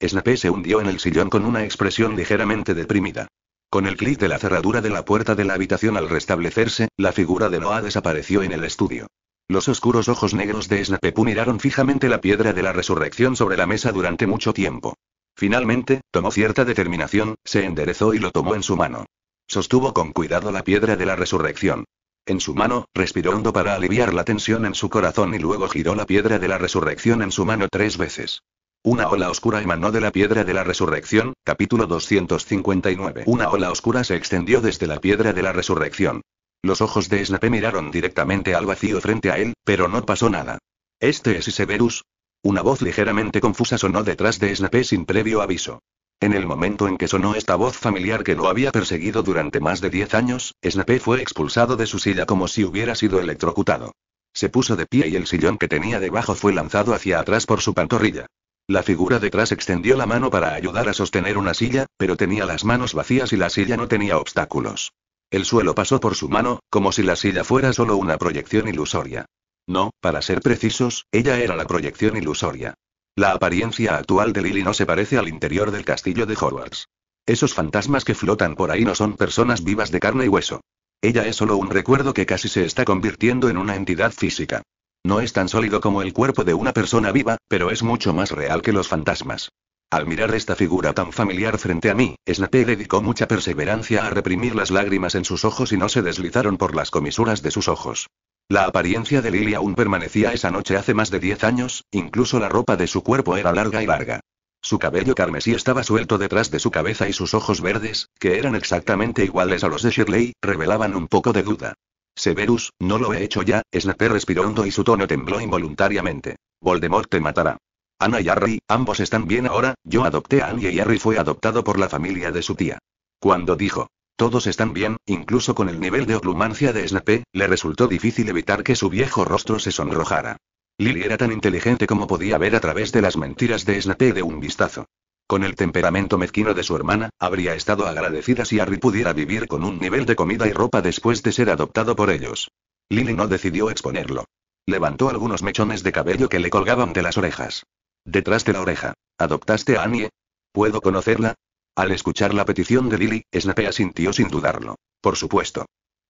Snape se hundió en el sillón con una expresión ligeramente deprimida. Con el clic de la cerradura de la puerta de la habitación al restablecerse, la figura de Noah desapareció en el estudio. Los oscuros ojos negros de Snape miraron fijamente la piedra de la resurrección sobre la mesa durante mucho tiempo. Finalmente, tomó cierta determinación, se enderezó y lo tomó en su mano. Sostuvo con cuidado la piedra de la resurrección. En su mano, respiró hondo para aliviar la tensión en su corazón y luego giró la piedra de la resurrección en su mano tres veces. Una ola oscura emanó de la piedra de la resurrección, capítulo 259. Una ola oscura se extendió desde la piedra de la resurrección. Los ojos de Snape miraron directamente al vacío frente a él, pero no pasó nada. ¿Este es Severus? Una voz ligeramente confusa sonó detrás de Snape sin previo aviso. En el momento en que sonó esta voz familiar que lo había perseguido durante más de 10 años, Snape fue expulsado de su silla como si hubiera sido electrocutado. Se puso de pie y el sillón que tenía debajo fue lanzado hacia atrás por su pantorrilla. La figura detrás extendió la mano para ayudar a sostener una silla, pero tenía las manos vacías y la silla no tenía obstáculos. El suelo pasó por su mano, como si la silla fuera solo una proyección ilusoria. No, para ser precisos, ella era la proyección ilusoria. La apariencia actual de Lily no se parece al interior del castillo de Hogwarts. Esos fantasmas que flotan por ahí no son personas vivas de carne y hueso. Ella es solo un recuerdo que casi se está convirtiendo en una entidad física. No es tan sólido como el cuerpo de una persona viva, pero es mucho más real que los fantasmas. Al mirar esta figura tan familiar frente a mí, Snape dedicó mucha perseverancia a reprimir las lágrimas en sus ojos y no se deslizaron por las comisuras de sus ojos. La apariencia de Lily aún permanecía esa noche hace más de diez años, incluso la ropa de su cuerpo era larga y larga. Su cabello carmesí estaba suelto detrás de su cabeza y sus ojos verdes, que eran exactamente iguales a los de Shirley, revelaban un poco de duda. Severus, no lo he hecho ya, Snape respiró hondo y su tono tembló involuntariamente. Voldemort te matará. Ana y Harry, ambos están bien ahora, yo adopté a Annie y Harry fue adoptado por la familia de su tía. Cuando dijo, todos están bien, incluso con el nivel de oclumancia de Snape, le resultó difícil evitar que su viejo rostro se sonrojara. Lily era tan inteligente como podía ver a través de las mentiras de Snape de un vistazo. Con el temperamento mezquino de su hermana, habría estado agradecida si Harry pudiera vivir con un nivel de comida y ropa después de ser adoptado por ellos. Lily no decidió exponerlo. Levantó algunos mechones de cabello que le colgaban de las orejas. Detrás de la oreja. ¿Adoptaste a Annie? ¿Puedo conocerla? Al escuchar la petición de Lily, Snape asintió sin dudarlo. Por supuesto.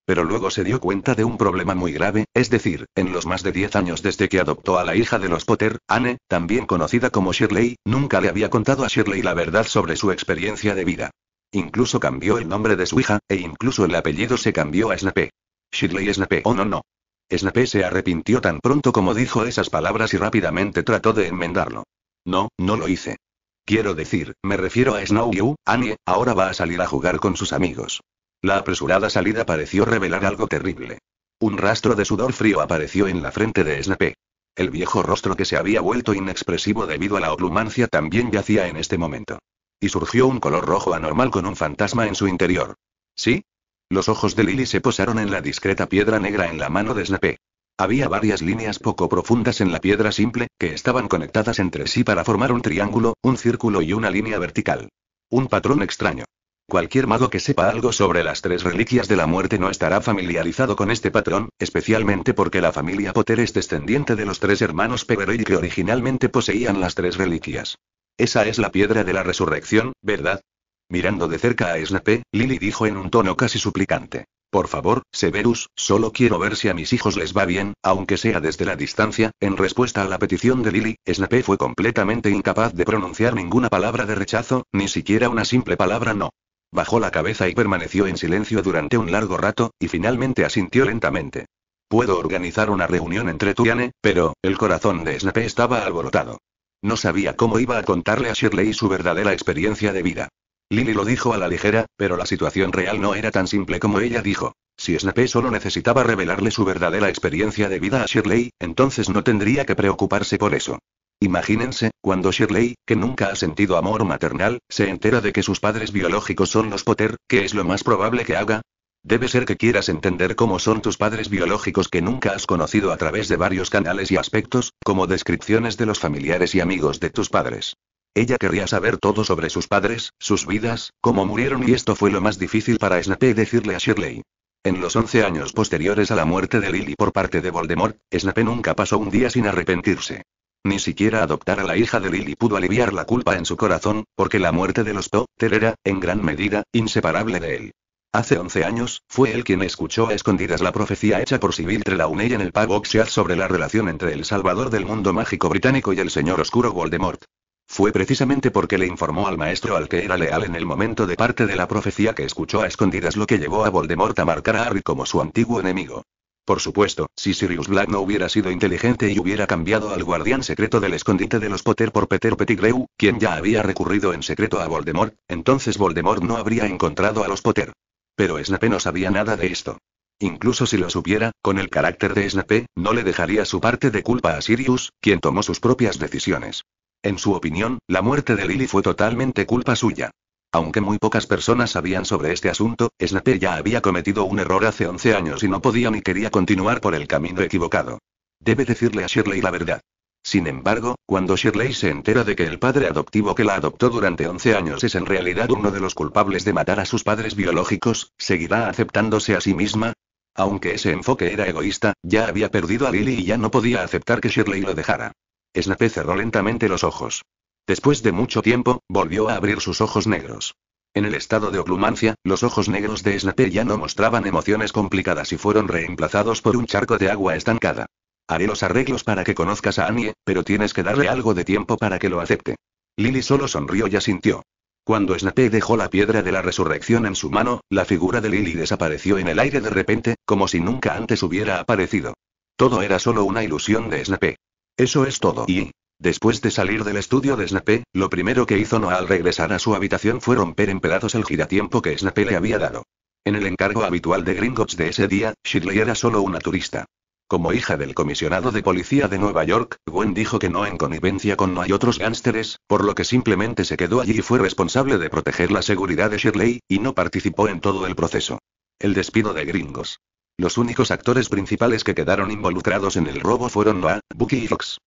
Pero luego se dio cuenta de un problema muy grave, es decir, en los más de 10 años desde que adoptó a la hija de los Potter, Anne, también conocida como Shirley, nunca le había contado a Shirley la verdad sobre su experiencia de vida. Incluso cambió el nombre de su hija, e incluso el apellido se cambió a Snape. Shirley Snape, oh no no. Snape se arrepintió tan pronto como dijo esas palabras y rápidamente trató de enmendarlo. No, no lo hice. Quiero decir, me refiero a Snow You, Annie, ahora va a salir a jugar con sus amigos. La apresurada salida pareció revelar algo terrible. Un rastro de sudor frío apareció en la frente de Snape. El viejo rostro que se había vuelto inexpresivo debido a la oblumancia también yacía en este momento. Y surgió un color rojo anormal con un fantasma en su interior. ¿Sí? Los ojos de Lily se posaron en la discreta piedra negra en la mano de Snape. Había varias líneas poco profundas en la piedra simple, que estaban conectadas entre sí para formar un triángulo, un círculo y una línea vertical. Un patrón extraño. Cualquier mago que sepa algo sobre las tres reliquias de la muerte no estará familiarizado con este patrón, especialmente porque la familia Potter es descendiente de los tres hermanos Peverell que originalmente poseían las tres reliquias. Esa es la piedra de la resurrección, ¿verdad? Mirando de cerca a Snape, Lily dijo en un tono casi suplicante. Por favor, Severus, solo quiero ver si a mis hijos les va bien, aunque sea desde la distancia. En respuesta a la petición de Lily, Snape fue completamente incapaz de pronunciar ninguna palabra de rechazo, ni siquiera una simple palabra no. Bajó la cabeza y permaneció en silencio durante un largo rato, y finalmente asintió lentamente. Puedo organizar una reunión entre tú y Anne, pero, el corazón de Snape estaba alborotado. No sabía cómo iba a contarle a Shirley su verdadera experiencia de vida. Lily lo dijo a la ligera, pero la situación real no era tan simple como ella dijo. Si Snape solo necesitaba revelarle su verdadera experiencia de vida a Shirley, entonces no tendría que preocuparse por eso. Imagínense, cuando Shirley, que nunca ha sentido amor maternal, se entera de que sus padres biológicos son los Potter, ¿qué es lo más probable que haga? Debe ser que quieras entender cómo son tus padres biológicos que nunca has conocido a través de varios canales y aspectos, como descripciones de los familiares y amigos de tus padres. Ella querría saber todo sobre sus padres, sus vidas, cómo murieron y esto fue lo más difícil para Snape decirle a Shirley. En los 11 años posteriores a la muerte de Lily por parte de Voldemort, Snape nunca pasó un día sin arrepentirse. Ni siquiera adoptar a la hija de Lily pudo aliviar la culpa en su corazón, porque la muerte de los Potter era, en gran medida, inseparable de él. Hace 11 años, fue él quien escuchó a escondidas la profecía hecha por Sibyl Trelawney en el pub sobre la relación entre el salvador del mundo mágico británico y el señor oscuro Voldemort. Fue precisamente porque le informó al maestro al que era leal en el momento de parte de la profecía que escuchó a escondidas lo que llevó a Voldemort a marcar a Harry como su antiguo enemigo. Por supuesto, si Sirius Black no hubiera sido inteligente y hubiera cambiado al guardián secreto del escondite de los Potter por Peter Pettigrew, quien ya había recurrido en secreto a Voldemort, entonces Voldemort no habría encontrado a los Potter. Pero Snape no sabía nada de esto. Incluso si lo supiera, con el carácter de Snape, no le dejaría su parte de culpa a Sirius, quien tomó sus propias decisiones. En su opinión, la muerte de Lily fue totalmente culpa suya. Aunque muy pocas personas sabían sobre este asunto, Snape ya había cometido un error hace 11 años y no podía ni quería continuar por el camino equivocado. Debe decirle a Shirley la verdad. Sin embargo, cuando Shirley se entera de que el padre adoptivo que la adoptó durante 11 años es en realidad uno de los culpables de matar a sus padres biológicos, ¿seguirá aceptándose a sí misma? Aunque ese enfoque era egoísta, ya había perdido a Lily y ya no podía aceptar que Shirley lo dejara. Snape cerró lentamente los ojos. Después de mucho tiempo, volvió a abrir sus ojos negros. En el estado de oclumancia, los ojos negros de Snape ya no mostraban emociones complicadas y fueron reemplazados por un charco de agua estancada. Haré los arreglos para que conozcas a Annie, pero tienes que darle algo de tiempo para que lo acepte. Lily solo sonrió y asintió. Cuando Snape dejó la piedra de la resurrección en su mano, la figura de Lily desapareció en el aire de repente, como si nunca antes hubiera aparecido. Todo era solo una ilusión de Snape. Eso es todo. Y, Después de salir del estudio de Snape, lo primero que hizo Noah al regresar a su habitación fue romper en pedazos el giratiempo que Snape le había dado. En el encargo habitual de Gringotts de ese día, Shirley era solo una turista. Como hija del comisionado de policía de Nueva York, Gwen dijo que no en connivencia con no hay otros gánsteres, por lo que simplemente se quedó allí y fue responsable de proteger la seguridad de Shirley, y no participó en todo el proceso. El despido de Gringos. Los únicos actores principales que quedaron involucrados en el robo fueron Noah, Bucky y Fox.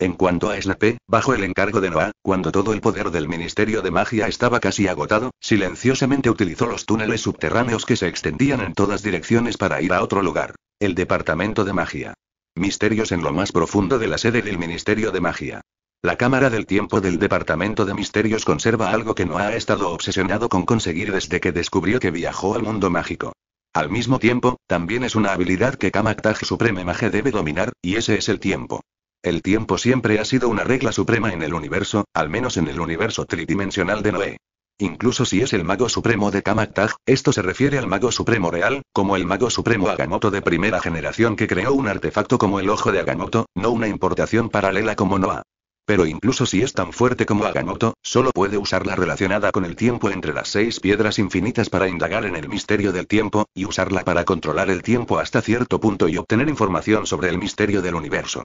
En cuanto a Snape, bajo el encargo de Noah, cuando todo el poder del Ministerio de Magia estaba casi agotado, silenciosamente utilizó los túneles subterráneos que se extendían en todas direcciones para ir a otro lugar. El Departamento de Magia. Misterios en lo más profundo de la sede del Ministerio de Magia. La Cámara del Tiempo del Departamento de Misterios conserva algo que Noah ha estado obsesionado con conseguir desde que descubrió que viajó al mundo mágico. Al mismo tiempo, también es una habilidad que Kamaktaj Supreme Mage debe dominar, y ese es el tiempo. El tiempo siempre ha sido una regla suprema en el universo, al menos en el universo tridimensional de Noé. Incluso si es el mago supremo de Kamaktag, esto se refiere al mago supremo real, como el mago supremo Agamotto de primera generación que creó un artefacto como el ojo de Agamotto, no una importación paralela como Noah. Pero incluso si es tan fuerte como Agamotto, solo puede usar la relacionada con el tiempo entre las seis piedras infinitas para indagar en el misterio del tiempo, y usarla para controlar el tiempo hasta cierto punto y obtener información sobre el misterio del universo.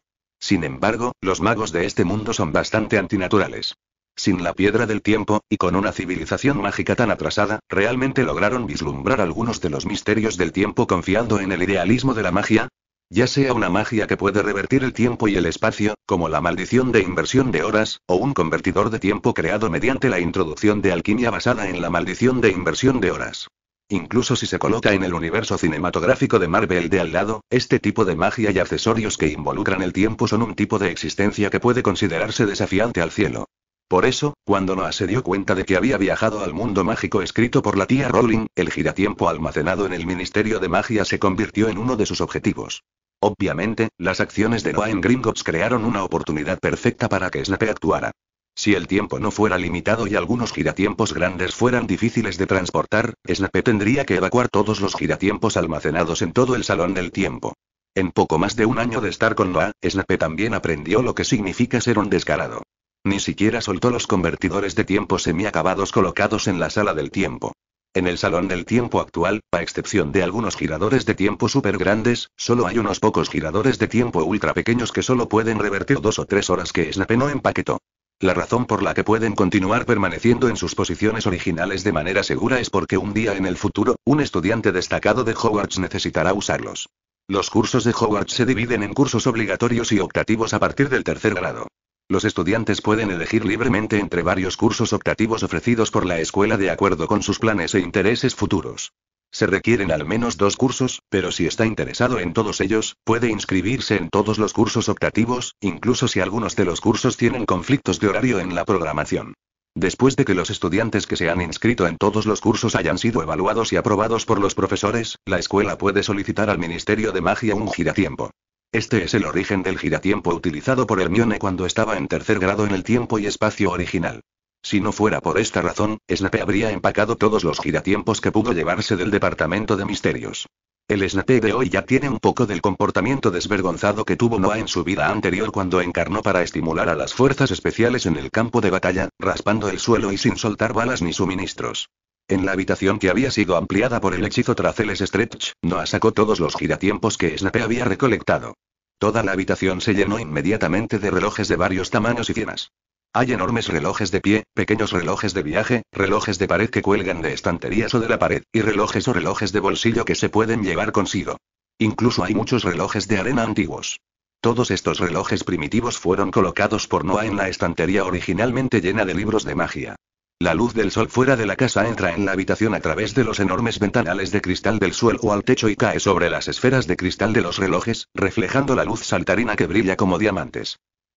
Sin embargo, los magos de este mundo son bastante antinaturales. Sin la piedra del tiempo, y con una civilización mágica tan atrasada, realmente lograron vislumbrar algunos de los misterios del tiempo confiando en el idealismo de la magia, ya sea una magia que puede revertir el tiempo y el espacio, como la maldición de inversión de horas, o un convertidor de tiempo creado mediante la introducción de alquimia basada en la maldición de inversión de horas. Incluso si se coloca en el universo cinematográfico de Marvel de al lado, este tipo de magia y accesorios que involucran el tiempo son un tipo de existencia que puede considerarse desafiante al cielo. Por eso, cuando Noah se dio cuenta de que había viajado al mundo mágico escrito por la tía Rowling, el giratiempo almacenado en el Ministerio de Magia se convirtió en uno de sus objetivos. Obviamente, las acciones de Noah en Gringotts crearon una oportunidad perfecta para que Snape actuara. Si el tiempo no fuera limitado y algunos giratiempos grandes fueran difíciles de transportar, Snape tendría que evacuar todos los giratiempos almacenados en todo el salón del tiempo. En poco más de un año de estar con Noah, Snape también aprendió lo que significa ser un descarado. Ni siquiera soltó los convertidores de tiempo semiacabados colocados en la sala del tiempo. En el salón del tiempo actual, a excepción de algunos giradores de tiempo súper grandes, solo hay unos pocos giradores de tiempo ultra pequeños que solo pueden revertir dos o tres horas que Snape no empaquetó. La razón por la que pueden continuar permaneciendo en sus posiciones originales de manera segura es porque un día en el futuro, un estudiante destacado de Hogwarts necesitará usarlos. Los cursos de Hogwarts se dividen en cursos obligatorios y optativos a partir del tercer grado. Los estudiantes pueden elegir libremente entre varios cursos optativos ofrecidos por la escuela de acuerdo con sus planes e intereses futuros. Se requieren al menos dos cursos, pero si está interesado en todos ellos, puede inscribirse en todos los cursos optativos, incluso si algunos de los cursos tienen conflictos de horario en la programación. Después de que los estudiantes que se han inscrito en todos los cursos hayan sido evaluados y aprobados por los profesores, la escuela puede solicitar al Ministerio de Magia un giratiempo. Este es el origen del giratiempo utilizado por Hermione cuando estaba en tercer grado en el tiempo y espacio original. Si no fuera por esta razón, Snape habría empacado todos los giratiempos que pudo llevarse del departamento de misterios. El Snape de hoy ya tiene un poco del comportamiento desvergonzado que tuvo Noah en su vida anterior cuando encarnó para estimular a las fuerzas especiales en el campo de batalla, raspando el suelo y sin soltar balas ni suministros. En la habitación que había sido ampliada por el hechizo Traceles Stretch, Noah sacó todos los giratiempos que Snape había recolectado. Toda la habitación se llenó inmediatamente de relojes de varios tamaños y cienas. Hay enormes relojes de pie, pequeños relojes de viaje, relojes de pared que cuelgan de estanterías o de la pared, y relojes o relojes de bolsillo que se pueden llevar consigo. Incluso hay muchos relojes de arena antiguos. Todos estos relojes primitivos fueron colocados por Noah en la estantería originalmente llena de libros de magia. La luz del sol fuera de la casa entra en la habitación a través de los enormes ventanales de cristal del suelo o al techo y cae sobre las esferas de cristal de los relojes, reflejando la luz saltarina que brilla como diamantes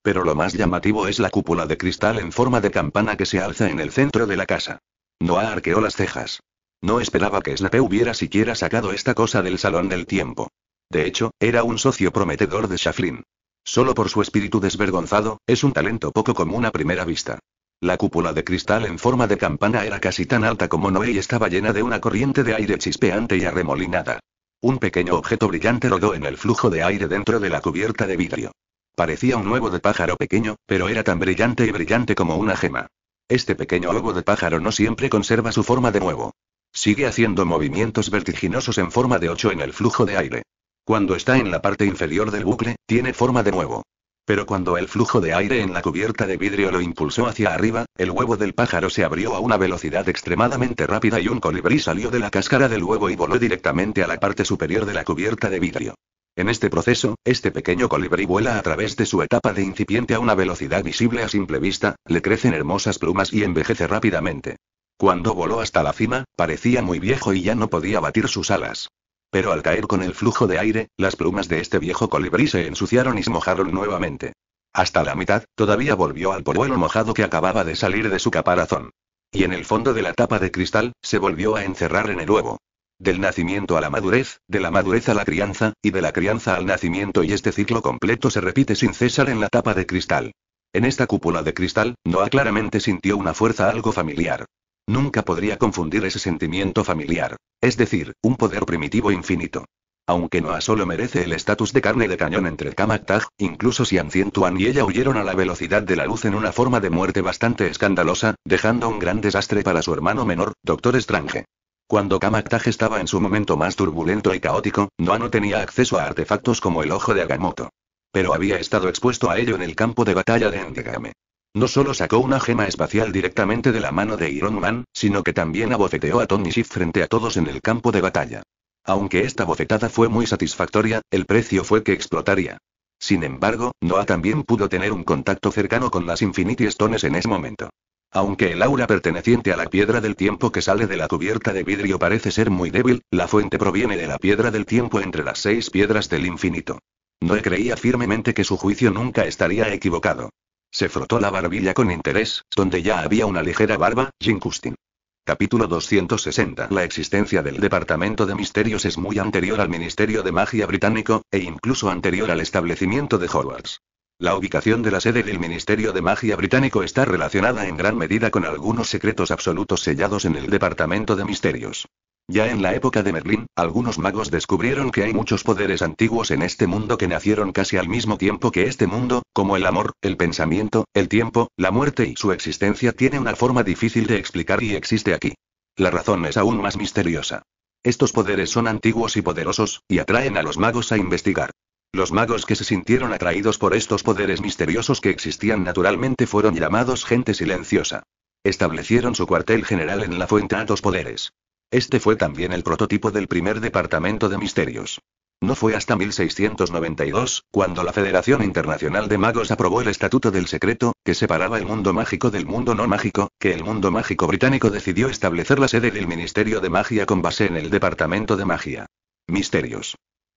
pero lo más llamativo es la cúpula de cristal en forma de campana que se alza en el centro de la casa. Noah arqueó las cejas. No esperaba que Snape hubiera siquiera sacado esta cosa del salón del tiempo. De hecho, era un socio prometedor de Shaflin. Solo por su espíritu desvergonzado, es un talento poco común a primera vista. La cúpula de cristal en forma de campana era casi tan alta como Noé y estaba llena de una corriente de aire chispeante y arremolinada. Un pequeño objeto brillante rodó en el flujo de aire dentro de la cubierta de vidrio. Parecía un huevo de pájaro pequeño, pero era tan brillante y brillante como una gema. Este pequeño huevo de pájaro no siempre conserva su forma de huevo. Sigue haciendo movimientos vertiginosos en forma de ocho en el flujo de aire. Cuando está en la parte inferior del bucle, tiene forma de huevo. Pero cuando el flujo de aire en la cubierta de vidrio lo impulsó hacia arriba, el huevo del pájaro se abrió a una velocidad extremadamente rápida y un colibrí salió de la cáscara del huevo y voló directamente a la parte superior de la cubierta de vidrio. En este proceso, este pequeño colibrí vuela a través de su etapa de incipiente a una velocidad visible a simple vista, le crecen hermosas plumas y envejece rápidamente. Cuando voló hasta la cima, parecía muy viejo y ya no podía batir sus alas. Pero al caer con el flujo de aire, las plumas de este viejo colibrí se ensuciaron y se mojaron nuevamente. Hasta la mitad, todavía volvió al polvuelo mojado que acababa de salir de su caparazón. Y en el fondo de la tapa de cristal, se volvió a encerrar en el huevo. Del nacimiento a la madurez, de la madurez a la crianza, y de la crianza al nacimiento y este ciclo completo se repite sin cesar en la tapa de cristal. En esta cúpula de cristal, Noah claramente sintió una fuerza algo familiar. Nunca podría confundir ese sentimiento familiar. Es decir, un poder primitivo infinito. Aunque Noah solo merece el estatus de carne de cañón entre Kamak Tag, incluso si Ancientuan y ella huyeron a la velocidad de la luz en una forma de muerte bastante escandalosa, dejando un gran desastre para su hermano menor, Doctor Strange. Cuando Kamaktaj estaba en su momento más turbulento y caótico, no tenía acceso a artefactos como el ojo de Agamotto. Pero había estado expuesto a ello en el campo de batalla de Endegame. No solo sacó una gema espacial directamente de la mano de Iron Man, sino que también abofeteó a Tony Shift frente a todos en el campo de batalla. Aunque esta bofetada fue muy satisfactoria, el precio fue que explotaría. Sin embargo, Noah también pudo tener un contacto cercano con las Infinity Stones en ese momento. Aunque el aura perteneciente a la piedra del tiempo que sale de la cubierta de vidrio parece ser muy débil, la fuente proviene de la piedra del tiempo entre las seis piedras del infinito. Noé creía firmemente que su juicio nunca estaría equivocado. Se frotó la barbilla con interés, donde ya había una ligera barba, Jim Custin. Capítulo 260 La existencia del Departamento de Misterios es muy anterior al Ministerio de Magia británico, e incluso anterior al establecimiento de Hogwarts. La ubicación de la sede del Ministerio de Magia Británico está relacionada en gran medida con algunos secretos absolutos sellados en el Departamento de Misterios. Ya en la época de Merlín, algunos magos descubrieron que hay muchos poderes antiguos en este mundo que nacieron casi al mismo tiempo que este mundo, como el amor, el pensamiento, el tiempo, la muerte y su existencia tiene una forma difícil de explicar y existe aquí. La razón es aún más misteriosa. Estos poderes son antiguos y poderosos, y atraen a los magos a investigar. Los magos que se sintieron atraídos por estos poderes misteriosos que existían naturalmente fueron llamados gente silenciosa. Establecieron su cuartel general en la fuente a Dos Poderes. Este fue también el prototipo del primer departamento de misterios. No fue hasta 1692, cuando la Federación Internacional de Magos aprobó el Estatuto del Secreto, que separaba el mundo mágico del mundo no mágico, que el mundo mágico británico decidió establecer la sede del Ministerio de Magia con base en el Departamento de Magia. Misterios.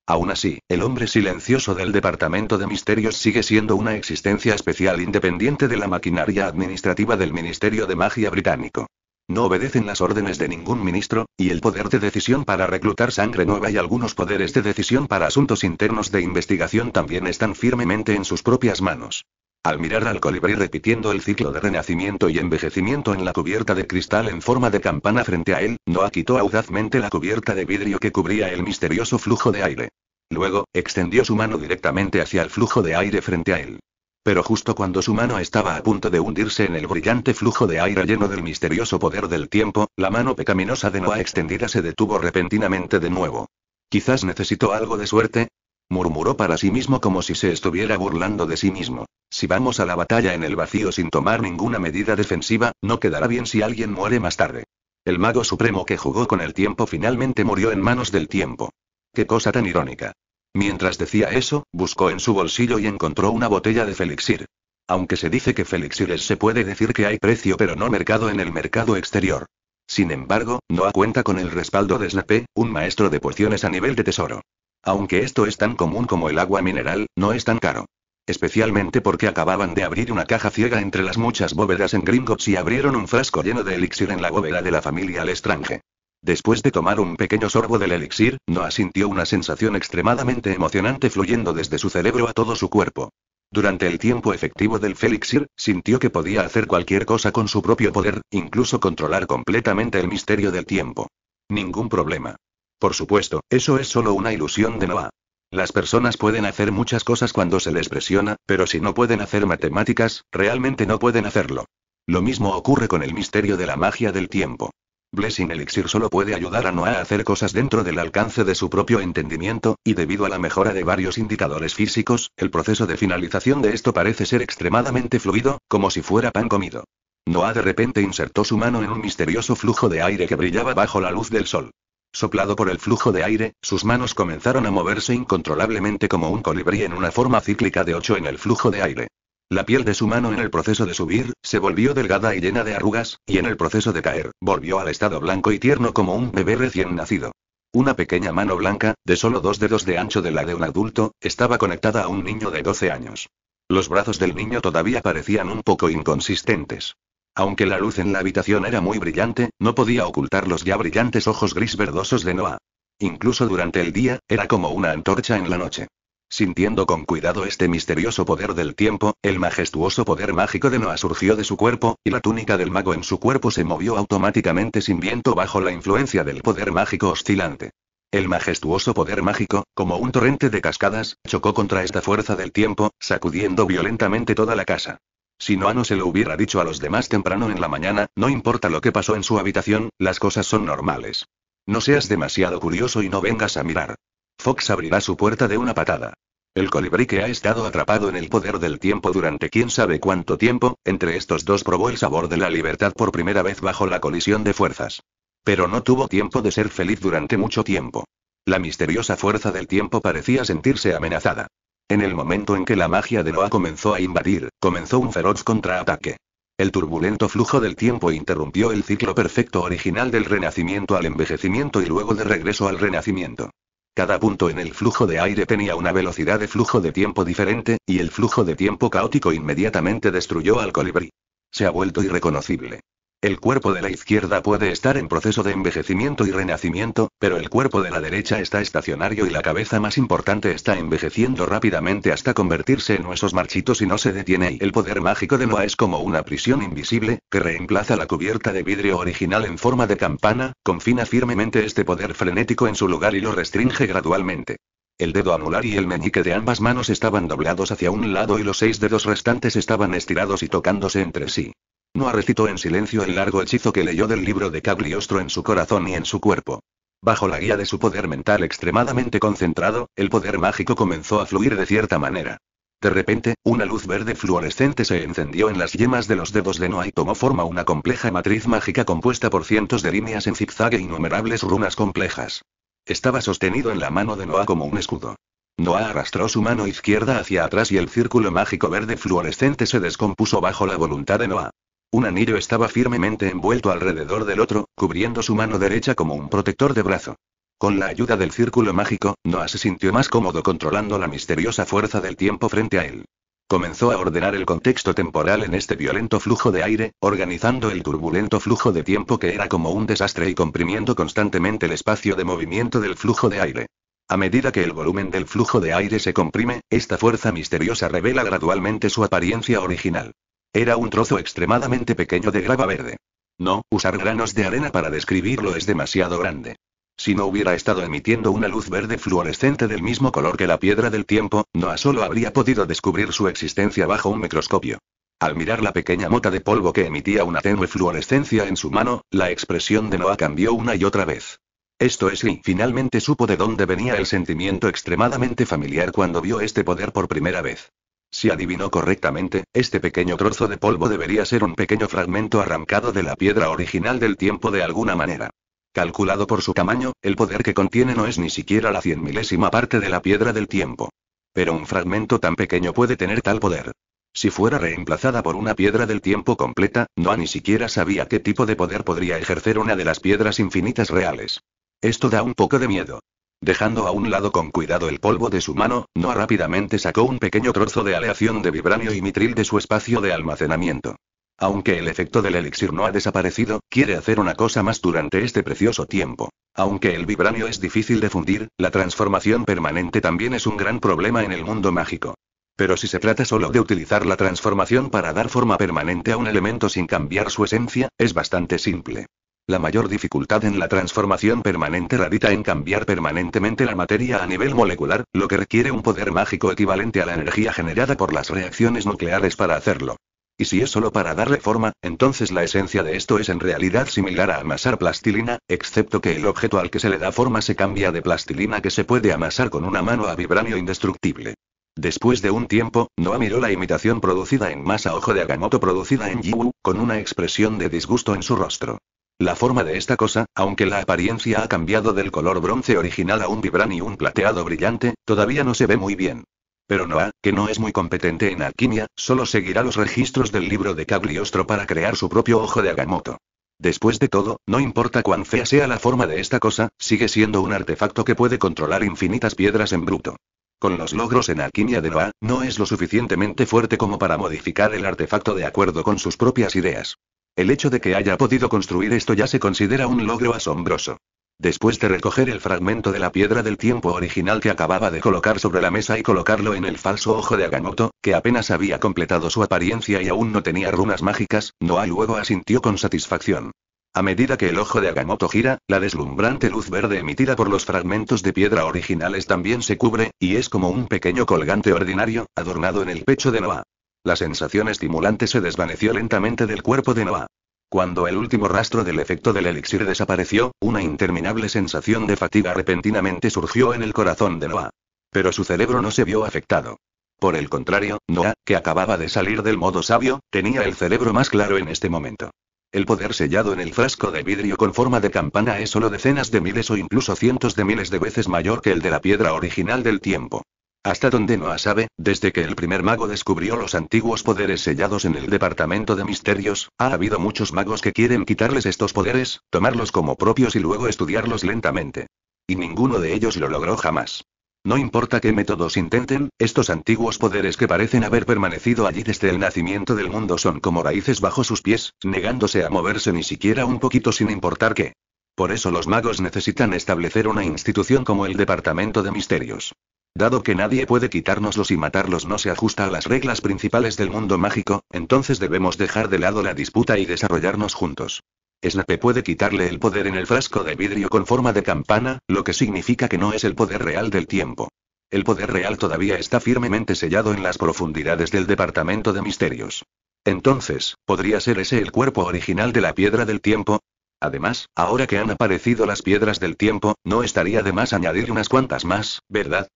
Aún así, el hombre silencioso del Departamento de Misterios sigue siendo una existencia especial independiente de la maquinaria administrativa del Ministerio de Magia británico. No obedecen las órdenes de ningún ministro, y el poder de decisión para reclutar sangre nueva y algunos poderes de decisión para asuntos internos de investigación también están firmemente en sus propias manos. Al mirar al colibrí repitiendo el ciclo de renacimiento y envejecimiento en la cubierta de cristal en forma de campana frente a él, Noah quitó audazmente la cubierta de vidrio que cubría el misterioso flujo de aire. Luego, extendió su mano directamente hacia el flujo de aire frente a él. Pero justo cuando su mano estaba a punto de hundirse en el brillante flujo de aire lleno del misterioso poder del tiempo, la mano pecaminosa de Noah extendida se detuvo repentinamente de nuevo. Quizás necesitó algo de suerte, murmuró para sí mismo como si se estuviera burlando de sí mismo. Si vamos a la batalla en el vacío sin tomar ninguna medida defensiva, no quedará bien si alguien muere más tarde. El mago supremo que jugó con el tiempo finalmente murió en manos del tiempo. Qué cosa tan irónica. Mientras decía eso, buscó en su bolsillo y encontró una botella de Felixir. Aunque se dice que es se puede decir que hay precio pero no mercado en el mercado exterior. Sin embargo, no cuenta con el respaldo de Snape, un maestro de pociones a nivel de tesoro. Aunque esto es tan común como el agua mineral, no es tan caro. Especialmente porque acababan de abrir una caja ciega entre las muchas bóvedas en Gringotts y abrieron un frasco lleno de elixir en la bóveda de la familia Lestrange. Después de tomar un pequeño sorbo del elixir, Noah sintió una sensación extremadamente emocionante fluyendo desde su cerebro a todo su cuerpo. Durante el tiempo efectivo del Felixir, sintió que podía hacer cualquier cosa con su propio poder, incluso controlar completamente el misterio del tiempo. Ningún problema. Por supuesto, eso es solo una ilusión de Noah. Las personas pueden hacer muchas cosas cuando se les presiona, pero si no pueden hacer matemáticas, realmente no pueden hacerlo. Lo mismo ocurre con el misterio de la magia del tiempo. Blessing Elixir solo puede ayudar a Noah a hacer cosas dentro del alcance de su propio entendimiento, y debido a la mejora de varios indicadores físicos, el proceso de finalización de esto parece ser extremadamente fluido, como si fuera pan comido. Noah de repente insertó su mano en un misterioso flujo de aire que brillaba bajo la luz del sol. Soplado por el flujo de aire, sus manos comenzaron a moverse incontrolablemente como un colibrí en una forma cíclica de ocho en el flujo de aire. La piel de su mano en el proceso de subir, se volvió delgada y llena de arrugas, y en el proceso de caer, volvió al estado blanco y tierno como un bebé recién nacido. Una pequeña mano blanca, de solo dos dedos de ancho de la de un adulto, estaba conectada a un niño de 12 años. Los brazos del niño todavía parecían un poco inconsistentes. Aunque la luz en la habitación era muy brillante, no podía ocultar los ya brillantes ojos gris verdosos de Noah. Incluso durante el día, era como una antorcha en la noche. Sintiendo con cuidado este misterioso poder del tiempo, el majestuoso poder mágico de Noah surgió de su cuerpo, y la túnica del mago en su cuerpo se movió automáticamente sin viento bajo la influencia del poder mágico oscilante. El majestuoso poder mágico, como un torrente de cascadas, chocó contra esta fuerza del tiempo, sacudiendo violentamente toda la casa. Si no se lo hubiera dicho a los demás temprano en la mañana, no importa lo que pasó en su habitación, las cosas son normales. No seas demasiado curioso y no vengas a mirar. Fox abrirá su puerta de una patada. El colibrí que ha estado atrapado en el poder del tiempo durante quién sabe cuánto tiempo, entre estos dos probó el sabor de la libertad por primera vez bajo la colisión de fuerzas. Pero no tuvo tiempo de ser feliz durante mucho tiempo. La misteriosa fuerza del tiempo parecía sentirse amenazada. En el momento en que la magia de Loa comenzó a invadir, comenzó un feroz contraataque. El turbulento flujo del tiempo interrumpió el ciclo perfecto original del renacimiento al envejecimiento y luego de regreso al renacimiento. Cada punto en el flujo de aire tenía una velocidad de flujo de tiempo diferente, y el flujo de tiempo caótico inmediatamente destruyó al colibrí. Se ha vuelto irreconocible. El cuerpo de la izquierda puede estar en proceso de envejecimiento y renacimiento, pero el cuerpo de la derecha está estacionario y la cabeza más importante está envejeciendo rápidamente hasta convertirse en huesos marchitos y no se detiene. el poder mágico de Moa es como una prisión invisible, que reemplaza la cubierta de vidrio original en forma de campana, confina firmemente este poder frenético en su lugar y lo restringe gradualmente. El dedo anular y el meñique de ambas manos estaban doblados hacia un lado y los seis dedos restantes estaban estirados y tocándose entre sí. Noah recitó en silencio el largo hechizo que leyó del libro de Cagliostro en su corazón y en su cuerpo. Bajo la guía de su poder mental extremadamente concentrado, el poder mágico comenzó a fluir de cierta manera. De repente, una luz verde fluorescente se encendió en las yemas de los dedos de Noah y tomó forma una compleja matriz mágica compuesta por cientos de líneas en zigzag e innumerables runas complejas. Estaba sostenido en la mano de Noah como un escudo. Noah arrastró su mano izquierda hacia atrás y el círculo mágico verde fluorescente se descompuso bajo la voluntad de Noah. Un anillo estaba firmemente envuelto alrededor del otro, cubriendo su mano derecha como un protector de brazo. Con la ayuda del círculo mágico, Noah se sintió más cómodo controlando la misteriosa fuerza del tiempo frente a él. Comenzó a ordenar el contexto temporal en este violento flujo de aire, organizando el turbulento flujo de tiempo que era como un desastre y comprimiendo constantemente el espacio de movimiento del flujo de aire. A medida que el volumen del flujo de aire se comprime, esta fuerza misteriosa revela gradualmente su apariencia original. Era un trozo extremadamente pequeño de grava verde. No, usar granos de arena para describirlo es demasiado grande. Si no hubiera estado emitiendo una luz verde fluorescente del mismo color que la piedra del tiempo, Noah solo habría podido descubrir su existencia bajo un microscopio. Al mirar la pequeña mota de polvo que emitía una tenue fluorescencia en su mano, la expresión de Noah cambió una y otra vez. Esto es y finalmente supo de dónde venía el sentimiento extremadamente familiar cuando vio este poder por primera vez. Si adivinó correctamente, este pequeño trozo de polvo debería ser un pequeño fragmento arrancado de la piedra original del tiempo de alguna manera. Calculado por su tamaño, el poder que contiene no es ni siquiera la cien milésima parte de la piedra del tiempo. Pero un fragmento tan pequeño puede tener tal poder. Si fuera reemplazada por una piedra del tiempo completa, Noah ni siquiera sabía qué tipo de poder podría ejercer una de las piedras infinitas reales. Esto da un poco de miedo. Dejando a un lado con cuidado el polvo de su mano, no rápidamente sacó un pequeño trozo de aleación de vibranio y mitril de su espacio de almacenamiento. Aunque el efecto del elixir no ha desaparecido, quiere hacer una cosa más durante este precioso tiempo. Aunque el vibranio es difícil de fundir, la transformación permanente también es un gran problema en el mundo mágico. Pero si se trata solo de utilizar la transformación para dar forma permanente a un elemento sin cambiar su esencia, es bastante simple. La mayor dificultad en la transformación permanente radica en cambiar permanentemente la materia a nivel molecular, lo que requiere un poder mágico equivalente a la energía generada por las reacciones nucleares para hacerlo. Y si es solo para darle forma, entonces la esencia de esto es en realidad similar a amasar plastilina, excepto que el objeto al que se le da forma se cambia de plastilina que se puede amasar con una mano a vibranio indestructible. Después de un tiempo, Noah miró la imitación producida en masa ojo de Agamotto producida en Yiwu, con una expresión de disgusto en su rostro. La forma de esta cosa, aunque la apariencia ha cambiado del color bronce original a un vibrán y un plateado brillante, todavía no se ve muy bien. Pero Noah, que no es muy competente en alquimia, solo seguirá los registros del libro de Cagliostro para crear su propio ojo de Agamotto. Después de todo, no importa cuán fea sea la forma de esta cosa, sigue siendo un artefacto que puede controlar infinitas piedras en bruto. Con los logros en alquimia de Noah, no es lo suficientemente fuerte como para modificar el artefacto de acuerdo con sus propias ideas. El hecho de que haya podido construir esto ya se considera un logro asombroso. Después de recoger el fragmento de la piedra del tiempo original que acababa de colocar sobre la mesa y colocarlo en el falso ojo de Agamotto, que apenas había completado su apariencia y aún no tenía runas mágicas, Noah luego asintió con satisfacción. A medida que el ojo de Agamotto gira, la deslumbrante luz verde emitida por los fragmentos de piedra originales también se cubre, y es como un pequeño colgante ordinario, adornado en el pecho de Noah. La sensación estimulante se desvaneció lentamente del cuerpo de Noah. Cuando el último rastro del efecto del elixir desapareció, una interminable sensación de fatiga repentinamente surgió en el corazón de Noah. Pero su cerebro no se vio afectado. Por el contrario, Noah, que acababa de salir del modo sabio, tenía el cerebro más claro en este momento. El poder sellado en el frasco de vidrio con forma de campana es solo decenas de miles o incluso cientos de miles de veces mayor que el de la piedra original del tiempo. Hasta donde Noah sabe, desde que el primer mago descubrió los antiguos poderes sellados en el Departamento de Misterios, ha habido muchos magos que quieren quitarles estos poderes, tomarlos como propios y luego estudiarlos lentamente. Y ninguno de ellos lo logró jamás. No importa qué métodos intenten, estos antiguos poderes que parecen haber permanecido allí desde el nacimiento del mundo son como raíces bajo sus pies, negándose a moverse ni siquiera un poquito sin importar qué. Por eso los magos necesitan establecer una institución como el Departamento de Misterios. Dado que nadie puede quitárnoslos y matarlos no se ajusta a las reglas principales del mundo mágico, entonces debemos dejar de lado la disputa y desarrollarnos juntos. Snape puede quitarle el poder en el frasco de vidrio con forma de campana, lo que significa que no es el poder real del tiempo. El poder real todavía está firmemente sellado en las profundidades del Departamento de Misterios. Entonces, ¿podría ser ese el cuerpo original de la piedra del tiempo? Además, ahora que han aparecido las piedras del tiempo, no estaría de más añadir unas cuantas más, ¿verdad?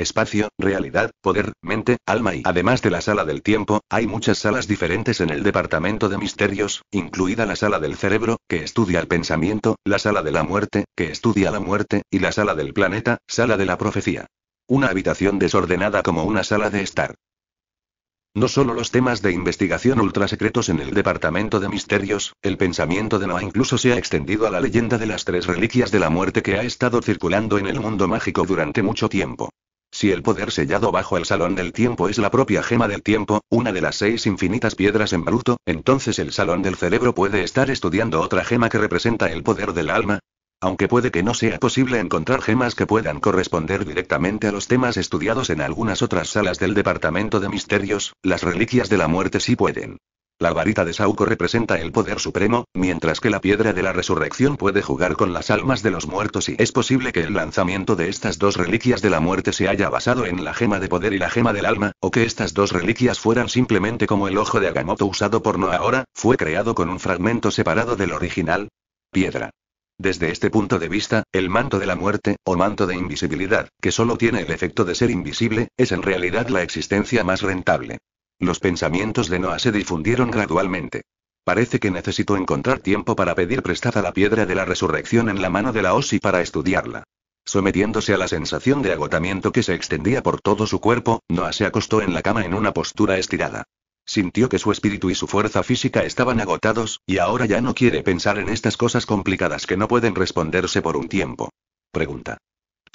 espacio, realidad, poder, mente, alma y además de la sala del tiempo, hay muchas salas diferentes en el departamento de misterios, incluida la sala del cerebro, que estudia el pensamiento, la sala de la muerte, que estudia la muerte, y la sala del planeta, sala de la profecía. Una habitación desordenada como una sala de estar. No solo los temas de investigación ultrasecretos en el Departamento de Misterios, el pensamiento de Noah incluso se ha extendido a la leyenda de las tres reliquias de la muerte que ha estado circulando en el mundo mágico durante mucho tiempo. Si el poder sellado bajo el salón del tiempo es la propia gema del tiempo, una de las seis infinitas piedras en Baluto, entonces el salón del cerebro puede estar estudiando otra gema que representa el poder del alma. Aunque puede que no sea posible encontrar gemas que puedan corresponder directamente a los temas estudiados en algunas otras salas del Departamento de Misterios, las reliquias de la muerte sí pueden. La varita de Sauco representa el poder supremo, mientras que la piedra de la resurrección puede jugar con las almas de los muertos y es posible que el lanzamiento de estas dos reliquias de la muerte se haya basado en la gema de poder y la gema del alma, o que estas dos reliquias fueran simplemente como el ojo de Agamotto usado por Noah ahora, fue creado con un fragmento separado del original. Piedra. Desde este punto de vista, el manto de la muerte, o manto de invisibilidad, que solo tiene el efecto de ser invisible, es en realidad la existencia más rentable. Los pensamientos de Noah se difundieron gradualmente. Parece que necesitó encontrar tiempo para pedir prestada la piedra de la resurrección en la mano de la Osi para estudiarla. Sometiéndose a la sensación de agotamiento que se extendía por todo su cuerpo, Noah se acostó en la cama en una postura estirada. Sintió que su espíritu y su fuerza física estaban agotados, y ahora ya no quiere pensar en estas cosas complicadas que no pueden responderse por un tiempo. Pregunta.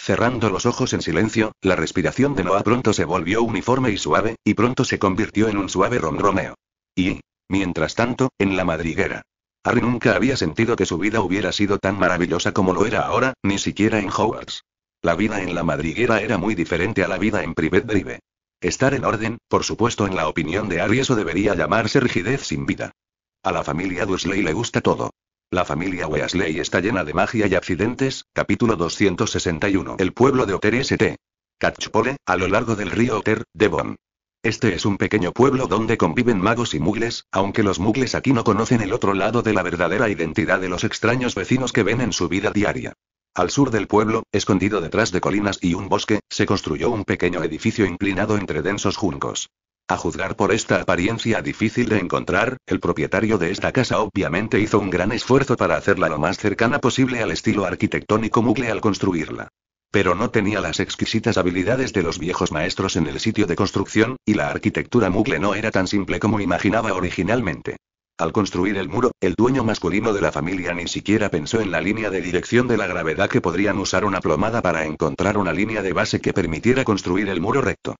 Cerrando los ojos en silencio, la respiración de Noah pronto se volvió uniforme y suave, y pronto se convirtió en un suave ronroneo. Y, mientras tanto, en la madriguera. Harry nunca había sentido que su vida hubiera sido tan maravillosa como lo era ahora, ni siquiera en Hogwarts. La vida en la madriguera era muy diferente a la vida en Privet Drive. Estar en orden, por supuesto en la opinión de Harry eso debería llamarse rigidez sin vida. A la familia Dursley le gusta todo. La familia Weasley está llena de magia y accidentes. Capítulo 261. El pueblo de Otter St. Catchpole, a lo largo del río Otter, Devon. Este es un pequeño pueblo donde conviven magos y mugles, aunque los mugles aquí no conocen el otro lado de la verdadera identidad de los extraños vecinos que ven en su vida diaria. Al sur del pueblo, escondido detrás de colinas y un bosque, se construyó un pequeño edificio inclinado entre densos juncos. A juzgar por esta apariencia difícil de encontrar, el propietario de esta casa obviamente hizo un gran esfuerzo para hacerla lo más cercana posible al estilo arquitectónico mugle al construirla. Pero no tenía las exquisitas habilidades de los viejos maestros en el sitio de construcción, y la arquitectura mugle no era tan simple como imaginaba originalmente. Al construir el muro, el dueño masculino de la familia ni siquiera pensó en la línea de dirección de la gravedad que podrían usar una plomada para encontrar una línea de base que permitiera construir el muro recto.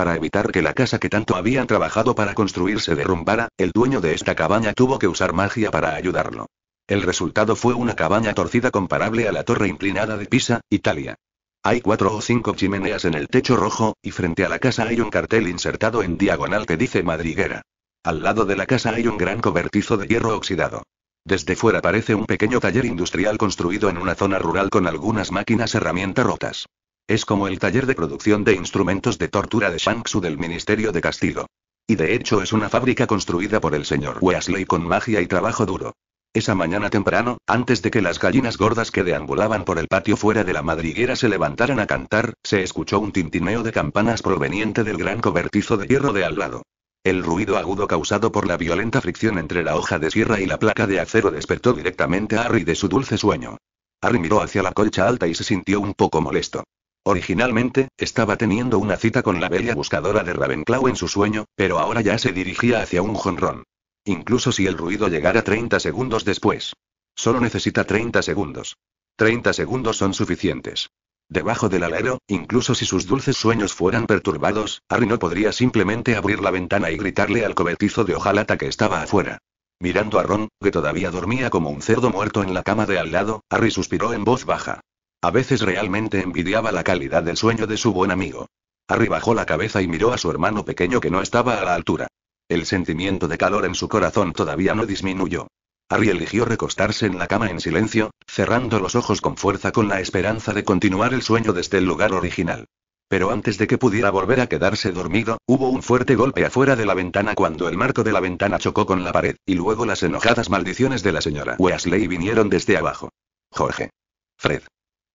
Para evitar que la casa que tanto habían trabajado para construir se derrumbara, el dueño de esta cabaña tuvo que usar magia para ayudarlo. El resultado fue una cabaña torcida comparable a la torre inclinada de Pisa, Italia. Hay cuatro o cinco chimeneas en el techo rojo, y frente a la casa hay un cartel insertado en diagonal que dice madriguera. Al lado de la casa hay un gran cobertizo de hierro oxidado. Desde fuera parece un pequeño taller industrial construido en una zona rural con algunas máquinas herramientas rotas. Es como el taller de producción de instrumentos de tortura de Shang del Ministerio de Castigo. Y de hecho es una fábrica construida por el señor Wesley con magia y trabajo duro. Esa mañana temprano, antes de que las gallinas gordas que deambulaban por el patio fuera de la madriguera se levantaran a cantar, se escuchó un tintineo de campanas proveniente del gran cobertizo de hierro de al lado. El ruido agudo causado por la violenta fricción entre la hoja de sierra y la placa de acero despertó directamente a Harry de su dulce sueño. Harry miró hacia la colcha alta y se sintió un poco molesto. Originalmente, estaba teniendo una cita con la bella buscadora de Ravenclaw en su sueño, pero ahora ya se dirigía hacia un jonrón. Incluso si el ruido llegara 30 segundos después. Solo necesita 30 segundos. 30 segundos son suficientes. Debajo del alero, incluso si sus dulces sueños fueran perturbados, Harry no podría simplemente abrir la ventana y gritarle al cobertizo de hojalata que estaba afuera. Mirando a Ron, que todavía dormía como un cerdo muerto en la cama de al lado, Harry suspiró en voz baja. A veces realmente envidiaba la calidad del sueño de su buen amigo. Harry bajó la cabeza y miró a su hermano pequeño que no estaba a la altura. El sentimiento de calor en su corazón todavía no disminuyó. Harry eligió recostarse en la cama en silencio, cerrando los ojos con fuerza con la esperanza de continuar el sueño desde el lugar original. Pero antes de que pudiera volver a quedarse dormido, hubo un fuerte golpe afuera de la ventana cuando el marco de la ventana chocó con la pared, y luego las enojadas maldiciones de la señora Wesley vinieron desde abajo. Jorge. Fred.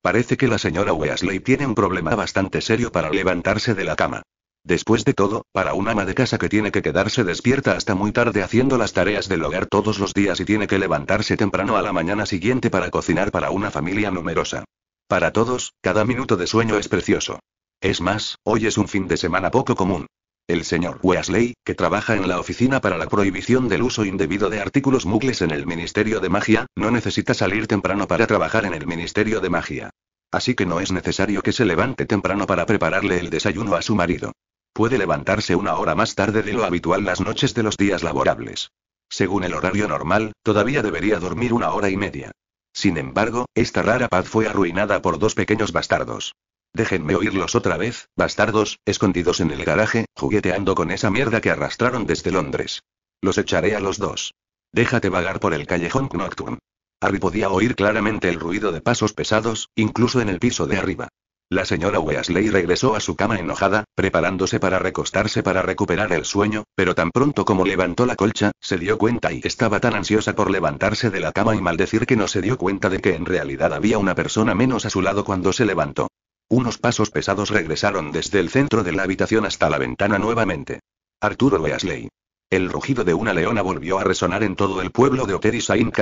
Parece que la señora Weasley tiene un problema bastante serio para levantarse de la cama. Después de todo, para un ama de casa que tiene que quedarse despierta hasta muy tarde haciendo las tareas del hogar todos los días y tiene que levantarse temprano a la mañana siguiente para cocinar para una familia numerosa. Para todos, cada minuto de sueño es precioso. Es más, hoy es un fin de semana poco común. El señor Wesley, que trabaja en la Oficina para la Prohibición del Uso Indebido de Artículos Mugles en el Ministerio de Magia, no necesita salir temprano para trabajar en el Ministerio de Magia. Así que no es necesario que se levante temprano para prepararle el desayuno a su marido. Puede levantarse una hora más tarde de lo habitual las noches de los días laborables. Según el horario normal, todavía debería dormir una hora y media. Sin embargo, esta rara paz fue arruinada por dos pequeños bastardos. Déjenme oírlos otra vez, bastardos, escondidos en el garaje, jugueteando con esa mierda que arrastraron desde Londres. Los echaré a los dos. Déjate vagar por el callejón nocturno. Harry podía oír claramente el ruido de pasos pesados, incluso en el piso de arriba. La señora Weasley regresó a su cama enojada, preparándose para recostarse para recuperar el sueño, pero tan pronto como levantó la colcha, se dio cuenta y estaba tan ansiosa por levantarse de la cama y maldecir que no se dio cuenta de que en realidad había una persona menos a su lado cuando se levantó. Unos pasos pesados regresaron desde el centro de la habitación hasta la ventana nuevamente. Arturo Weasley. El rugido de una leona volvió a resonar en todo el pueblo de Oter in Saint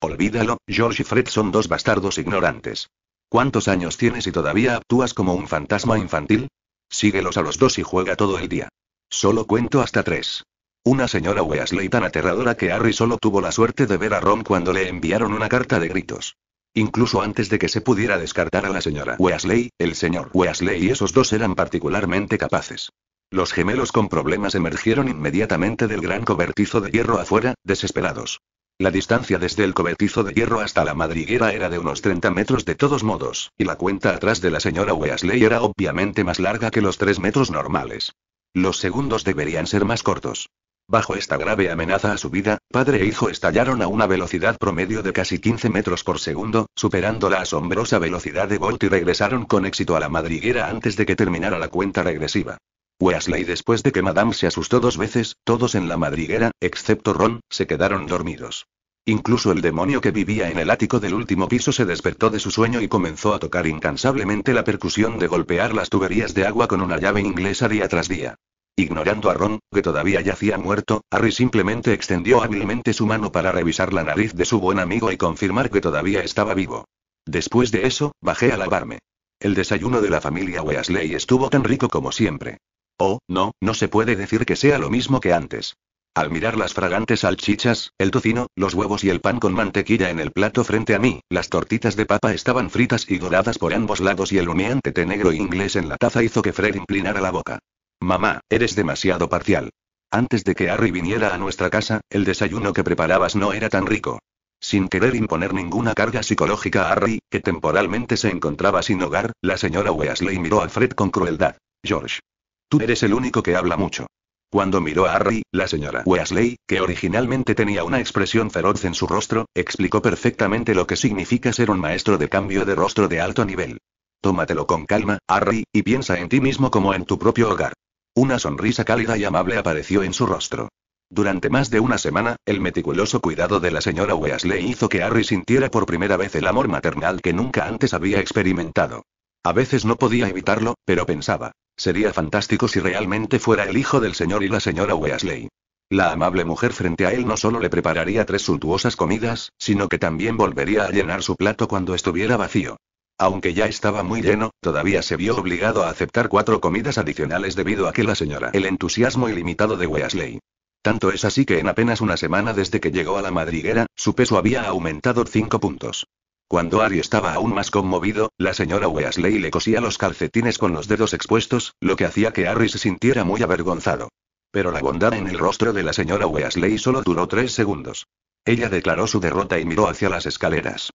Olvídalo, George y Fred son dos bastardos ignorantes. ¿Cuántos años tienes y todavía actúas como un fantasma infantil? Síguelos a los dos y juega todo el día. Solo cuento hasta tres. Una señora Weasley tan aterradora que Harry solo tuvo la suerte de ver a Ron cuando le enviaron una carta de gritos. Incluso antes de que se pudiera descartar a la señora Weasley, el señor Weasley y esos dos eran particularmente capaces. Los gemelos con problemas emergieron inmediatamente del gran cobertizo de hierro afuera, desesperados. La distancia desde el cobertizo de hierro hasta la madriguera era de unos 30 metros de todos modos, y la cuenta atrás de la señora Weasley era obviamente más larga que los 3 metros normales. Los segundos deberían ser más cortos. Bajo esta grave amenaza a su vida, padre e hijo estallaron a una velocidad promedio de casi 15 metros por segundo, superando la asombrosa velocidad de Bolt y regresaron con éxito a la madriguera antes de que terminara la cuenta regresiva. Wesley después de que Madame se asustó dos veces, todos en la madriguera, excepto Ron, se quedaron dormidos. Incluso el demonio que vivía en el ático del último piso se despertó de su sueño y comenzó a tocar incansablemente la percusión de golpear las tuberías de agua con una llave inglesa día tras día. Ignorando a Ron, que todavía yacía muerto, Harry simplemente extendió hábilmente su mano para revisar la nariz de su buen amigo y confirmar que todavía estaba vivo. Después de eso, bajé a lavarme. El desayuno de la familia Weasley estuvo tan rico como siempre. Oh, no, no se puede decir que sea lo mismo que antes. Al mirar las fragantes salchichas, el tocino, los huevos y el pan con mantequilla en el plato frente a mí, las tortitas de papa estaban fritas y doradas por ambos lados y el humeante té negro inglés en la taza hizo que Fred inclinara la boca. Mamá, eres demasiado parcial. Antes de que Harry viniera a nuestra casa, el desayuno que preparabas no era tan rico. Sin querer imponer ninguna carga psicológica a Harry, que temporalmente se encontraba sin hogar, la señora Weasley miró a Fred con crueldad. George. Tú eres el único que habla mucho. Cuando miró a Harry, la señora Weasley, que originalmente tenía una expresión feroz en su rostro, explicó perfectamente lo que significa ser un maestro de cambio de rostro de alto nivel. Tómatelo con calma, Harry, y piensa en ti mismo como en tu propio hogar. Una sonrisa cálida y amable apareció en su rostro. Durante más de una semana, el meticuloso cuidado de la señora Weasley hizo que Harry sintiera por primera vez el amor maternal que nunca antes había experimentado. A veces no podía evitarlo, pero pensaba, sería fantástico si realmente fuera el hijo del señor y la señora Weasley. La amable mujer frente a él no solo le prepararía tres suntuosas comidas, sino que también volvería a llenar su plato cuando estuviera vacío. Aunque ya estaba muy lleno, todavía se vio obligado a aceptar cuatro comidas adicionales debido a que la señora. El entusiasmo ilimitado de Weasley. Tanto es así que en apenas una semana desde que llegó a la madriguera, su peso había aumentado cinco puntos. Cuando Ari estaba aún más conmovido, la señora Weasley le cosía los calcetines con los dedos expuestos, lo que hacía que Harry se sintiera muy avergonzado. Pero la bondad en el rostro de la señora Weasley solo duró tres segundos. Ella declaró su derrota y miró hacia las escaleras.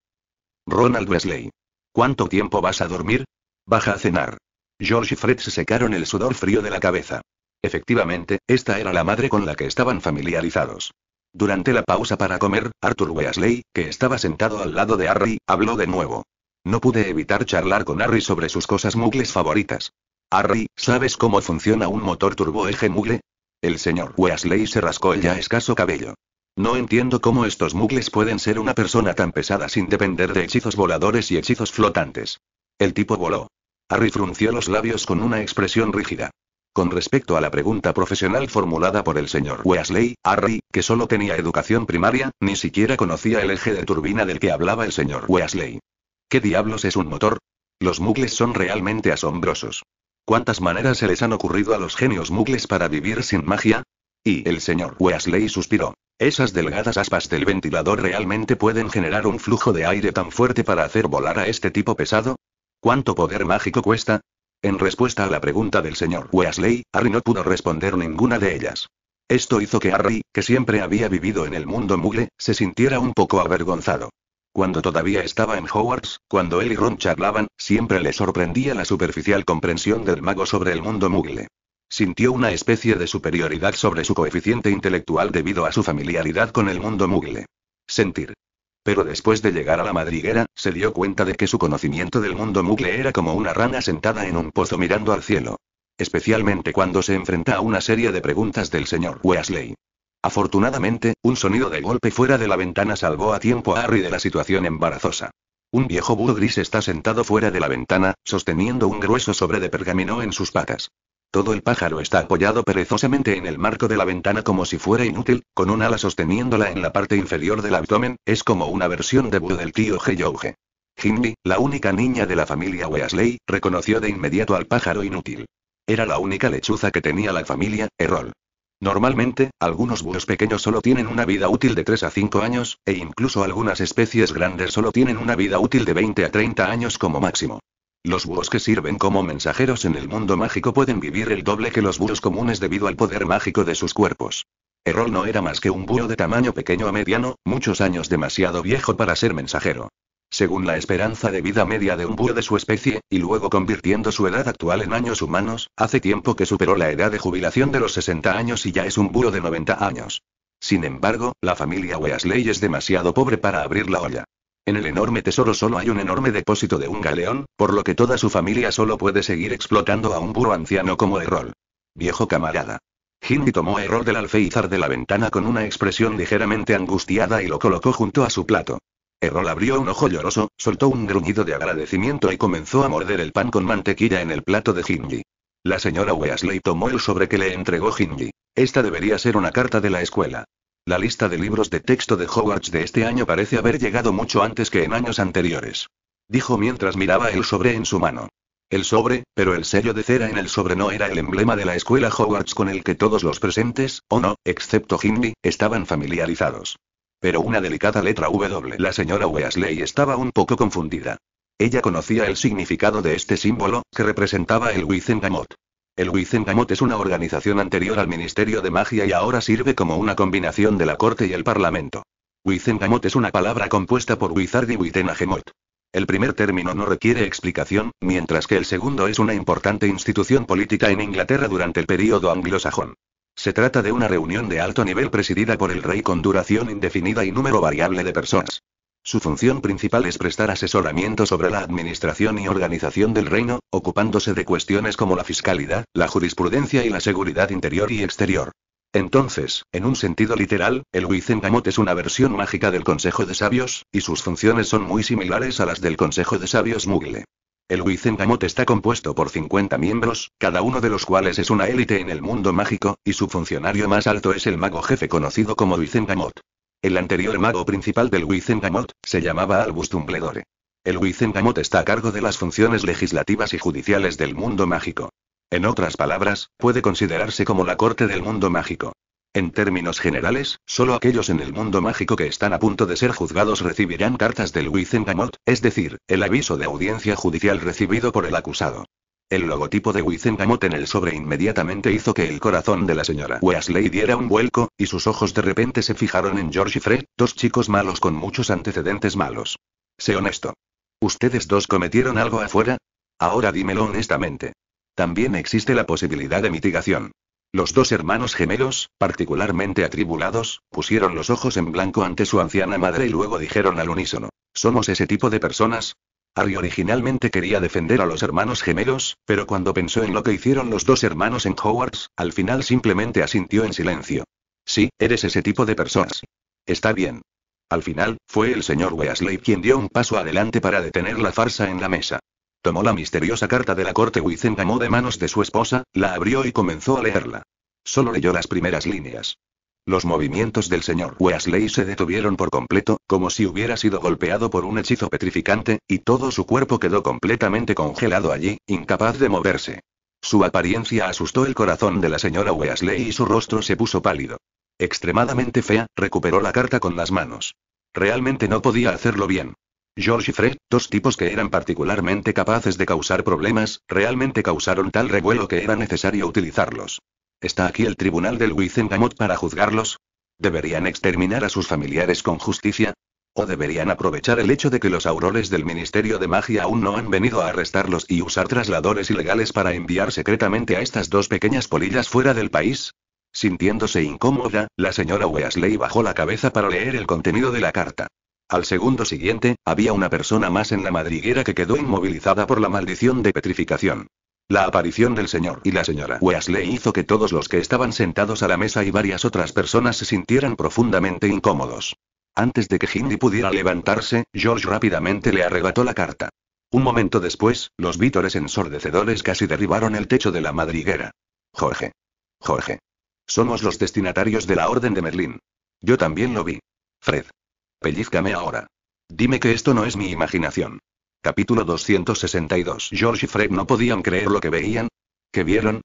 Ronald Weasley. ¿Cuánto tiempo vas a dormir? Baja a cenar. George y Fred se secaron el sudor frío de la cabeza. Efectivamente, esta era la madre con la que estaban familiarizados. Durante la pausa para comer, Arthur Weasley, que estaba sentado al lado de Harry, habló de nuevo. No pude evitar charlar con Harry sobre sus cosas mugles favoritas. Harry, ¿sabes cómo funciona un motor eje mugle? El señor Weasley se rascó el ya escaso cabello. No entiendo cómo estos mugles pueden ser una persona tan pesada sin depender de hechizos voladores y hechizos flotantes. El tipo voló. Harry frunció los labios con una expresión rígida. Con respecto a la pregunta profesional formulada por el señor Weasley, Harry, que solo tenía educación primaria, ni siquiera conocía el eje de turbina del que hablaba el señor Weasley. ¿Qué diablos es un motor? Los mugles son realmente asombrosos. ¿Cuántas maneras se les han ocurrido a los genios mugles para vivir sin magia? Y el señor Weasley suspiró. Esas delgadas aspas del ventilador realmente pueden generar un flujo de aire tan fuerte para hacer volar a este tipo pesado? ¿Cuánto poder mágico cuesta? En respuesta a la pregunta del señor Weasley, Harry no pudo responder ninguna de ellas. Esto hizo que Harry, que siempre había vivido en el mundo Mugle, se sintiera un poco avergonzado. Cuando todavía estaba en Hogwarts, cuando él y Ron charlaban, siempre le sorprendía la superficial comprensión del mago sobre el mundo Mugle. Sintió una especie de superioridad sobre su coeficiente intelectual debido a su familiaridad con el mundo mugle. Sentir. Pero después de llegar a la madriguera, se dio cuenta de que su conocimiento del mundo mugle era como una rana sentada en un pozo mirando al cielo. Especialmente cuando se enfrenta a una serie de preguntas del señor Wesley. Afortunadamente, un sonido de golpe fuera de la ventana salvó a tiempo a Harry de la situación embarazosa. Un viejo búho gris está sentado fuera de la ventana, sosteniendo un grueso sobre de pergamino en sus patas. Todo el pájaro está apoyado perezosamente en el marco de la ventana como si fuera inútil, con un ala sosteniéndola en la parte inferior del abdomen, es como una versión de del tío Heyouge. Hindley, la única niña de la familia Weasley, reconoció de inmediato al pájaro inútil. Era la única lechuza que tenía la familia, Errol. Normalmente, algunos búhos pequeños solo tienen una vida útil de 3 a 5 años, e incluso algunas especies grandes solo tienen una vida útil de 20 a 30 años como máximo. Los búhos que sirven como mensajeros en el mundo mágico pueden vivir el doble que los búhos comunes debido al poder mágico de sus cuerpos. Errol no era más que un búho de tamaño pequeño a mediano, muchos años demasiado viejo para ser mensajero. Según la esperanza de vida media de un búho de su especie, y luego convirtiendo su edad actual en años humanos, hace tiempo que superó la edad de jubilación de los 60 años y ya es un búho de 90 años. Sin embargo, la familia Weasley es demasiado pobre para abrir la olla. En el enorme tesoro solo hay un enorme depósito de un galeón, por lo que toda su familia solo puede seguir explotando a un burro anciano como Errol. Viejo camarada. Hindi tomó a Errol del alféizar de la ventana con una expresión ligeramente angustiada y lo colocó junto a su plato. Errol abrió un ojo lloroso, soltó un gruñido de agradecimiento y comenzó a morder el pan con mantequilla en el plato de Hindi. La señora Weasley tomó el sobre que le entregó Hindi. Esta debería ser una carta de la escuela. La lista de libros de texto de Hogwarts de este año parece haber llegado mucho antes que en años anteriores. Dijo mientras miraba el sobre en su mano. El sobre, pero el sello de cera en el sobre no era el emblema de la escuela Hogwarts con el que todos los presentes, o no, excepto Hindley, estaban familiarizados. Pero una delicada letra W. La señora Weasley estaba un poco confundida. Ella conocía el significado de este símbolo, que representaba el Wizengamot. El Wizengamot es una organización anterior al Ministerio de Magia y ahora sirve como una combinación de la corte y el parlamento. Wizengamot es una palabra compuesta por Wizard y Witenagemot. El primer término no requiere explicación, mientras que el segundo es una importante institución política en Inglaterra durante el período anglosajón. Se trata de una reunión de alto nivel presidida por el rey con duración indefinida y número variable de personas. Su función principal es prestar asesoramiento sobre la administración y organización del reino, ocupándose de cuestiones como la fiscalidad, la jurisprudencia y la seguridad interior y exterior. Entonces, en un sentido literal, el Wizengamot es una versión mágica del Consejo de Sabios, y sus funciones son muy similares a las del Consejo de Sabios Mugle. El Wizengamot está compuesto por 50 miembros, cada uno de los cuales es una élite en el mundo mágico, y su funcionario más alto es el mago jefe conocido como Wizengamot. El anterior mago principal del Wizengamot, se llamaba Albus Dumbledore. El Wizengamot está a cargo de las funciones legislativas y judiciales del mundo mágico. En otras palabras, puede considerarse como la corte del mundo mágico. En términos generales, solo aquellos en el mundo mágico que están a punto de ser juzgados recibirán cartas del Wizengamot, es decir, el aviso de audiencia judicial recibido por el acusado. El logotipo de Wizengamot en el sobre inmediatamente hizo que el corazón de la señora Wesley diera un vuelco, y sus ojos de repente se fijaron en George y Fred, dos chicos malos con muchos antecedentes malos. Sé honesto. ¿Ustedes dos cometieron algo afuera? Ahora dímelo honestamente. También existe la posibilidad de mitigación. Los dos hermanos gemelos, particularmente atribulados, pusieron los ojos en blanco ante su anciana madre y luego dijeron al unísono, ¿somos ese tipo de personas? Harry originalmente quería defender a los hermanos gemelos, pero cuando pensó en lo que hicieron los dos hermanos en Hogwarts, al final simplemente asintió en silencio. Sí, eres ese tipo de personas. Está bien. Al final, fue el señor Weasley quien dio un paso adelante para detener la farsa en la mesa. Tomó la misteriosa carta de la corte Wizengamó de manos de su esposa, la abrió y comenzó a leerla. Solo leyó las primeras líneas. Los movimientos del señor Weasley se detuvieron por completo, como si hubiera sido golpeado por un hechizo petrificante, y todo su cuerpo quedó completamente congelado allí, incapaz de moverse. Su apariencia asustó el corazón de la señora Weasley y su rostro se puso pálido. Extremadamente fea, recuperó la carta con las manos. Realmente no podía hacerlo bien. George y Fred, dos tipos que eran particularmente capaces de causar problemas, realmente causaron tal revuelo que era necesario utilizarlos. ¿Está aquí el tribunal del Wizengamot para juzgarlos? ¿Deberían exterminar a sus familiares con justicia? ¿O deberían aprovechar el hecho de que los aurores del Ministerio de Magia aún no han venido a arrestarlos y usar trasladores ilegales para enviar secretamente a estas dos pequeñas polillas fuera del país? Sintiéndose incómoda, la señora Weasley bajó la cabeza para leer el contenido de la carta. Al segundo siguiente, había una persona más en la madriguera que quedó inmovilizada por la maldición de petrificación. La aparición del señor y la señora Wesley hizo que todos los que estaban sentados a la mesa y varias otras personas se sintieran profundamente incómodos. Antes de que Hindi pudiera levantarse, George rápidamente le arrebató la carta. Un momento después, los vítores ensordecedores casi derribaron el techo de la madriguera. Jorge. Jorge. Somos los destinatarios de la Orden de Merlín. Yo también lo vi. Fred. Pellízcame ahora. Dime que esto no es mi imaginación. Capítulo 262 George y Fred no podían creer lo que veían. ¿Qué vieron?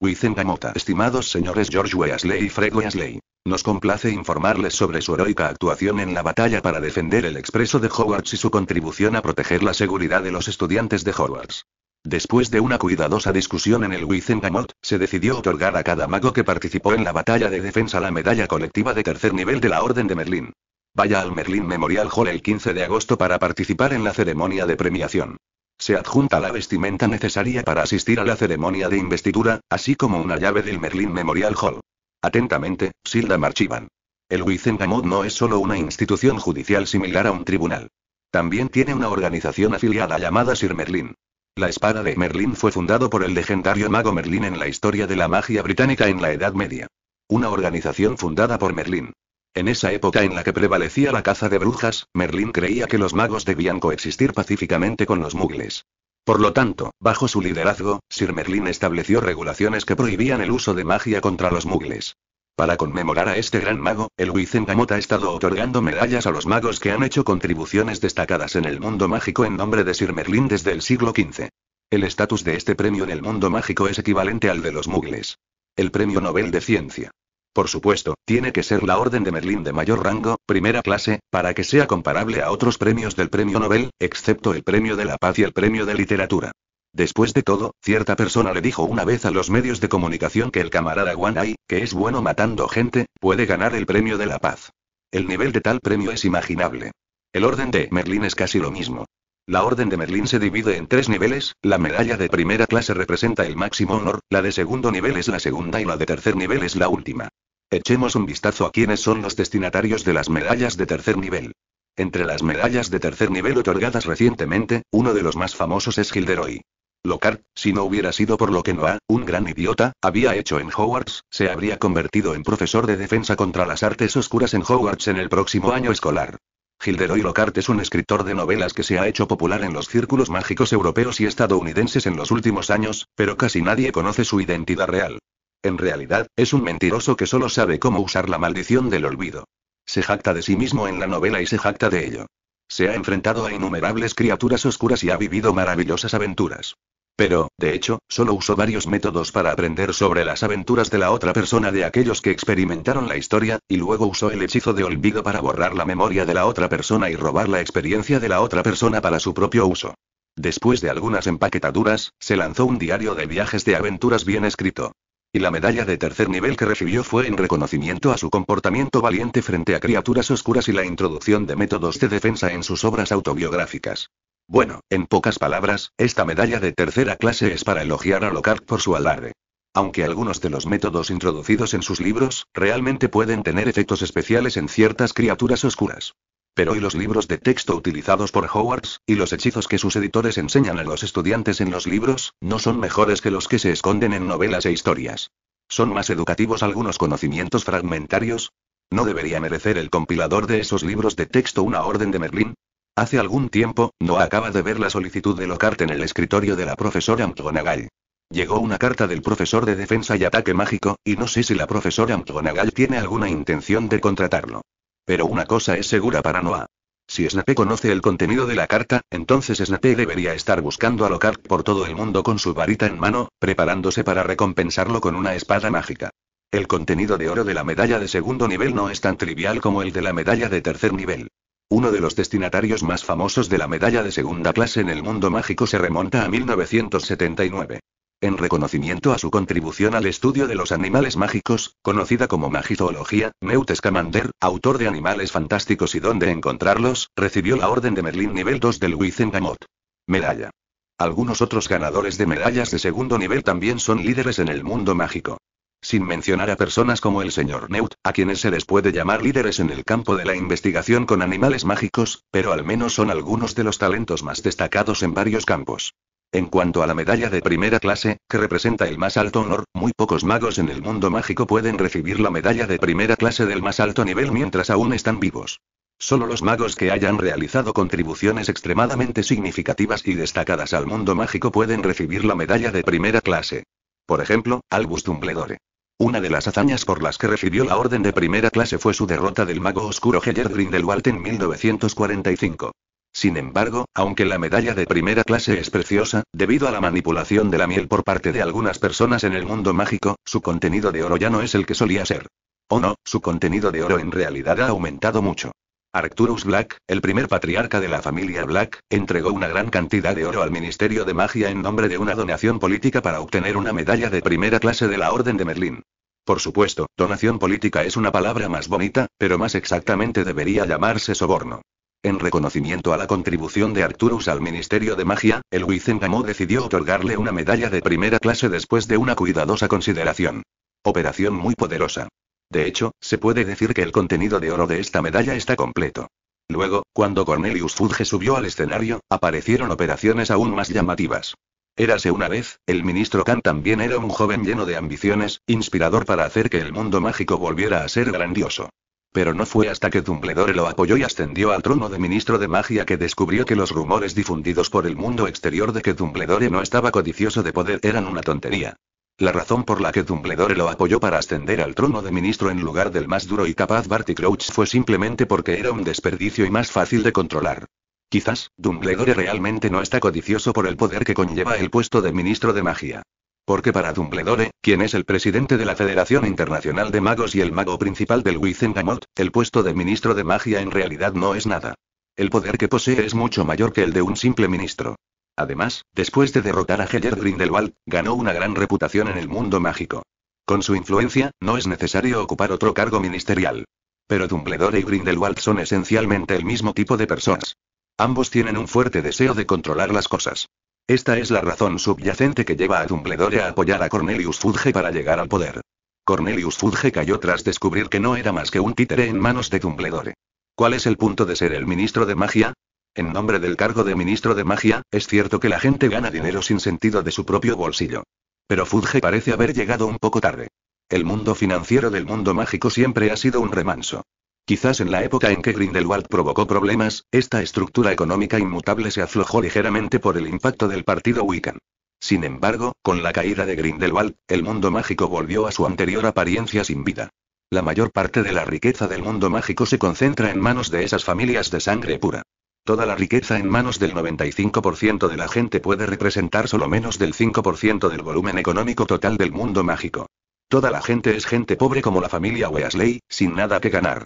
Wizengamota. Estimados señores George Weasley y Fred Weasley. Nos complace informarles sobre su heroica actuación en la batalla para defender el expreso de Hogwarts y su contribución a proteger la seguridad de los estudiantes de Hogwarts. Después de una cuidadosa discusión en el Wizengamot, se decidió otorgar a cada mago que participó en la batalla de defensa la medalla colectiva de tercer nivel de la Orden de Merlín. Vaya al Merlin Memorial Hall el 15 de agosto para participar en la ceremonia de premiación. Se adjunta la vestimenta necesaria para asistir a la ceremonia de investidura, así como una llave del Merlin Memorial Hall. Atentamente, Silda Marchivan. El Wizengamot no es solo una institución judicial similar a un tribunal. También tiene una organización afiliada llamada Sir Merlin. La espada de Merlin fue fundado por el legendario mago Merlin en la historia de la magia británica en la Edad Media. Una organización fundada por Merlin. En esa época en la que prevalecía la caza de brujas, Merlín creía que los magos debían coexistir pacíficamente con los mugles. Por lo tanto, bajo su liderazgo, Sir Merlín estableció regulaciones que prohibían el uso de magia contra los mugles. Para conmemorar a este gran mago, el Wizengamot ha estado otorgando medallas a los magos que han hecho contribuciones destacadas en el mundo mágico en nombre de Sir Merlín desde el siglo XV. El estatus de este premio en el mundo mágico es equivalente al de los mugles. El Premio Nobel de Ciencia. Por supuesto, tiene que ser la Orden de Merlín de mayor rango, primera clase, para que sea comparable a otros premios del Premio Nobel, excepto el Premio de la Paz y el Premio de Literatura. Después de todo, cierta persona le dijo una vez a los medios de comunicación que el camarada Wang que es bueno matando gente, puede ganar el Premio de la Paz. El nivel de tal premio es imaginable. El Orden de Merlín es casi lo mismo. La Orden de Merlín se divide en tres niveles, la medalla de primera clase representa el máximo honor, la de segundo nivel es la segunda y la de tercer nivel es la última. Echemos un vistazo a quiénes son los destinatarios de las medallas de tercer nivel. Entre las medallas de tercer nivel otorgadas recientemente, uno de los más famosos es Gilderoy. Lockhart, si no hubiera sido por lo que Noah, un gran idiota, había hecho en Hogwarts, se habría convertido en profesor de defensa contra las artes oscuras en Hogwarts en el próximo año escolar. Gilderoy Lockhart es un escritor de novelas que se ha hecho popular en los círculos mágicos europeos y estadounidenses en los últimos años, pero casi nadie conoce su identidad real. En realidad, es un mentiroso que solo sabe cómo usar la maldición del olvido. Se jacta de sí mismo en la novela y se jacta de ello. Se ha enfrentado a innumerables criaturas oscuras y ha vivido maravillosas aventuras. Pero, de hecho, solo usó varios métodos para aprender sobre las aventuras de la otra persona de aquellos que experimentaron la historia, y luego usó el hechizo de olvido para borrar la memoria de la otra persona y robar la experiencia de la otra persona para su propio uso. Después de algunas empaquetaduras, se lanzó un diario de viajes de aventuras bien escrito. Y la medalla de tercer nivel que recibió fue en reconocimiento a su comportamiento valiente frente a criaturas oscuras y la introducción de métodos de defensa en sus obras autobiográficas. Bueno, en pocas palabras, esta medalla de tercera clase es para elogiar a Lockhart por su alarde. Aunque algunos de los métodos introducidos en sus libros, realmente pueden tener efectos especiales en ciertas criaturas oscuras pero hoy los libros de texto utilizados por Howard's, y los hechizos que sus editores enseñan a los estudiantes en los libros, no son mejores que los que se esconden en novelas e historias? ¿Son más educativos algunos conocimientos fragmentarios? ¿No debería merecer el compilador de esos libros de texto una orden de Merlín? Hace algún tiempo, no acaba de ver la solicitud de Locarte en el escritorio de la profesora McGonagall. Llegó una carta del profesor de defensa y ataque mágico, y no sé si la profesora McGonagall tiene alguna intención de contratarlo. Pero una cosa es segura para Noah. Si Snape conoce el contenido de la carta, entonces Snape debería estar buscando a Lockhart por todo el mundo con su varita en mano, preparándose para recompensarlo con una espada mágica. El contenido de oro de la medalla de segundo nivel no es tan trivial como el de la medalla de tercer nivel. Uno de los destinatarios más famosos de la medalla de segunda clase en el mundo mágico se remonta a 1979. En reconocimiento a su contribución al estudio de los animales mágicos, conocida como magizoología, Newt Scamander, autor de Animales Fantásticos y Dónde Encontrarlos, recibió la Orden de Merlín nivel 2 del Wizengamot. Medalla. Algunos otros ganadores de medallas de segundo nivel también son líderes en el mundo mágico. Sin mencionar a personas como el señor Neut, a quienes se les puede llamar líderes en el campo de la investigación con animales mágicos, pero al menos son algunos de los talentos más destacados en varios campos. En cuanto a la medalla de primera clase, que representa el más alto honor, muy pocos magos en el mundo mágico pueden recibir la medalla de primera clase del más alto nivel mientras aún están vivos. Solo los magos que hayan realizado contribuciones extremadamente significativas y destacadas al mundo mágico pueden recibir la medalla de primera clase. Por ejemplo, Albus Dumbledore. Una de las hazañas por las que recibió la orden de primera clase fue su derrota del mago oscuro Heller Grindelwald en 1945. Sin embargo, aunque la medalla de primera clase es preciosa, debido a la manipulación de la miel por parte de algunas personas en el mundo mágico, su contenido de oro ya no es el que solía ser. O no, su contenido de oro en realidad ha aumentado mucho. Arcturus Black, el primer patriarca de la familia Black, entregó una gran cantidad de oro al Ministerio de Magia en nombre de una donación política para obtener una medalla de primera clase de la Orden de Merlín. Por supuesto, donación política es una palabra más bonita, pero más exactamente debería llamarse soborno. En reconocimiento a la contribución de Arcturus al Ministerio de Magia, el Wizengamó decidió otorgarle una medalla de primera clase después de una cuidadosa consideración. Operación muy poderosa. De hecho, se puede decir que el contenido de oro de esta medalla está completo. Luego, cuando Cornelius Fudge subió al escenario, aparecieron operaciones aún más llamativas. Érase una vez, el ministro Khan también era un joven lleno de ambiciones, inspirador para hacer que el mundo mágico volviera a ser grandioso. Pero no fue hasta que Dumbledore lo apoyó y ascendió al trono de ministro de magia que descubrió que los rumores difundidos por el mundo exterior de que Dumbledore no estaba codicioso de poder eran una tontería. La razón por la que Dumbledore lo apoyó para ascender al trono de ministro en lugar del más duro y capaz Barty Crouch fue simplemente porque era un desperdicio y más fácil de controlar. Quizás, Dumbledore realmente no está codicioso por el poder que conlleva el puesto de ministro de magia. Porque para Dumbledore, quien es el presidente de la Federación Internacional de Magos y el mago principal del Wizengamot, el puesto de ministro de magia en realidad no es nada. El poder que posee es mucho mayor que el de un simple ministro. Además, después de derrotar a Heller Grindelwald, ganó una gran reputación en el mundo mágico. Con su influencia, no es necesario ocupar otro cargo ministerial. Pero Dumbledore y Grindelwald son esencialmente el mismo tipo de personas. Ambos tienen un fuerte deseo de controlar las cosas. Esta es la razón subyacente que lleva a Dumbledore a apoyar a Cornelius Fudge para llegar al poder. Cornelius Fudge cayó tras descubrir que no era más que un títere en manos de Dumbledore. ¿Cuál es el punto de ser el ministro de magia? En nombre del cargo de ministro de magia, es cierto que la gente gana dinero sin sentido de su propio bolsillo. Pero Fudge parece haber llegado un poco tarde. El mundo financiero del mundo mágico siempre ha sido un remanso. Quizás en la época en que Grindelwald provocó problemas, esta estructura económica inmutable se aflojó ligeramente por el impacto del partido Wiccan. Sin embargo, con la caída de Grindelwald, el mundo mágico volvió a su anterior apariencia sin vida. La mayor parte de la riqueza del mundo mágico se concentra en manos de esas familias de sangre pura. Toda la riqueza en manos del 95% de la gente puede representar solo menos del 5% del volumen económico total del mundo mágico. Toda la gente es gente pobre como la familia Weasley, sin nada que ganar.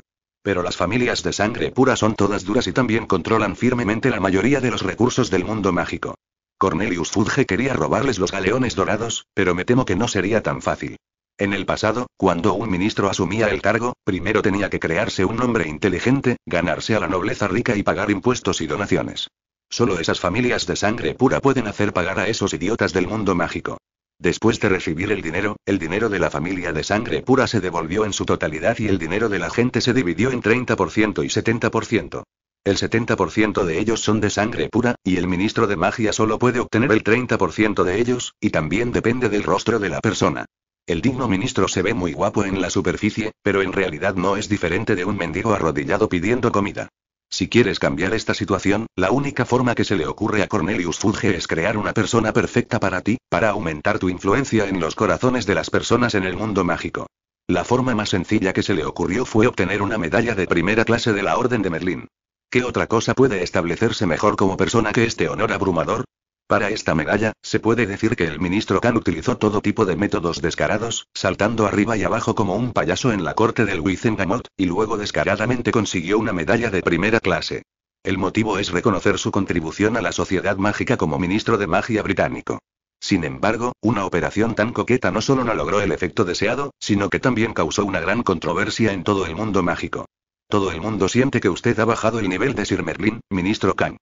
Pero las familias de sangre pura son todas duras y también controlan firmemente la mayoría de los recursos del mundo mágico. Cornelius Fudge quería robarles los galeones dorados, pero me temo que no sería tan fácil. En el pasado, cuando un ministro asumía el cargo, primero tenía que crearse un hombre inteligente, ganarse a la nobleza rica y pagar impuestos y donaciones. Solo esas familias de sangre pura pueden hacer pagar a esos idiotas del mundo mágico. Después de recibir el dinero, el dinero de la familia de sangre pura se devolvió en su totalidad y el dinero de la gente se dividió en 30% y 70%. El 70% de ellos son de sangre pura, y el ministro de magia solo puede obtener el 30% de ellos, y también depende del rostro de la persona. El digno ministro se ve muy guapo en la superficie, pero en realidad no es diferente de un mendigo arrodillado pidiendo comida. Si quieres cambiar esta situación, la única forma que se le ocurre a Cornelius Fudge es crear una persona perfecta para ti, para aumentar tu influencia en los corazones de las personas en el mundo mágico. La forma más sencilla que se le ocurrió fue obtener una medalla de primera clase de la Orden de Merlín. ¿Qué otra cosa puede establecerse mejor como persona que este honor abrumador? Para esta medalla, se puede decir que el ministro Khan utilizó todo tipo de métodos descarados, saltando arriba y abajo como un payaso en la corte del Wizengamot, y luego descaradamente consiguió una medalla de primera clase. El motivo es reconocer su contribución a la sociedad mágica como ministro de magia británico. Sin embargo, una operación tan coqueta no solo no logró el efecto deseado, sino que también causó una gran controversia en todo el mundo mágico. Todo el mundo siente que usted ha bajado el nivel de Sir Merlin, ministro Khan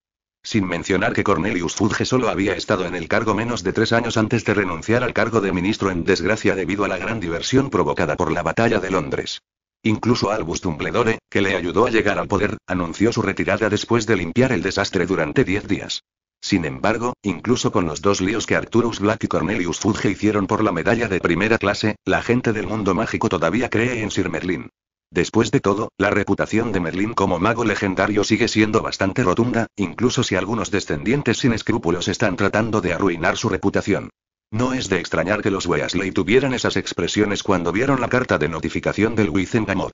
sin mencionar que Cornelius Fudge solo había estado en el cargo menos de tres años antes de renunciar al cargo de ministro en desgracia debido a la gran diversión provocada por la batalla de Londres. Incluso Albus Dumbledore, que le ayudó a llegar al poder, anunció su retirada después de limpiar el desastre durante diez días. Sin embargo, incluso con los dos líos que Arturus Black y Cornelius Fudge hicieron por la medalla de primera clase, la gente del mundo mágico todavía cree en Sir Merlin. Después de todo, la reputación de Merlín como mago legendario sigue siendo bastante rotunda, incluso si algunos descendientes sin escrúpulos están tratando de arruinar su reputación. No es de extrañar que los Weasley tuvieran esas expresiones cuando vieron la carta de notificación del Wizengamot.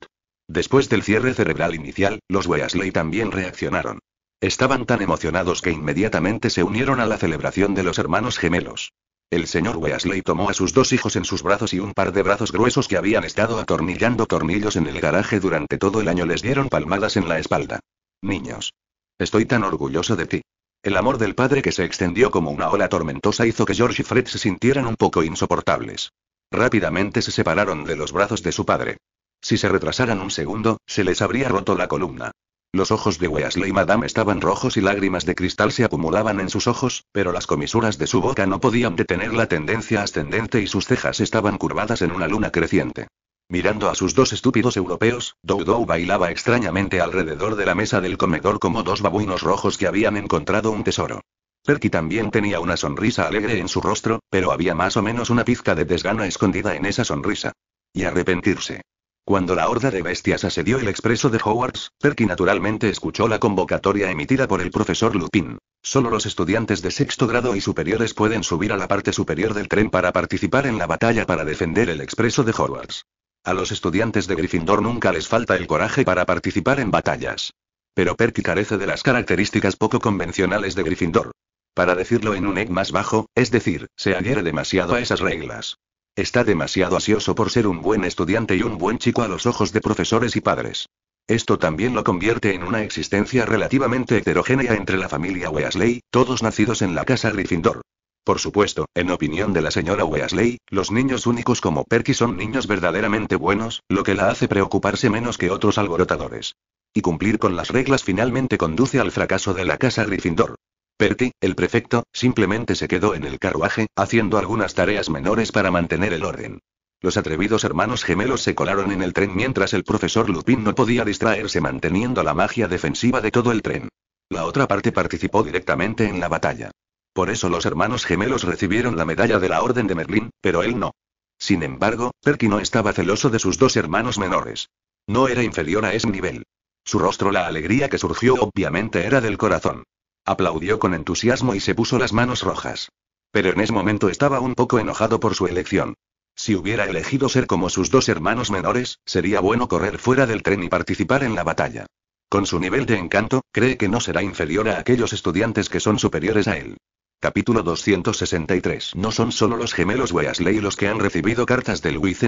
Después del cierre cerebral inicial, los Weasley también reaccionaron. Estaban tan emocionados que inmediatamente se unieron a la celebración de los hermanos gemelos. El señor Weasley tomó a sus dos hijos en sus brazos y un par de brazos gruesos que habían estado atornillando tornillos en el garaje durante todo el año les dieron palmadas en la espalda. Niños. Estoy tan orgulloso de ti. El amor del padre que se extendió como una ola tormentosa hizo que George y Fred se sintieran un poco insoportables. Rápidamente se separaron de los brazos de su padre. Si se retrasaran un segundo, se les habría roto la columna. Los ojos de Weasley y Madame estaban rojos y lágrimas de cristal se acumulaban en sus ojos, pero las comisuras de su boca no podían detener la tendencia ascendente y sus cejas estaban curvadas en una luna creciente. Mirando a sus dos estúpidos europeos, Doudou bailaba extrañamente alrededor de la mesa del comedor como dos babuinos rojos que habían encontrado un tesoro. Perky también tenía una sonrisa alegre en su rostro, pero había más o menos una pizca de desgana escondida en esa sonrisa. Y arrepentirse. Cuando la horda de bestias asedió el expreso de Hogwarts, Perky naturalmente escuchó la convocatoria emitida por el profesor Lupin. Solo los estudiantes de sexto grado y superiores pueden subir a la parte superior del tren para participar en la batalla para defender el expreso de Hogwarts. A los estudiantes de Gryffindor nunca les falta el coraje para participar en batallas. Pero Perky carece de las características poco convencionales de Gryffindor. Para decirlo en un egg más bajo, es decir, se adhiere demasiado a esas reglas. Está demasiado ansioso por ser un buen estudiante y un buen chico a los ojos de profesores y padres. Esto también lo convierte en una existencia relativamente heterogénea entre la familia Weasley, todos nacidos en la casa Gryffindor. Por supuesto, en opinión de la señora Weasley, los niños únicos como Perky son niños verdaderamente buenos, lo que la hace preocuparse menos que otros alborotadores. Y cumplir con las reglas finalmente conduce al fracaso de la casa Gryffindor. Perky, el prefecto, simplemente se quedó en el carruaje, haciendo algunas tareas menores para mantener el orden. Los atrevidos hermanos gemelos se colaron en el tren mientras el profesor Lupin no podía distraerse manteniendo la magia defensiva de todo el tren. La otra parte participó directamente en la batalla. Por eso los hermanos gemelos recibieron la medalla de la Orden de Merlín, pero él no. Sin embargo, Perky no estaba celoso de sus dos hermanos menores. No era inferior a ese nivel. Su rostro, la alegría que surgió obviamente era del corazón. Aplaudió con entusiasmo y se puso las manos rojas. Pero en ese momento estaba un poco enojado por su elección. Si hubiera elegido ser como sus dos hermanos menores, sería bueno correr fuera del tren y participar en la batalla. Con su nivel de encanto, cree que no será inferior a aquellos estudiantes que son superiores a él. Capítulo 263. No son solo los gemelos Weasley los que han recibido cartas de Luis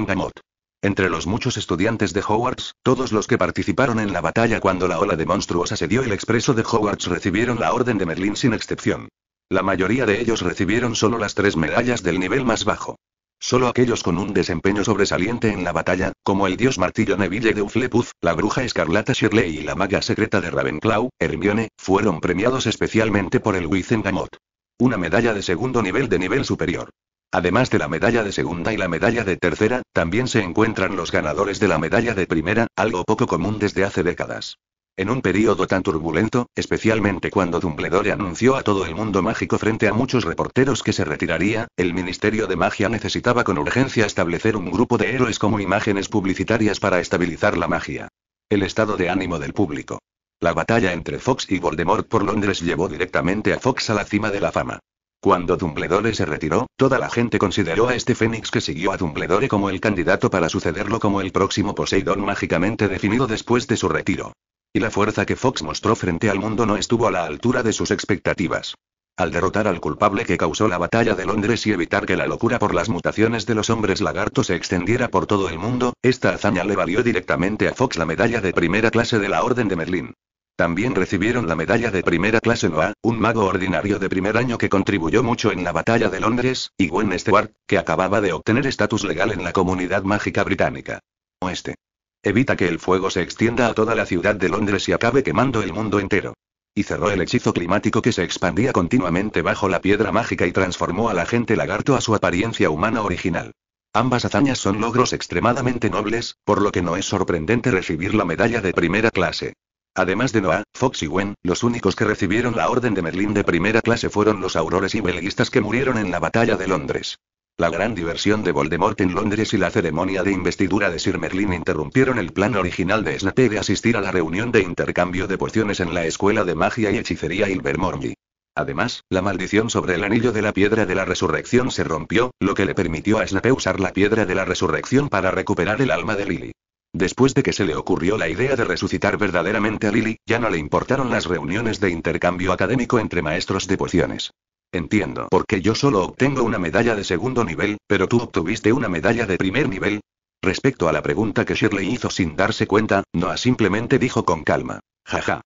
entre los muchos estudiantes de Hogwarts, todos los que participaron en la batalla cuando la ola de monstruos asedió el expreso de Hogwarts recibieron la Orden de Merlín sin excepción. La mayoría de ellos recibieron solo las tres medallas del nivel más bajo. Solo aquellos con un desempeño sobresaliente en la batalla, como el dios martillo Neville de Uflepuz, la bruja escarlata Shirley y la maga secreta de Ravenclaw, Hermione, fueron premiados especialmente por el Wizengamot. Una medalla de segundo nivel de nivel superior. Además de la medalla de segunda y la medalla de tercera, también se encuentran los ganadores de la medalla de primera, algo poco común desde hace décadas. En un periodo tan turbulento, especialmente cuando Dumbledore anunció a todo el mundo mágico frente a muchos reporteros que se retiraría, el Ministerio de Magia necesitaba con urgencia establecer un grupo de héroes como imágenes publicitarias para estabilizar la magia. El estado de ánimo del público. La batalla entre Fox y Voldemort por Londres llevó directamente a Fox a la cima de la fama. Cuando Dumbledore se retiró, toda la gente consideró a este Fénix que siguió a Dumbledore como el candidato para sucederlo como el próximo Poseidón mágicamente definido después de su retiro. Y la fuerza que Fox mostró frente al mundo no estuvo a la altura de sus expectativas. Al derrotar al culpable que causó la batalla de Londres y evitar que la locura por las mutaciones de los hombres lagarto se extendiera por todo el mundo, esta hazaña le valió directamente a Fox la medalla de primera clase de la Orden de Merlín. También recibieron la medalla de primera clase Noah, un mago ordinario de primer año que contribuyó mucho en la batalla de Londres, y Gwen Stewart, que acababa de obtener estatus legal en la comunidad mágica británica. Oeste. Evita que el fuego se extienda a toda la ciudad de Londres y acabe quemando el mundo entero. Y cerró el hechizo climático que se expandía continuamente bajo la piedra mágica y transformó a la gente lagarto a su apariencia humana original. Ambas hazañas son logros extremadamente nobles, por lo que no es sorprendente recibir la medalla de primera clase. Además de Noah, Fox y Gwen, los únicos que recibieron la Orden de Merlín de primera clase fueron los aurores y belguistas que murieron en la Batalla de Londres. La gran diversión de Voldemort en Londres y la ceremonia de investidura de Sir Merlin interrumpieron el plan original de Snape de asistir a la reunión de intercambio de pociones en la Escuela de Magia y Hechicería Ilvermorny. Además, la maldición sobre el anillo de la piedra de la resurrección se rompió, lo que le permitió a Snape usar la piedra de la resurrección para recuperar el alma de Lily. Después de que se le ocurrió la idea de resucitar verdaderamente a Lily, ya no le importaron las reuniones de intercambio académico entre maestros de pociones. Entiendo porque yo solo obtengo una medalla de segundo nivel, pero tú obtuviste una medalla de primer nivel. Respecto a la pregunta que Shirley hizo sin darse cuenta, Noah simplemente dijo con calma. Jaja.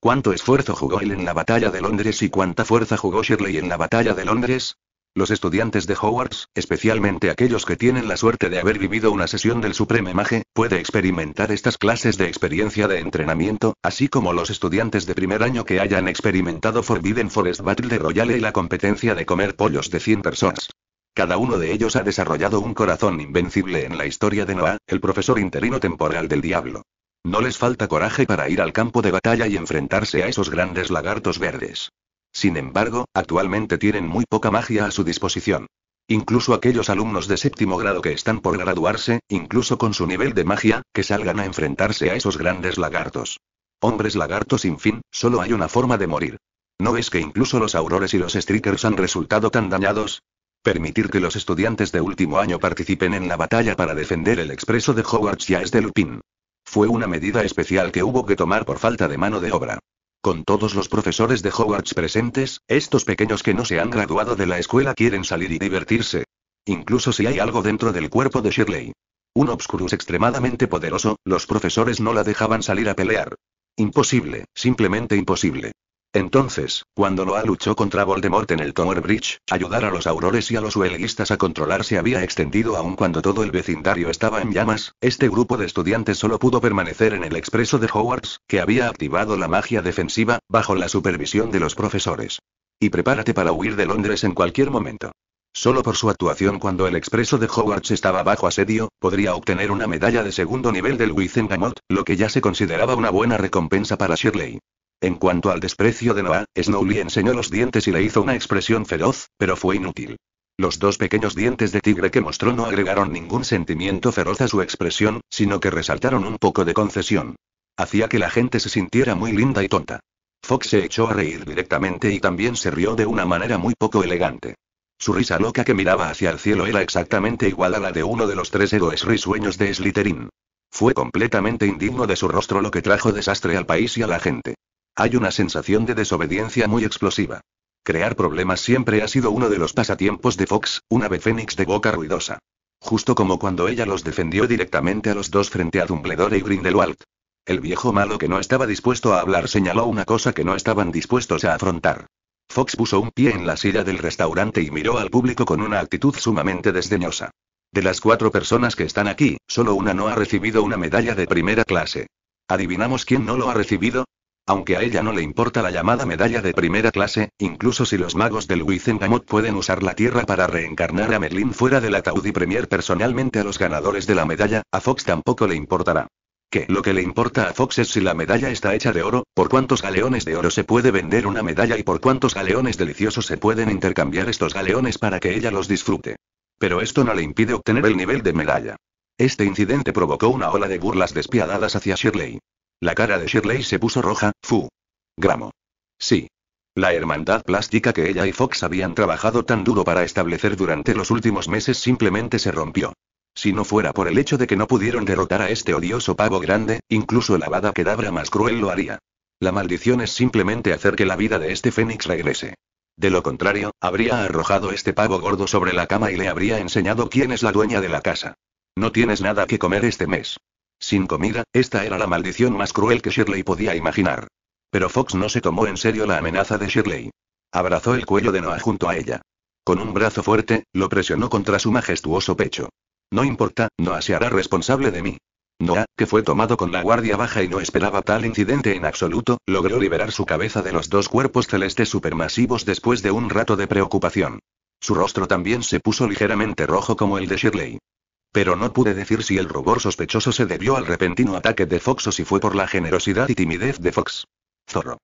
¿Cuánto esfuerzo jugó él en la batalla de Londres y cuánta fuerza jugó Shirley en la batalla de Londres? Los estudiantes de Hogwarts, especialmente aquellos que tienen la suerte de haber vivido una sesión del Supreme Mage, puede experimentar estas clases de experiencia de entrenamiento, así como los estudiantes de primer año que hayan experimentado Forbidden Forest Battle de Royale y la competencia de comer pollos de 100 personas. Cada uno de ellos ha desarrollado un corazón invencible en la historia de Noah, el profesor interino temporal del diablo. No les falta coraje para ir al campo de batalla y enfrentarse a esos grandes lagartos verdes. Sin embargo, actualmente tienen muy poca magia a su disposición. Incluso aquellos alumnos de séptimo grado que están por graduarse, incluso con su nivel de magia, que salgan a enfrentarse a esos grandes lagartos. Hombres lagartos sin fin, solo hay una forma de morir. ¿No ves que incluso los aurores y los strikers han resultado tan dañados? Permitir que los estudiantes de último año participen en la batalla para defender el expreso de Hogwarts ya es de Lupin. Fue una medida especial que hubo que tomar por falta de mano de obra. Con todos los profesores de Hogwarts presentes, estos pequeños que no se han graduado de la escuela quieren salir y divertirse. Incluso si hay algo dentro del cuerpo de Shirley. Un Obscurus extremadamente poderoso, los profesores no la dejaban salir a pelear. Imposible, simplemente imposible. Entonces, cuando Loa luchó contra Voldemort en el Tower Bridge, ayudar a los aurores y a los huelguistas a controlar se había extendido aun cuando todo el vecindario estaba en llamas, este grupo de estudiantes solo pudo permanecer en el expreso de Hogwarts, que había activado la magia defensiva, bajo la supervisión de los profesores. Y prepárate para huir de Londres en cualquier momento. Solo por su actuación cuando el expreso de Hogwarts estaba bajo asedio, podría obtener una medalla de segundo nivel del Wizengamot, lo que ya se consideraba una buena recompensa para Shirley. En cuanto al desprecio de Noah, Snow le enseñó los dientes y le hizo una expresión feroz, pero fue inútil. Los dos pequeños dientes de tigre que mostró no agregaron ningún sentimiento feroz a su expresión, sino que resaltaron un poco de concesión. Hacía que la gente se sintiera muy linda y tonta. Fox se echó a reír directamente y también se rió de una manera muy poco elegante. Su risa loca que miraba hacia el cielo era exactamente igual a la de uno de los tres héroes risueños de Slytherin. Fue completamente indigno de su rostro lo que trajo desastre al país y a la gente. Hay una sensación de desobediencia muy explosiva. Crear problemas siempre ha sido uno de los pasatiempos de Fox, una ave fénix de boca ruidosa. Justo como cuando ella los defendió directamente a los dos frente a Dumbledore y Grindelwald. El viejo malo que no estaba dispuesto a hablar señaló una cosa que no estaban dispuestos a afrontar. Fox puso un pie en la silla del restaurante y miró al público con una actitud sumamente desdeñosa. De las cuatro personas que están aquí, solo una no ha recibido una medalla de primera clase. ¿Adivinamos quién no lo ha recibido? Aunque a ella no le importa la llamada medalla de primera clase, incluso si los magos del Gamot pueden usar la Tierra para reencarnar a Merlin fuera del ataúd y premiar personalmente a los ganadores de la medalla, a Fox tampoco le importará. Que lo que le importa a Fox es si la medalla está hecha de oro, por cuántos galeones de oro se puede vender una medalla y por cuántos galeones deliciosos se pueden intercambiar estos galeones para que ella los disfrute. Pero esto no le impide obtener el nivel de medalla. Este incidente provocó una ola de burlas despiadadas hacia Shirley. La cara de Shirley se puso roja, fu. Gramo. Sí. La hermandad plástica que ella y Fox habían trabajado tan duro para establecer durante los últimos meses simplemente se rompió. Si no fuera por el hecho de que no pudieron derrotar a este odioso pavo grande, incluso el abada quedabra más cruel lo haría. La maldición es simplemente hacer que la vida de este fénix regrese. De lo contrario, habría arrojado este pavo gordo sobre la cama y le habría enseñado quién es la dueña de la casa. No tienes nada que comer este mes. Sin comida, esta era la maldición más cruel que Shirley podía imaginar. Pero Fox no se tomó en serio la amenaza de Shirley. Abrazó el cuello de Noah junto a ella. Con un brazo fuerte, lo presionó contra su majestuoso pecho. No importa, Noah se hará responsable de mí. Noah, que fue tomado con la guardia baja y no esperaba tal incidente en absoluto, logró liberar su cabeza de los dos cuerpos celestes supermasivos después de un rato de preocupación. Su rostro también se puso ligeramente rojo como el de Shirley. Pero no pude decir si el rubor sospechoso se debió al repentino ataque de Fox o si fue por la generosidad y timidez de Fox. Zorro.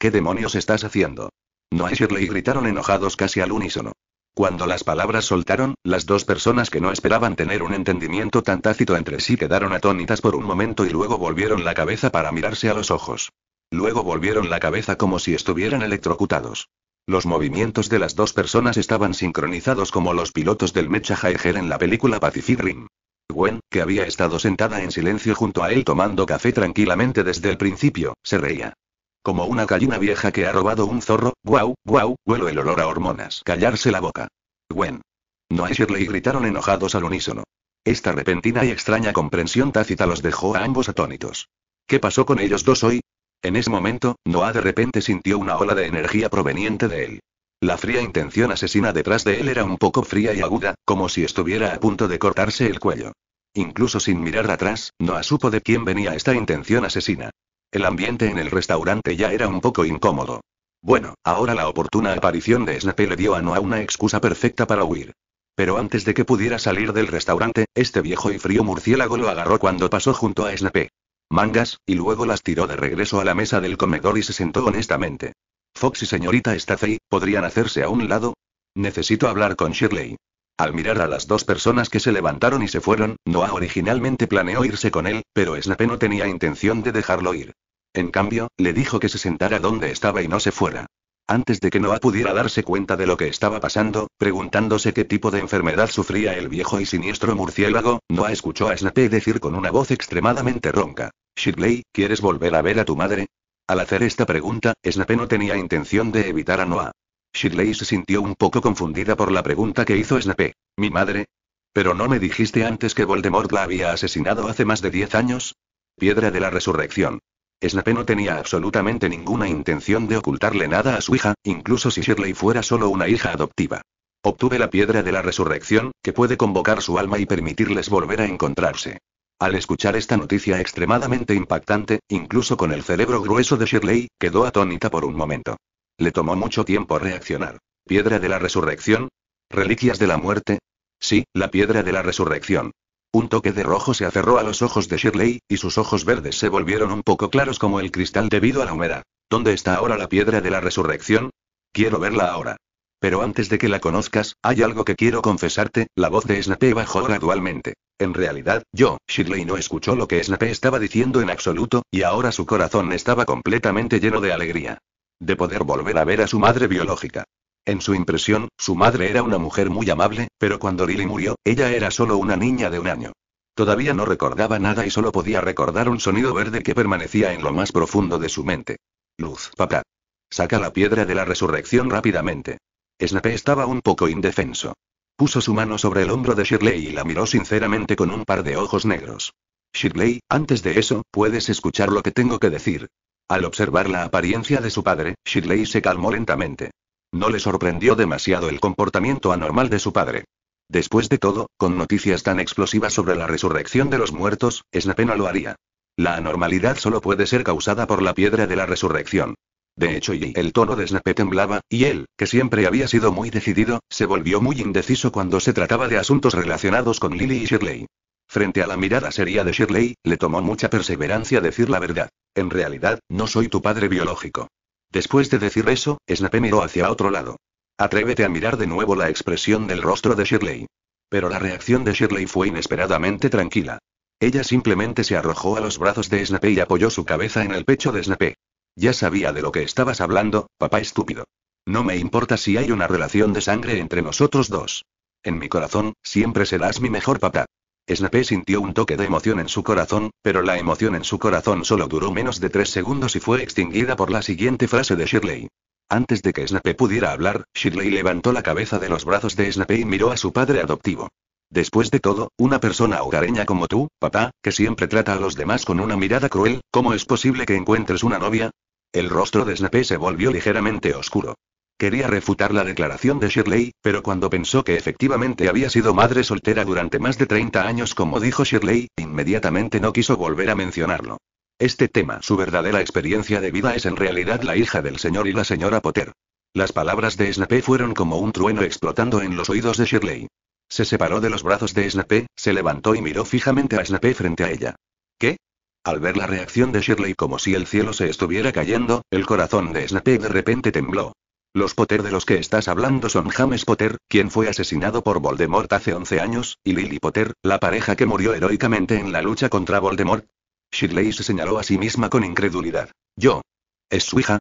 ¿Qué demonios estás haciendo? No y Shirley gritaron enojados casi al unísono. Cuando las palabras soltaron, las dos personas que no esperaban tener un entendimiento tan tácito entre sí quedaron atónitas por un momento y luego volvieron la cabeza para mirarse a los ojos. Luego volvieron la cabeza como si estuvieran electrocutados. Los movimientos de las dos personas estaban sincronizados como los pilotos del Mecha Jaeger en la película Pacific Rim. Gwen, que había estado sentada en silencio junto a él tomando café tranquilamente desde el principio, se reía. Como una gallina vieja que ha robado un zorro, guau, guau, huelo el olor a hormonas. Callarse la boca. Gwen. No y gritaron enojados al unísono. Esta repentina y extraña comprensión tácita los dejó a ambos atónitos. ¿Qué pasó con ellos dos hoy? En ese momento, Noah de repente sintió una ola de energía proveniente de él. La fría intención asesina detrás de él era un poco fría y aguda, como si estuviera a punto de cortarse el cuello. Incluso sin mirar atrás, Noah supo de quién venía esta intención asesina. El ambiente en el restaurante ya era un poco incómodo. Bueno, ahora la oportuna aparición de Snape le dio a Noah una excusa perfecta para huir. Pero antes de que pudiera salir del restaurante, este viejo y frío murciélago lo agarró cuando pasó junto a Snape mangas, y luego las tiró de regreso a la mesa del comedor y se sentó honestamente. Fox y señorita Stacy, ¿podrían hacerse a un lado? Necesito hablar con Shirley. Al mirar a las dos personas que se levantaron y se fueron, Noah originalmente planeó irse con él, pero Snape no tenía intención de dejarlo ir. En cambio, le dijo que se sentara donde estaba y no se fuera antes de que Noah pudiera darse cuenta de lo que estaba pasando, preguntándose qué tipo de enfermedad sufría el viejo y siniestro murciélago, Noah escuchó a Snape decir con una voz extremadamente ronca. Shirley, ¿quieres volver a ver a tu madre? Al hacer esta pregunta, Snape no tenía intención de evitar a Noah. Shirley se sintió un poco confundida por la pregunta que hizo Snape. ¿Mi madre? ¿Pero no me dijiste antes que Voldemort la había asesinado hace más de diez años? Piedra de la Resurrección. Snape no tenía absolutamente ninguna intención de ocultarle nada a su hija, incluso si Shirley fuera solo una hija adoptiva. Obtuve la piedra de la resurrección, que puede convocar su alma y permitirles volver a encontrarse. Al escuchar esta noticia extremadamente impactante, incluso con el cerebro grueso de Shirley, quedó atónita por un momento. Le tomó mucho tiempo reaccionar. ¿Piedra de la resurrección? ¿Reliquias de la muerte? Sí, la piedra de la resurrección. Un toque de rojo se aferró a los ojos de Shirley, y sus ojos verdes se volvieron un poco claros como el cristal debido a la humedad. ¿Dónde está ahora la piedra de la resurrección? Quiero verla ahora. Pero antes de que la conozcas, hay algo que quiero confesarte, la voz de Snape bajó gradualmente. En realidad, yo, Shirley no escuchó lo que Snape estaba diciendo en absoluto, y ahora su corazón estaba completamente lleno de alegría. De poder volver a ver a su madre biológica. En su impresión, su madre era una mujer muy amable, pero cuando Lily murió, ella era solo una niña de un año. Todavía no recordaba nada y solo podía recordar un sonido verde que permanecía en lo más profundo de su mente. Luz, papá. Saca la piedra de la resurrección rápidamente. Snape estaba un poco indefenso. Puso su mano sobre el hombro de Shirley y la miró sinceramente con un par de ojos negros. Shirley, antes de eso, puedes escuchar lo que tengo que decir. Al observar la apariencia de su padre, Shirley se calmó lentamente. No le sorprendió demasiado el comportamiento anormal de su padre. Después de todo, con noticias tan explosivas sobre la resurrección de los muertos, no lo haría. La anormalidad solo puede ser causada por la piedra de la resurrección. De hecho, y el tono de Snape temblaba, y él, que siempre había sido muy decidido, se volvió muy indeciso cuando se trataba de asuntos relacionados con Lily y Shirley. Frente a la mirada seria de Shirley, le tomó mucha perseverancia decir la verdad. En realidad, no soy tu padre biológico. Después de decir eso, Snape miró hacia otro lado. Atrévete a mirar de nuevo la expresión del rostro de Shirley. Pero la reacción de Shirley fue inesperadamente tranquila. Ella simplemente se arrojó a los brazos de Snape y apoyó su cabeza en el pecho de Snape. Ya sabía de lo que estabas hablando, papá estúpido. No me importa si hay una relación de sangre entre nosotros dos. En mi corazón, siempre serás mi mejor papá. Snape sintió un toque de emoción en su corazón, pero la emoción en su corazón solo duró menos de tres segundos y fue extinguida por la siguiente frase de Shirley. Antes de que Snape pudiera hablar, Shirley levantó la cabeza de los brazos de Snape y miró a su padre adoptivo. Después de todo, una persona hogareña como tú, papá, que siempre trata a los demás con una mirada cruel, ¿cómo es posible que encuentres una novia? El rostro de Snape se volvió ligeramente oscuro. Quería refutar la declaración de Shirley, pero cuando pensó que efectivamente había sido madre soltera durante más de 30 años como dijo Shirley, inmediatamente no quiso volver a mencionarlo. Este tema, su verdadera experiencia de vida es en realidad la hija del señor y la señora Potter. Las palabras de Snape fueron como un trueno explotando en los oídos de Shirley. Se separó de los brazos de Snape, se levantó y miró fijamente a Snape frente a ella. ¿Qué? Al ver la reacción de Shirley como si el cielo se estuviera cayendo, el corazón de Snape de repente tembló. Los Potter de los que estás hablando son James Potter, quien fue asesinado por Voldemort hace 11 años, y Lily Potter, la pareja que murió heroicamente en la lucha contra Voldemort. Shirley se señaló a sí misma con incredulidad. Yo. ¿Es su hija?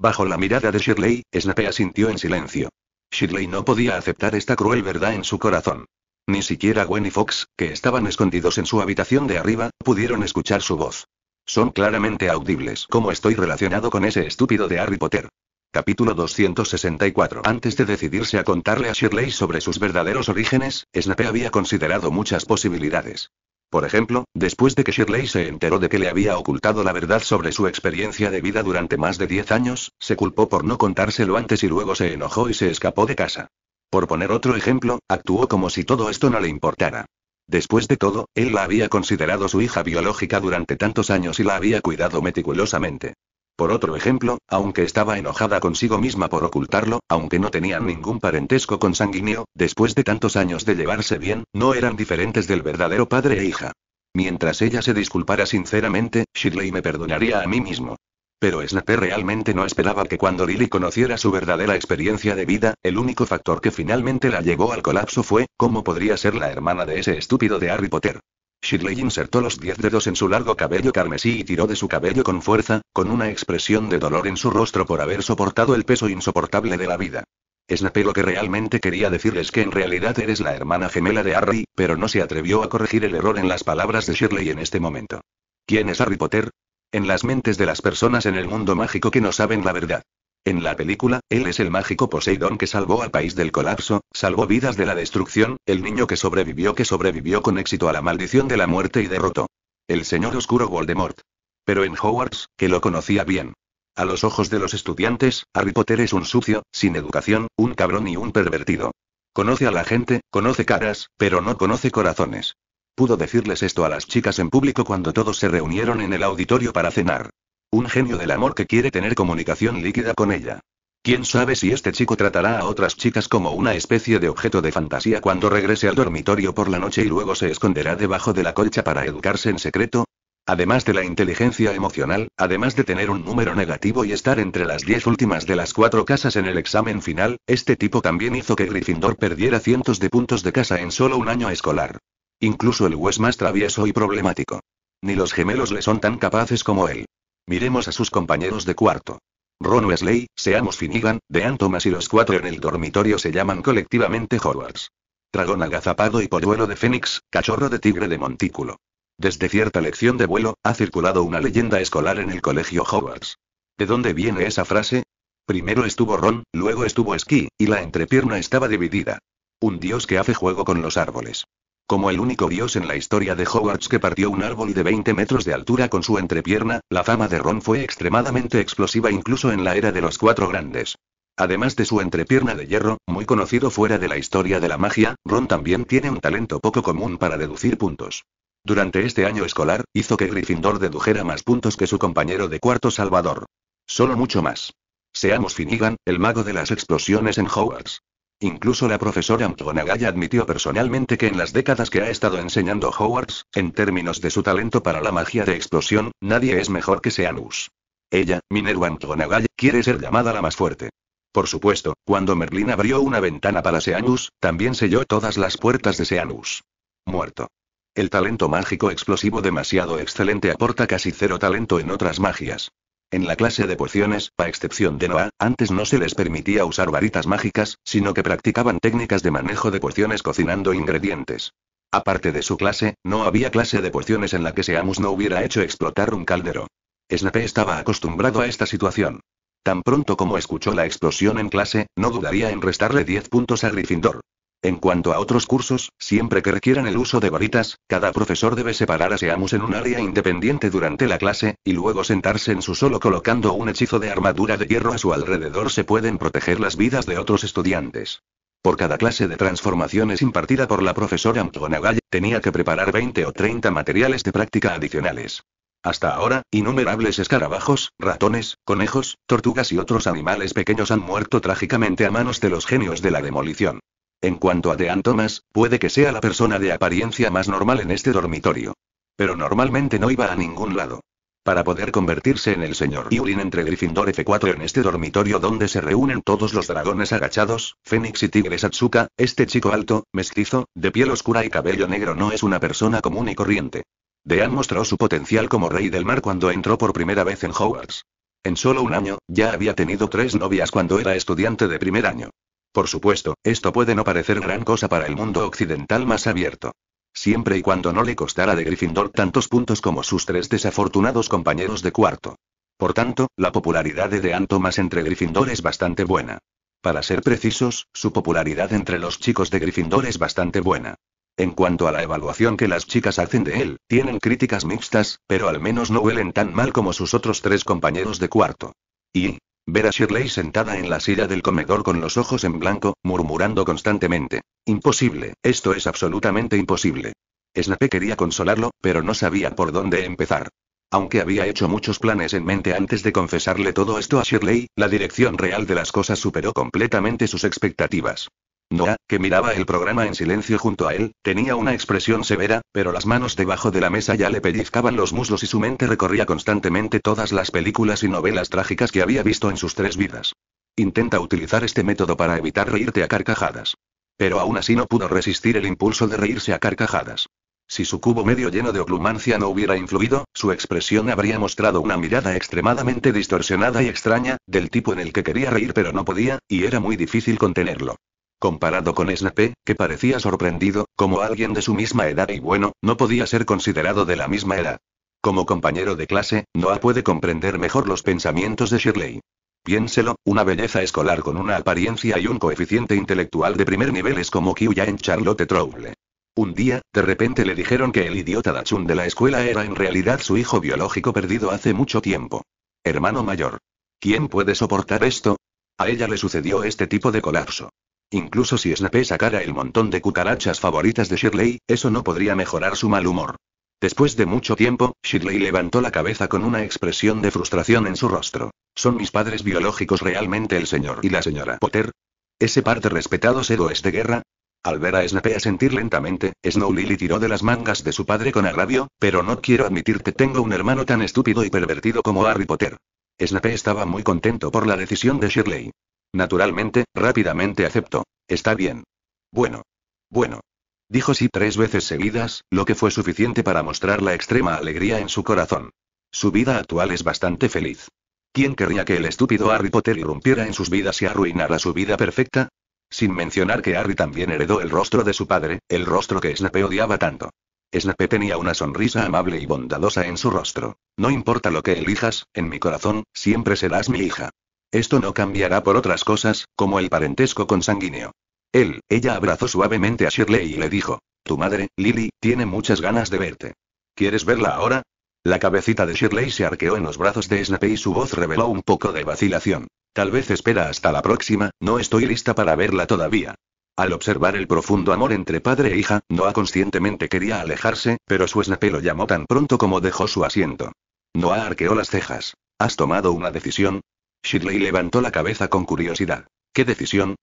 Bajo la mirada de Shirley, Snape asintió en silencio. Shirley no podía aceptar esta cruel verdad en su corazón. Ni siquiera Gwen y Fox, que estaban escondidos en su habitación de arriba, pudieron escuchar su voz. Son claramente audibles ¿Cómo estoy relacionado con ese estúpido de Harry Potter. Capítulo 264 Antes de decidirse a contarle a Shirley sobre sus verdaderos orígenes, Snape había considerado muchas posibilidades. Por ejemplo, después de que Shirley se enteró de que le había ocultado la verdad sobre su experiencia de vida durante más de 10 años, se culpó por no contárselo antes y luego se enojó y se escapó de casa. Por poner otro ejemplo, actuó como si todo esto no le importara. Después de todo, él la había considerado su hija biológica durante tantos años y la había cuidado meticulosamente. Por otro ejemplo, aunque estaba enojada consigo misma por ocultarlo, aunque no tenían ningún parentesco consanguíneo, después de tantos años de llevarse bien, no eran diferentes del verdadero padre e hija. Mientras ella se disculpara sinceramente, Shirley me perdonaría a mí mismo. Pero Snape realmente no esperaba que cuando Lily conociera su verdadera experiencia de vida, el único factor que finalmente la llevó al colapso fue, ¿cómo podría ser la hermana de ese estúpido de Harry Potter? Shirley insertó los diez dedos en su largo cabello carmesí y tiró de su cabello con fuerza, con una expresión de dolor en su rostro por haber soportado el peso insoportable de la vida. la lo que realmente quería decirles que en realidad eres la hermana gemela de Harry, pero no se atrevió a corregir el error en las palabras de Shirley en este momento. ¿Quién es Harry Potter? En las mentes de las personas en el mundo mágico que no saben la verdad. En la película, él es el mágico Poseidón que salvó al país del colapso, salvó vidas de la destrucción, el niño que sobrevivió que sobrevivió con éxito a la maldición de la muerte y derrotó. El señor oscuro Voldemort. Pero en Hogwarts, que lo conocía bien. A los ojos de los estudiantes, Harry Potter es un sucio, sin educación, un cabrón y un pervertido. Conoce a la gente, conoce caras, pero no conoce corazones. Pudo decirles esto a las chicas en público cuando todos se reunieron en el auditorio para cenar. Un genio del amor que quiere tener comunicación líquida con ella. ¿Quién sabe si este chico tratará a otras chicas como una especie de objeto de fantasía cuando regrese al dormitorio por la noche y luego se esconderá debajo de la colcha para educarse en secreto? Además de la inteligencia emocional, además de tener un número negativo y estar entre las diez últimas de las cuatro casas en el examen final, este tipo también hizo que Gryffindor perdiera cientos de puntos de casa en solo un año escolar. Incluso el Wes más travieso y problemático. Ni los gemelos le son tan capaces como él. Miremos a sus compañeros de cuarto. Ron Wesley, seamos Finnegan, de Thomas y los cuatro en el dormitorio se llaman colectivamente Hogwarts. Dragón agazapado y polluelo de Fénix, cachorro de tigre de montículo. Desde cierta lección de vuelo, ha circulado una leyenda escolar en el colegio Hogwarts. ¿De dónde viene esa frase? Primero estuvo Ron, luego estuvo Esquí, y la entrepierna estaba dividida. Un dios que hace juego con los árboles. Como el único dios en la historia de Hogwarts que partió un árbol de 20 metros de altura con su entrepierna, la fama de Ron fue extremadamente explosiva incluso en la era de los cuatro grandes. Además de su entrepierna de hierro, muy conocido fuera de la historia de la magia, Ron también tiene un talento poco común para deducir puntos. Durante este año escolar, hizo que Gryffindor dedujera más puntos que su compañero de cuarto Salvador. Solo mucho más. Seamos Finnegan, el mago de las explosiones en Hogwarts. Incluso la profesora McGonagall admitió personalmente que en las décadas que ha estado enseñando Hogwarts, en términos de su talento para la magia de explosión, nadie es mejor que Seanus. Ella, Minerva McGonagall, quiere ser llamada la más fuerte. Por supuesto, cuando Merlin abrió una ventana para Seanus, también selló todas las puertas de Seanus. Muerto. El talento mágico explosivo demasiado excelente aporta casi cero talento en otras magias. En la clase de pociones, a excepción de Noah, antes no se les permitía usar varitas mágicas, sino que practicaban técnicas de manejo de pociones cocinando ingredientes. Aparte de su clase, no había clase de pociones en la que Seamus no hubiera hecho explotar un caldero. Snape estaba acostumbrado a esta situación. Tan pronto como escuchó la explosión en clase, no dudaría en restarle 10 puntos a Gryffindor. En cuanto a otros cursos, siempre que requieran el uso de varitas, cada profesor debe separar a Seamus en un área independiente durante la clase, y luego sentarse en su solo colocando un hechizo de armadura de hierro a su alrededor se pueden proteger las vidas de otros estudiantes. Por cada clase de transformaciones impartida por la profesora McGonagall, tenía que preparar 20 o 30 materiales de práctica adicionales. Hasta ahora, innumerables escarabajos, ratones, conejos, tortugas y otros animales pequeños han muerto trágicamente a manos de los genios de la demolición. En cuanto a Dean Thomas, puede que sea la persona de apariencia más normal en este dormitorio. Pero normalmente no iba a ningún lado. Para poder convertirse en el señor Yulin entre Gryffindor F4 en este dormitorio donde se reúnen todos los dragones agachados, Fénix y Tigre Satsuka, este chico alto, mestizo, de piel oscura y cabello negro no es una persona común y corriente. Dean mostró su potencial como rey del mar cuando entró por primera vez en Hogwarts. En solo un año, ya había tenido tres novias cuando era estudiante de primer año. Por supuesto, esto puede no parecer gran cosa para el mundo occidental más abierto. Siempre y cuando no le costara de Gryffindor tantos puntos como sus tres desafortunados compañeros de cuarto. Por tanto, la popularidad de The entre Gryffindor es bastante buena. Para ser precisos, su popularidad entre los chicos de Gryffindor es bastante buena. En cuanto a la evaluación que las chicas hacen de él, tienen críticas mixtas, pero al menos no huelen tan mal como sus otros tres compañeros de cuarto. Y, Ver a Shirley sentada en la silla del comedor con los ojos en blanco, murmurando constantemente. Imposible, esto es absolutamente imposible. Snape quería consolarlo, pero no sabía por dónde empezar. Aunque había hecho muchos planes en mente antes de confesarle todo esto a Shirley, la dirección real de las cosas superó completamente sus expectativas. Noah, que miraba el programa en silencio junto a él, tenía una expresión severa, pero las manos debajo de la mesa ya le pellizcaban los muslos y su mente recorría constantemente todas las películas y novelas trágicas que había visto en sus tres vidas. Intenta utilizar este método para evitar reírte a carcajadas. Pero aún así no pudo resistir el impulso de reírse a carcajadas. Si su cubo medio lleno de oclumancia no hubiera influido, su expresión habría mostrado una mirada extremadamente distorsionada y extraña, del tipo en el que quería reír pero no podía, y era muy difícil contenerlo. Comparado con Snape, que parecía sorprendido, como alguien de su misma edad y bueno, no podía ser considerado de la misma edad. Como compañero de clase, Noah puede comprender mejor los pensamientos de Shirley. Piénselo, una belleza escolar con una apariencia y un coeficiente intelectual de primer nivel es como Kyuya en Charlotte Trouble. Un día, de repente le dijeron que el idiota Dachun de la escuela era en realidad su hijo biológico perdido hace mucho tiempo. Hermano mayor. ¿Quién puede soportar esto? A ella le sucedió este tipo de colapso. Incluso si Snape sacara el montón de cucarachas favoritas de Shirley, eso no podría mejorar su mal humor. Después de mucho tiempo, Shirley levantó la cabeza con una expresión de frustración en su rostro. ¿Son mis padres biológicos realmente el señor y la señora Potter? ¿Ese par de respetados héroes de guerra? Al ver a Snape sentir lentamente, Snow Lily tiró de las mangas de su padre con agravio, pero no quiero admitir que tengo un hermano tan estúpido y pervertido como Harry Potter. Snape estaba muy contento por la decisión de Shirley. Naturalmente, rápidamente aceptó. Está bien. Bueno. Bueno. Dijo sí tres veces seguidas, lo que fue suficiente para mostrar la extrema alegría en su corazón. Su vida actual es bastante feliz. ¿Quién querría que el estúpido Harry Potter irrumpiera en sus vidas y arruinara su vida perfecta? Sin mencionar que Harry también heredó el rostro de su padre, el rostro que Snape odiaba tanto. Snape tenía una sonrisa amable y bondadosa en su rostro. No importa lo que elijas, en mi corazón, siempre serás mi hija. Esto no cambiará por otras cosas, como el parentesco consanguíneo. Él, ella abrazó suavemente a Shirley y le dijo, Tu madre, Lily, tiene muchas ganas de verte. ¿Quieres verla ahora? La cabecita de Shirley se arqueó en los brazos de Snape y su voz reveló un poco de vacilación. Tal vez espera hasta la próxima, no estoy lista para verla todavía. Al observar el profundo amor entre padre e hija, Noah conscientemente quería alejarse, pero su Snape lo llamó tan pronto como dejó su asiento. Noah arqueó las cejas. ¿Has tomado una decisión? Shirley levantó la cabeza con curiosidad. ¿Qué decisión?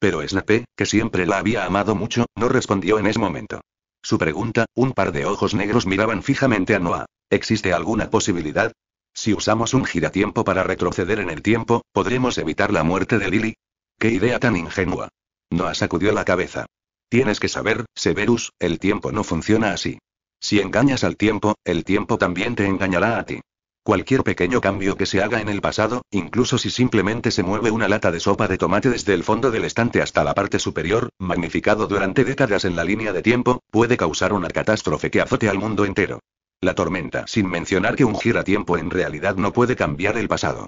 Pero Snape, que siempre la había amado mucho, no respondió en ese momento. Su pregunta, un par de ojos negros miraban fijamente a Noah. ¿Existe alguna posibilidad? Si usamos un giratiempo para retroceder en el tiempo, ¿podremos evitar la muerte de Lily? ¡Qué idea tan ingenua! Noah sacudió la cabeza. Tienes que saber, Severus, el tiempo no funciona así. Si engañas al tiempo, el tiempo también te engañará a ti. Cualquier pequeño cambio que se haga en el pasado, incluso si simplemente se mueve una lata de sopa de tomate desde el fondo del estante hasta la parte superior, magnificado durante décadas en la línea de tiempo, puede causar una catástrofe que azote al mundo entero. La tormenta, sin mencionar que un giratiempo en realidad no puede cambiar el pasado.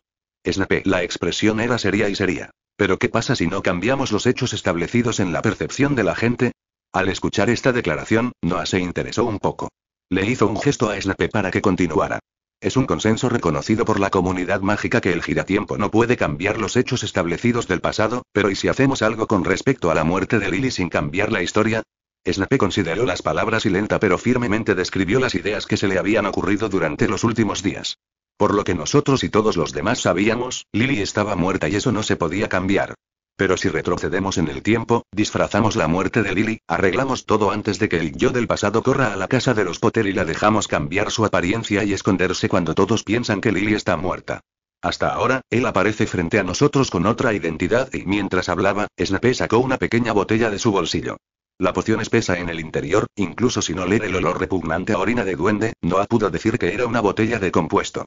Snape, la expresión era seria y sería. Pero ¿qué pasa si no cambiamos los hechos establecidos en la percepción de la gente? Al escuchar esta declaración, Noah se interesó un poco. Le hizo un gesto a Snape para que continuara. Es un consenso reconocido por la comunidad mágica que el giratiempo no puede cambiar los hechos establecidos del pasado, pero ¿y si hacemos algo con respecto a la muerte de Lily sin cambiar la historia? Snape consideró las palabras y lenta pero firmemente describió las ideas que se le habían ocurrido durante los últimos días. Por lo que nosotros y todos los demás sabíamos, Lily estaba muerta y eso no se podía cambiar. Pero si retrocedemos en el tiempo, disfrazamos la muerte de Lily, arreglamos todo antes de que el yo del pasado corra a la casa de los Potter y la dejamos cambiar su apariencia y esconderse cuando todos piensan que Lily está muerta. Hasta ahora, él aparece frente a nosotros con otra identidad y mientras hablaba, Snape sacó una pequeña botella de su bolsillo. La poción espesa en el interior, incluso si no leer el olor repugnante a orina de duende, no ha pudo decir que era una botella de compuesto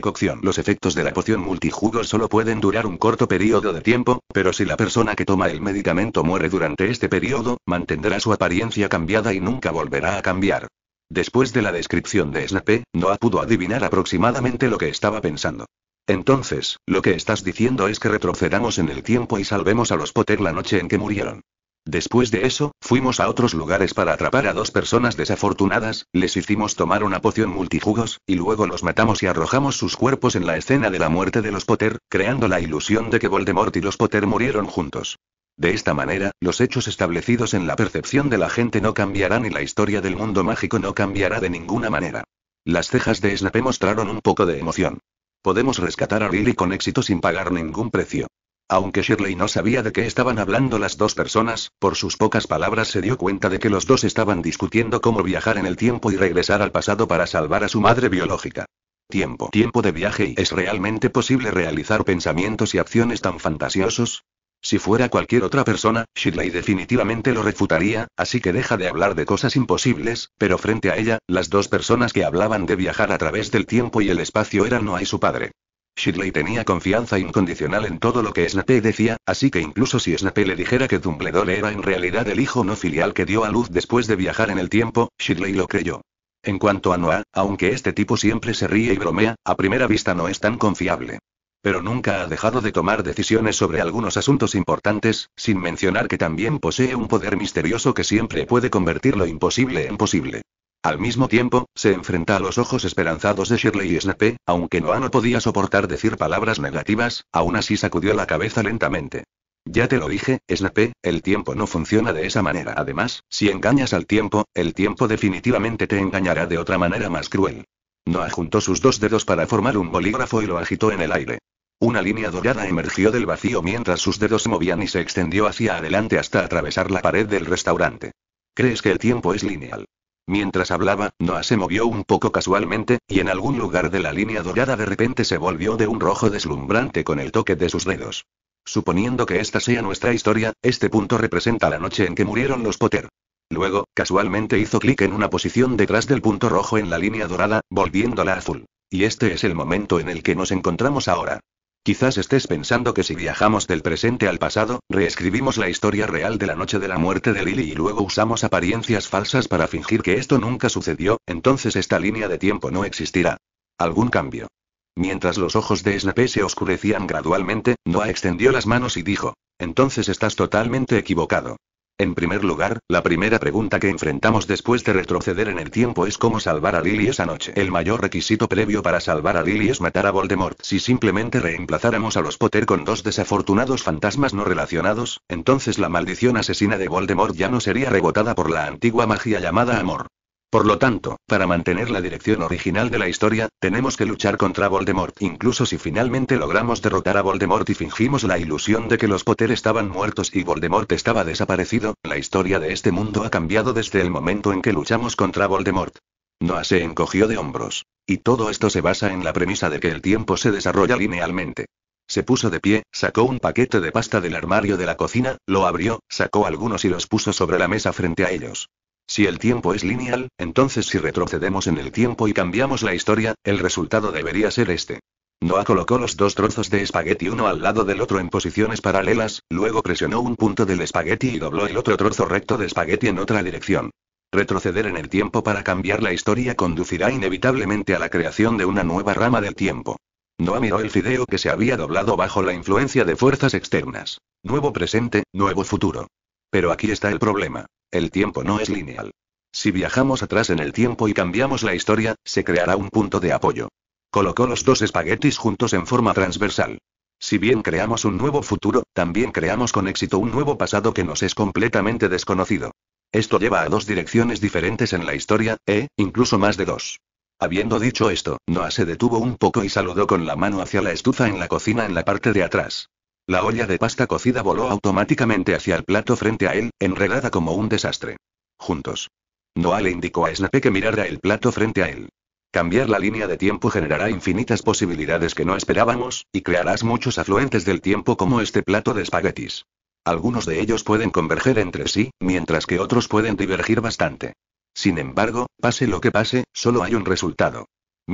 cocción. Los efectos de la poción multijugos solo pueden durar un corto periodo de tiempo, pero si la persona que toma el medicamento muere durante este periodo, mantendrá su apariencia cambiada y nunca volverá a cambiar. Después de la descripción de Snape, ha pudo adivinar aproximadamente lo que estaba pensando. Entonces, lo que estás diciendo es que retrocedamos en el tiempo y salvemos a los Potter la noche en que murieron. Después de eso, fuimos a otros lugares para atrapar a dos personas desafortunadas, les hicimos tomar una poción multijugos, y luego los matamos y arrojamos sus cuerpos en la escena de la muerte de los Potter, creando la ilusión de que Voldemort y los Potter murieron juntos. De esta manera, los hechos establecidos en la percepción de la gente no cambiarán y la historia del mundo mágico no cambiará de ninguna manera. Las cejas de Snape mostraron un poco de emoción. Podemos rescatar a Lily con éxito sin pagar ningún precio. Aunque Shirley no sabía de qué estaban hablando las dos personas, por sus pocas palabras se dio cuenta de que los dos estaban discutiendo cómo viajar en el tiempo y regresar al pasado para salvar a su madre biológica. Tiempo. Tiempo de viaje y ¿es realmente posible realizar pensamientos y acciones tan fantasiosos? Si fuera cualquier otra persona, Shirley definitivamente lo refutaría, así que deja de hablar de cosas imposibles, pero frente a ella, las dos personas que hablaban de viajar a través del tiempo y el espacio eran no y su padre. Shirley tenía confianza incondicional en todo lo que Snape decía, así que incluso si Snape le dijera que Dumbledore era en realidad el hijo no filial que dio a luz después de viajar en el tiempo, Shirley lo creyó. En cuanto a Noah, aunque este tipo siempre se ríe y bromea, a primera vista no es tan confiable. Pero nunca ha dejado de tomar decisiones sobre algunos asuntos importantes, sin mencionar que también posee un poder misterioso que siempre puede convertir lo imposible en posible. Al mismo tiempo, se enfrenta a los ojos esperanzados de Shirley y Snape, aunque Noah no podía soportar decir palabras negativas, aún así sacudió la cabeza lentamente. Ya te lo dije, Snape, el tiempo no funciona de esa manera. Además, si engañas al tiempo, el tiempo definitivamente te engañará de otra manera más cruel. Noah juntó sus dos dedos para formar un bolígrafo y lo agitó en el aire. Una línea dorada emergió del vacío mientras sus dedos se movían y se extendió hacia adelante hasta atravesar la pared del restaurante. ¿Crees que el tiempo es lineal? Mientras hablaba, Noah se movió un poco casualmente, y en algún lugar de la línea dorada de repente se volvió de un rojo deslumbrante con el toque de sus dedos. Suponiendo que esta sea nuestra historia, este punto representa la noche en que murieron los Potter. Luego, casualmente hizo clic en una posición detrás del punto rojo en la línea dorada, volviéndola azul. Y este es el momento en el que nos encontramos ahora. Quizás estés pensando que si viajamos del presente al pasado, reescribimos la historia real de la noche de la muerte de Lily y luego usamos apariencias falsas para fingir que esto nunca sucedió, entonces esta línea de tiempo no existirá. Algún cambio. Mientras los ojos de Snape se oscurecían gradualmente, Noah extendió las manos y dijo, entonces estás totalmente equivocado. En primer lugar, la primera pregunta que enfrentamos después de retroceder en el tiempo es cómo salvar a Lily esa noche. El mayor requisito previo para salvar a Lily es matar a Voldemort. Si simplemente reemplazáramos a los Potter con dos desafortunados fantasmas no relacionados, entonces la maldición asesina de Voldemort ya no sería rebotada por la antigua magia llamada amor. Por lo tanto, para mantener la dirección original de la historia, tenemos que luchar contra Voldemort incluso si finalmente logramos derrotar a Voldemort y fingimos la ilusión de que los Potter estaban muertos y Voldemort estaba desaparecido, la historia de este mundo ha cambiado desde el momento en que luchamos contra Voldemort. Noah se encogió de hombros. Y todo esto se basa en la premisa de que el tiempo se desarrolla linealmente. Se puso de pie, sacó un paquete de pasta del armario de la cocina, lo abrió, sacó algunos y los puso sobre la mesa frente a ellos. Si el tiempo es lineal, entonces si retrocedemos en el tiempo y cambiamos la historia, el resultado debería ser este. Noah colocó los dos trozos de espagueti uno al lado del otro en posiciones paralelas, luego presionó un punto del espagueti y dobló el otro trozo recto de espagueti en otra dirección. Retroceder en el tiempo para cambiar la historia conducirá inevitablemente a la creación de una nueva rama del tiempo. Noah miró el fideo que se había doblado bajo la influencia de fuerzas externas. Nuevo presente, nuevo futuro. Pero aquí está el problema. El tiempo no es lineal. Si viajamos atrás en el tiempo y cambiamos la historia, se creará un punto de apoyo. Colocó los dos espaguetis juntos en forma transversal. Si bien creamos un nuevo futuro, también creamos con éxito un nuevo pasado que nos es completamente desconocido. Esto lleva a dos direcciones diferentes en la historia, e, incluso más de dos. Habiendo dicho esto, Noah se detuvo un poco y saludó con la mano hacia la estufa en la cocina en la parte de atrás. La olla de pasta cocida voló automáticamente hacia el plato frente a él, enredada como un desastre. Juntos. Noah le indicó a Snape que mirara el plato frente a él. Cambiar la línea de tiempo generará infinitas posibilidades que no esperábamos, y crearás muchos afluentes del tiempo como este plato de espaguetis. Algunos de ellos pueden converger entre sí, mientras que otros pueden divergir bastante. Sin embargo, pase lo que pase, solo hay un resultado.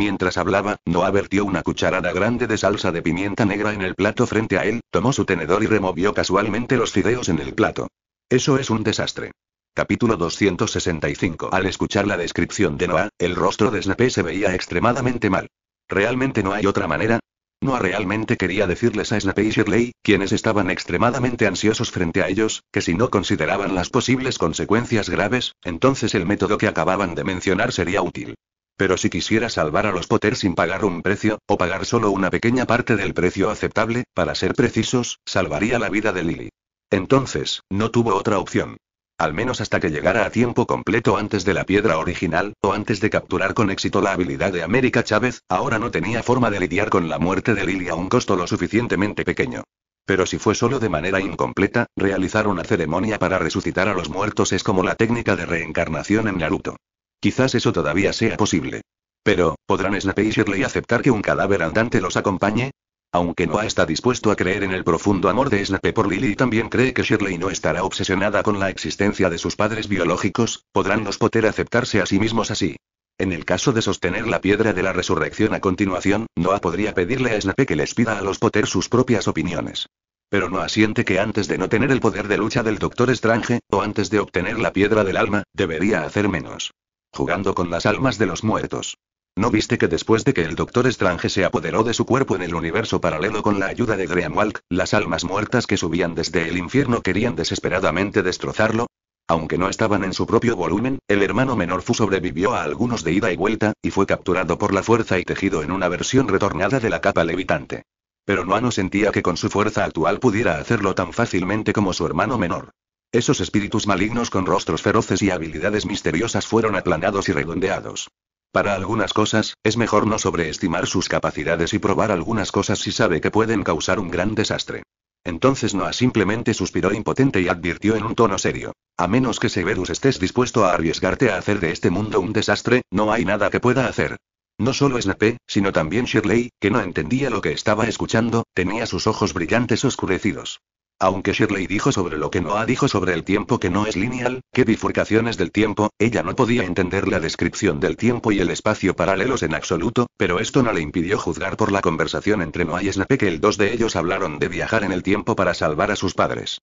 Mientras hablaba, Noah vertió una cucharada grande de salsa de pimienta negra en el plato frente a él, tomó su tenedor y removió casualmente los fideos en el plato. Eso es un desastre. Capítulo 265 Al escuchar la descripción de Noah, el rostro de Snape se veía extremadamente mal. ¿Realmente no hay otra manera? Noah realmente quería decirles a Snape y Shirley, quienes estaban extremadamente ansiosos frente a ellos, que si no consideraban las posibles consecuencias graves, entonces el método que acababan de mencionar sería útil. Pero si quisiera salvar a los Potter sin pagar un precio, o pagar solo una pequeña parte del precio aceptable, para ser precisos, salvaría la vida de Lily. Entonces, no tuvo otra opción. Al menos hasta que llegara a tiempo completo antes de la piedra original, o antes de capturar con éxito la habilidad de América Chávez, ahora no tenía forma de lidiar con la muerte de Lily a un costo lo suficientemente pequeño. Pero si fue solo de manera incompleta, realizar una ceremonia para resucitar a los muertos es como la técnica de reencarnación en Naruto. Quizás eso todavía sea posible. Pero, ¿podrán Snape y Shirley aceptar que un cadáver andante los acompañe? Aunque Noah está dispuesto a creer en el profundo amor de Snape por Lily y también cree que Shirley no estará obsesionada con la existencia de sus padres biológicos, ¿podrán los Potter aceptarse a sí mismos así? En el caso de sostener la piedra de la resurrección a continuación, Noah podría pedirle a Snape que les pida a los Potter sus propias opiniones. Pero Noah siente que antes de no tener el poder de lucha del Doctor Strange, o antes de obtener la piedra del alma, debería hacer menos jugando con las almas de los muertos. ¿No viste que después de que el Doctor Strange se apoderó de su cuerpo en el universo paralelo con la ayuda de Graham Walk, las almas muertas que subían desde el infierno querían desesperadamente destrozarlo? Aunque no estaban en su propio volumen, el hermano menor Fu sobrevivió a algunos de ida y vuelta, y fue capturado por la fuerza y tejido en una versión retornada de la capa levitante. Pero Noano sentía que con su fuerza actual pudiera hacerlo tan fácilmente como su hermano menor. Esos espíritus malignos con rostros feroces y habilidades misteriosas fueron aplanados y redondeados. Para algunas cosas, es mejor no sobreestimar sus capacidades y probar algunas cosas si sabe que pueden causar un gran desastre. Entonces Noah simplemente suspiró impotente y advirtió en un tono serio. A menos que Severus estés dispuesto a arriesgarte a hacer de este mundo un desastre, no hay nada que pueda hacer. No solo Snape, sino también Shirley, que no entendía lo que estaba escuchando, tenía sus ojos brillantes oscurecidos. Aunque Shirley dijo sobre lo que Noah dijo sobre el tiempo que no es lineal, qué bifurcaciones del tiempo, ella no podía entender la descripción del tiempo y el espacio paralelos en absoluto, pero esto no le impidió juzgar por la conversación entre Noah y Snape que el dos de ellos hablaron de viajar en el tiempo para salvar a sus padres.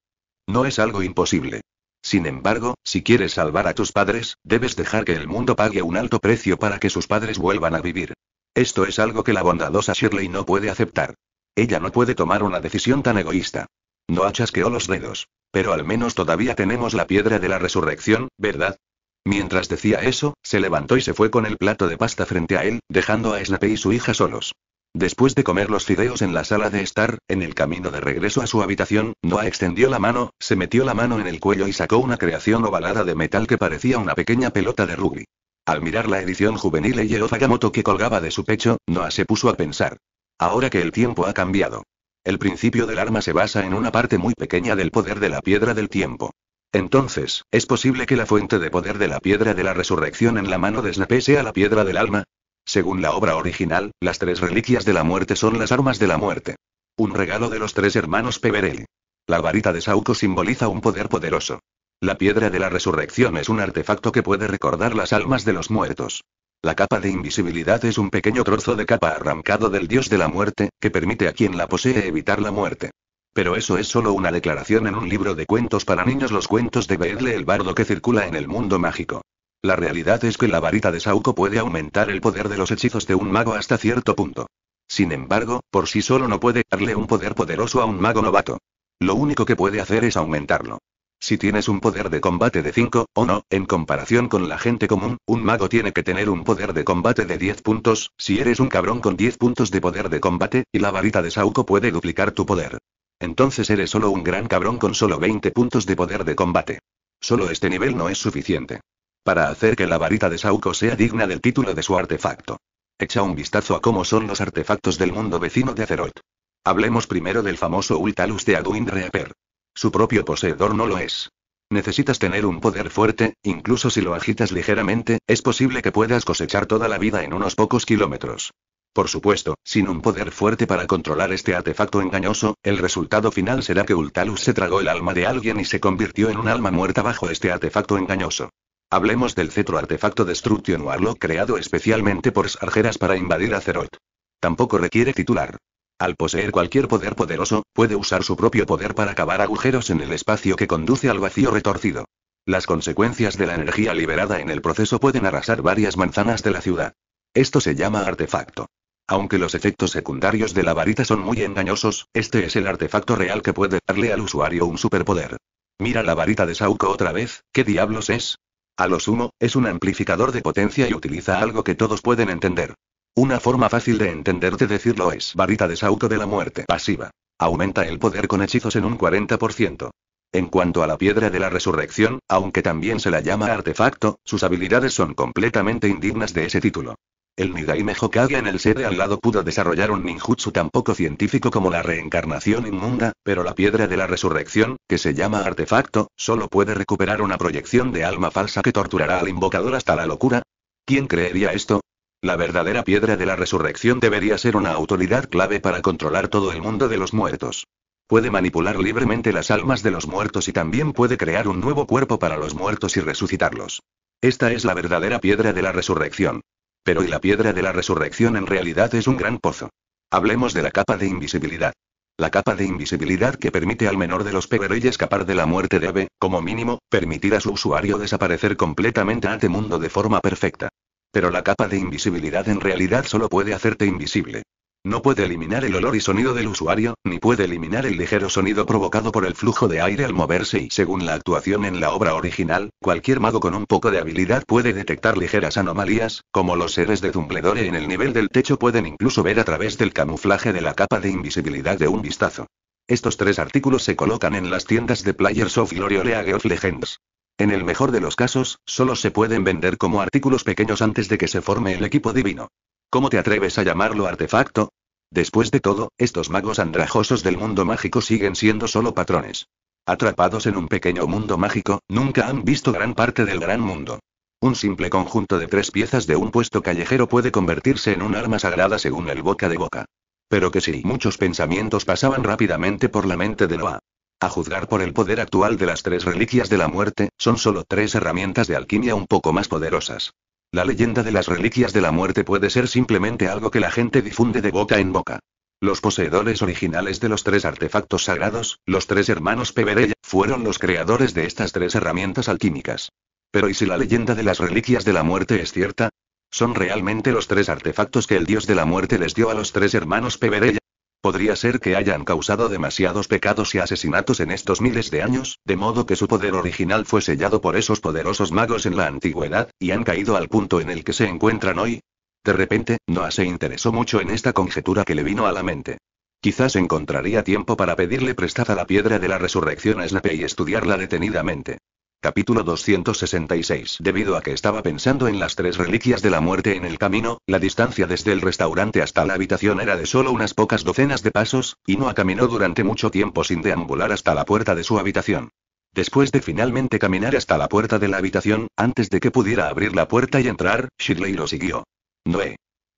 No es algo imposible. Sin embargo, si quieres salvar a tus padres, debes dejar que el mundo pague un alto precio para que sus padres vuelvan a vivir. Esto es algo que la bondadosa Shirley no puede aceptar. Ella no puede tomar una decisión tan egoísta. No achasqueó los dedos. Pero al menos todavía tenemos la piedra de la resurrección, ¿verdad? Mientras decía eso, se levantó y se fue con el plato de pasta frente a él, dejando a Snape y su hija solos. Después de comer los fideos en la sala de estar, en el camino de regreso a su habitación, Noah extendió la mano, se metió la mano en el cuello y sacó una creación ovalada de metal que parecía una pequeña pelota de rugby. Al mirar la edición juvenil el Fagamoto que colgaba de su pecho, Noah se puso a pensar. Ahora que el tiempo ha cambiado, el principio del arma se basa en una parte muy pequeña del poder de la piedra del tiempo. Entonces, ¿es posible que la fuente de poder de la piedra de la resurrección en la mano de Snape sea la piedra del alma? Según la obra original, las tres reliquias de la muerte son las armas de la muerte. Un regalo de los tres hermanos Peverell. La varita de Sauco simboliza un poder poderoso. La piedra de la resurrección es un artefacto que puede recordar las almas de los muertos. La capa de invisibilidad es un pequeño trozo de capa arrancado del dios de la muerte, que permite a quien la posee evitar la muerte. Pero eso es solo una declaración en un libro de cuentos para niños, los cuentos de Beedle el bardo que circula en el mundo mágico. La realidad es que la varita de Sauco puede aumentar el poder de los hechizos de un mago hasta cierto punto. Sin embargo, por sí solo no puede darle un poder poderoso a un mago novato. Lo único que puede hacer es aumentarlo. Si tienes un poder de combate de 5, o no, en comparación con la gente común, un mago tiene que tener un poder de combate de 10 puntos, si eres un cabrón con 10 puntos de poder de combate, y la varita de Sauco puede duplicar tu poder. Entonces eres solo un gran cabrón con solo 20 puntos de poder de combate. Solo este nivel no es suficiente. Para hacer que la varita de Sauco sea digna del título de su artefacto. Echa un vistazo a cómo son los artefactos del mundo vecino de Azeroth. Hablemos primero del famoso Ultalus de Aduin Reaper. Su propio poseedor no lo es. Necesitas tener un poder fuerte, incluso si lo agitas ligeramente, es posible que puedas cosechar toda la vida en unos pocos kilómetros. Por supuesto, sin un poder fuerte para controlar este artefacto engañoso, el resultado final será que Ultalus se tragó el alma de alguien y se convirtió en un alma muerta bajo este artefacto engañoso. Hablemos del cetro artefacto Destruction Warlock creado especialmente por Sargeras para invadir Azeroth. Tampoco requiere titular. Al poseer cualquier poder poderoso, puede usar su propio poder para cavar agujeros en el espacio que conduce al vacío retorcido. Las consecuencias de la energía liberada en el proceso pueden arrasar varias manzanas de la ciudad. Esto se llama artefacto. Aunque los efectos secundarios de la varita son muy engañosos, este es el artefacto real que puede darle al usuario un superpoder. Mira la varita de Sauco otra vez, ¿qué diablos es? A lo sumo, es un amplificador de potencia y utiliza algo que todos pueden entender. Una forma fácil de entenderte de decirlo es varita de Sauco de la muerte pasiva. Aumenta el poder con hechizos en un 40%. En cuanto a la piedra de la resurrección, aunque también se la llama artefacto, sus habilidades son completamente indignas de ese título. El Nidaime Hokage en el sede al lado pudo desarrollar un ninjutsu tan poco científico como la reencarnación inmunda, pero la piedra de la resurrección, que se llama artefacto, solo puede recuperar una proyección de alma falsa que torturará al invocador hasta la locura. ¿Quién creería esto? La verdadera piedra de la resurrección debería ser una autoridad clave para controlar todo el mundo de los muertos. Puede manipular libremente las almas de los muertos y también puede crear un nuevo cuerpo para los muertos y resucitarlos. Esta es la verdadera piedra de la resurrección. Pero y la piedra de la resurrección en realidad es un gran pozo. Hablemos de la capa de invisibilidad. La capa de invisibilidad que permite al menor de los y escapar de la muerte debe, como mínimo, permitir a su usuario desaparecer completamente ante mundo de forma perfecta. Pero la capa de invisibilidad en realidad solo puede hacerte invisible. No puede eliminar el olor y sonido del usuario, ni puede eliminar el ligero sonido provocado por el flujo de aire al moverse y según la actuación en la obra original, cualquier mago con un poco de habilidad puede detectar ligeras anomalías, como los seres de Dumbledore en el nivel del techo pueden incluso ver a través del camuflaje de la capa de invisibilidad de un vistazo. Estos tres artículos se colocan en las tiendas de Players of Glory of Legends. En el mejor de los casos, solo se pueden vender como artículos pequeños antes de que se forme el equipo divino. ¿Cómo te atreves a llamarlo artefacto? Después de todo, estos magos andrajosos del mundo mágico siguen siendo solo patrones. Atrapados en un pequeño mundo mágico, nunca han visto gran parte del gran mundo. Un simple conjunto de tres piezas de un puesto callejero puede convertirse en un arma sagrada según el boca de boca. Pero que sí, muchos pensamientos pasaban rápidamente por la mente de Noah. A juzgar por el poder actual de las tres reliquias de la muerte, son solo tres herramientas de alquimia un poco más poderosas. La leyenda de las reliquias de la muerte puede ser simplemente algo que la gente difunde de boca en boca. Los poseedores originales de los tres artefactos sagrados, los tres hermanos Peverella, fueron los creadores de estas tres herramientas alquímicas. Pero ¿y si la leyenda de las reliquias de la muerte es cierta? ¿Son realmente los tres artefactos que el dios de la muerte les dio a los tres hermanos Peverella? Podría ser que hayan causado demasiados pecados y asesinatos en estos miles de años, de modo que su poder original fue sellado por esos poderosos magos en la antigüedad, y han caído al punto en el que se encuentran hoy. De repente, Noah se interesó mucho en esta conjetura que le vino a la mente. Quizás encontraría tiempo para pedirle prestada la piedra de la resurrección a Slape y estudiarla detenidamente. Capítulo 266 Debido a que estaba pensando en las tres reliquias de la muerte en el camino, la distancia desde el restaurante hasta la habitación era de solo unas pocas docenas de pasos, y no caminó durante mucho tiempo sin deambular hasta la puerta de su habitación. Después de finalmente caminar hasta la puerta de la habitación, antes de que pudiera abrir la puerta y entrar, Shirley lo siguió. Noé.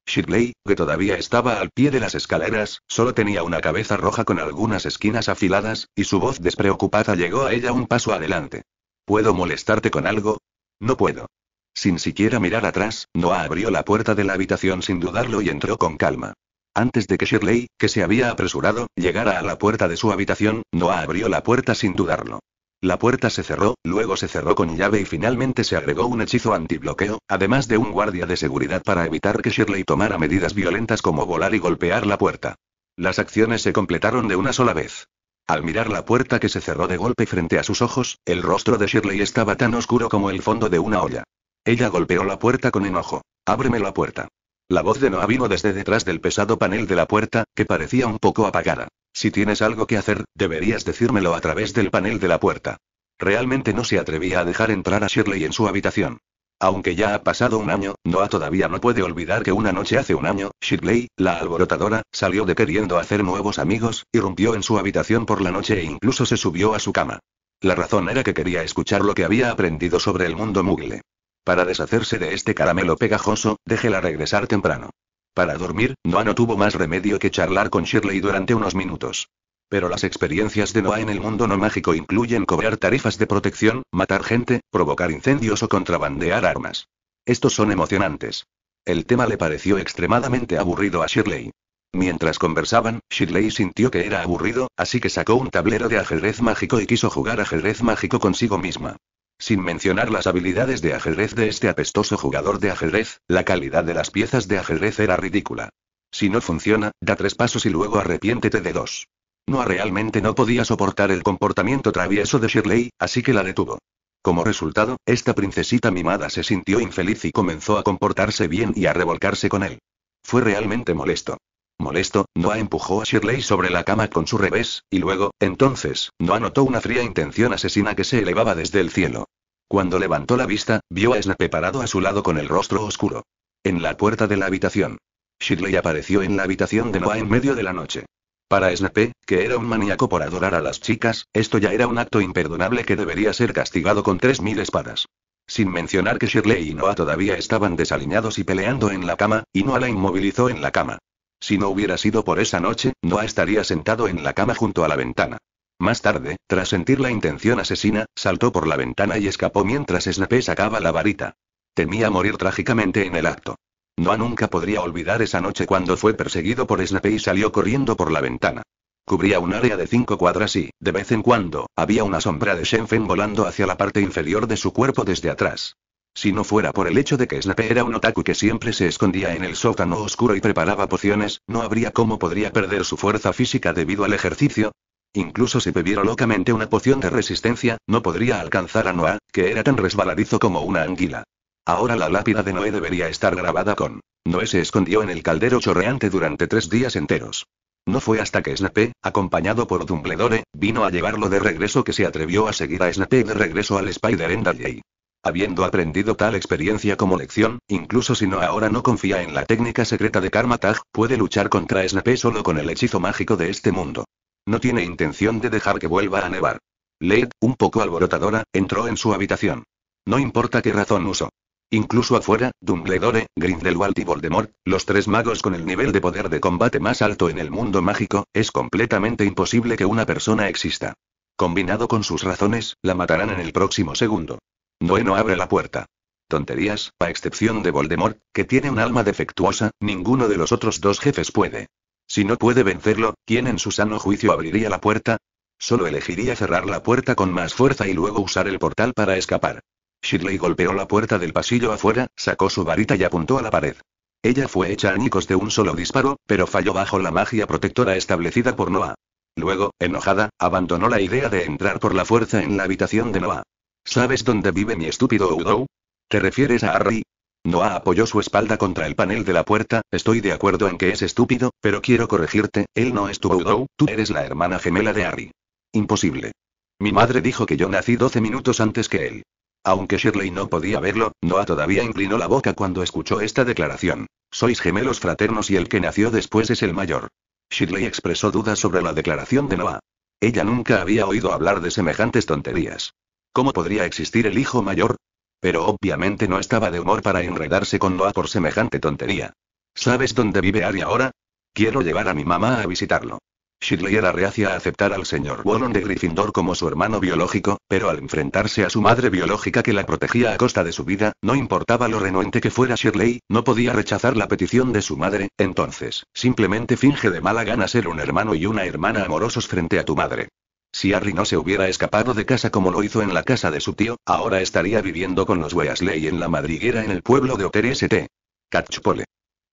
Shirley, que todavía estaba al pie de las escaleras, solo tenía una cabeza roja con algunas esquinas afiladas, y su voz despreocupada llegó a ella un paso adelante. ¿Puedo molestarte con algo? No puedo. Sin siquiera mirar atrás, Noah abrió la puerta de la habitación sin dudarlo y entró con calma. Antes de que Shirley, que se había apresurado, llegara a la puerta de su habitación, Noah abrió la puerta sin dudarlo. La puerta se cerró, luego se cerró con llave y finalmente se agregó un hechizo antibloqueo, además de un guardia de seguridad para evitar que Shirley tomara medidas violentas como volar y golpear la puerta. Las acciones se completaron de una sola vez. Al mirar la puerta que se cerró de golpe frente a sus ojos, el rostro de Shirley estaba tan oscuro como el fondo de una olla. Ella golpeó la puerta con enojo. Ábreme la puerta. La voz de Noah vino desde detrás del pesado panel de la puerta, que parecía un poco apagada. Si tienes algo que hacer, deberías decírmelo a través del panel de la puerta. Realmente no se atrevía a dejar entrar a Shirley en su habitación. Aunque ya ha pasado un año, Noah todavía no puede olvidar que una noche hace un año, Shirley, la alborotadora, salió de queriendo hacer nuevos amigos, irrumpió en su habitación por la noche e incluso se subió a su cama. La razón era que quería escuchar lo que había aprendido sobre el mundo mugle. Para deshacerse de este caramelo pegajoso, déjela regresar temprano. Para dormir, Noah no tuvo más remedio que charlar con Shirley durante unos minutos. Pero las experiencias de Noah en el mundo no mágico incluyen cobrar tarifas de protección, matar gente, provocar incendios o contrabandear armas. Estos son emocionantes. El tema le pareció extremadamente aburrido a Shirley. Mientras conversaban, Shirley sintió que era aburrido, así que sacó un tablero de ajedrez mágico y quiso jugar ajedrez mágico consigo misma. Sin mencionar las habilidades de ajedrez de este apestoso jugador de ajedrez, la calidad de las piezas de ajedrez era ridícula. Si no funciona, da tres pasos y luego arrepiéntete de dos. Noah realmente no podía soportar el comportamiento travieso de Shirley, así que la detuvo. Como resultado, esta princesita mimada se sintió infeliz y comenzó a comportarse bien y a revolcarse con él. Fue realmente molesto. Molesto, Noah empujó a Shirley sobre la cama con su revés, y luego, entonces, Noah notó una fría intención asesina que se elevaba desde el cielo. Cuando levantó la vista, vio a Snape parado a su lado con el rostro oscuro. En la puerta de la habitación. Shirley apareció en la habitación de Noah en medio de la noche. Para Snape, que era un maníaco por adorar a las chicas, esto ya era un acto imperdonable que debería ser castigado con 3.000 espadas. Sin mencionar que Shirley y Noah todavía estaban desaliñados y peleando en la cama, y Noah la inmovilizó en la cama. Si no hubiera sido por esa noche, Noah estaría sentado en la cama junto a la ventana. Más tarde, tras sentir la intención asesina, saltó por la ventana y escapó mientras Snape sacaba la varita. Temía morir trágicamente en el acto. Noah nunca podría olvidar esa noche cuando fue perseguido por Snape y salió corriendo por la ventana. Cubría un área de cinco cuadras y, de vez en cuando, había una sombra de Shenfen volando hacia la parte inferior de su cuerpo desde atrás. Si no fuera por el hecho de que Snape era un otaku que siempre se escondía en el sótano oscuro y preparaba pociones, no habría cómo podría perder su fuerza física debido al ejercicio. Incluso si bebiera locamente una poción de resistencia, no podría alcanzar a Noah, que era tan resbaladizo como una anguila. Ahora la lápida de Noé debería estar grabada con. Noé se escondió en el caldero chorreante durante tres días enteros. No fue hasta que Snape, acompañado por Dumbledore, vino a llevarlo de regreso que se atrevió a seguir a Snape de regreso al Spider Endgame. Habiendo aprendido tal experiencia como lección, incluso si no ahora no confía en la técnica secreta de Karmatag, puede luchar contra Snape solo con el hechizo mágico de este mundo. No tiene intención de dejar que vuelva a nevar. Leed, un poco alborotadora, entró en su habitación. No importa qué razón usó. Incluso afuera, Dumbledore, Grindelwald y Voldemort, los tres magos con el nivel de poder de combate más alto en el mundo mágico, es completamente imposible que una persona exista. Combinado con sus razones, la matarán en el próximo segundo. Noé no abre la puerta. Tonterías, a excepción de Voldemort, que tiene un alma defectuosa, ninguno de los otros dos jefes puede. Si no puede vencerlo, ¿quién en su sano juicio abriría la puerta? Solo elegiría cerrar la puerta con más fuerza y luego usar el portal para escapar. Shidley golpeó la puerta del pasillo afuera, sacó su varita y apuntó a la pared. Ella fue hecha añicos de un solo disparo, pero falló bajo la magia protectora establecida por Noah. Luego, enojada, abandonó la idea de entrar por la fuerza en la habitación de Noah. ¿Sabes dónde vive mi estúpido Udo? ¿Te refieres a Harry? Noah apoyó su espalda contra el panel de la puerta, estoy de acuerdo en que es estúpido, pero quiero corregirte, él no es tu Udo, tú eres la hermana gemela de Harry. Imposible. Mi madre dijo que yo nací 12 minutos antes que él. Aunque Shirley no podía verlo, Noah todavía inclinó la boca cuando escuchó esta declaración. Sois gemelos fraternos y el que nació después es el mayor. Shirley expresó dudas sobre la declaración de Noah. Ella nunca había oído hablar de semejantes tonterías. ¿Cómo podría existir el hijo mayor? Pero obviamente no estaba de humor para enredarse con Noah por semejante tontería. ¿Sabes dónde vive Ari ahora? Quiero llevar a mi mamá a visitarlo. Shirley era reacia a aceptar al señor Wallon de Gryffindor como su hermano biológico, pero al enfrentarse a su madre biológica que la protegía a costa de su vida, no importaba lo renuente que fuera Shirley, no podía rechazar la petición de su madre, entonces, simplemente finge de mala gana ser un hermano y una hermana amorosos frente a tu madre. Si Harry no se hubiera escapado de casa como lo hizo en la casa de su tío, ahora estaría viviendo con los Weasley en la madriguera en el pueblo de Oter St. E Catchpole.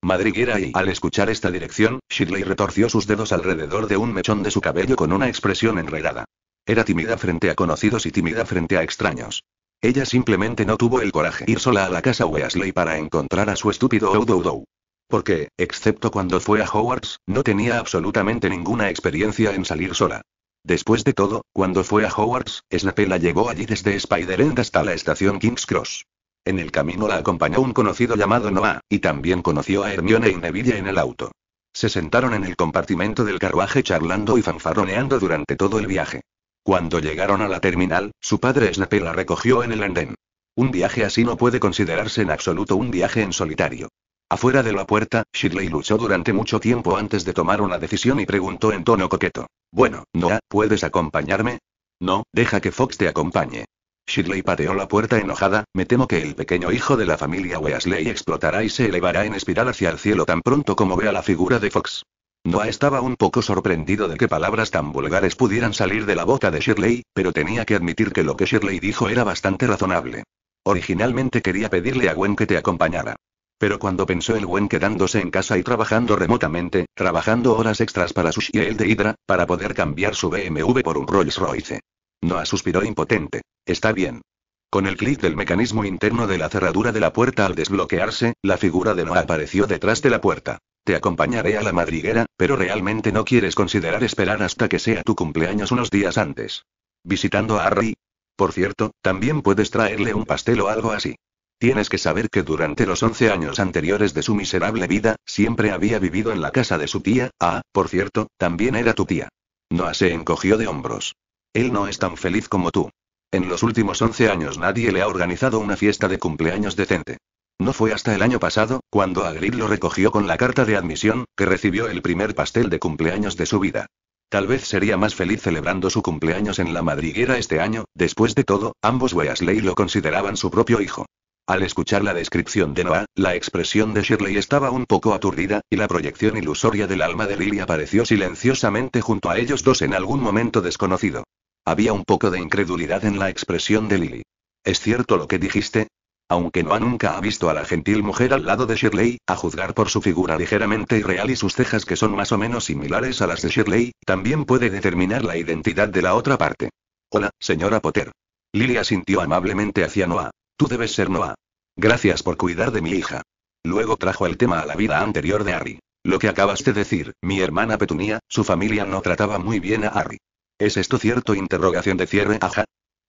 Madriguera y, al escuchar esta dirección, Shirley retorció sus dedos alrededor de un mechón de su cabello con una expresión enredada. Era tímida frente a conocidos y tímida frente a extraños. Ella simplemente no tuvo el coraje ir sola a la casa Weasley para encontrar a su estúpido Dou. Porque, excepto cuando fue a Hogwarts, no tenía absolutamente ninguna experiencia en salir sola. Después de todo, cuando fue a Hogwarts, Snape la allí desde Spider-End hasta la estación King's Cross. En el camino la acompañó un conocido llamado Noah, y también conoció a Hermione y Neville en el auto. Se sentaron en el compartimento del carruaje charlando y fanfarroneando durante todo el viaje. Cuando llegaron a la terminal, su padre Snape la recogió en el andén. Un viaje así no puede considerarse en absoluto un viaje en solitario. Afuera de la puerta, Shirley luchó durante mucho tiempo antes de tomar una decisión y preguntó en tono coqueto. Bueno, Noah, ¿puedes acompañarme? No, deja que Fox te acompañe. Shirley pateó la puerta enojada, me temo que el pequeño hijo de la familia Weasley explotará y se elevará en espiral hacia el cielo tan pronto como vea la figura de Fox. Noah estaba un poco sorprendido de que palabras tan vulgares pudieran salir de la boca de Shirley, pero tenía que admitir que lo que Shirley dijo era bastante razonable. Originalmente quería pedirle a Gwen que te acompañara. Pero cuando pensó en Gwen quedándose en casa y trabajando remotamente, trabajando horas extras para su Shield de Hydra, para poder cambiar su BMW por un Rolls Royce, Noah suspiró impotente. Está bien. Con el clic del mecanismo interno de la cerradura de la puerta al desbloquearse, la figura de Noah apareció detrás de la puerta. Te acompañaré a la madriguera, pero realmente no quieres considerar esperar hasta que sea tu cumpleaños unos días antes. Visitando a Harry. Por cierto, también puedes traerle un pastel o algo así. Tienes que saber que durante los 11 años anteriores de su miserable vida, siempre había vivido en la casa de su tía, ah, por cierto, también era tu tía. Noah se encogió de hombros. Él no es tan feliz como tú. En los últimos 11 años nadie le ha organizado una fiesta de cumpleaños decente. No fue hasta el año pasado, cuando Agrid lo recogió con la carta de admisión, que recibió el primer pastel de cumpleaños de su vida. Tal vez sería más feliz celebrando su cumpleaños en la madriguera este año, después de todo, ambos Weasley lo consideraban su propio hijo. Al escuchar la descripción de Noah, la expresión de Shirley estaba un poco aturdida, y la proyección ilusoria del alma de Lily apareció silenciosamente junto a ellos dos en algún momento desconocido. Había un poco de incredulidad en la expresión de Lily. ¿Es cierto lo que dijiste? Aunque Noah nunca ha visto a la gentil mujer al lado de Shirley, a juzgar por su figura ligeramente irreal y sus cejas que son más o menos similares a las de Shirley, también puede determinar la identidad de la otra parte. Hola, señora Potter. Lily asintió amablemente hacia Noah. Tú debes ser Noah. Gracias por cuidar de mi hija. Luego trajo el tema a la vida anterior de Harry. Lo que acabas de decir, mi hermana Petunia, su familia no trataba muy bien a Harry. ¿Es esto cierto? Interrogación de cierre, ajá.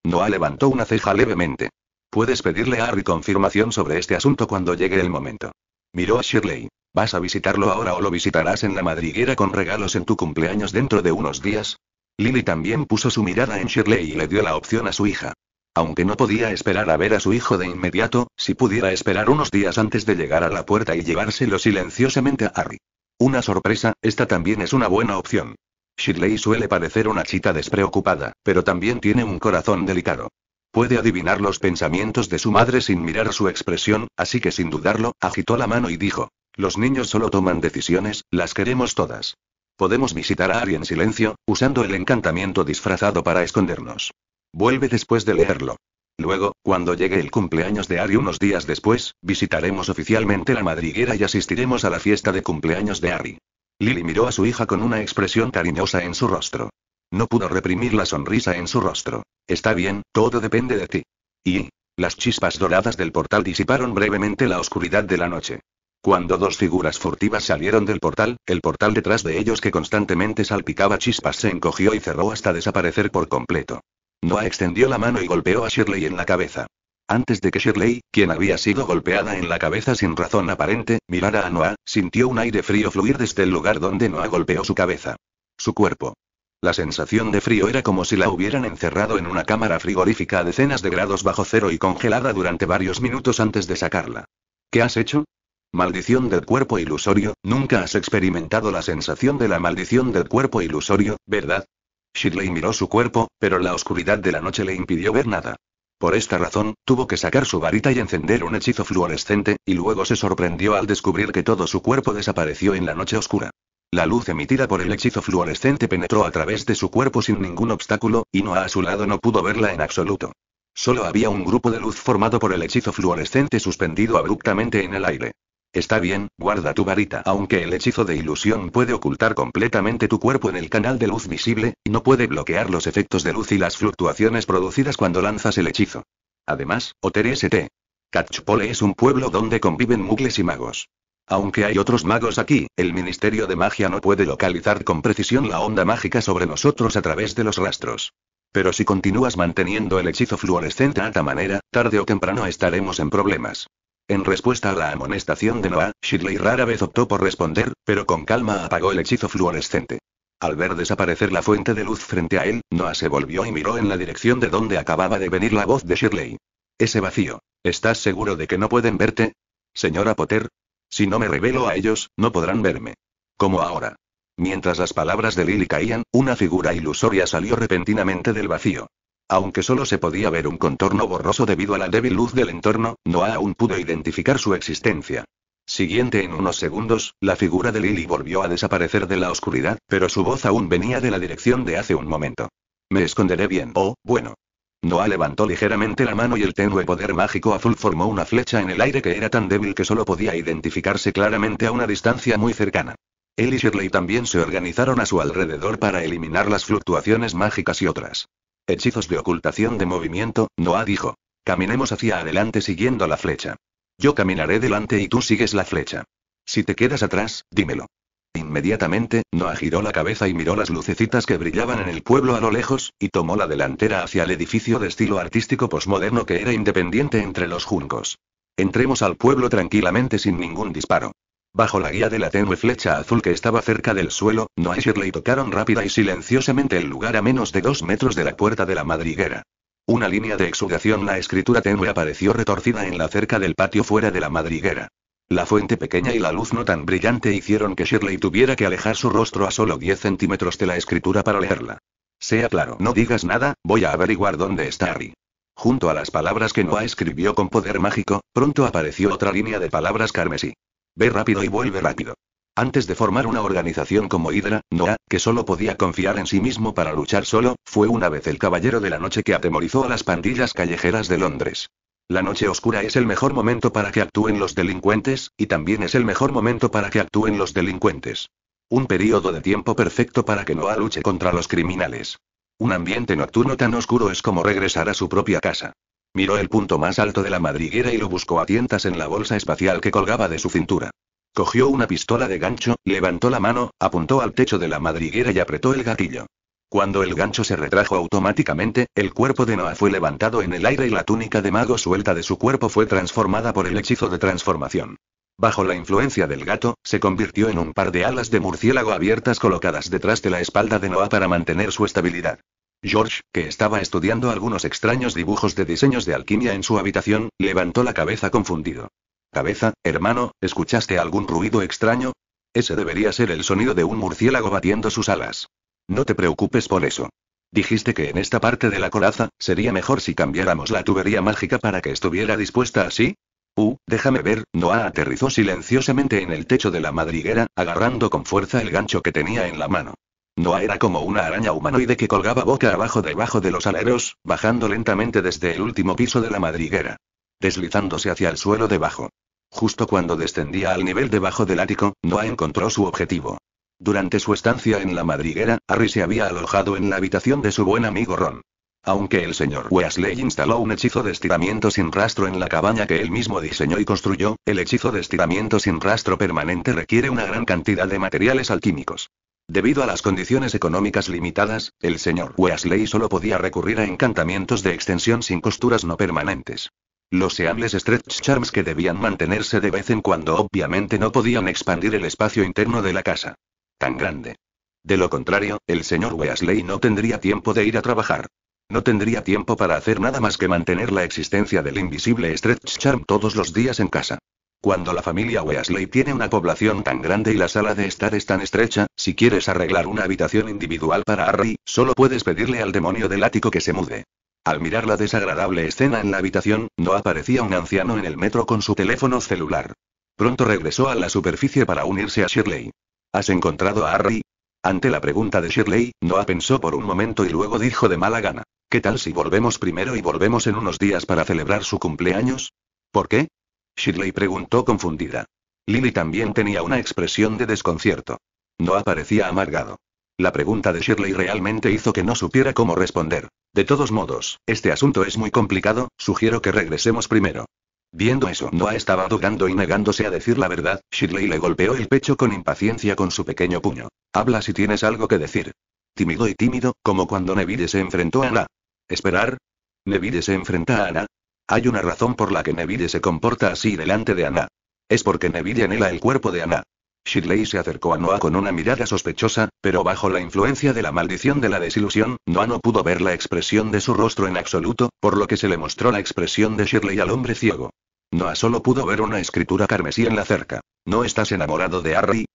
Noah levantó una ceja levemente. Puedes pedirle a Harry confirmación sobre este asunto cuando llegue el momento. Miró a Shirley. ¿Vas a visitarlo ahora o lo visitarás en la madriguera con regalos en tu cumpleaños dentro de unos días? Lily también puso su mirada en Shirley y le dio la opción a su hija. Aunque no podía esperar a ver a su hijo de inmediato, si pudiera esperar unos días antes de llegar a la puerta y llevárselo silenciosamente a Harry. Una sorpresa, esta también es una buena opción. Shirley suele parecer una chica despreocupada, pero también tiene un corazón delicado. Puede adivinar los pensamientos de su madre sin mirar su expresión, así que sin dudarlo, agitó la mano y dijo, los niños solo toman decisiones, las queremos todas. Podemos visitar a Ari en silencio, usando el encantamiento disfrazado para escondernos. Vuelve después de leerlo. Luego, cuando llegue el cumpleaños de Ari unos días después, visitaremos oficialmente la madriguera y asistiremos a la fiesta de cumpleaños de Ari. Lily miró a su hija con una expresión cariñosa en su rostro. No pudo reprimir la sonrisa en su rostro. Está bien, todo depende de ti. Y... Las chispas doradas del portal disiparon brevemente la oscuridad de la noche. Cuando dos figuras furtivas salieron del portal, el portal detrás de ellos que constantemente salpicaba chispas se encogió y cerró hasta desaparecer por completo. Noah extendió la mano y golpeó a Shirley en la cabeza. Antes de que Shirley, quien había sido golpeada en la cabeza sin razón aparente, mirara a Noah, sintió un aire frío fluir desde el lugar donde Noah golpeó su cabeza. Su cuerpo. La sensación de frío era como si la hubieran encerrado en una cámara frigorífica a decenas de grados bajo cero y congelada durante varios minutos antes de sacarla. ¿Qué has hecho? Maldición del cuerpo ilusorio, nunca has experimentado la sensación de la maldición del cuerpo ilusorio, ¿verdad? Shirley miró su cuerpo, pero la oscuridad de la noche le impidió ver nada. Por esta razón, tuvo que sacar su varita y encender un hechizo fluorescente, y luego se sorprendió al descubrir que todo su cuerpo desapareció en la noche oscura. La luz emitida por el hechizo fluorescente penetró a través de su cuerpo sin ningún obstáculo, y no a su lado no pudo verla en absoluto. Solo había un grupo de luz formado por el hechizo fluorescente suspendido abruptamente en el aire. Está bien, guarda tu varita. Aunque el hechizo de ilusión puede ocultar completamente tu cuerpo en el canal de luz visible, no puede bloquear los efectos de luz y las fluctuaciones producidas cuando lanzas el hechizo. Además, Oter St. es un pueblo donde conviven mugles y magos. Aunque hay otros magos aquí, el Ministerio de Magia no puede localizar con precisión la onda mágica sobre nosotros a través de los rastros. Pero si continúas manteniendo el hechizo fluorescente a esta manera, tarde o temprano estaremos en problemas. En respuesta a la amonestación de Noah, Shirley rara vez optó por responder, pero con calma apagó el hechizo fluorescente. Al ver desaparecer la fuente de luz frente a él, Noah se volvió y miró en la dirección de donde acababa de venir la voz de Shirley. Ese vacío. ¿Estás seguro de que no pueden verte? Señora Potter. Si no me revelo a ellos, no podrán verme. Como ahora. Mientras las palabras de Lily caían, una figura ilusoria salió repentinamente del vacío. Aunque solo se podía ver un contorno borroso debido a la débil luz del entorno, Noah aún pudo identificar su existencia. Siguiente en unos segundos, la figura de Lily volvió a desaparecer de la oscuridad, pero su voz aún venía de la dirección de hace un momento. Me esconderé bien. Oh, bueno. Noah levantó ligeramente la mano y el tenue poder mágico azul formó una flecha en el aire que era tan débil que solo podía identificarse claramente a una distancia muy cercana. Él y Shirley también se organizaron a su alrededor para eliminar las fluctuaciones mágicas y otras Hechizos de ocultación de movimiento, Noah dijo. Caminemos hacia adelante siguiendo la flecha. Yo caminaré delante y tú sigues la flecha. Si te quedas atrás, dímelo. Inmediatamente, Noah giró la cabeza y miró las lucecitas que brillaban en el pueblo a lo lejos, y tomó la delantera hacia el edificio de estilo artístico posmoderno que era independiente entre los juncos. Entremos al pueblo tranquilamente sin ningún disparo. Bajo la guía de la tenue flecha azul que estaba cerca del suelo, Noah y Shirley tocaron rápida y silenciosamente el lugar a menos de dos metros de la puerta de la madriguera. Una línea de exudación, la escritura tenue apareció retorcida en la cerca del patio fuera de la madriguera. La fuente pequeña y la luz no tan brillante hicieron que Shirley tuviera que alejar su rostro a solo 10 centímetros de la escritura para leerla. Sea claro, no digas nada, voy a averiguar dónde está Harry. Junto a las palabras que Noah escribió con poder mágico, pronto apareció otra línea de palabras carmesí. Ve rápido y vuelve rápido. Antes de formar una organización como Hydra, Noah, que solo podía confiar en sí mismo para luchar solo, fue una vez el caballero de la noche que atemorizó a las pandillas callejeras de Londres. La noche oscura es el mejor momento para que actúen los delincuentes, y también es el mejor momento para que actúen los delincuentes. Un periodo de tiempo perfecto para que Noah luche contra los criminales. Un ambiente nocturno tan oscuro es como regresar a su propia casa. Miró el punto más alto de la madriguera y lo buscó a tientas en la bolsa espacial que colgaba de su cintura. Cogió una pistola de gancho, levantó la mano, apuntó al techo de la madriguera y apretó el gatillo. Cuando el gancho se retrajo automáticamente, el cuerpo de Noah fue levantado en el aire y la túnica de mago suelta de su cuerpo fue transformada por el hechizo de transformación. Bajo la influencia del gato, se convirtió en un par de alas de murciélago abiertas colocadas detrás de la espalda de Noah para mantener su estabilidad. George, que estaba estudiando algunos extraños dibujos de diseños de alquimia en su habitación, levantó la cabeza confundido. Cabeza, hermano, ¿escuchaste algún ruido extraño? Ese debería ser el sonido de un murciélago batiendo sus alas. No te preocupes por eso. Dijiste que en esta parte de la coraza, sería mejor si cambiáramos la tubería mágica para que estuviera dispuesta así. Uh, déjame ver, Noah aterrizó silenciosamente en el techo de la madriguera, agarrando con fuerza el gancho que tenía en la mano. Noah era como una araña humanoide que colgaba boca abajo debajo de los aleros, bajando lentamente desde el último piso de la madriguera. Deslizándose hacia el suelo debajo. Justo cuando descendía al nivel debajo del ático, Noah encontró su objetivo. Durante su estancia en la madriguera, Harry se había alojado en la habitación de su buen amigo Ron. Aunque el señor Wesley instaló un hechizo de estiramiento sin rastro en la cabaña que él mismo diseñó y construyó, el hechizo de estiramiento sin rastro permanente requiere una gran cantidad de materiales alquímicos. Debido a las condiciones económicas limitadas, el señor Weasley solo podía recurrir a encantamientos de extensión sin costuras no permanentes. Los seables Stretch Charms que debían mantenerse de vez en cuando obviamente no podían expandir el espacio interno de la casa. Tan grande. De lo contrario, el señor Weasley no tendría tiempo de ir a trabajar. No tendría tiempo para hacer nada más que mantener la existencia del invisible Stretch Charm todos los días en casa. Cuando la familia Weasley tiene una población tan grande y la sala de estar es tan estrecha, si quieres arreglar una habitación individual para Harry, solo puedes pedirle al demonio del ático que se mude. Al mirar la desagradable escena en la habitación, no aparecía un anciano en el metro con su teléfono celular. Pronto regresó a la superficie para unirse a Shirley. ¿Has encontrado a Harry? Ante la pregunta de Shirley, Noah pensó por un momento y luego dijo de mala gana, ¿qué tal si volvemos primero y volvemos en unos días para celebrar su cumpleaños? ¿Por qué? Shirley preguntó confundida. Lily también tenía una expresión de desconcierto. No aparecía amargado. La pregunta de Shirley realmente hizo que no supiera cómo responder. De todos modos, este asunto es muy complicado, sugiero que regresemos primero. Viendo eso, Noah estaba dudando y negándose a decir la verdad, Shirley le golpeó el pecho con impaciencia con su pequeño puño. Habla si tienes algo que decir. Tímido y tímido, como cuando Neville se enfrentó a Ana. ¿Esperar? Neville se enfrenta a Ana, hay una razón por la que Neville se comporta así delante de Ana. Es porque Neville anhela el cuerpo de Ana. Shirley se acercó a Noah con una mirada sospechosa, pero bajo la influencia de la maldición de la desilusión, Noah no pudo ver la expresión de su rostro en absoluto, por lo que se le mostró la expresión de Shirley al hombre ciego. Noah solo pudo ver una escritura carmesí en la cerca. ¿No estás enamorado de Harry?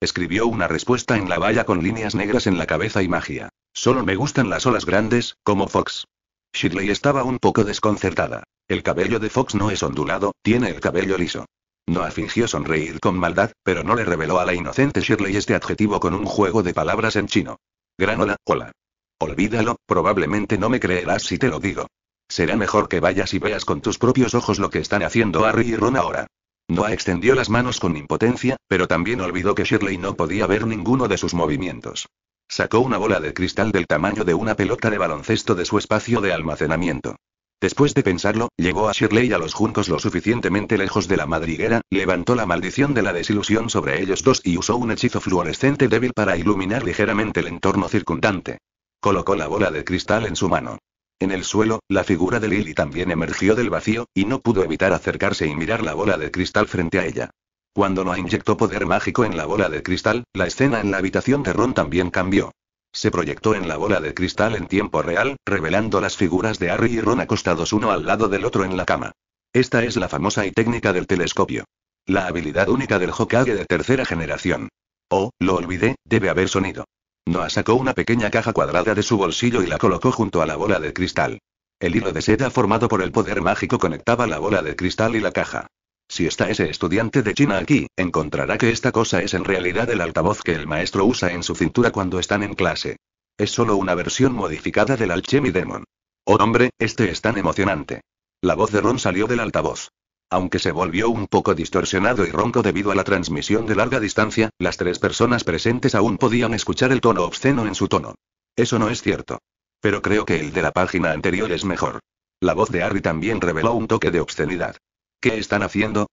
Escribió una respuesta en la valla con líneas negras en la cabeza y magia. Solo me gustan las olas grandes, como Fox. Shirley estaba un poco desconcertada. El cabello de Fox no es ondulado, tiene el cabello liso. No fingió sonreír con maldad, pero no le reveló a la inocente Shirley este adjetivo con un juego de palabras en chino. Granola, hola. Olvídalo, probablemente no me creerás si te lo digo. Será mejor que vayas y veas con tus propios ojos lo que están haciendo Harry y Ron ahora. Noah extendió las manos con impotencia, pero también olvidó que Shirley no podía ver ninguno de sus movimientos. Sacó una bola de cristal del tamaño de una pelota de baloncesto de su espacio de almacenamiento. Después de pensarlo, llegó a Shirley a los juncos lo suficientemente lejos de la madriguera, levantó la maldición de la desilusión sobre ellos dos y usó un hechizo fluorescente débil para iluminar ligeramente el entorno circundante. Colocó la bola de cristal en su mano. En el suelo, la figura de Lily también emergió del vacío, y no pudo evitar acercarse y mirar la bola de cristal frente a ella. Cuando Noah inyectó poder mágico en la bola de cristal, la escena en la habitación de Ron también cambió. Se proyectó en la bola de cristal en tiempo real, revelando las figuras de Harry y Ron acostados uno al lado del otro en la cama. Esta es la famosa y técnica del telescopio. La habilidad única del Hokage de tercera generación. Oh, lo olvidé, debe haber sonido. Noah sacó una pequeña caja cuadrada de su bolsillo y la colocó junto a la bola de cristal. El hilo de seda formado por el poder mágico conectaba la bola de cristal y la caja. Si está ese estudiante de China aquí, encontrará que esta cosa es en realidad el altavoz que el maestro usa en su cintura cuando están en clase. Es solo una versión modificada del Alchemy Demon. Oh hombre, este es tan emocionante. La voz de Ron salió del altavoz. Aunque se volvió un poco distorsionado y ronco debido a la transmisión de larga distancia, las tres personas presentes aún podían escuchar el tono obsceno en su tono. Eso no es cierto. Pero creo que el de la página anterior es mejor. La voz de Harry también reveló un toque de obscenidad. ¿Qué están haciendo?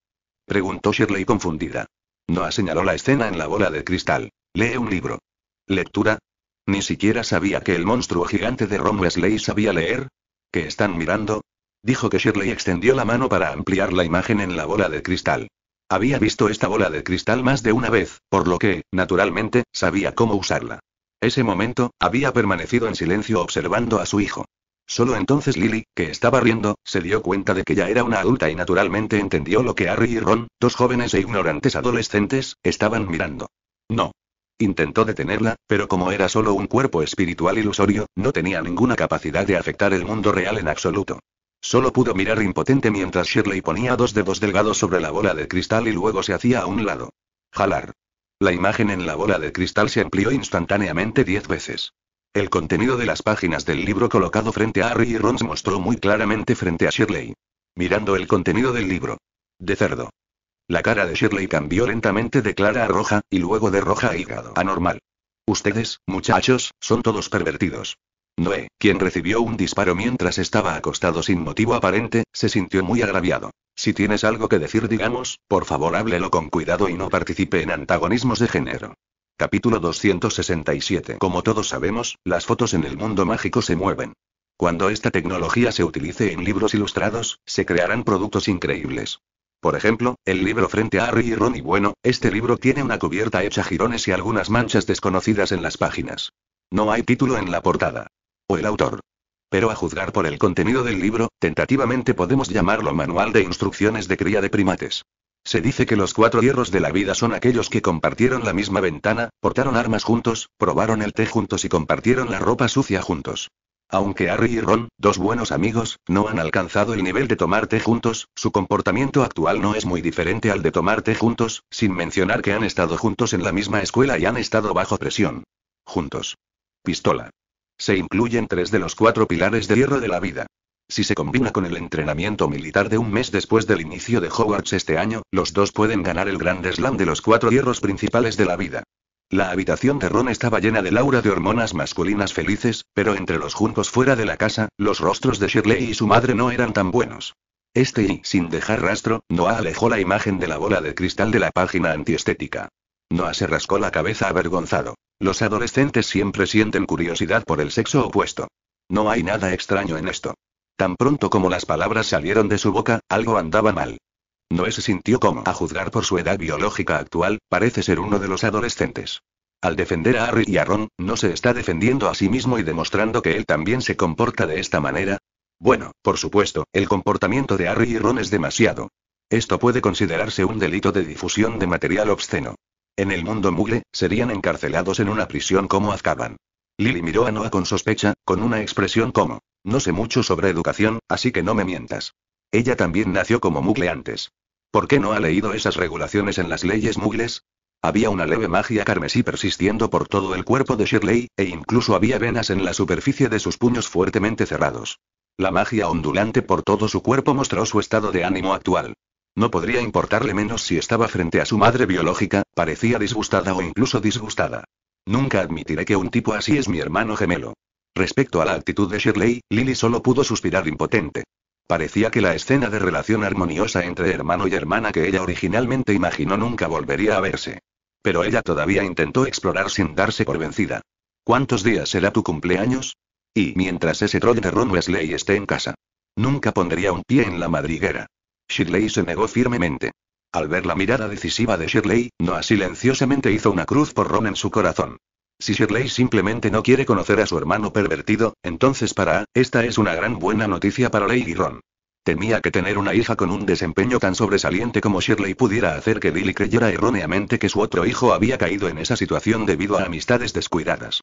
preguntó Shirley confundida. No señaló la escena en la bola de cristal. Lee un libro. ¿Lectura? Ni siquiera sabía que el monstruo gigante de Ron Wesley sabía leer. ¿Qué están mirando? dijo que Shirley extendió la mano para ampliar la imagen en la bola de cristal. Había visto esta bola de cristal más de una vez, por lo que, naturalmente, sabía cómo usarla. Ese momento, había permanecido en silencio observando a su hijo. Solo entonces Lily, que estaba riendo, se dio cuenta de que ya era una adulta y naturalmente entendió lo que Harry y Ron, dos jóvenes e ignorantes adolescentes, estaban mirando. No. Intentó detenerla, pero como era solo un cuerpo espiritual ilusorio, no tenía ninguna capacidad de afectar el mundo real en absoluto. Solo pudo mirar impotente mientras Shirley ponía dos dedos delgados sobre la bola de cristal y luego se hacía a un lado. Jalar. La imagen en la bola de cristal se amplió instantáneamente diez veces. El contenido de las páginas del libro colocado frente a Harry y Ron se mostró muy claramente frente a Shirley. Mirando el contenido del libro. De cerdo. La cara de Shirley cambió lentamente de clara a roja, y luego de roja a hígado anormal. Ustedes, muchachos, son todos pervertidos. Noé, quien recibió un disparo mientras estaba acostado sin motivo aparente, se sintió muy agraviado. Si tienes algo que decir, digamos, por favor háblelo con cuidado y no participe en antagonismos de género. Capítulo 267 Como todos sabemos, las fotos en el mundo mágico se mueven. Cuando esta tecnología se utilice en libros ilustrados, se crearán productos increíbles. Por ejemplo, el libro Frente a Harry y Ronnie Bueno, este libro tiene una cubierta hecha jirones y algunas manchas desconocidas en las páginas. No hay título en la portada o el autor. Pero a juzgar por el contenido del libro, tentativamente podemos llamarlo Manual de Instrucciones de Cría de Primates. Se dice que los cuatro hierros de la vida son aquellos que compartieron la misma ventana, portaron armas juntos, probaron el té juntos y compartieron la ropa sucia juntos. Aunque Harry y Ron, dos buenos amigos, no han alcanzado el nivel de tomar té juntos, su comportamiento actual no es muy diferente al de tomar té juntos, sin mencionar que han estado juntos en la misma escuela y han estado bajo presión. Juntos. Pistola. Se incluyen tres de los cuatro pilares de hierro de la vida. Si se combina con el entrenamiento militar de un mes después del inicio de Hogwarts este año, los dos pueden ganar el Grand Slam de los cuatro hierros principales de la vida. La habitación de Ron estaba llena de aura de hormonas masculinas felices, pero entre los juncos fuera de la casa, los rostros de Shirley y su madre no eran tan buenos. Este y, sin dejar rastro, Noah alejó la imagen de la bola de cristal de la página antiestética. Noah se rascó la cabeza avergonzado. Los adolescentes siempre sienten curiosidad por el sexo opuesto. No hay nada extraño en esto. Tan pronto como las palabras salieron de su boca, algo andaba mal. Noé se sintió como, a juzgar por su edad biológica actual, parece ser uno de los adolescentes. Al defender a Harry y a Ron, ¿no se está defendiendo a sí mismo y demostrando que él también se comporta de esta manera? Bueno, por supuesto, el comportamiento de Harry y Ron es demasiado. Esto puede considerarse un delito de difusión de material obsceno. En el mundo mugle, serían encarcelados en una prisión como Azkaban. Lily miró a Noah con sospecha, con una expresión como, no sé mucho sobre educación, así que no me mientas. Ella también nació como mugle antes. ¿Por qué no ha leído esas regulaciones en las leyes mugles? Había una leve magia carmesí persistiendo por todo el cuerpo de Shirley, e incluso había venas en la superficie de sus puños fuertemente cerrados. La magia ondulante por todo su cuerpo mostró su estado de ánimo actual. No podría importarle menos si estaba frente a su madre biológica, parecía disgustada o incluso disgustada. Nunca admitiré que un tipo así es mi hermano gemelo. Respecto a la actitud de Shirley, Lily solo pudo suspirar impotente. Parecía que la escena de relación armoniosa entre hermano y hermana que ella originalmente imaginó nunca volvería a verse. Pero ella todavía intentó explorar sin darse por vencida. ¿Cuántos días será tu cumpleaños? Y mientras ese troll de Ron Wesley esté en casa. Nunca pondría un pie en la madriguera. Shirley se negó firmemente. Al ver la mirada decisiva de Shirley, Noah silenciosamente hizo una cruz por Ron en su corazón. Si Shirley simplemente no quiere conocer a su hermano pervertido, entonces para esta es una gran buena noticia para Lady y Ron. Temía que tener una hija con un desempeño tan sobresaliente como Shirley pudiera hacer que Lily creyera erróneamente que su otro hijo había caído en esa situación debido a amistades descuidadas.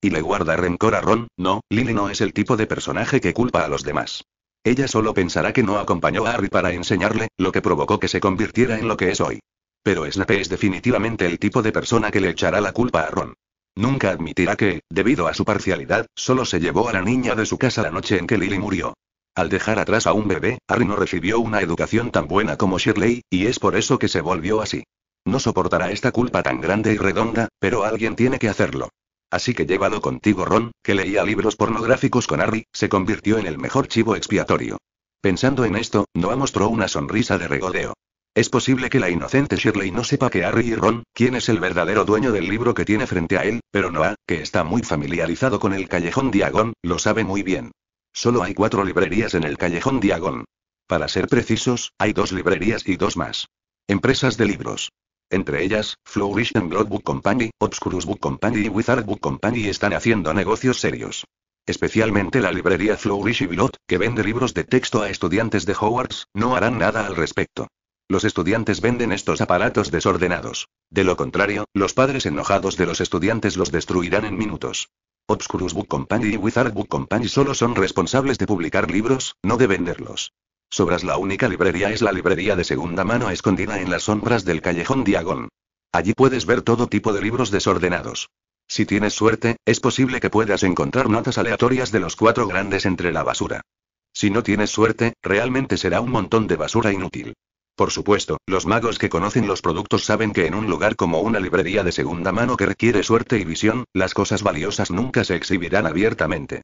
Y le guarda rencor a Ron, no, Lily no es el tipo de personaje que culpa a los demás. Ella solo pensará que no acompañó a Harry para enseñarle, lo que provocó que se convirtiera en lo que es hoy. Pero Snape es definitivamente el tipo de persona que le echará la culpa a Ron. Nunca admitirá que, debido a su parcialidad, solo se llevó a la niña de su casa la noche en que Lily murió. Al dejar atrás a un bebé, Harry no recibió una educación tan buena como Shirley, y es por eso que se volvió así. No soportará esta culpa tan grande y redonda, pero alguien tiene que hacerlo. Así que llevado contigo Ron, que leía libros pornográficos con Harry, se convirtió en el mejor chivo expiatorio. Pensando en esto, Noah mostró una sonrisa de regodeo. Es posible que la inocente Shirley no sepa que Harry y Ron, quien es el verdadero dueño del libro que tiene frente a él, pero Noah, que está muy familiarizado con el callejón Diagon, lo sabe muy bien. Solo hay cuatro librerías en el callejón Diagon. Para ser precisos, hay dos librerías y dos más. Empresas de libros. Entre ellas, Flourish and Book Company, Obscurus Book Company y Wizard Book Company están haciendo negocios serios. Especialmente la librería Flourish y Blood, que vende libros de texto a estudiantes de Hogwarts, no harán nada al respecto. Los estudiantes venden estos aparatos desordenados. De lo contrario, los padres enojados de los estudiantes los destruirán en minutos. Obscurus Book Company y Wizard Book Company solo son responsables de publicar libros, no de venderlos. Sobras la única librería es la librería de segunda mano escondida en las sombras del callejón Diagón. Allí puedes ver todo tipo de libros desordenados. Si tienes suerte, es posible que puedas encontrar notas aleatorias de los cuatro grandes entre la basura. Si no tienes suerte, realmente será un montón de basura inútil. Por supuesto, los magos que conocen los productos saben que en un lugar como una librería de segunda mano que requiere suerte y visión, las cosas valiosas nunca se exhibirán abiertamente.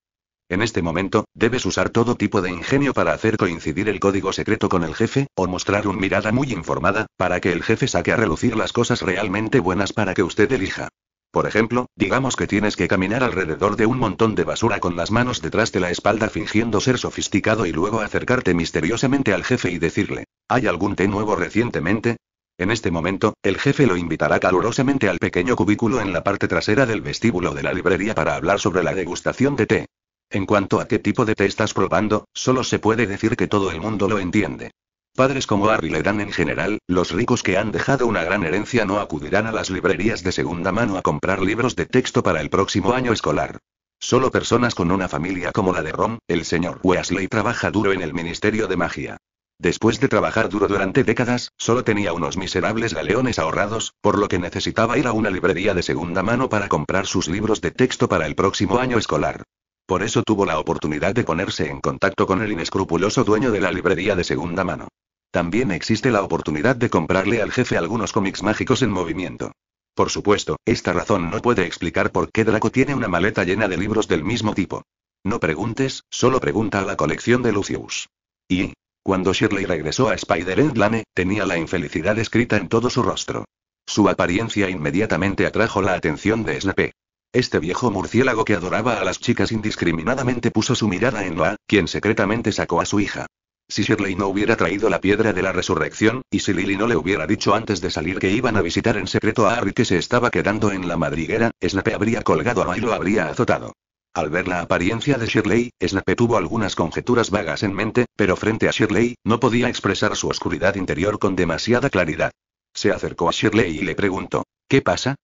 En este momento, debes usar todo tipo de ingenio para hacer coincidir el código secreto con el jefe, o mostrar una mirada muy informada, para que el jefe saque a relucir las cosas realmente buenas para que usted elija. Por ejemplo, digamos que tienes que caminar alrededor de un montón de basura con las manos detrás de la espalda fingiendo ser sofisticado y luego acercarte misteriosamente al jefe y decirle, ¿hay algún té nuevo recientemente? En este momento, el jefe lo invitará calurosamente al pequeño cubículo en la parte trasera del vestíbulo de la librería para hablar sobre la degustación de té. En cuanto a qué tipo de te estás probando, solo se puede decir que todo el mundo lo entiende. Padres como Harry le dan en general, los ricos que han dejado una gran herencia no acudirán a las librerías de segunda mano a comprar libros de texto para el próximo año escolar. Solo personas con una familia como la de Ron, el señor Weasley trabaja duro en el Ministerio de Magia. Después de trabajar duro durante décadas, solo tenía unos miserables galeones ahorrados, por lo que necesitaba ir a una librería de segunda mano para comprar sus libros de texto para el próximo año escolar. Por eso tuvo la oportunidad de ponerse en contacto con el inescrupuloso dueño de la librería de segunda mano. También existe la oportunidad de comprarle al jefe algunos cómics mágicos en movimiento. Por supuesto, esta razón no puede explicar por qué Draco tiene una maleta llena de libros del mismo tipo. No preguntes, solo pregunta a la colección de Lucius. Y, cuando Shirley regresó a spider Lane, tenía la infelicidad escrita en todo su rostro. Su apariencia inmediatamente atrajo la atención de Snape. Este viejo murciélago que adoraba a las chicas indiscriminadamente puso su mirada en Noah, quien secretamente sacó a su hija. Si Shirley no hubiera traído la piedra de la resurrección, y si Lily no le hubiera dicho antes de salir que iban a visitar en secreto a Harry que se estaba quedando en la madriguera, Snape habría colgado a Noah y lo habría azotado. Al ver la apariencia de Shirley, Snape tuvo algunas conjeturas vagas en mente, pero frente a Shirley, no podía expresar su oscuridad interior con demasiada claridad. Se acercó a Shirley y le preguntó, ¿qué pasa?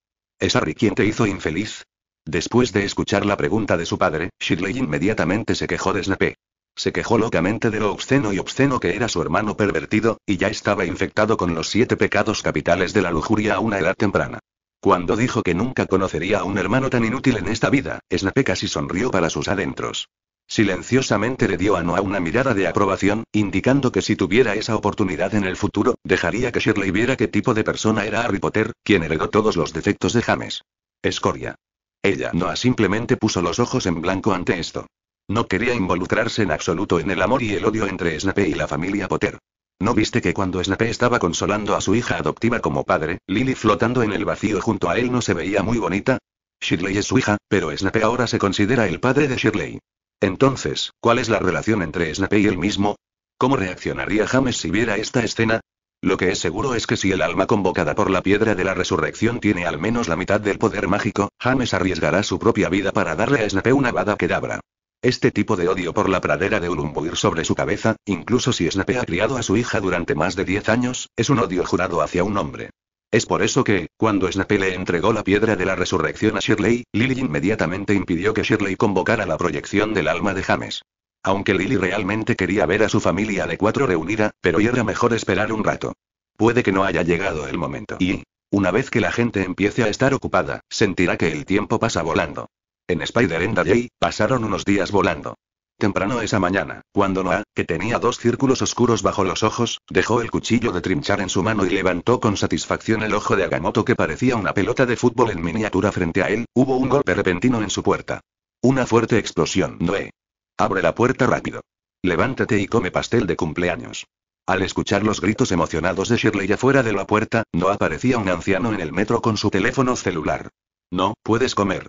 ¿Es Harry quien te hizo infeliz? Después de escuchar la pregunta de su padre, Shirley inmediatamente se quejó de Snape. Se quejó locamente de lo obsceno y obsceno que era su hermano pervertido, y ya estaba infectado con los siete pecados capitales de la lujuria a una edad temprana. Cuando dijo que nunca conocería a un hermano tan inútil en esta vida, Snape casi sonrió para sus adentros. Silenciosamente le dio a Noah una mirada de aprobación, indicando que si tuviera esa oportunidad en el futuro, dejaría que Shirley viera qué tipo de persona era Harry Potter, quien heredó todos los defectos de James. Escoria. Ella no simplemente puso los ojos en blanco ante esto. No quería involucrarse en absoluto en el amor y el odio entre Snape y la familia Potter. ¿No viste que cuando Snape estaba consolando a su hija adoptiva como padre, Lily flotando en el vacío junto a él no se veía muy bonita? Shirley es su hija, pero Snape ahora se considera el padre de Shirley. Entonces, ¿cuál es la relación entre Snape y él mismo? ¿Cómo reaccionaría James si viera esta escena? Lo que es seguro es que si el alma convocada por la piedra de la resurrección tiene al menos la mitad del poder mágico, James arriesgará su propia vida para darle a Snape una vada dabra. Este tipo de odio por la pradera de Ulumbuir sobre su cabeza, incluso si Snape ha criado a su hija durante más de 10 años, es un odio jurado hacia un hombre. Es por eso que, cuando Snape le entregó la piedra de la resurrección a Shirley, Lily inmediatamente impidió que Shirley convocara la proyección del alma de James. Aunque Lily realmente quería ver a su familia de cuatro reunida, pero era mejor esperar un rato. Puede que no haya llegado el momento. Y, una vez que la gente empiece a estar ocupada, sentirá que el tiempo pasa volando. En Spider man Day, pasaron unos días volando. Temprano esa mañana, cuando Noah, que tenía dos círculos oscuros bajo los ojos, dejó el cuchillo de trinchar en su mano y levantó con satisfacción el ojo de Agamotto que parecía una pelota de fútbol en miniatura frente a él, hubo un golpe repentino en su puerta. Una fuerte explosión. Noé. Abre la puerta rápido. Levántate y come pastel de cumpleaños. Al escuchar los gritos emocionados de Shirley afuera de la puerta, no aparecía un anciano en el metro con su teléfono celular. No, puedes comer.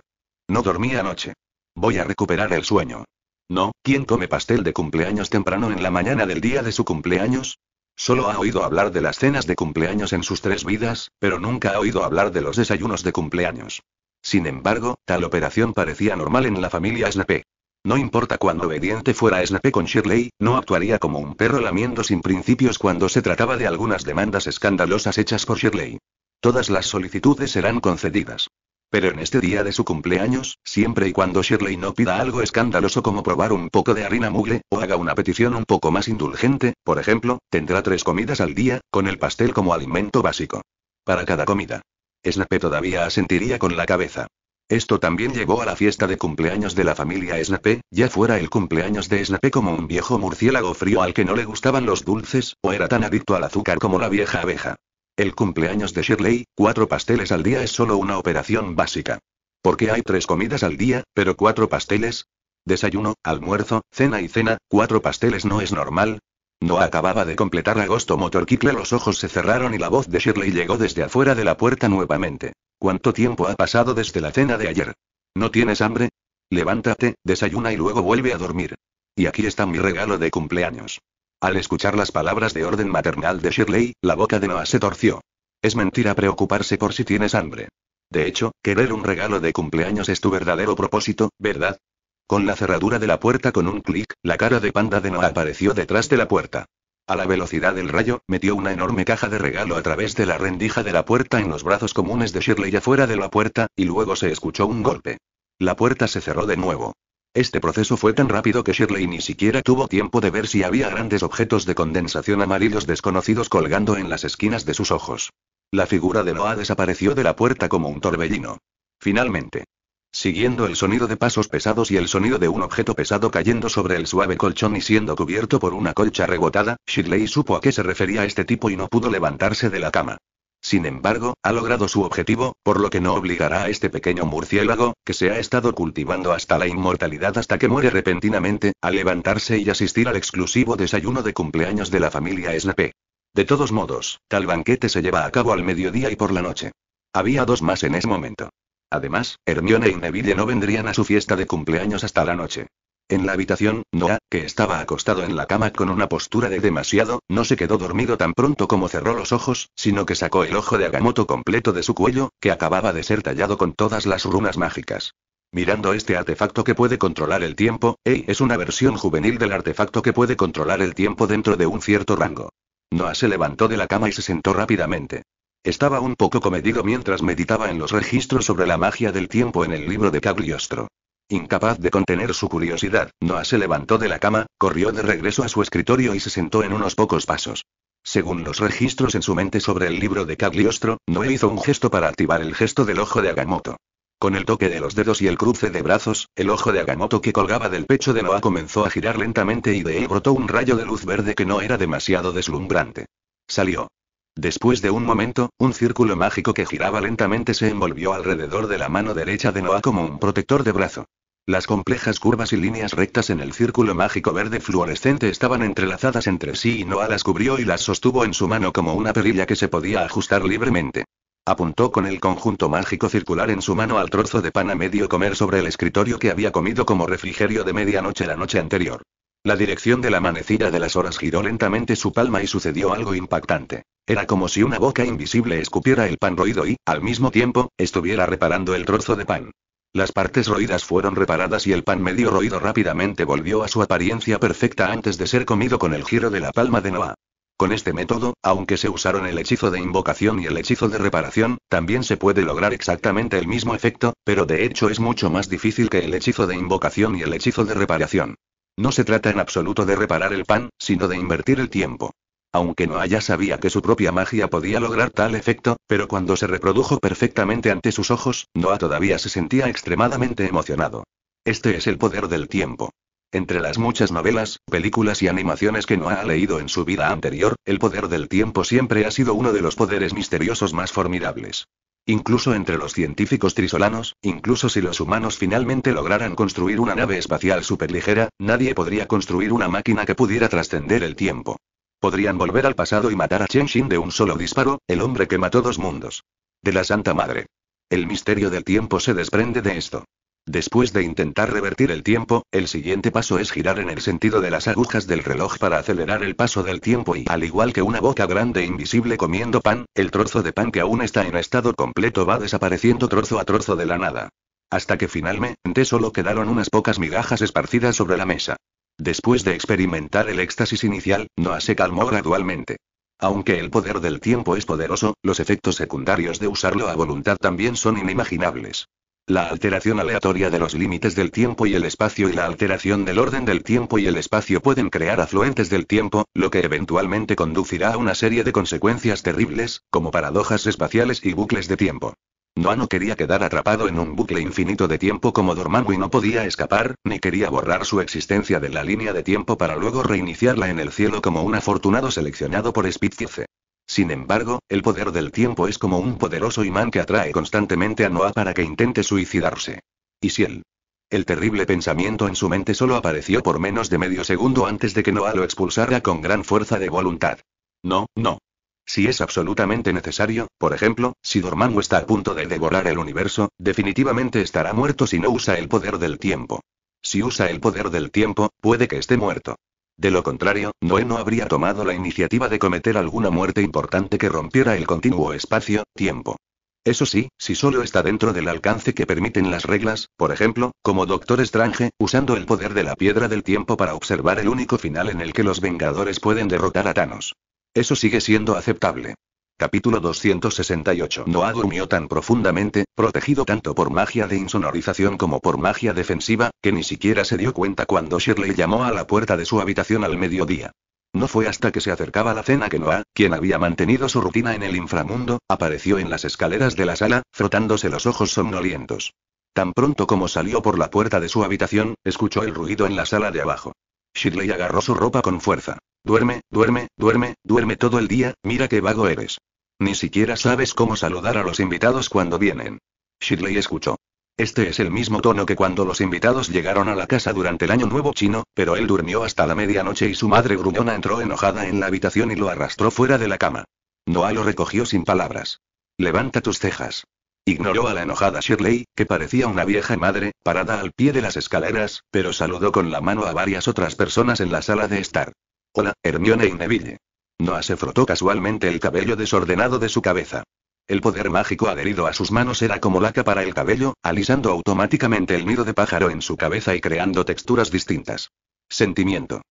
No dormí anoche. Voy a recuperar el sueño. No, ¿quién come pastel de cumpleaños temprano en la mañana del día de su cumpleaños? Solo ha oído hablar de las cenas de cumpleaños en sus tres vidas, pero nunca ha oído hablar de los desayunos de cumpleaños. Sin embargo, tal operación parecía normal en la familia Snape. No importa cuán obediente fuera Snape con Shirley, no actuaría como un perro lamiendo sin principios cuando se trataba de algunas demandas escandalosas hechas por Shirley. Todas las solicitudes serán concedidas. Pero en este día de su cumpleaños, siempre y cuando Shirley no pida algo escandaloso como probar un poco de harina mugle, o haga una petición un poco más indulgente, por ejemplo, tendrá tres comidas al día, con el pastel como alimento básico. Para cada comida. Snape todavía asentiría con la cabeza. Esto también llegó a la fiesta de cumpleaños de la familia Snape, ya fuera el cumpleaños de Snape como un viejo murciélago frío al que no le gustaban los dulces, o era tan adicto al azúcar como la vieja abeja. El cumpleaños de Shirley, cuatro pasteles al día es solo una operación básica. Porque hay tres comidas al día, pero cuatro pasteles? Desayuno, almuerzo, cena y cena, cuatro pasteles no es normal, no acababa de completar agosto motorquicle. los ojos se cerraron y la voz de Shirley llegó desde afuera de la puerta nuevamente. ¿Cuánto tiempo ha pasado desde la cena de ayer? ¿No tienes hambre? Levántate, desayuna y luego vuelve a dormir. Y aquí está mi regalo de cumpleaños. Al escuchar las palabras de orden maternal de Shirley, la boca de Noah se torció. Es mentira preocuparse por si tienes hambre. De hecho, querer un regalo de cumpleaños es tu verdadero propósito, ¿verdad? Con la cerradura de la puerta con un clic, la cara de Panda de Noah apareció detrás de la puerta. A la velocidad del rayo, metió una enorme caja de regalo a través de la rendija de la puerta en los brazos comunes de Shirley afuera de la puerta, y luego se escuchó un golpe. La puerta se cerró de nuevo. Este proceso fue tan rápido que Shirley ni siquiera tuvo tiempo de ver si había grandes objetos de condensación amarillos desconocidos colgando en las esquinas de sus ojos. La figura de Noah desapareció de la puerta como un torbellino. Finalmente. Siguiendo el sonido de pasos pesados y el sonido de un objeto pesado cayendo sobre el suave colchón y siendo cubierto por una colcha rebotada, Shirley supo a qué se refería este tipo y no pudo levantarse de la cama. Sin embargo, ha logrado su objetivo, por lo que no obligará a este pequeño murciélago, que se ha estado cultivando hasta la inmortalidad hasta que muere repentinamente, a levantarse y asistir al exclusivo desayuno de cumpleaños de la familia Snape. De todos modos, tal banquete se lleva a cabo al mediodía y por la noche. Había dos más en ese momento. Además, Hermione y Neville no vendrían a su fiesta de cumpleaños hasta la noche. En la habitación, Noah, que estaba acostado en la cama con una postura de demasiado, no se quedó dormido tan pronto como cerró los ojos, sino que sacó el ojo de Agamotto completo de su cuello, que acababa de ser tallado con todas las runas mágicas. Mirando este artefacto que puede controlar el tiempo, ey, es una versión juvenil del artefacto que puede controlar el tiempo dentro de un cierto rango. Noah se levantó de la cama y se sentó rápidamente. Estaba un poco comedido mientras meditaba en los registros sobre la magia del tiempo en el libro de Cagliostro. Incapaz de contener su curiosidad, Noah se levantó de la cama, corrió de regreso a su escritorio y se sentó en unos pocos pasos. Según los registros en su mente sobre el libro de Cagliostro, Noah hizo un gesto para activar el gesto del ojo de Agamotto. Con el toque de los dedos y el cruce de brazos, el ojo de Agamotto que colgaba del pecho de Noah comenzó a girar lentamente y de él brotó un rayo de luz verde que no era demasiado deslumbrante. Salió. Después de un momento, un círculo mágico que giraba lentamente se envolvió alrededor de la mano derecha de Noah como un protector de brazo. Las complejas curvas y líneas rectas en el círculo mágico verde fluorescente estaban entrelazadas entre sí y Noah las cubrió y las sostuvo en su mano como una perilla que se podía ajustar libremente. Apuntó con el conjunto mágico circular en su mano al trozo de pan a medio comer sobre el escritorio que había comido como refrigerio de medianoche la noche anterior. La dirección de la manecilla de las horas giró lentamente su palma y sucedió algo impactante. Era como si una boca invisible escupiera el pan roído y, al mismo tiempo, estuviera reparando el trozo de pan. Las partes roídas fueron reparadas y el pan medio roído rápidamente volvió a su apariencia perfecta antes de ser comido con el giro de la palma de Noah. Con este método, aunque se usaron el hechizo de invocación y el hechizo de reparación, también se puede lograr exactamente el mismo efecto, pero de hecho es mucho más difícil que el hechizo de invocación y el hechizo de reparación. No se trata en absoluto de reparar el pan, sino de invertir el tiempo. Aunque ya sabía que su propia magia podía lograr tal efecto, pero cuando se reprodujo perfectamente ante sus ojos, Noah todavía se sentía extremadamente emocionado. Este es el poder del tiempo. Entre las muchas novelas, películas y animaciones que Noah ha leído en su vida anterior, el poder del tiempo siempre ha sido uno de los poderes misteriosos más formidables. Incluso entre los científicos trisolanos, incluso si los humanos finalmente lograran construir una nave espacial superligera, nadie podría construir una máquina que pudiera trascender el tiempo. Podrían volver al pasado y matar a Chen Xin de un solo disparo, el hombre que mató dos mundos. De la Santa Madre. El misterio del tiempo se desprende de esto. Después de intentar revertir el tiempo, el siguiente paso es girar en el sentido de las agujas del reloj para acelerar el paso del tiempo y, al igual que una boca grande e invisible comiendo pan, el trozo de pan que aún está en estado completo va desapareciendo trozo a trozo de la nada. Hasta que finalmente solo quedaron unas pocas migajas esparcidas sobre la mesa. Después de experimentar el éxtasis inicial, Noah se calmó gradualmente. Aunque el poder del tiempo es poderoso, los efectos secundarios de usarlo a voluntad también son inimaginables. La alteración aleatoria de los límites del tiempo y el espacio y la alteración del orden del tiempo y el espacio pueden crear afluentes del tiempo, lo que eventualmente conducirá a una serie de consecuencias terribles, como paradojas espaciales y bucles de tiempo no quería quedar atrapado en un bucle infinito de tiempo como Dormammu y no podía escapar, ni quería borrar su existencia de la línea de tiempo para luego reiniciarla en el cielo como un afortunado seleccionado por Spitfire. Sin embargo, el poder del tiempo es como un poderoso imán que atrae constantemente a Noah para que intente suicidarse. ¿Y si él? El terrible pensamiento en su mente solo apareció por menos de medio segundo antes de que Noah lo expulsara con gran fuerza de voluntad. No, no, si es absolutamente necesario, por ejemplo, si Dormammu está a punto de devorar el universo, definitivamente estará muerto si no usa el poder del tiempo. Si usa el poder del tiempo, puede que esté muerto. De lo contrario, Noé no habría tomado la iniciativa de cometer alguna muerte importante que rompiera el continuo espacio-tiempo. Eso sí, si solo está dentro del alcance que permiten las reglas, por ejemplo, como Doctor Strange, usando el poder de la piedra del tiempo para observar el único final en el que los Vengadores pueden derrotar a Thanos. Eso sigue siendo aceptable. Capítulo 268. Noah durmió tan profundamente, protegido tanto por magia de insonorización como por magia defensiva, que ni siquiera se dio cuenta cuando Shirley llamó a la puerta de su habitación al mediodía. No fue hasta que se acercaba la cena que Noah, quien había mantenido su rutina en el inframundo, apareció en las escaleras de la sala, frotándose los ojos somnolientos. Tan pronto como salió por la puerta de su habitación, escuchó el ruido en la sala de abajo. Shirley agarró su ropa con fuerza. Duerme, duerme, duerme, duerme todo el día, mira qué vago eres. Ni siquiera sabes cómo saludar a los invitados cuando vienen. Shirley escuchó. Este es el mismo tono que cuando los invitados llegaron a la casa durante el año nuevo chino, pero él durmió hasta la medianoche y su madre gruñona entró enojada en la habitación y lo arrastró fuera de la cama. Noah lo recogió sin palabras. Levanta tus cejas. Ignoró a la enojada Shirley, que parecía una vieja madre, parada al pie de las escaleras, pero saludó con la mano a varias otras personas en la sala de estar. Hola, Hermione y Neville. Noah se frotó casualmente el cabello desordenado de su cabeza. El poder mágico adherido a sus manos era como laca para el cabello, alisando automáticamente el nido de pájaro en su cabeza y creando texturas distintas. Sentimiento.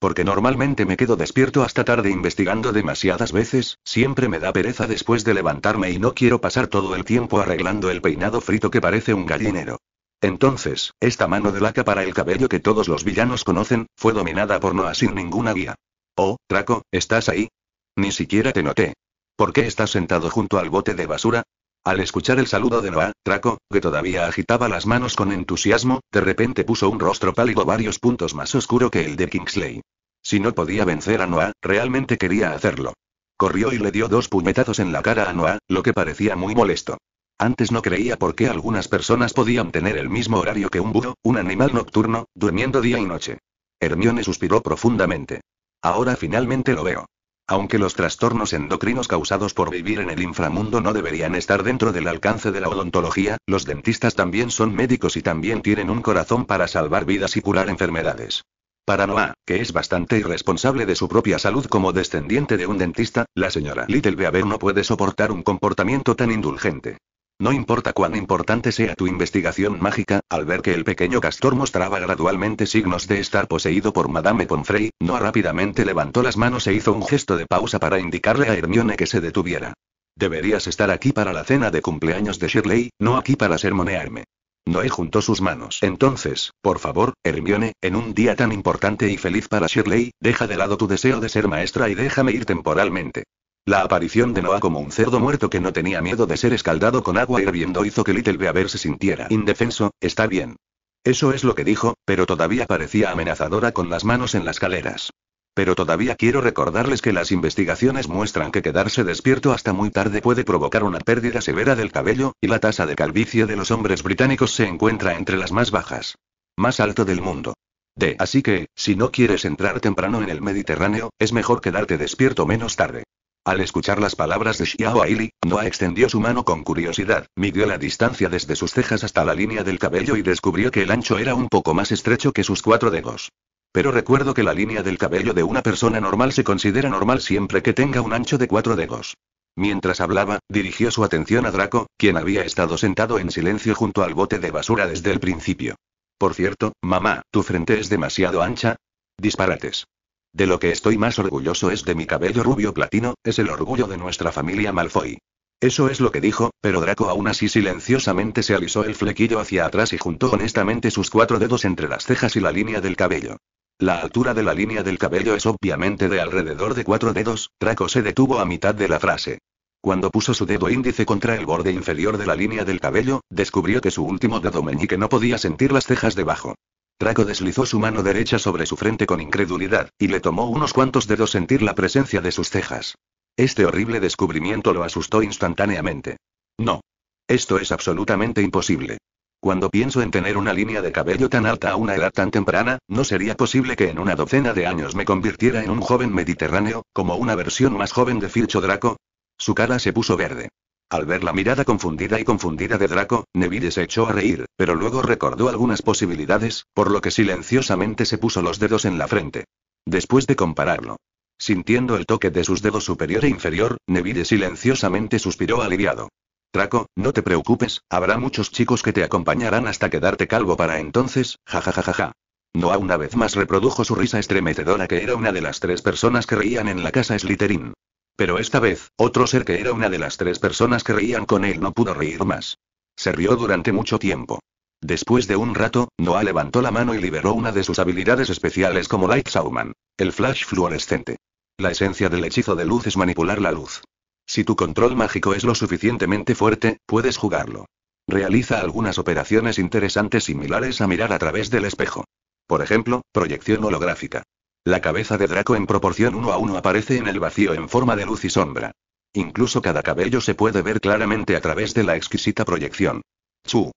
Porque normalmente me quedo despierto hasta tarde investigando demasiadas veces, siempre me da pereza después de levantarme y no quiero pasar todo el tiempo arreglando el peinado frito que parece un gallinero. Entonces, esta mano de laca para el cabello que todos los villanos conocen, fue dominada por Noah sin ninguna guía. Oh, Traco, ¿estás ahí? Ni siquiera te noté. ¿Por qué estás sentado junto al bote de basura? Al escuchar el saludo de Noah, Traco, que todavía agitaba las manos con entusiasmo, de repente puso un rostro pálido varios puntos más oscuro que el de Kingsley. Si no podía vencer a Noah, realmente quería hacerlo. Corrió y le dio dos puñetazos en la cara a Noah, lo que parecía muy molesto. Antes no creía por qué algunas personas podían tener el mismo horario que un búho, un animal nocturno, durmiendo día y noche. Hermione suspiró profundamente. Ahora finalmente lo veo. Aunque los trastornos endocrinos causados por vivir en el inframundo no deberían estar dentro del alcance de la odontología, los dentistas también son médicos y también tienen un corazón para salvar vidas y curar enfermedades. Para Noah, que es bastante irresponsable de su propia salud como descendiente de un dentista, la señora Little Beaver no puede soportar un comportamiento tan indulgente. No importa cuán importante sea tu investigación mágica, al ver que el pequeño castor mostraba gradualmente signos de estar poseído por Madame Pomfrey, no rápidamente levantó las manos e hizo un gesto de pausa para indicarle a Hermione que se detuviera. Deberías estar aquí para la cena de cumpleaños de Shirley, no aquí para sermonearme. Noé juntó sus manos. Entonces, por favor, Hermione, en un día tan importante y feliz para Shirley, deja de lado tu deseo de ser maestra y déjame ir temporalmente. La aparición de Noah como un cerdo muerto que no tenía miedo de ser escaldado con agua hirviendo hizo que Little Beaver se sintiera indefenso, está bien. Eso es lo que dijo, pero todavía parecía amenazadora con las manos en las caleras. Pero todavía quiero recordarles que las investigaciones muestran que quedarse despierto hasta muy tarde puede provocar una pérdida severa del cabello, y la tasa de calvicie de los hombres británicos se encuentra entre las más bajas. Más alto del mundo. De Así que, si no quieres entrar temprano en el Mediterráneo, es mejor quedarte despierto menos tarde. Al escuchar las palabras de Xiao Aili, Noah extendió su mano con curiosidad, midió la distancia desde sus cejas hasta la línea del cabello y descubrió que el ancho era un poco más estrecho que sus cuatro dedos. Pero recuerdo que la línea del cabello de una persona normal se considera normal siempre que tenga un ancho de cuatro dedos. Mientras hablaba, dirigió su atención a Draco, quien había estado sentado en silencio junto al bote de basura desde el principio. Por cierto, mamá, tu frente es demasiado ancha. Disparates. De lo que estoy más orgulloso es de mi cabello rubio platino, es el orgullo de nuestra familia Malfoy. Eso es lo que dijo, pero Draco aún así silenciosamente se alisó el flequillo hacia atrás y juntó honestamente sus cuatro dedos entre las cejas y la línea del cabello. La altura de la línea del cabello es obviamente de alrededor de cuatro dedos, Draco se detuvo a mitad de la frase. Cuando puso su dedo índice contra el borde inferior de la línea del cabello, descubrió que su último dedo meñique no podía sentir las cejas debajo. Draco deslizó su mano derecha sobre su frente con incredulidad, y le tomó unos cuantos dedos sentir la presencia de sus cejas. Este horrible descubrimiento lo asustó instantáneamente. No. Esto es absolutamente imposible. Cuando pienso en tener una línea de cabello tan alta a una edad tan temprana, no sería posible que en una docena de años me convirtiera en un joven mediterráneo, como una versión más joven de Filcho Draco. Su cara se puso verde. Al ver la mirada confundida y confundida de Draco, Neville se echó a reír, pero luego recordó algunas posibilidades, por lo que silenciosamente se puso los dedos en la frente. Después de compararlo, sintiendo el toque de sus dedos superior e inferior, Neville silenciosamente suspiró aliviado. Draco, no te preocupes, habrá muchos chicos que te acompañarán hasta quedarte calvo para entonces, jajajajaja. a una vez más reprodujo su risa estremecedora que era una de las tres personas que reían en la casa Slytherin. Pero esta vez, otro ser que era una de las tres personas que reían con él no pudo reír más. Se rió durante mucho tiempo. Después de un rato, Noah levantó la mano y liberó una de sus habilidades especiales como Light Sauman, el flash fluorescente. La esencia del hechizo de luz es manipular la luz. Si tu control mágico es lo suficientemente fuerte, puedes jugarlo. Realiza algunas operaciones interesantes similares a mirar a través del espejo. Por ejemplo, proyección holográfica. La cabeza de Draco en proporción uno a uno aparece en el vacío en forma de luz y sombra. Incluso cada cabello se puede ver claramente a través de la exquisita proyección. Chu.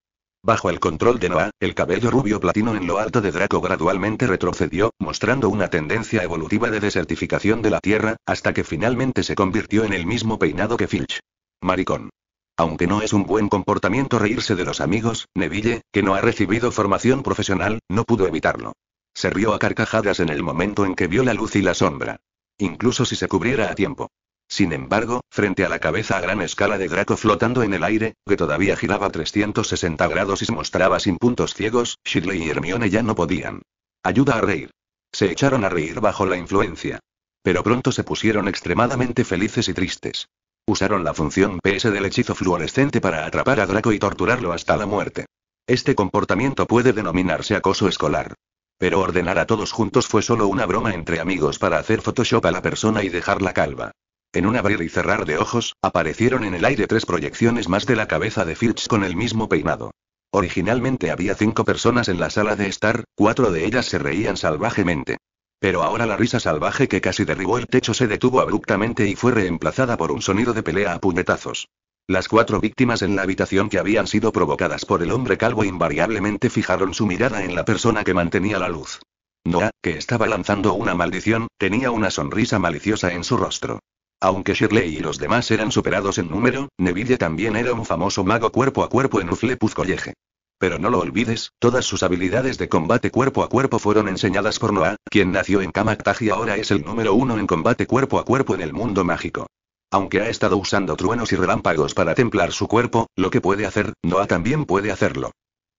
Bajo el control de Noah, el cabello rubio platino en lo alto de Draco gradualmente retrocedió, mostrando una tendencia evolutiva de desertificación de la Tierra, hasta que finalmente se convirtió en el mismo peinado que Filch. Maricón. Aunque no es un buen comportamiento reírse de los amigos, Neville, que no ha recibido formación profesional, no pudo evitarlo. Se rió a carcajadas en el momento en que vio la luz y la sombra. Incluso si se cubriera a tiempo. Sin embargo, frente a la cabeza a gran escala de Draco flotando en el aire, que todavía giraba 360 grados y se mostraba sin puntos ciegos, Shirley y Hermione ya no podían. Ayuda a reír. Se echaron a reír bajo la influencia. Pero pronto se pusieron extremadamente felices y tristes. Usaron la función PS del hechizo fluorescente para atrapar a Draco y torturarlo hasta la muerte. Este comportamiento puede denominarse acoso escolar. Pero ordenar a todos juntos fue solo una broma entre amigos para hacer Photoshop a la persona y dejarla calva. En un abrir y cerrar de ojos, aparecieron en el aire tres proyecciones más de la cabeza de Filch con el mismo peinado. Originalmente había cinco personas en la sala de estar, cuatro de ellas se reían salvajemente. Pero ahora la risa salvaje que casi derribó el techo se detuvo abruptamente y fue reemplazada por un sonido de pelea a puñetazos. Las cuatro víctimas en la habitación que habían sido provocadas por el hombre calvo invariablemente fijaron su mirada en la persona que mantenía la luz. Noah, que estaba lanzando una maldición, tenía una sonrisa maliciosa en su rostro. Aunque Shirley y los demás eran superados en número, Neville también era un famoso mago cuerpo a cuerpo en Uflepus Pero no lo olvides, todas sus habilidades de combate cuerpo a cuerpo fueron enseñadas por Noah, quien nació en Kamaktaj y ahora es el número uno en combate cuerpo a cuerpo en el mundo mágico. Aunque ha estado usando truenos y relámpagos para templar su cuerpo, lo que puede hacer, Noah también puede hacerlo.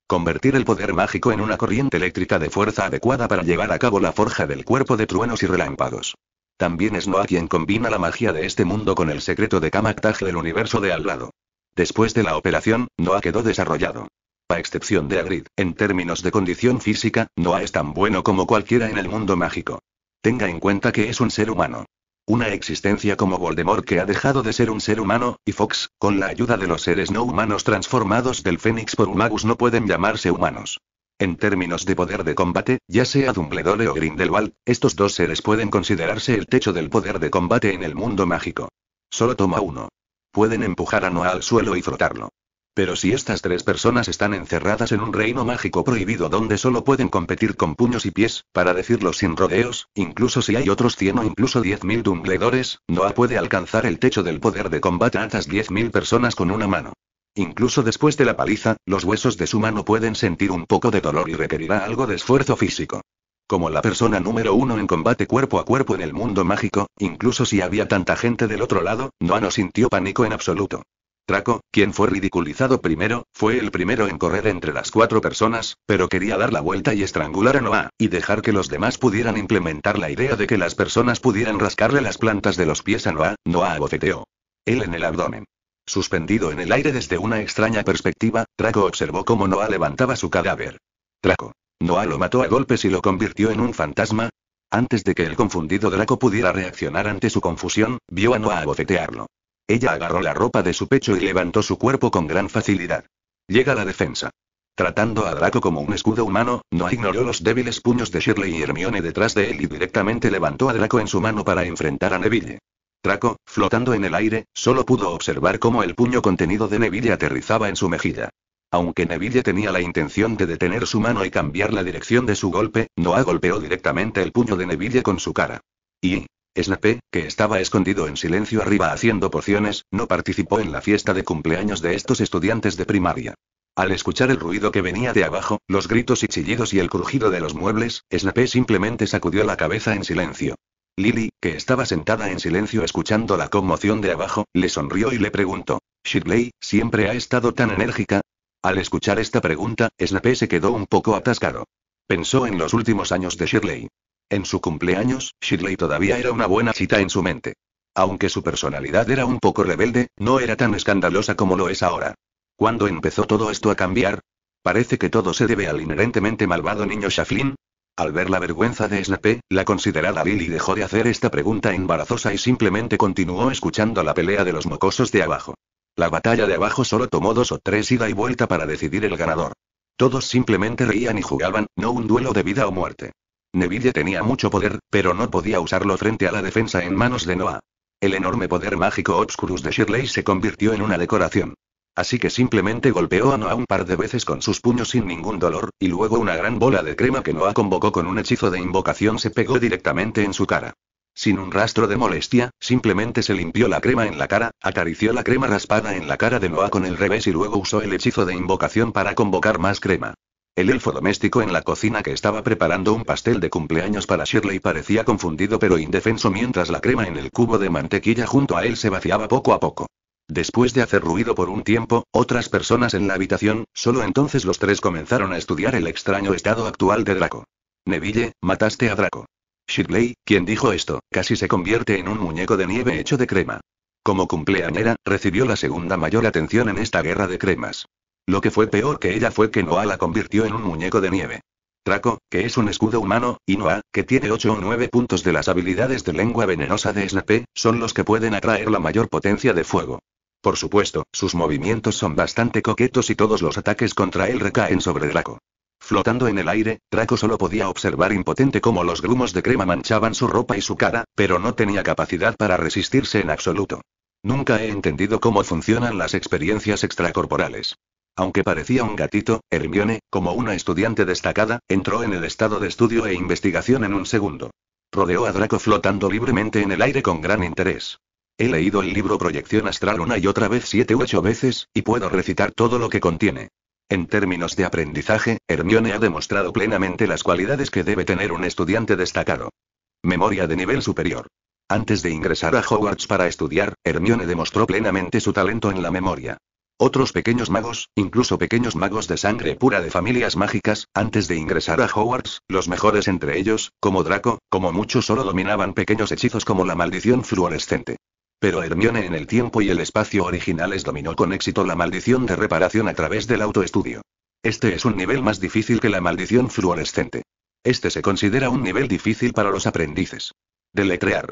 Convertir el poder mágico en una corriente eléctrica de fuerza adecuada para llevar a cabo la forja del cuerpo de truenos y relámpagos. También es Noah quien combina la magia de este mundo con el secreto de Kamaktaj del universo de al lado. Después de la operación, Noah quedó desarrollado. A excepción de Agrid, en términos de condición física, Noah es tan bueno como cualquiera en el mundo mágico. Tenga en cuenta que es un ser humano. Una existencia como Voldemort que ha dejado de ser un ser humano, y Fox, con la ayuda de los seres no humanos transformados del Fénix por un Magus no pueden llamarse humanos. En términos de poder de combate, ya sea Dumbledore o Grindelwald, estos dos seres pueden considerarse el techo del poder de combate en el mundo mágico. Solo toma uno. Pueden empujar a Noah al suelo y frotarlo. Pero si estas tres personas están encerradas en un reino mágico prohibido donde solo pueden competir con puños y pies, para decirlo sin rodeos, incluso si hay otros 100 o incluso 10.000 dumbledores, Noah puede alcanzar el techo del poder de combate a estas 10.000 personas con una mano. Incluso después de la paliza, los huesos de su mano pueden sentir un poco de dolor y requerirá algo de esfuerzo físico. Como la persona número uno en combate cuerpo a cuerpo en el mundo mágico, incluso si había tanta gente del otro lado, Noah no sintió pánico en absoluto. Traco, quien fue ridiculizado primero, fue el primero en correr entre las cuatro personas, pero quería dar la vuelta y estrangular a Noah, y dejar que los demás pudieran implementar la idea de que las personas pudieran rascarle las plantas de los pies a Noah, Noah abofeteó. Él en el abdomen. Suspendido en el aire desde una extraña perspectiva, Traco observó cómo Noah levantaba su cadáver. Traco. Noah lo mató a golpes y lo convirtió en un fantasma. Antes de que el confundido Draco pudiera reaccionar ante su confusión, vio a Noah abofetearlo. Ella agarró la ropa de su pecho y levantó su cuerpo con gran facilidad. Llega la defensa. Tratando a Draco como un escudo humano, no ignoró los débiles puños de Shirley y Hermione detrás de él y directamente levantó a Draco en su mano para enfrentar a Neville. Draco, flotando en el aire, solo pudo observar cómo el puño contenido de Neville aterrizaba en su mejilla. Aunque Neville tenía la intención de detener su mano y cambiar la dirección de su golpe, Noah golpeó directamente el puño de Neville con su cara. Y, Snape, que estaba escondido en silencio arriba haciendo pociones, no participó en la fiesta de cumpleaños de estos estudiantes de primaria. Al escuchar el ruido que venía de abajo, los gritos y chillidos y el crujido de los muebles, Snape simplemente sacudió la cabeza en silencio. Lily, que estaba sentada en silencio escuchando la conmoción de abajo, le sonrió y le preguntó, Shirley, ¿siempre ha estado tan enérgica? Al escuchar esta pregunta, Snape se quedó un poco atascado. Pensó en los últimos años de Shirley. En su cumpleaños, Shirley todavía era una buena chita en su mente. Aunque su personalidad era un poco rebelde, no era tan escandalosa como lo es ahora. ¿Cuándo empezó todo esto a cambiar? Parece que todo se debe al inherentemente malvado niño Shaflin. Al ver la vergüenza de Snape, la considerada Lily dejó de hacer esta pregunta embarazosa y simplemente continuó escuchando la pelea de los mocosos de abajo. La batalla de abajo solo tomó dos o tres ida y vuelta para decidir el ganador. Todos simplemente reían y jugaban, no un duelo de vida o muerte. Neville tenía mucho poder, pero no podía usarlo frente a la defensa en manos de Noah. El enorme poder mágico Obscurus de Shirley se convirtió en una decoración. Así que simplemente golpeó a Noah un par de veces con sus puños sin ningún dolor, y luego una gran bola de crema que Noah convocó con un hechizo de invocación se pegó directamente en su cara. Sin un rastro de molestia, simplemente se limpió la crema en la cara, acarició la crema raspada en la cara de Noah con el revés y luego usó el hechizo de invocación para convocar más crema. El elfo doméstico en la cocina que estaba preparando un pastel de cumpleaños para Shirley parecía confundido pero indefenso mientras la crema en el cubo de mantequilla junto a él se vaciaba poco a poco. Después de hacer ruido por un tiempo, otras personas en la habitación, solo entonces los tres comenzaron a estudiar el extraño estado actual de Draco. Neville, mataste a Draco. Shirley, quien dijo esto, casi se convierte en un muñeco de nieve hecho de crema. Como cumpleañera, recibió la segunda mayor atención en esta guerra de cremas. Lo que fue peor que ella fue que Noah la convirtió en un muñeco de nieve. Draco, que es un escudo humano, y Noah, que tiene 8 o 9 puntos de las habilidades de lengua venenosa de Slape, son los que pueden atraer la mayor potencia de fuego. Por supuesto, sus movimientos son bastante coquetos y todos los ataques contra él recaen sobre Draco. Flotando en el aire, Draco solo podía observar impotente cómo los grumos de crema manchaban su ropa y su cara, pero no tenía capacidad para resistirse en absoluto. Nunca he entendido cómo funcionan las experiencias extracorporales. Aunque parecía un gatito, Hermione, como una estudiante destacada, entró en el estado de estudio e investigación en un segundo. Rodeó a Draco flotando libremente en el aire con gran interés. He leído el libro Proyección Astral una y otra vez siete u ocho veces, y puedo recitar todo lo que contiene. En términos de aprendizaje, Hermione ha demostrado plenamente las cualidades que debe tener un estudiante destacado. Memoria de nivel superior. Antes de ingresar a Hogwarts para estudiar, Hermione demostró plenamente su talento en la memoria. Otros pequeños magos, incluso pequeños magos de sangre pura de familias mágicas, antes de ingresar a Hogwarts, los mejores entre ellos, como Draco, como muchos solo dominaban pequeños hechizos como la maldición fluorescente. Pero Hermione en el tiempo y el espacio originales dominó con éxito la maldición de reparación a través del autoestudio. Este es un nivel más difícil que la maldición fluorescente. Este se considera un nivel difícil para los aprendices. Deletrear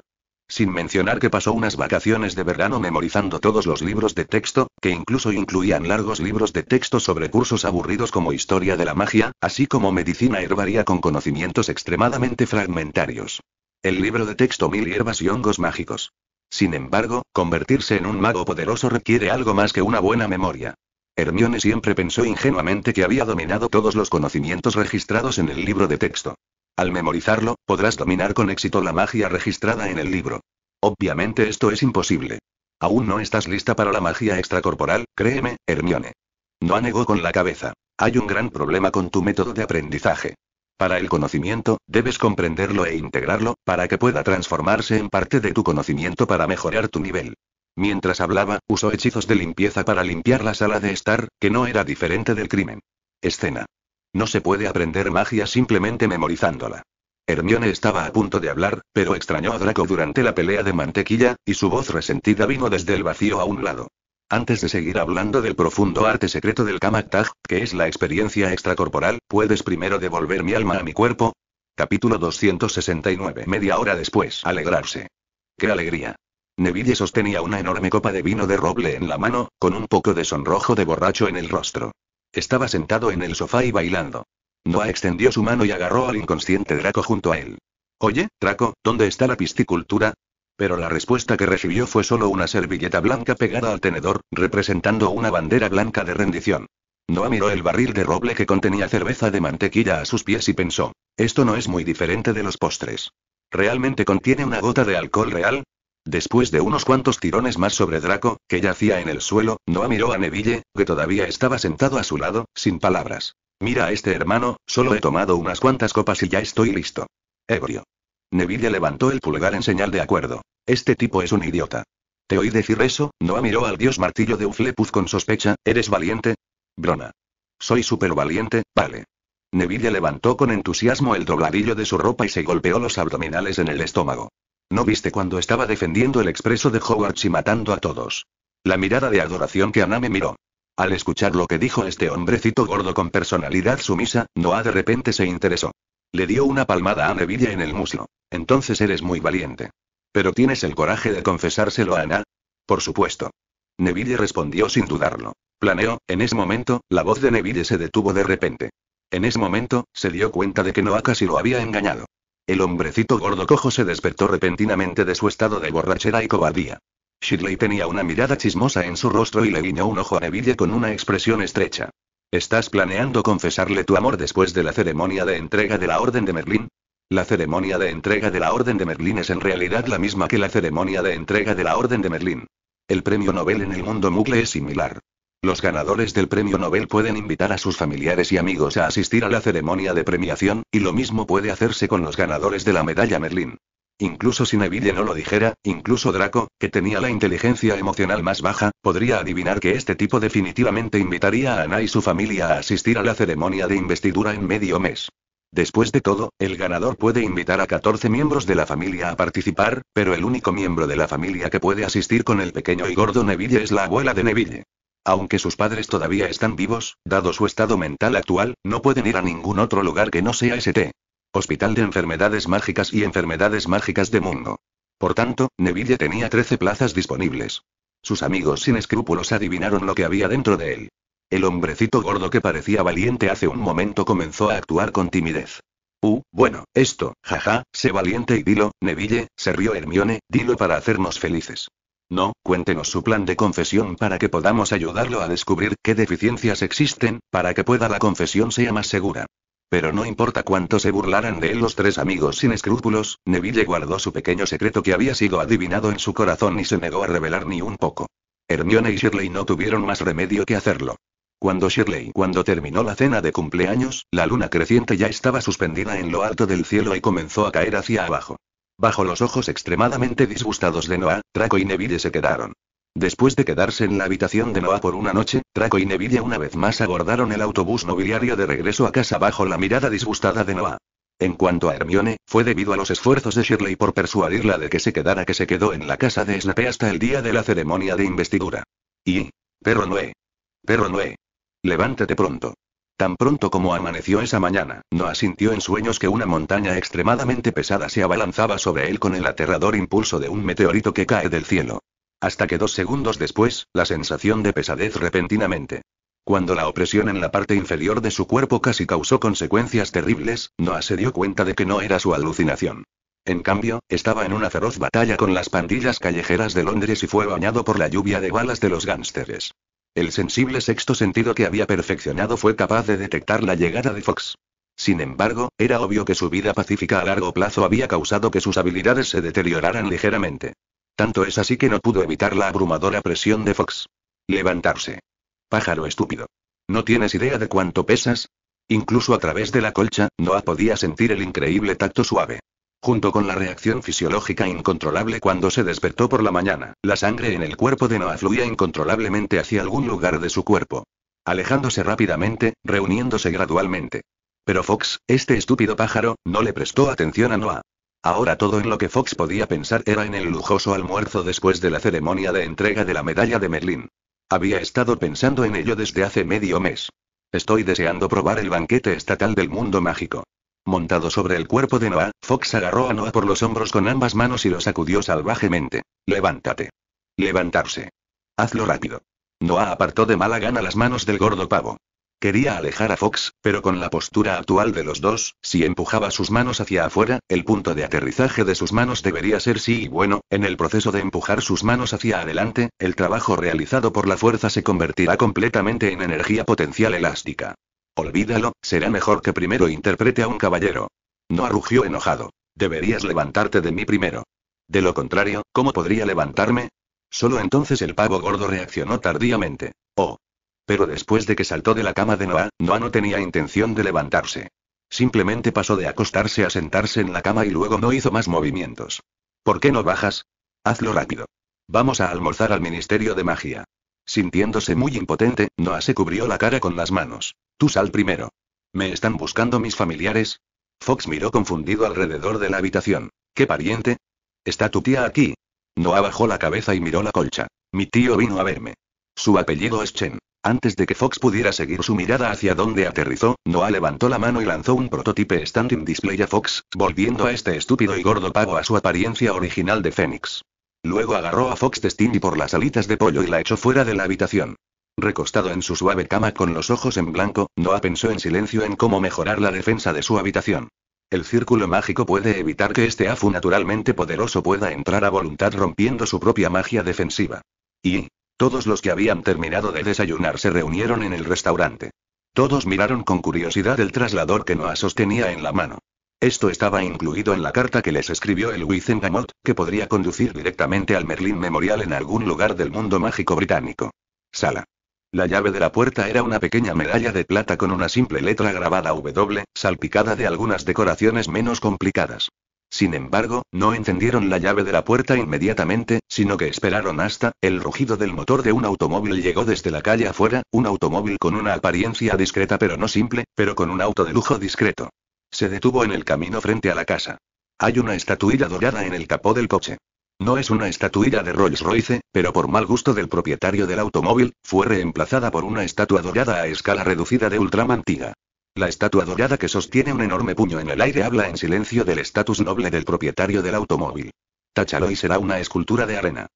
sin mencionar que pasó unas vacaciones de verano memorizando todos los libros de texto, que incluso incluían largos libros de texto sobre cursos aburridos como historia de la magia, así como medicina herbaria con conocimientos extremadamente fragmentarios. El libro de texto Mil hierbas y hongos mágicos. Sin embargo, convertirse en un mago poderoso requiere algo más que una buena memoria. Hermione siempre pensó ingenuamente que había dominado todos los conocimientos registrados en el libro de texto. Al memorizarlo, podrás dominar con éxito la magia registrada en el libro. Obviamente esto es imposible. Aún no estás lista para la magia extracorporal, créeme, Hermione. No anegó con la cabeza. Hay un gran problema con tu método de aprendizaje. Para el conocimiento, debes comprenderlo e integrarlo, para que pueda transformarse en parte de tu conocimiento para mejorar tu nivel. Mientras hablaba, usó hechizos de limpieza para limpiar la sala de estar, que no era diferente del crimen. Escena. No se puede aprender magia simplemente memorizándola. Hermione estaba a punto de hablar, pero extrañó a Draco durante la pelea de mantequilla, y su voz resentida vino desde el vacío a un lado. Antes de seguir hablando del profundo arte secreto del Kamaktaj, que es la experiencia extracorporal, ¿puedes primero devolver mi alma a mi cuerpo? Capítulo 269 Media hora después. Alegrarse. ¡Qué alegría! Neville sostenía una enorme copa de vino de roble en la mano, con un poco de sonrojo de borracho en el rostro. Estaba sentado en el sofá y bailando. Noah extendió su mano y agarró al inconsciente Draco junto a él. Oye, Draco, ¿dónde está la piscicultura? Pero la respuesta que recibió fue solo una servilleta blanca pegada al tenedor, representando una bandera blanca de rendición. Noah miró el barril de roble que contenía cerveza de mantequilla a sus pies y pensó, esto no es muy diferente de los postres. ¿Realmente contiene una gota de alcohol real? Después de unos cuantos tirones más sobre Draco, que yacía en el suelo, Noah miró a Neville, que todavía estaba sentado a su lado, sin palabras. Mira a este hermano, solo he tomado unas cuantas copas y ya estoy listo. Ebrio. Neville levantó el pulgar en señal de acuerdo. Este tipo es un idiota. Te oí decir eso, Noah miró al dios martillo de Uflepuz con sospecha, ¿eres valiente? Brona. Soy súper valiente, vale. Neville levantó con entusiasmo el dobladillo de su ropa y se golpeó los abdominales en el estómago. ¿No viste cuando estaba defendiendo el expreso de Hogwarts y matando a todos? La mirada de adoración que Ana me miró. Al escuchar lo que dijo este hombrecito gordo con personalidad sumisa, Noah de repente se interesó. Le dio una palmada a Neville en el muslo. Entonces eres muy valiente. ¿Pero tienes el coraje de confesárselo a Ana? Por supuesto. Neville respondió sin dudarlo. Planeó, en ese momento, la voz de Neville se detuvo de repente. En ese momento, se dio cuenta de que Noah casi lo había engañado. El hombrecito gordo cojo se despertó repentinamente de su estado de borrachera y cobardía. Shirley tenía una mirada chismosa en su rostro y le guiñó un ojo a Neville con una expresión estrecha. ¿Estás planeando confesarle tu amor después de la ceremonia de entrega de la Orden de Merlín? La ceremonia de entrega de la Orden de Merlín es en realidad la misma que la ceremonia de entrega de la Orden de Merlín. El premio Nobel en el mundo mugle es similar. Los ganadores del premio Nobel pueden invitar a sus familiares y amigos a asistir a la ceremonia de premiación, y lo mismo puede hacerse con los ganadores de la medalla Merlin. Incluso si Neville no lo dijera, incluso Draco, que tenía la inteligencia emocional más baja, podría adivinar que este tipo definitivamente invitaría a Ana y su familia a asistir a la ceremonia de investidura en medio mes. Después de todo, el ganador puede invitar a 14 miembros de la familia a participar, pero el único miembro de la familia que puede asistir con el pequeño y gordo Neville es la abuela de Neville. Aunque sus padres todavía están vivos, dado su estado mental actual, no pueden ir a ningún otro lugar que no sea ST. Hospital de Enfermedades Mágicas y Enfermedades Mágicas de Mundo. Por tanto, Neville tenía 13 plazas disponibles. Sus amigos sin escrúpulos adivinaron lo que había dentro de él. El hombrecito gordo que parecía valiente hace un momento comenzó a actuar con timidez. Uh, bueno, esto, jaja, sé valiente y dilo, Neville, se rió Hermione, dilo para hacernos felices. No, cuéntenos su plan de confesión para que podamos ayudarlo a descubrir qué deficiencias existen, para que pueda la confesión sea más segura. Pero no importa cuánto se burlaran de él los tres amigos sin escrúpulos, Neville guardó su pequeño secreto que había sido adivinado en su corazón y se negó a revelar ni un poco. Hermione y Shirley no tuvieron más remedio que hacerlo. Cuando Shirley, cuando terminó la cena de cumpleaños, la luna creciente ya estaba suspendida en lo alto del cielo y comenzó a caer hacia abajo. Bajo los ojos extremadamente disgustados de Noah, Traco y Neville se quedaron. Después de quedarse en la habitación de Noah por una noche, Traco y Neville una vez más abordaron el autobús nobiliario de regreso a casa bajo la mirada disgustada de Noah. En cuanto a Hermione, fue debido a los esfuerzos de Shirley por persuadirla de que se quedara que se quedó en la casa de Snape hasta el día de la ceremonia de investidura. Y... Perro Noé. Perro Noé. Levántate pronto. Tan pronto como amaneció esa mañana, Noah sintió en sueños que una montaña extremadamente pesada se abalanzaba sobre él con el aterrador impulso de un meteorito que cae del cielo. Hasta que dos segundos después, la sensación de pesadez repentinamente. Cuando la opresión en la parte inferior de su cuerpo casi causó consecuencias terribles, Noah se dio cuenta de que no era su alucinación. En cambio, estaba en una feroz batalla con las pandillas callejeras de Londres y fue bañado por la lluvia de balas de los gánsteres. El sensible sexto sentido que había perfeccionado fue capaz de detectar la llegada de Fox. Sin embargo, era obvio que su vida pacífica a largo plazo había causado que sus habilidades se deterioraran ligeramente. Tanto es así que no pudo evitar la abrumadora presión de Fox. Levantarse. Pájaro estúpido. ¿No tienes idea de cuánto pesas? Incluso a través de la colcha, Noah podía sentir el increíble tacto suave junto con la reacción fisiológica incontrolable cuando se despertó por la mañana. La sangre en el cuerpo de Noah fluía incontrolablemente hacia algún lugar de su cuerpo. Alejándose rápidamente, reuniéndose gradualmente. Pero Fox, este estúpido pájaro, no le prestó atención a Noah. Ahora todo en lo que Fox podía pensar era en el lujoso almuerzo después de la ceremonia de entrega de la medalla de Merlín. Había estado pensando en ello desde hace medio mes. Estoy deseando probar el banquete estatal del mundo mágico. Montado sobre el cuerpo de Noah, Fox agarró a Noah por los hombros con ambas manos y lo sacudió salvajemente. Levántate. Levantarse. Hazlo rápido. Noah apartó de mala gana las manos del gordo pavo. Quería alejar a Fox, pero con la postura actual de los dos, si empujaba sus manos hacia afuera, el punto de aterrizaje de sus manos debería ser sí y bueno, en el proceso de empujar sus manos hacia adelante, el trabajo realizado por la fuerza se convertirá completamente en energía potencial elástica. Olvídalo, será mejor que primero interprete a un caballero. No rugió enojado. Deberías levantarte de mí primero. De lo contrario, ¿cómo podría levantarme? Solo entonces el pavo gordo reaccionó tardíamente. Oh. Pero después de que saltó de la cama de Noah, Noah no tenía intención de levantarse. Simplemente pasó de acostarse a sentarse en la cama y luego no hizo más movimientos. ¿Por qué no bajas? Hazlo rápido. Vamos a almorzar al Ministerio de Magia. Sintiéndose muy impotente, Noah se cubrió la cara con las manos. Tú sal primero. Me están buscando mis familiares. Fox miró confundido alrededor de la habitación. ¿Qué pariente? ¿Está tu tía aquí? Noah bajó la cabeza y miró la colcha. Mi tío vino a verme. Su apellido es Chen. Antes de que Fox pudiera seguir su mirada hacia donde aterrizó, Noah levantó la mano y lanzó un prototipe standing display a Fox, volviendo a este estúpido y gordo pavo a su apariencia original de Fénix. Luego agarró a Fox Destiny por las alitas de pollo y la echó fuera de la habitación. Recostado en su suave cama con los ojos en blanco, Noah pensó en silencio en cómo mejorar la defensa de su habitación. El círculo mágico puede evitar que este afu naturalmente poderoso pueda entrar a voluntad rompiendo su propia magia defensiva. Y... Todos los que habían terminado de desayunar se reunieron en el restaurante. Todos miraron con curiosidad el traslador que Noah sostenía en la mano. Esto estaba incluido en la carta que les escribió el Wizengamot, que podría conducir directamente al Merlin Memorial en algún lugar del mundo mágico británico. Sala. La llave de la puerta era una pequeña medalla de plata con una simple letra grabada W, salpicada de algunas decoraciones menos complicadas. Sin embargo, no encendieron la llave de la puerta inmediatamente, sino que esperaron hasta, el rugido del motor de un automóvil llegó desde la calle afuera, un automóvil con una apariencia discreta pero no simple, pero con un auto de lujo discreto. Se detuvo en el camino frente a la casa. Hay una estatuilla dorada en el capó del coche. No es una estatuilla de Rolls Royce, pero por mal gusto del propietario del automóvil, fue reemplazada por una estatua dorada a escala reducida de ultramantiga. La estatua dorada que sostiene un enorme puño en el aire habla en silencio del estatus noble del propietario del automóvil. Tachaloy será una escultura de arena.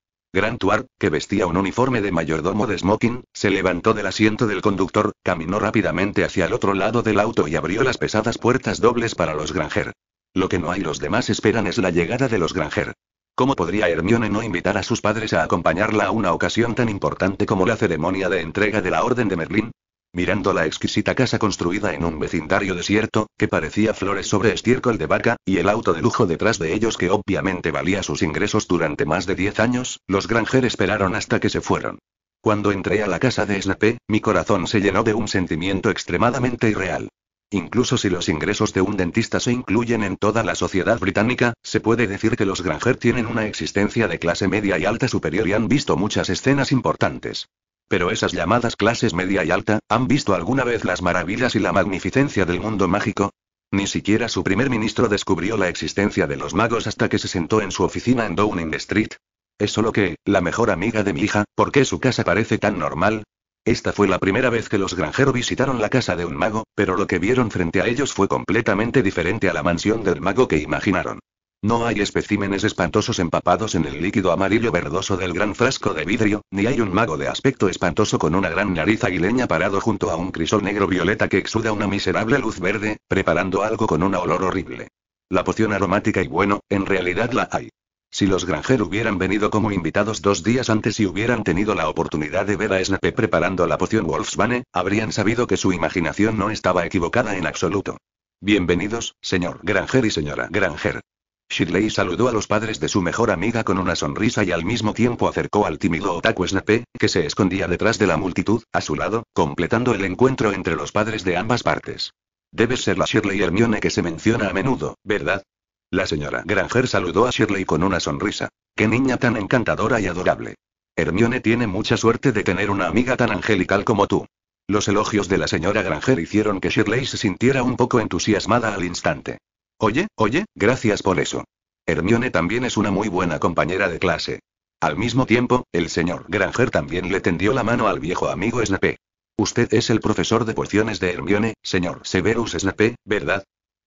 Ward, que vestía un uniforme de mayordomo de smoking, se levantó del asiento del conductor, caminó rápidamente hacia el otro lado del auto y abrió las pesadas puertas dobles para los granger. Lo que no hay los demás esperan es la llegada de los granger. ¿Cómo podría Hermione no invitar a sus padres a acompañarla a una ocasión tan importante como la ceremonia de entrega de la Orden de Merlín? Mirando la exquisita casa construida en un vecindario desierto, que parecía flores sobre estiércol de vaca, y el auto de lujo detrás de ellos que obviamente valía sus ingresos durante más de diez años, los Granger esperaron hasta que se fueron. Cuando entré a la casa de Snape, mi corazón se llenó de un sentimiento extremadamente irreal. Incluso si los ingresos de un dentista se incluyen en toda la sociedad británica, se puede decir que los Granger tienen una existencia de clase media y alta superior y han visto muchas escenas importantes. Pero esas llamadas clases media y alta, ¿han visto alguna vez las maravillas y la magnificencia del mundo mágico? Ni siquiera su primer ministro descubrió la existencia de los magos hasta que se sentó en su oficina en Downing Street. Es solo que, la mejor amiga de mi hija, ¿por qué su casa parece tan normal? Esta fue la primera vez que los granjeros visitaron la casa de un mago, pero lo que vieron frente a ellos fue completamente diferente a la mansión del mago que imaginaron. No hay especímenes espantosos empapados en el líquido amarillo verdoso del gran frasco de vidrio, ni hay un mago de aspecto espantoso con una gran nariz aguileña parado junto a un crisol negro violeta que exuda una miserable luz verde, preparando algo con un olor horrible. La poción aromática y bueno, en realidad la hay. Si los Granger hubieran venido como invitados dos días antes y hubieran tenido la oportunidad de ver a Snape preparando la poción Wolfsbane, habrían sabido que su imaginación no estaba equivocada en absoluto. Bienvenidos, señor Granger y señora Granger. Shirley saludó a los padres de su mejor amiga con una sonrisa y al mismo tiempo acercó al tímido Otaku Snape, que se escondía detrás de la multitud, a su lado, completando el encuentro entre los padres de ambas partes. Debe ser la Shirley Hermione que se menciona a menudo, ¿verdad? La señora Granger saludó a Shirley con una sonrisa. ¡Qué niña tan encantadora y adorable! Hermione tiene mucha suerte de tener una amiga tan angelical como tú. Los elogios de la señora Granger hicieron que Shirley se sintiera un poco entusiasmada al instante. Oye, oye, gracias por eso. Hermione también es una muy buena compañera de clase. Al mismo tiempo, el señor Granger también le tendió la mano al viejo amigo Snape. Usted es el profesor de pociones de Hermione, señor Severus Snape, ¿verdad?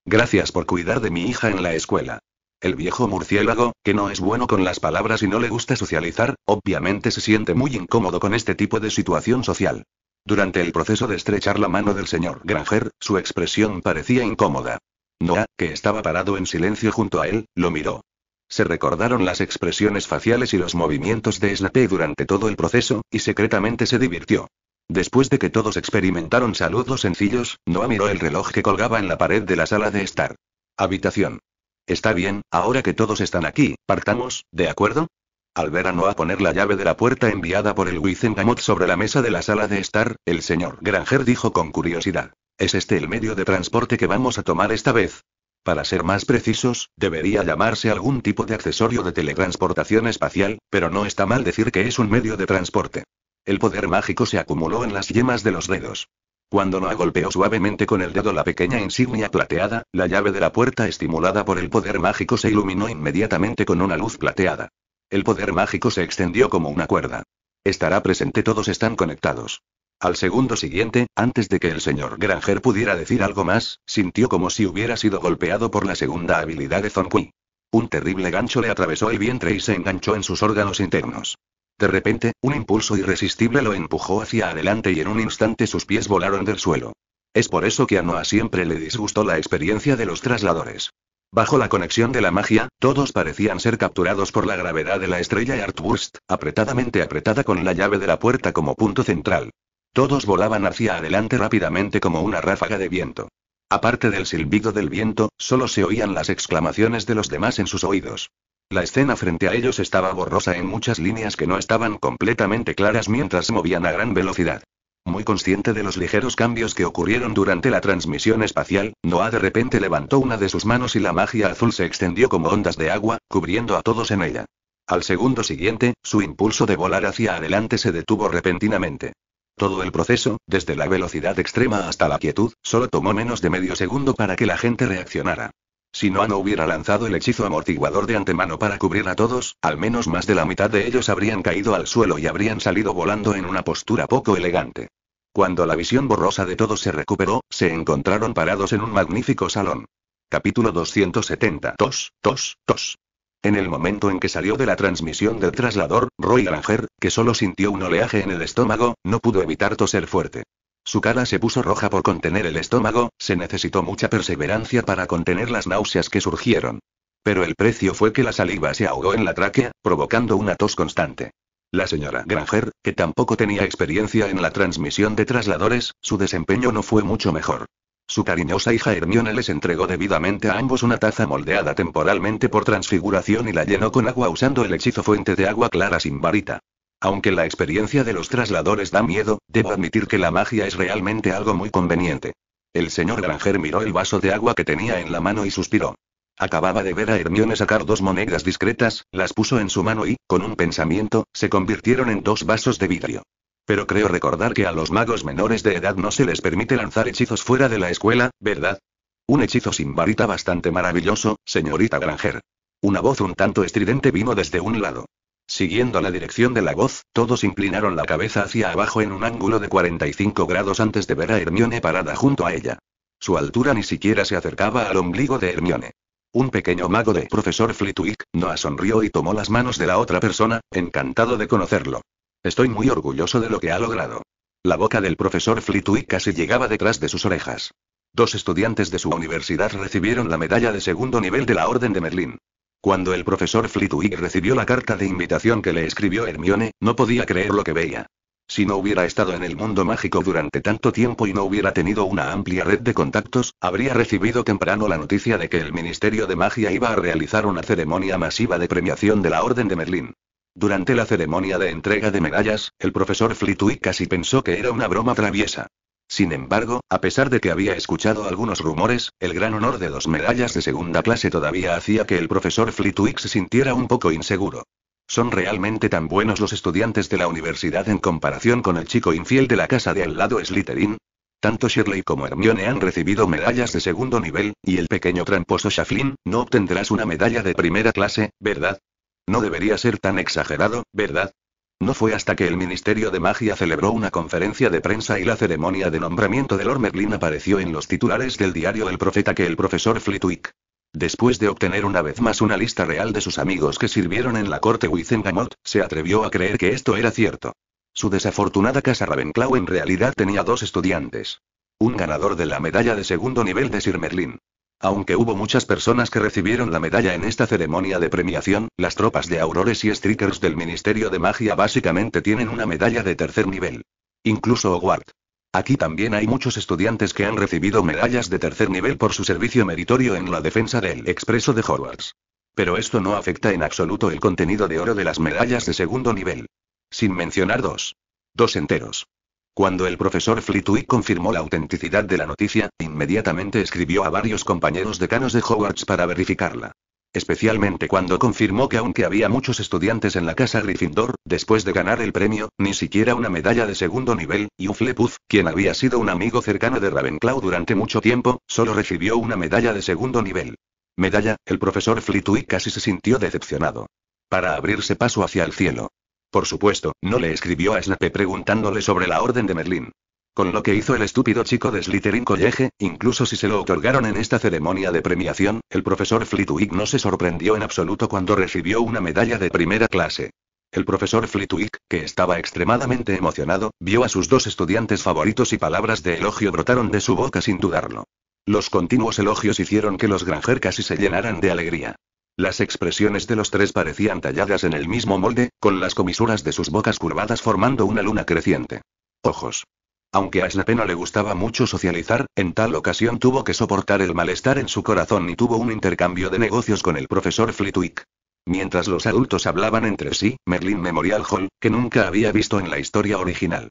Gracias por cuidar de mi hija en la escuela. El viejo murciélago, que no es bueno con las palabras y no le gusta socializar, obviamente se siente muy incómodo con este tipo de situación social. Durante el proceso de estrechar la mano del señor Granger, su expresión parecía incómoda. Noah, que estaba parado en silencio junto a él, lo miró. Se recordaron las expresiones faciales y los movimientos de Snape durante todo el proceso, y secretamente se divirtió. Después de que todos experimentaron saludos sencillos, Noah miró el reloj que colgaba en la pared de la sala de estar. Habitación. Está bien, ahora que todos están aquí, partamos, ¿de acuerdo? Al ver a Noah poner la llave de la puerta enviada por el Wizengamot sobre la mesa de la sala de estar, el señor Granger dijo con curiosidad. ¿Es este el medio de transporte que vamos a tomar esta vez? Para ser más precisos, debería llamarse algún tipo de accesorio de teletransportación espacial, pero no está mal decir que es un medio de transporte. El poder mágico se acumuló en las yemas de los dedos. Cuando Noah golpeó suavemente con el dedo la pequeña insignia plateada, la llave de la puerta estimulada por el poder mágico se iluminó inmediatamente con una luz plateada. El poder mágico se extendió como una cuerda. Estará presente, todos están conectados. Al segundo siguiente, antes de que el señor Granger pudiera decir algo más, sintió como si hubiera sido golpeado por la segunda habilidad de Zonkui. Un terrible gancho le atravesó el vientre y se enganchó en sus órganos internos. De repente, un impulso irresistible lo empujó hacia adelante y en un instante sus pies volaron del suelo. Es por eso que a Noah siempre le disgustó la experiencia de los trasladores. Bajo la conexión de la magia, todos parecían ser capturados por la gravedad de la estrella Artburst, apretadamente apretada con la llave de la puerta como punto central. Todos volaban hacia adelante rápidamente como una ráfaga de viento. Aparte del silbido del viento, solo se oían las exclamaciones de los demás en sus oídos. La escena frente a ellos estaba borrosa en muchas líneas que no estaban completamente claras mientras movían a gran velocidad. Muy consciente de los ligeros cambios que ocurrieron durante la transmisión espacial, Noah de repente levantó una de sus manos y la magia azul se extendió como ondas de agua, cubriendo a todos en ella. Al segundo siguiente, su impulso de volar hacia adelante se detuvo repentinamente. Todo el proceso, desde la velocidad extrema hasta la quietud, solo tomó menos de medio segundo para que la gente reaccionara. Si no no hubiera lanzado el hechizo amortiguador de antemano para cubrir a todos, al menos más de la mitad de ellos habrían caído al suelo y habrían salido volando en una postura poco elegante. Cuando la visión borrosa de todos se recuperó, se encontraron parados en un magnífico salón. Capítulo 270. Tos, tos, tos. En el momento en que salió de la transmisión del traslador, Roy Langer, que solo sintió un oleaje en el estómago, no pudo evitar toser fuerte. Su cara se puso roja por contener el estómago, se necesitó mucha perseverancia para contener las náuseas que surgieron. Pero el precio fue que la saliva se ahogó en la tráquea, provocando una tos constante. La señora Granger, que tampoco tenía experiencia en la transmisión de trasladores, su desempeño no fue mucho mejor. Su cariñosa hija Hermione les entregó debidamente a ambos una taza moldeada temporalmente por transfiguración y la llenó con agua usando el hechizo fuente de agua clara sin varita. Aunque la experiencia de los trasladores da miedo, debo admitir que la magia es realmente algo muy conveniente. El señor Granger miró el vaso de agua que tenía en la mano y suspiró. Acababa de ver a Hermione sacar dos monedas discretas, las puso en su mano y, con un pensamiento, se convirtieron en dos vasos de vidrio. Pero creo recordar que a los magos menores de edad no se les permite lanzar hechizos fuera de la escuela, ¿verdad? Un hechizo sin varita bastante maravilloso, señorita Granger. Una voz un tanto estridente vino desde un lado. Siguiendo la dirección de la voz, todos inclinaron la cabeza hacia abajo en un ángulo de 45 grados antes de ver a Hermione parada junto a ella. Su altura ni siquiera se acercaba al ombligo de Hermione. Un pequeño mago de profesor Flitwick, no asomrió y tomó las manos de la otra persona, encantado de conocerlo. Estoy muy orgulloso de lo que ha logrado. La boca del profesor Flitwick casi llegaba detrás de sus orejas. Dos estudiantes de su universidad recibieron la medalla de segundo nivel de la Orden de Merlín. Cuando el profesor Flitwick recibió la carta de invitación que le escribió Hermione, no podía creer lo que veía. Si no hubiera estado en el mundo mágico durante tanto tiempo y no hubiera tenido una amplia red de contactos, habría recibido temprano la noticia de que el Ministerio de Magia iba a realizar una ceremonia masiva de premiación de la Orden de Merlín. Durante la ceremonia de entrega de medallas, el profesor Flitwick casi pensó que era una broma traviesa. Sin embargo, a pesar de que había escuchado algunos rumores, el gran honor de dos medallas de segunda clase todavía hacía que el profesor Flitwick se sintiera un poco inseguro. ¿Son realmente tan buenos los estudiantes de la universidad en comparación con el chico infiel de la casa de al lado Slytherin? Tanto Shirley como Hermione han recibido medallas de segundo nivel, y el pequeño tramposo Shaflin, no obtendrás una medalla de primera clase, ¿verdad? No debería ser tan exagerado, ¿verdad? No fue hasta que el Ministerio de Magia celebró una conferencia de prensa y la ceremonia de nombramiento de Lord Merlin apareció en los titulares del diario El Profeta que el profesor Flitwick. Después de obtener una vez más una lista real de sus amigos que sirvieron en la corte Wizengamot, se atrevió a creer que esto era cierto. Su desafortunada casa Ravenclaw en realidad tenía dos estudiantes. Un ganador de la medalla de segundo nivel de Sir Merlin. Aunque hubo muchas personas que recibieron la medalla en esta ceremonia de premiación, las tropas de aurores y strikers del Ministerio de Magia básicamente tienen una medalla de tercer nivel. Incluso Hogwarts. Aquí también hay muchos estudiantes que han recibido medallas de tercer nivel por su servicio meritorio en la defensa del expreso de Hogwarts. Pero esto no afecta en absoluto el contenido de oro de las medallas de segundo nivel. Sin mencionar dos. Dos enteros. Cuando el profesor Flitwick confirmó la autenticidad de la noticia, inmediatamente escribió a varios compañeros decanos de Hogwarts para verificarla. Especialmente cuando confirmó que aunque había muchos estudiantes en la casa Gryffindor, después de ganar el premio, ni siquiera una medalla de segundo nivel, y Uflepuz, quien había sido un amigo cercano de Ravenclaw durante mucho tiempo, solo recibió una medalla de segundo nivel. Medalla, el profesor Flitwick casi se sintió decepcionado. Para abrirse paso hacia el cielo. Por supuesto, no le escribió a Snape preguntándole sobre la Orden de Merlín. Con lo que hizo el estúpido chico de Slytherin College, incluso si se lo otorgaron en esta ceremonia de premiación, el profesor Flitwick no se sorprendió en absoluto cuando recibió una medalla de primera clase. El profesor Flitwick, que estaba extremadamente emocionado, vio a sus dos estudiantes favoritos y palabras de elogio brotaron de su boca sin dudarlo. Los continuos elogios hicieron que los granjer casi se llenaran de alegría. Las expresiones de los tres parecían talladas en el mismo molde, con las comisuras de sus bocas curvadas formando una luna creciente. Ojos. Aunque a Snape le gustaba mucho socializar, en tal ocasión tuvo que soportar el malestar en su corazón y tuvo un intercambio de negocios con el profesor Flitwick. Mientras los adultos hablaban entre sí, Merlin Memorial Hall, que nunca había visto en la historia original.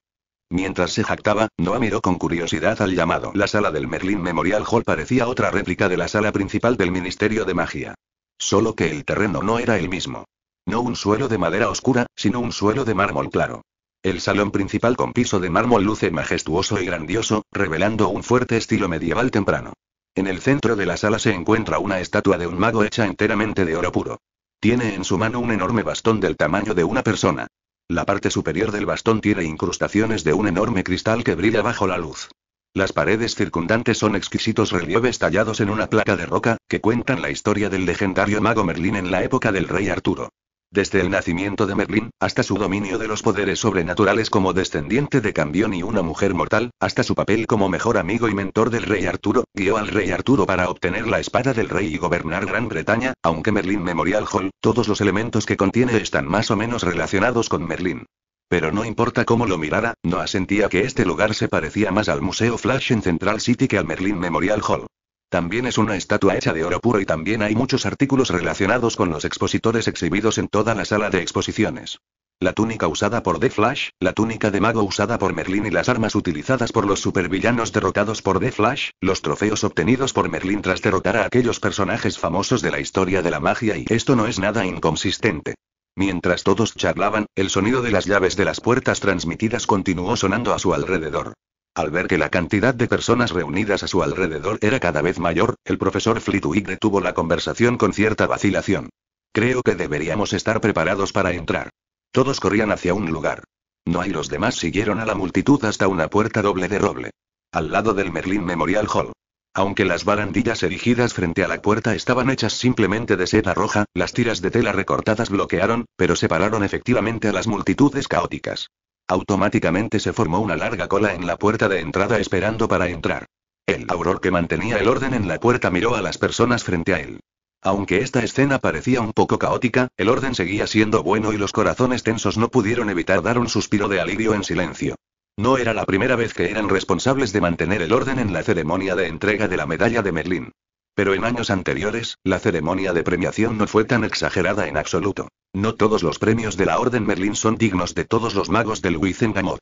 Mientras se jactaba, Noah miró con curiosidad al llamado. La sala del Merlin Memorial Hall parecía otra réplica de la sala principal del Ministerio de Magia. Solo que el terreno no era el mismo. No un suelo de madera oscura, sino un suelo de mármol claro. El salón principal con piso de mármol luce majestuoso y grandioso, revelando un fuerte estilo medieval temprano. En el centro de la sala se encuentra una estatua de un mago hecha enteramente de oro puro. Tiene en su mano un enorme bastón del tamaño de una persona. La parte superior del bastón tiene incrustaciones de un enorme cristal que brilla bajo la luz. Las paredes circundantes son exquisitos relieves tallados en una placa de roca, que cuentan la historia del legendario mago Merlín en la época del rey Arturo. Desde el nacimiento de Merlín, hasta su dominio de los poderes sobrenaturales como descendiente de Cambión y una mujer mortal, hasta su papel como mejor amigo y mentor del rey Arturo, guió al rey Arturo para obtener la espada del rey y gobernar Gran Bretaña, aunque Merlín Memorial Hall, todos los elementos que contiene están más o menos relacionados con Merlín. Pero no importa cómo lo mirara, no asentía que este lugar se parecía más al Museo Flash en Central City que al Merlin Memorial Hall. También es una estatua hecha de oro puro y también hay muchos artículos relacionados con los expositores exhibidos en toda la sala de exposiciones. La túnica usada por The Flash, la túnica de mago usada por Merlin y las armas utilizadas por los supervillanos derrotados por The Flash, los trofeos obtenidos por Merlin tras derrotar a aquellos personajes famosos de la historia de la magia y esto no es nada inconsistente. Mientras todos charlaban, el sonido de las llaves de las puertas transmitidas continuó sonando a su alrededor. Al ver que la cantidad de personas reunidas a su alrededor era cada vez mayor, el profesor Flitwick detuvo la conversación con cierta vacilación. Creo que deberíamos estar preparados para entrar. Todos corrían hacia un lugar. No hay los demás siguieron a la multitud hasta una puerta doble de roble. Al lado del Merlin Memorial Hall. Aunque las barandillas erigidas frente a la puerta estaban hechas simplemente de seda roja, las tiras de tela recortadas bloquearon, pero separaron efectivamente a las multitudes caóticas. Automáticamente se formó una larga cola en la puerta de entrada esperando para entrar. El auror que mantenía el orden en la puerta miró a las personas frente a él. Aunque esta escena parecía un poco caótica, el orden seguía siendo bueno y los corazones tensos no pudieron evitar dar un suspiro de alivio en silencio. No era la primera vez que eran responsables de mantener el orden en la ceremonia de entrega de la medalla de Merlín. Pero en años anteriores, la ceremonia de premiación no fue tan exagerada en absoluto. No todos los premios de la Orden Merlín son dignos de todos los magos del Wizengamot.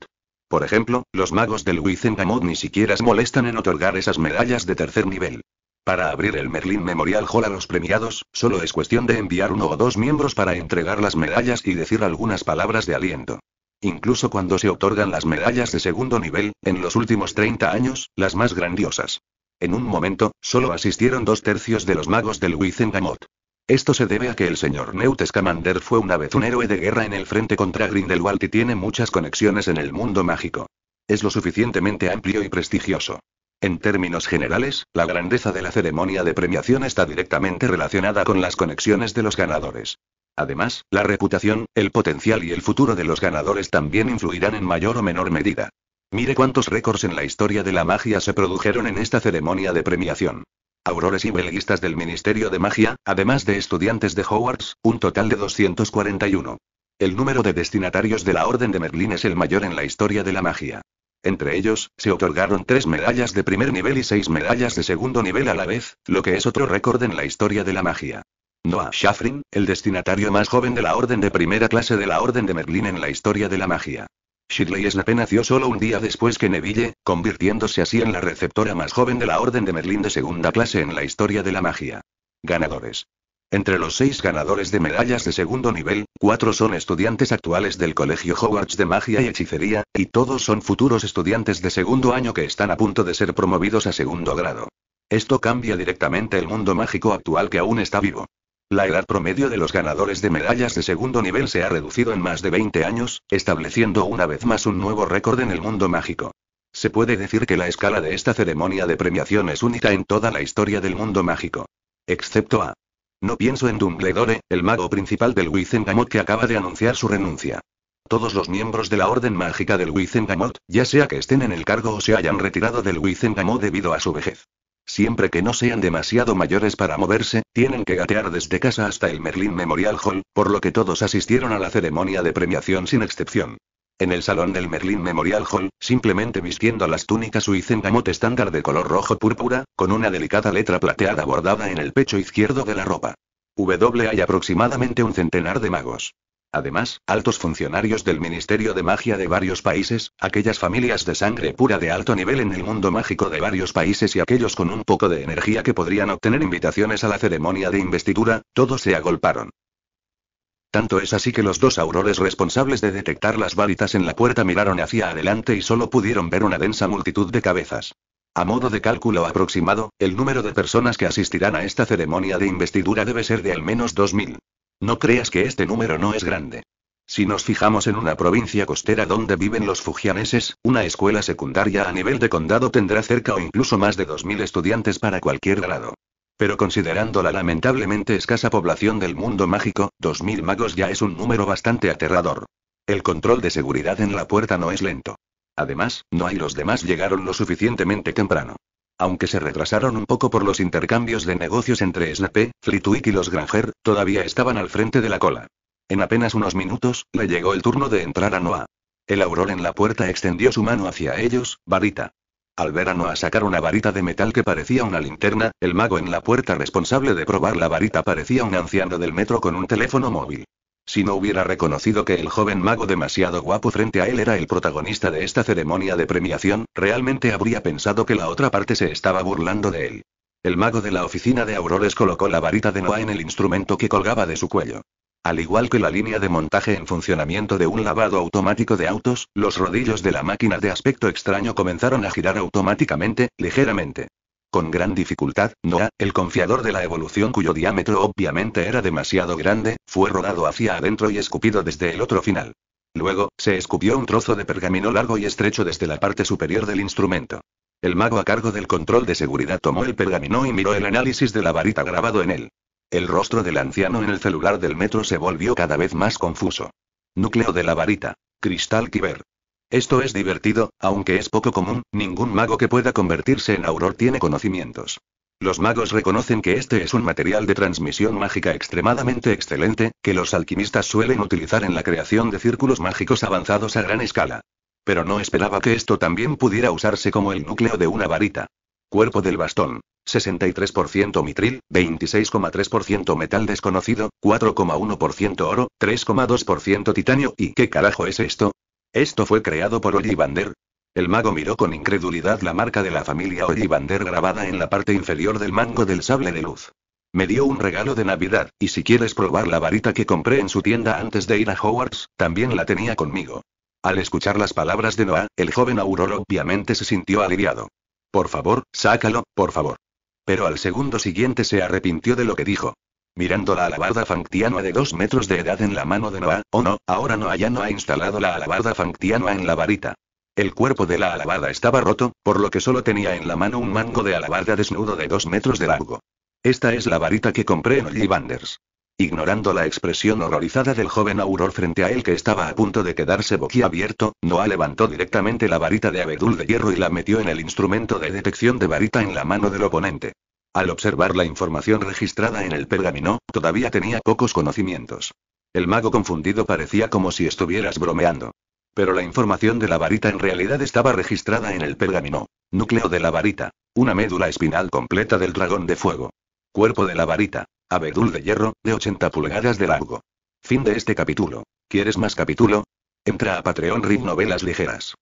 Por ejemplo, los magos del Wizengamot ni siquiera se molestan en otorgar esas medallas de tercer nivel. Para abrir el Merlín Memorial Hall a los premiados, solo es cuestión de enviar uno o dos miembros para entregar las medallas y decir algunas palabras de aliento. Incluso cuando se otorgan las medallas de segundo nivel, en los últimos 30 años, las más grandiosas. En un momento, solo asistieron dos tercios de los magos del Wizengamot. Esto se debe a que el señor Newt Scamander fue una vez un héroe de guerra en el frente contra Grindelwald y tiene muchas conexiones en el mundo mágico. Es lo suficientemente amplio y prestigioso. En términos generales, la grandeza de la ceremonia de premiación está directamente relacionada con las conexiones de los ganadores. Además, la reputación, el potencial y el futuro de los ganadores también influirán en mayor o menor medida. Mire cuántos récords en la historia de la magia se produjeron en esta ceremonia de premiación. Aurores y belguistas del Ministerio de Magia, además de estudiantes de Hogwarts, un total de 241. El número de destinatarios de la Orden de Merlín es el mayor en la historia de la magia. Entre ellos, se otorgaron tres medallas de primer nivel y seis medallas de segundo nivel a la vez, lo que es otro récord en la historia de la magia. Noah Shafrin, el destinatario más joven de la Orden de Primera Clase de la Orden de Merlín en la historia de la magia. Shirley Snape nació solo un día después que Neville, convirtiéndose así en la receptora más joven de la Orden de Merlín de segunda clase en la historia de la magia. Ganadores. Entre los seis ganadores de medallas de segundo nivel, cuatro son estudiantes actuales del Colegio Hogwarts de Magia y Hechicería, y todos son futuros estudiantes de segundo año que están a punto de ser promovidos a segundo grado. Esto cambia directamente el mundo mágico actual que aún está vivo. La edad promedio de los ganadores de medallas de segundo nivel se ha reducido en más de 20 años, estableciendo una vez más un nuevo récord en el mundo mágico. Se puede decir que la escala de esta ceremonia de premiación es única en toda la historia del mundo mágico. Excepto a. No pienso en Dumbledore, el mago principal del Wizengamot que acaba de anunciar su renuncia. Todos los miembros de la Orden Mágica del Wizengamot, ya sea que estén en el cargo o se hayan retirado del Wizengamot debido a su vejez, Siempre que no sean demasiado mayores para moverse, tienen que gatear desde casa hasta el Merlin Memorial Hall, por lo que todos asistieron a la ceremonia de premiación sin excepción. En el salón del Merlin Memorial Hall, simplemente vistiendo las túnicas Gamot estándar de color rojo-púrpura, con una delicada letra plateada bordada en el pecho izquierdo de la ropa. W hay aproximadamente un centenar de magos. Además, altos funcionarios del Ministerio de Magia de varios países, aquellas familias de sangre pura de alto nivel en el mundo mágico de varios países y aquellos con un poco de energía que podrían obtener invitaciones a la ceremonia de investidura, todos se agolparon. Tanto es así que los dos aurores responsables de detectar las varitas en la puerta miraron hacia adelante y solo pudieron ver una densa multitud de cabezas. A modo de cálculo aproximado, el número de personas que asistirán a esta ceremonia de investidura debe ser de al menos 2.000. No creas que este número no es grande. Si nos fijamos en una provincia costera donde viven los fujianeses, una escuela secundaria a nivel de condado tendrá cerca o incluso más de 2.000 estudiantes para cualquier grado. Pero considerando la lamentablemente escasa población del mundo mágico, 2.000 magos ya es un número bastante aterrador. El control de seguridad en la puerta no es lento. Además, no hay los demás llegaron lo suficientemente temprano aunque se retrasaron un poco por los intercambios de negocios entre Snape, Flitwick y los Granger, todavía estaban al frente de la cola. En apenas unos minutos, le llegó el turno de entrar a Noah. El auror en la puerta extendió su mano hacia ellos, varita. Al ver a Noah sacar una varita de metal que parecía una linterna, el mago en la puerta responsable de probar la varita parecía un anciano del metro con un teléfono móvil. Si no hubiera reconocido que el joven mago demasiado guapo frente a él era el protagonista de esta ceremonia de premiación, realmente habría pensado que la otra parte se estaba burlando de él. El mago de la oficina de Aurores colocó la varita de Noah en el instrumento que colgaba de su cuello. Al igual que la línea de montaje en funcionamiento de un lavado automático de autos, los rodillos de la máquina de aspecto extraño comenzaron a girar automáticamente, ligeramente. Con gran dificultad, Noah, el confiador de la evolución cuyo diámetro obviamente era demasiado grande, fue rodado hacia adentro y escupido desde el otro final. Luego, se escupió un trozo de pergamino largo y estrecho desde la parte superior del instrumento. El mago a cargo del control de seguridad tomó el pergamino y miró el análisis de la varita grabado en él. El rostro del anciano en el celular del metro se volvió cada vez más confuso. Núcleo de la varita. Cristal Kiber. Esto es divertido, aunque es poco común, ningún mago que pueda convertirse en auror tiene conocimientos. Los magos reconocen que este es un material de transmisión mágica extremadamente excelente, que los alquimistas suelen utilizar en la creación de círculos mágicos avanzados a gran escala. Pero no esperaba que esto también pudiera usarse como el núcleo de una varita. Cuerpo del bastón. 63% mitril, 26,3% metal desconocido, 4,1% oro, 3,2% titanio. ¿Y qué carajo es esto? Esto fue creado por Ollivander. El mago miró con incredulidad la marca de la familia Ollivander grabada en la parte inferior del mango del sable de luz. Me dio un regalo de Navidad, y si quieres probar la varita que compré en su tienda antes de ir a Howard's, también la tenía conmigo. Al escuchar las palabras de Noah, el joven Auror obviamente se sintió aliviado. Por favor, sácalo, por favor. Pero al segundo siguiente se arrepintió de lo que dijo mirando la alabarda fanctiana de dos metros de edad en la mano de Noah, o oh no, ahora Noah ya no ha instalado la alabarda fanctiana en la varita. El cuerpo de la alabarda estaba roto, por lo que solo tenía en la mano un mango de alabarda desnudo de dos metros de largo. Esta es la varita que compré en Ollivanders. Ignorando la expresión horrorizada del joven Auror frente a él que estaba a punto de quedarse boquiabierto, Noah levantó directamente la varita de abedul de hierro y la metió en el instrumento de detección de varita en la mano del oponente. Al observar la información registrada en el pergamino, todavía tenía pocos conocimientos. El mago confundido parecía como si estuvieras bromeando. Pero la información de la varita en realidad estaba registrada en el pergamino. Núcleo de la varita. Una médula espinal completa del dragón de fuego. Cuerpo de la varita. Abedul de hierro, de 80 pulgadas de largo. Fin de este capítulo. ¿Quieres más capítulo? Entra a Patreon Rid Novelas Ligeras.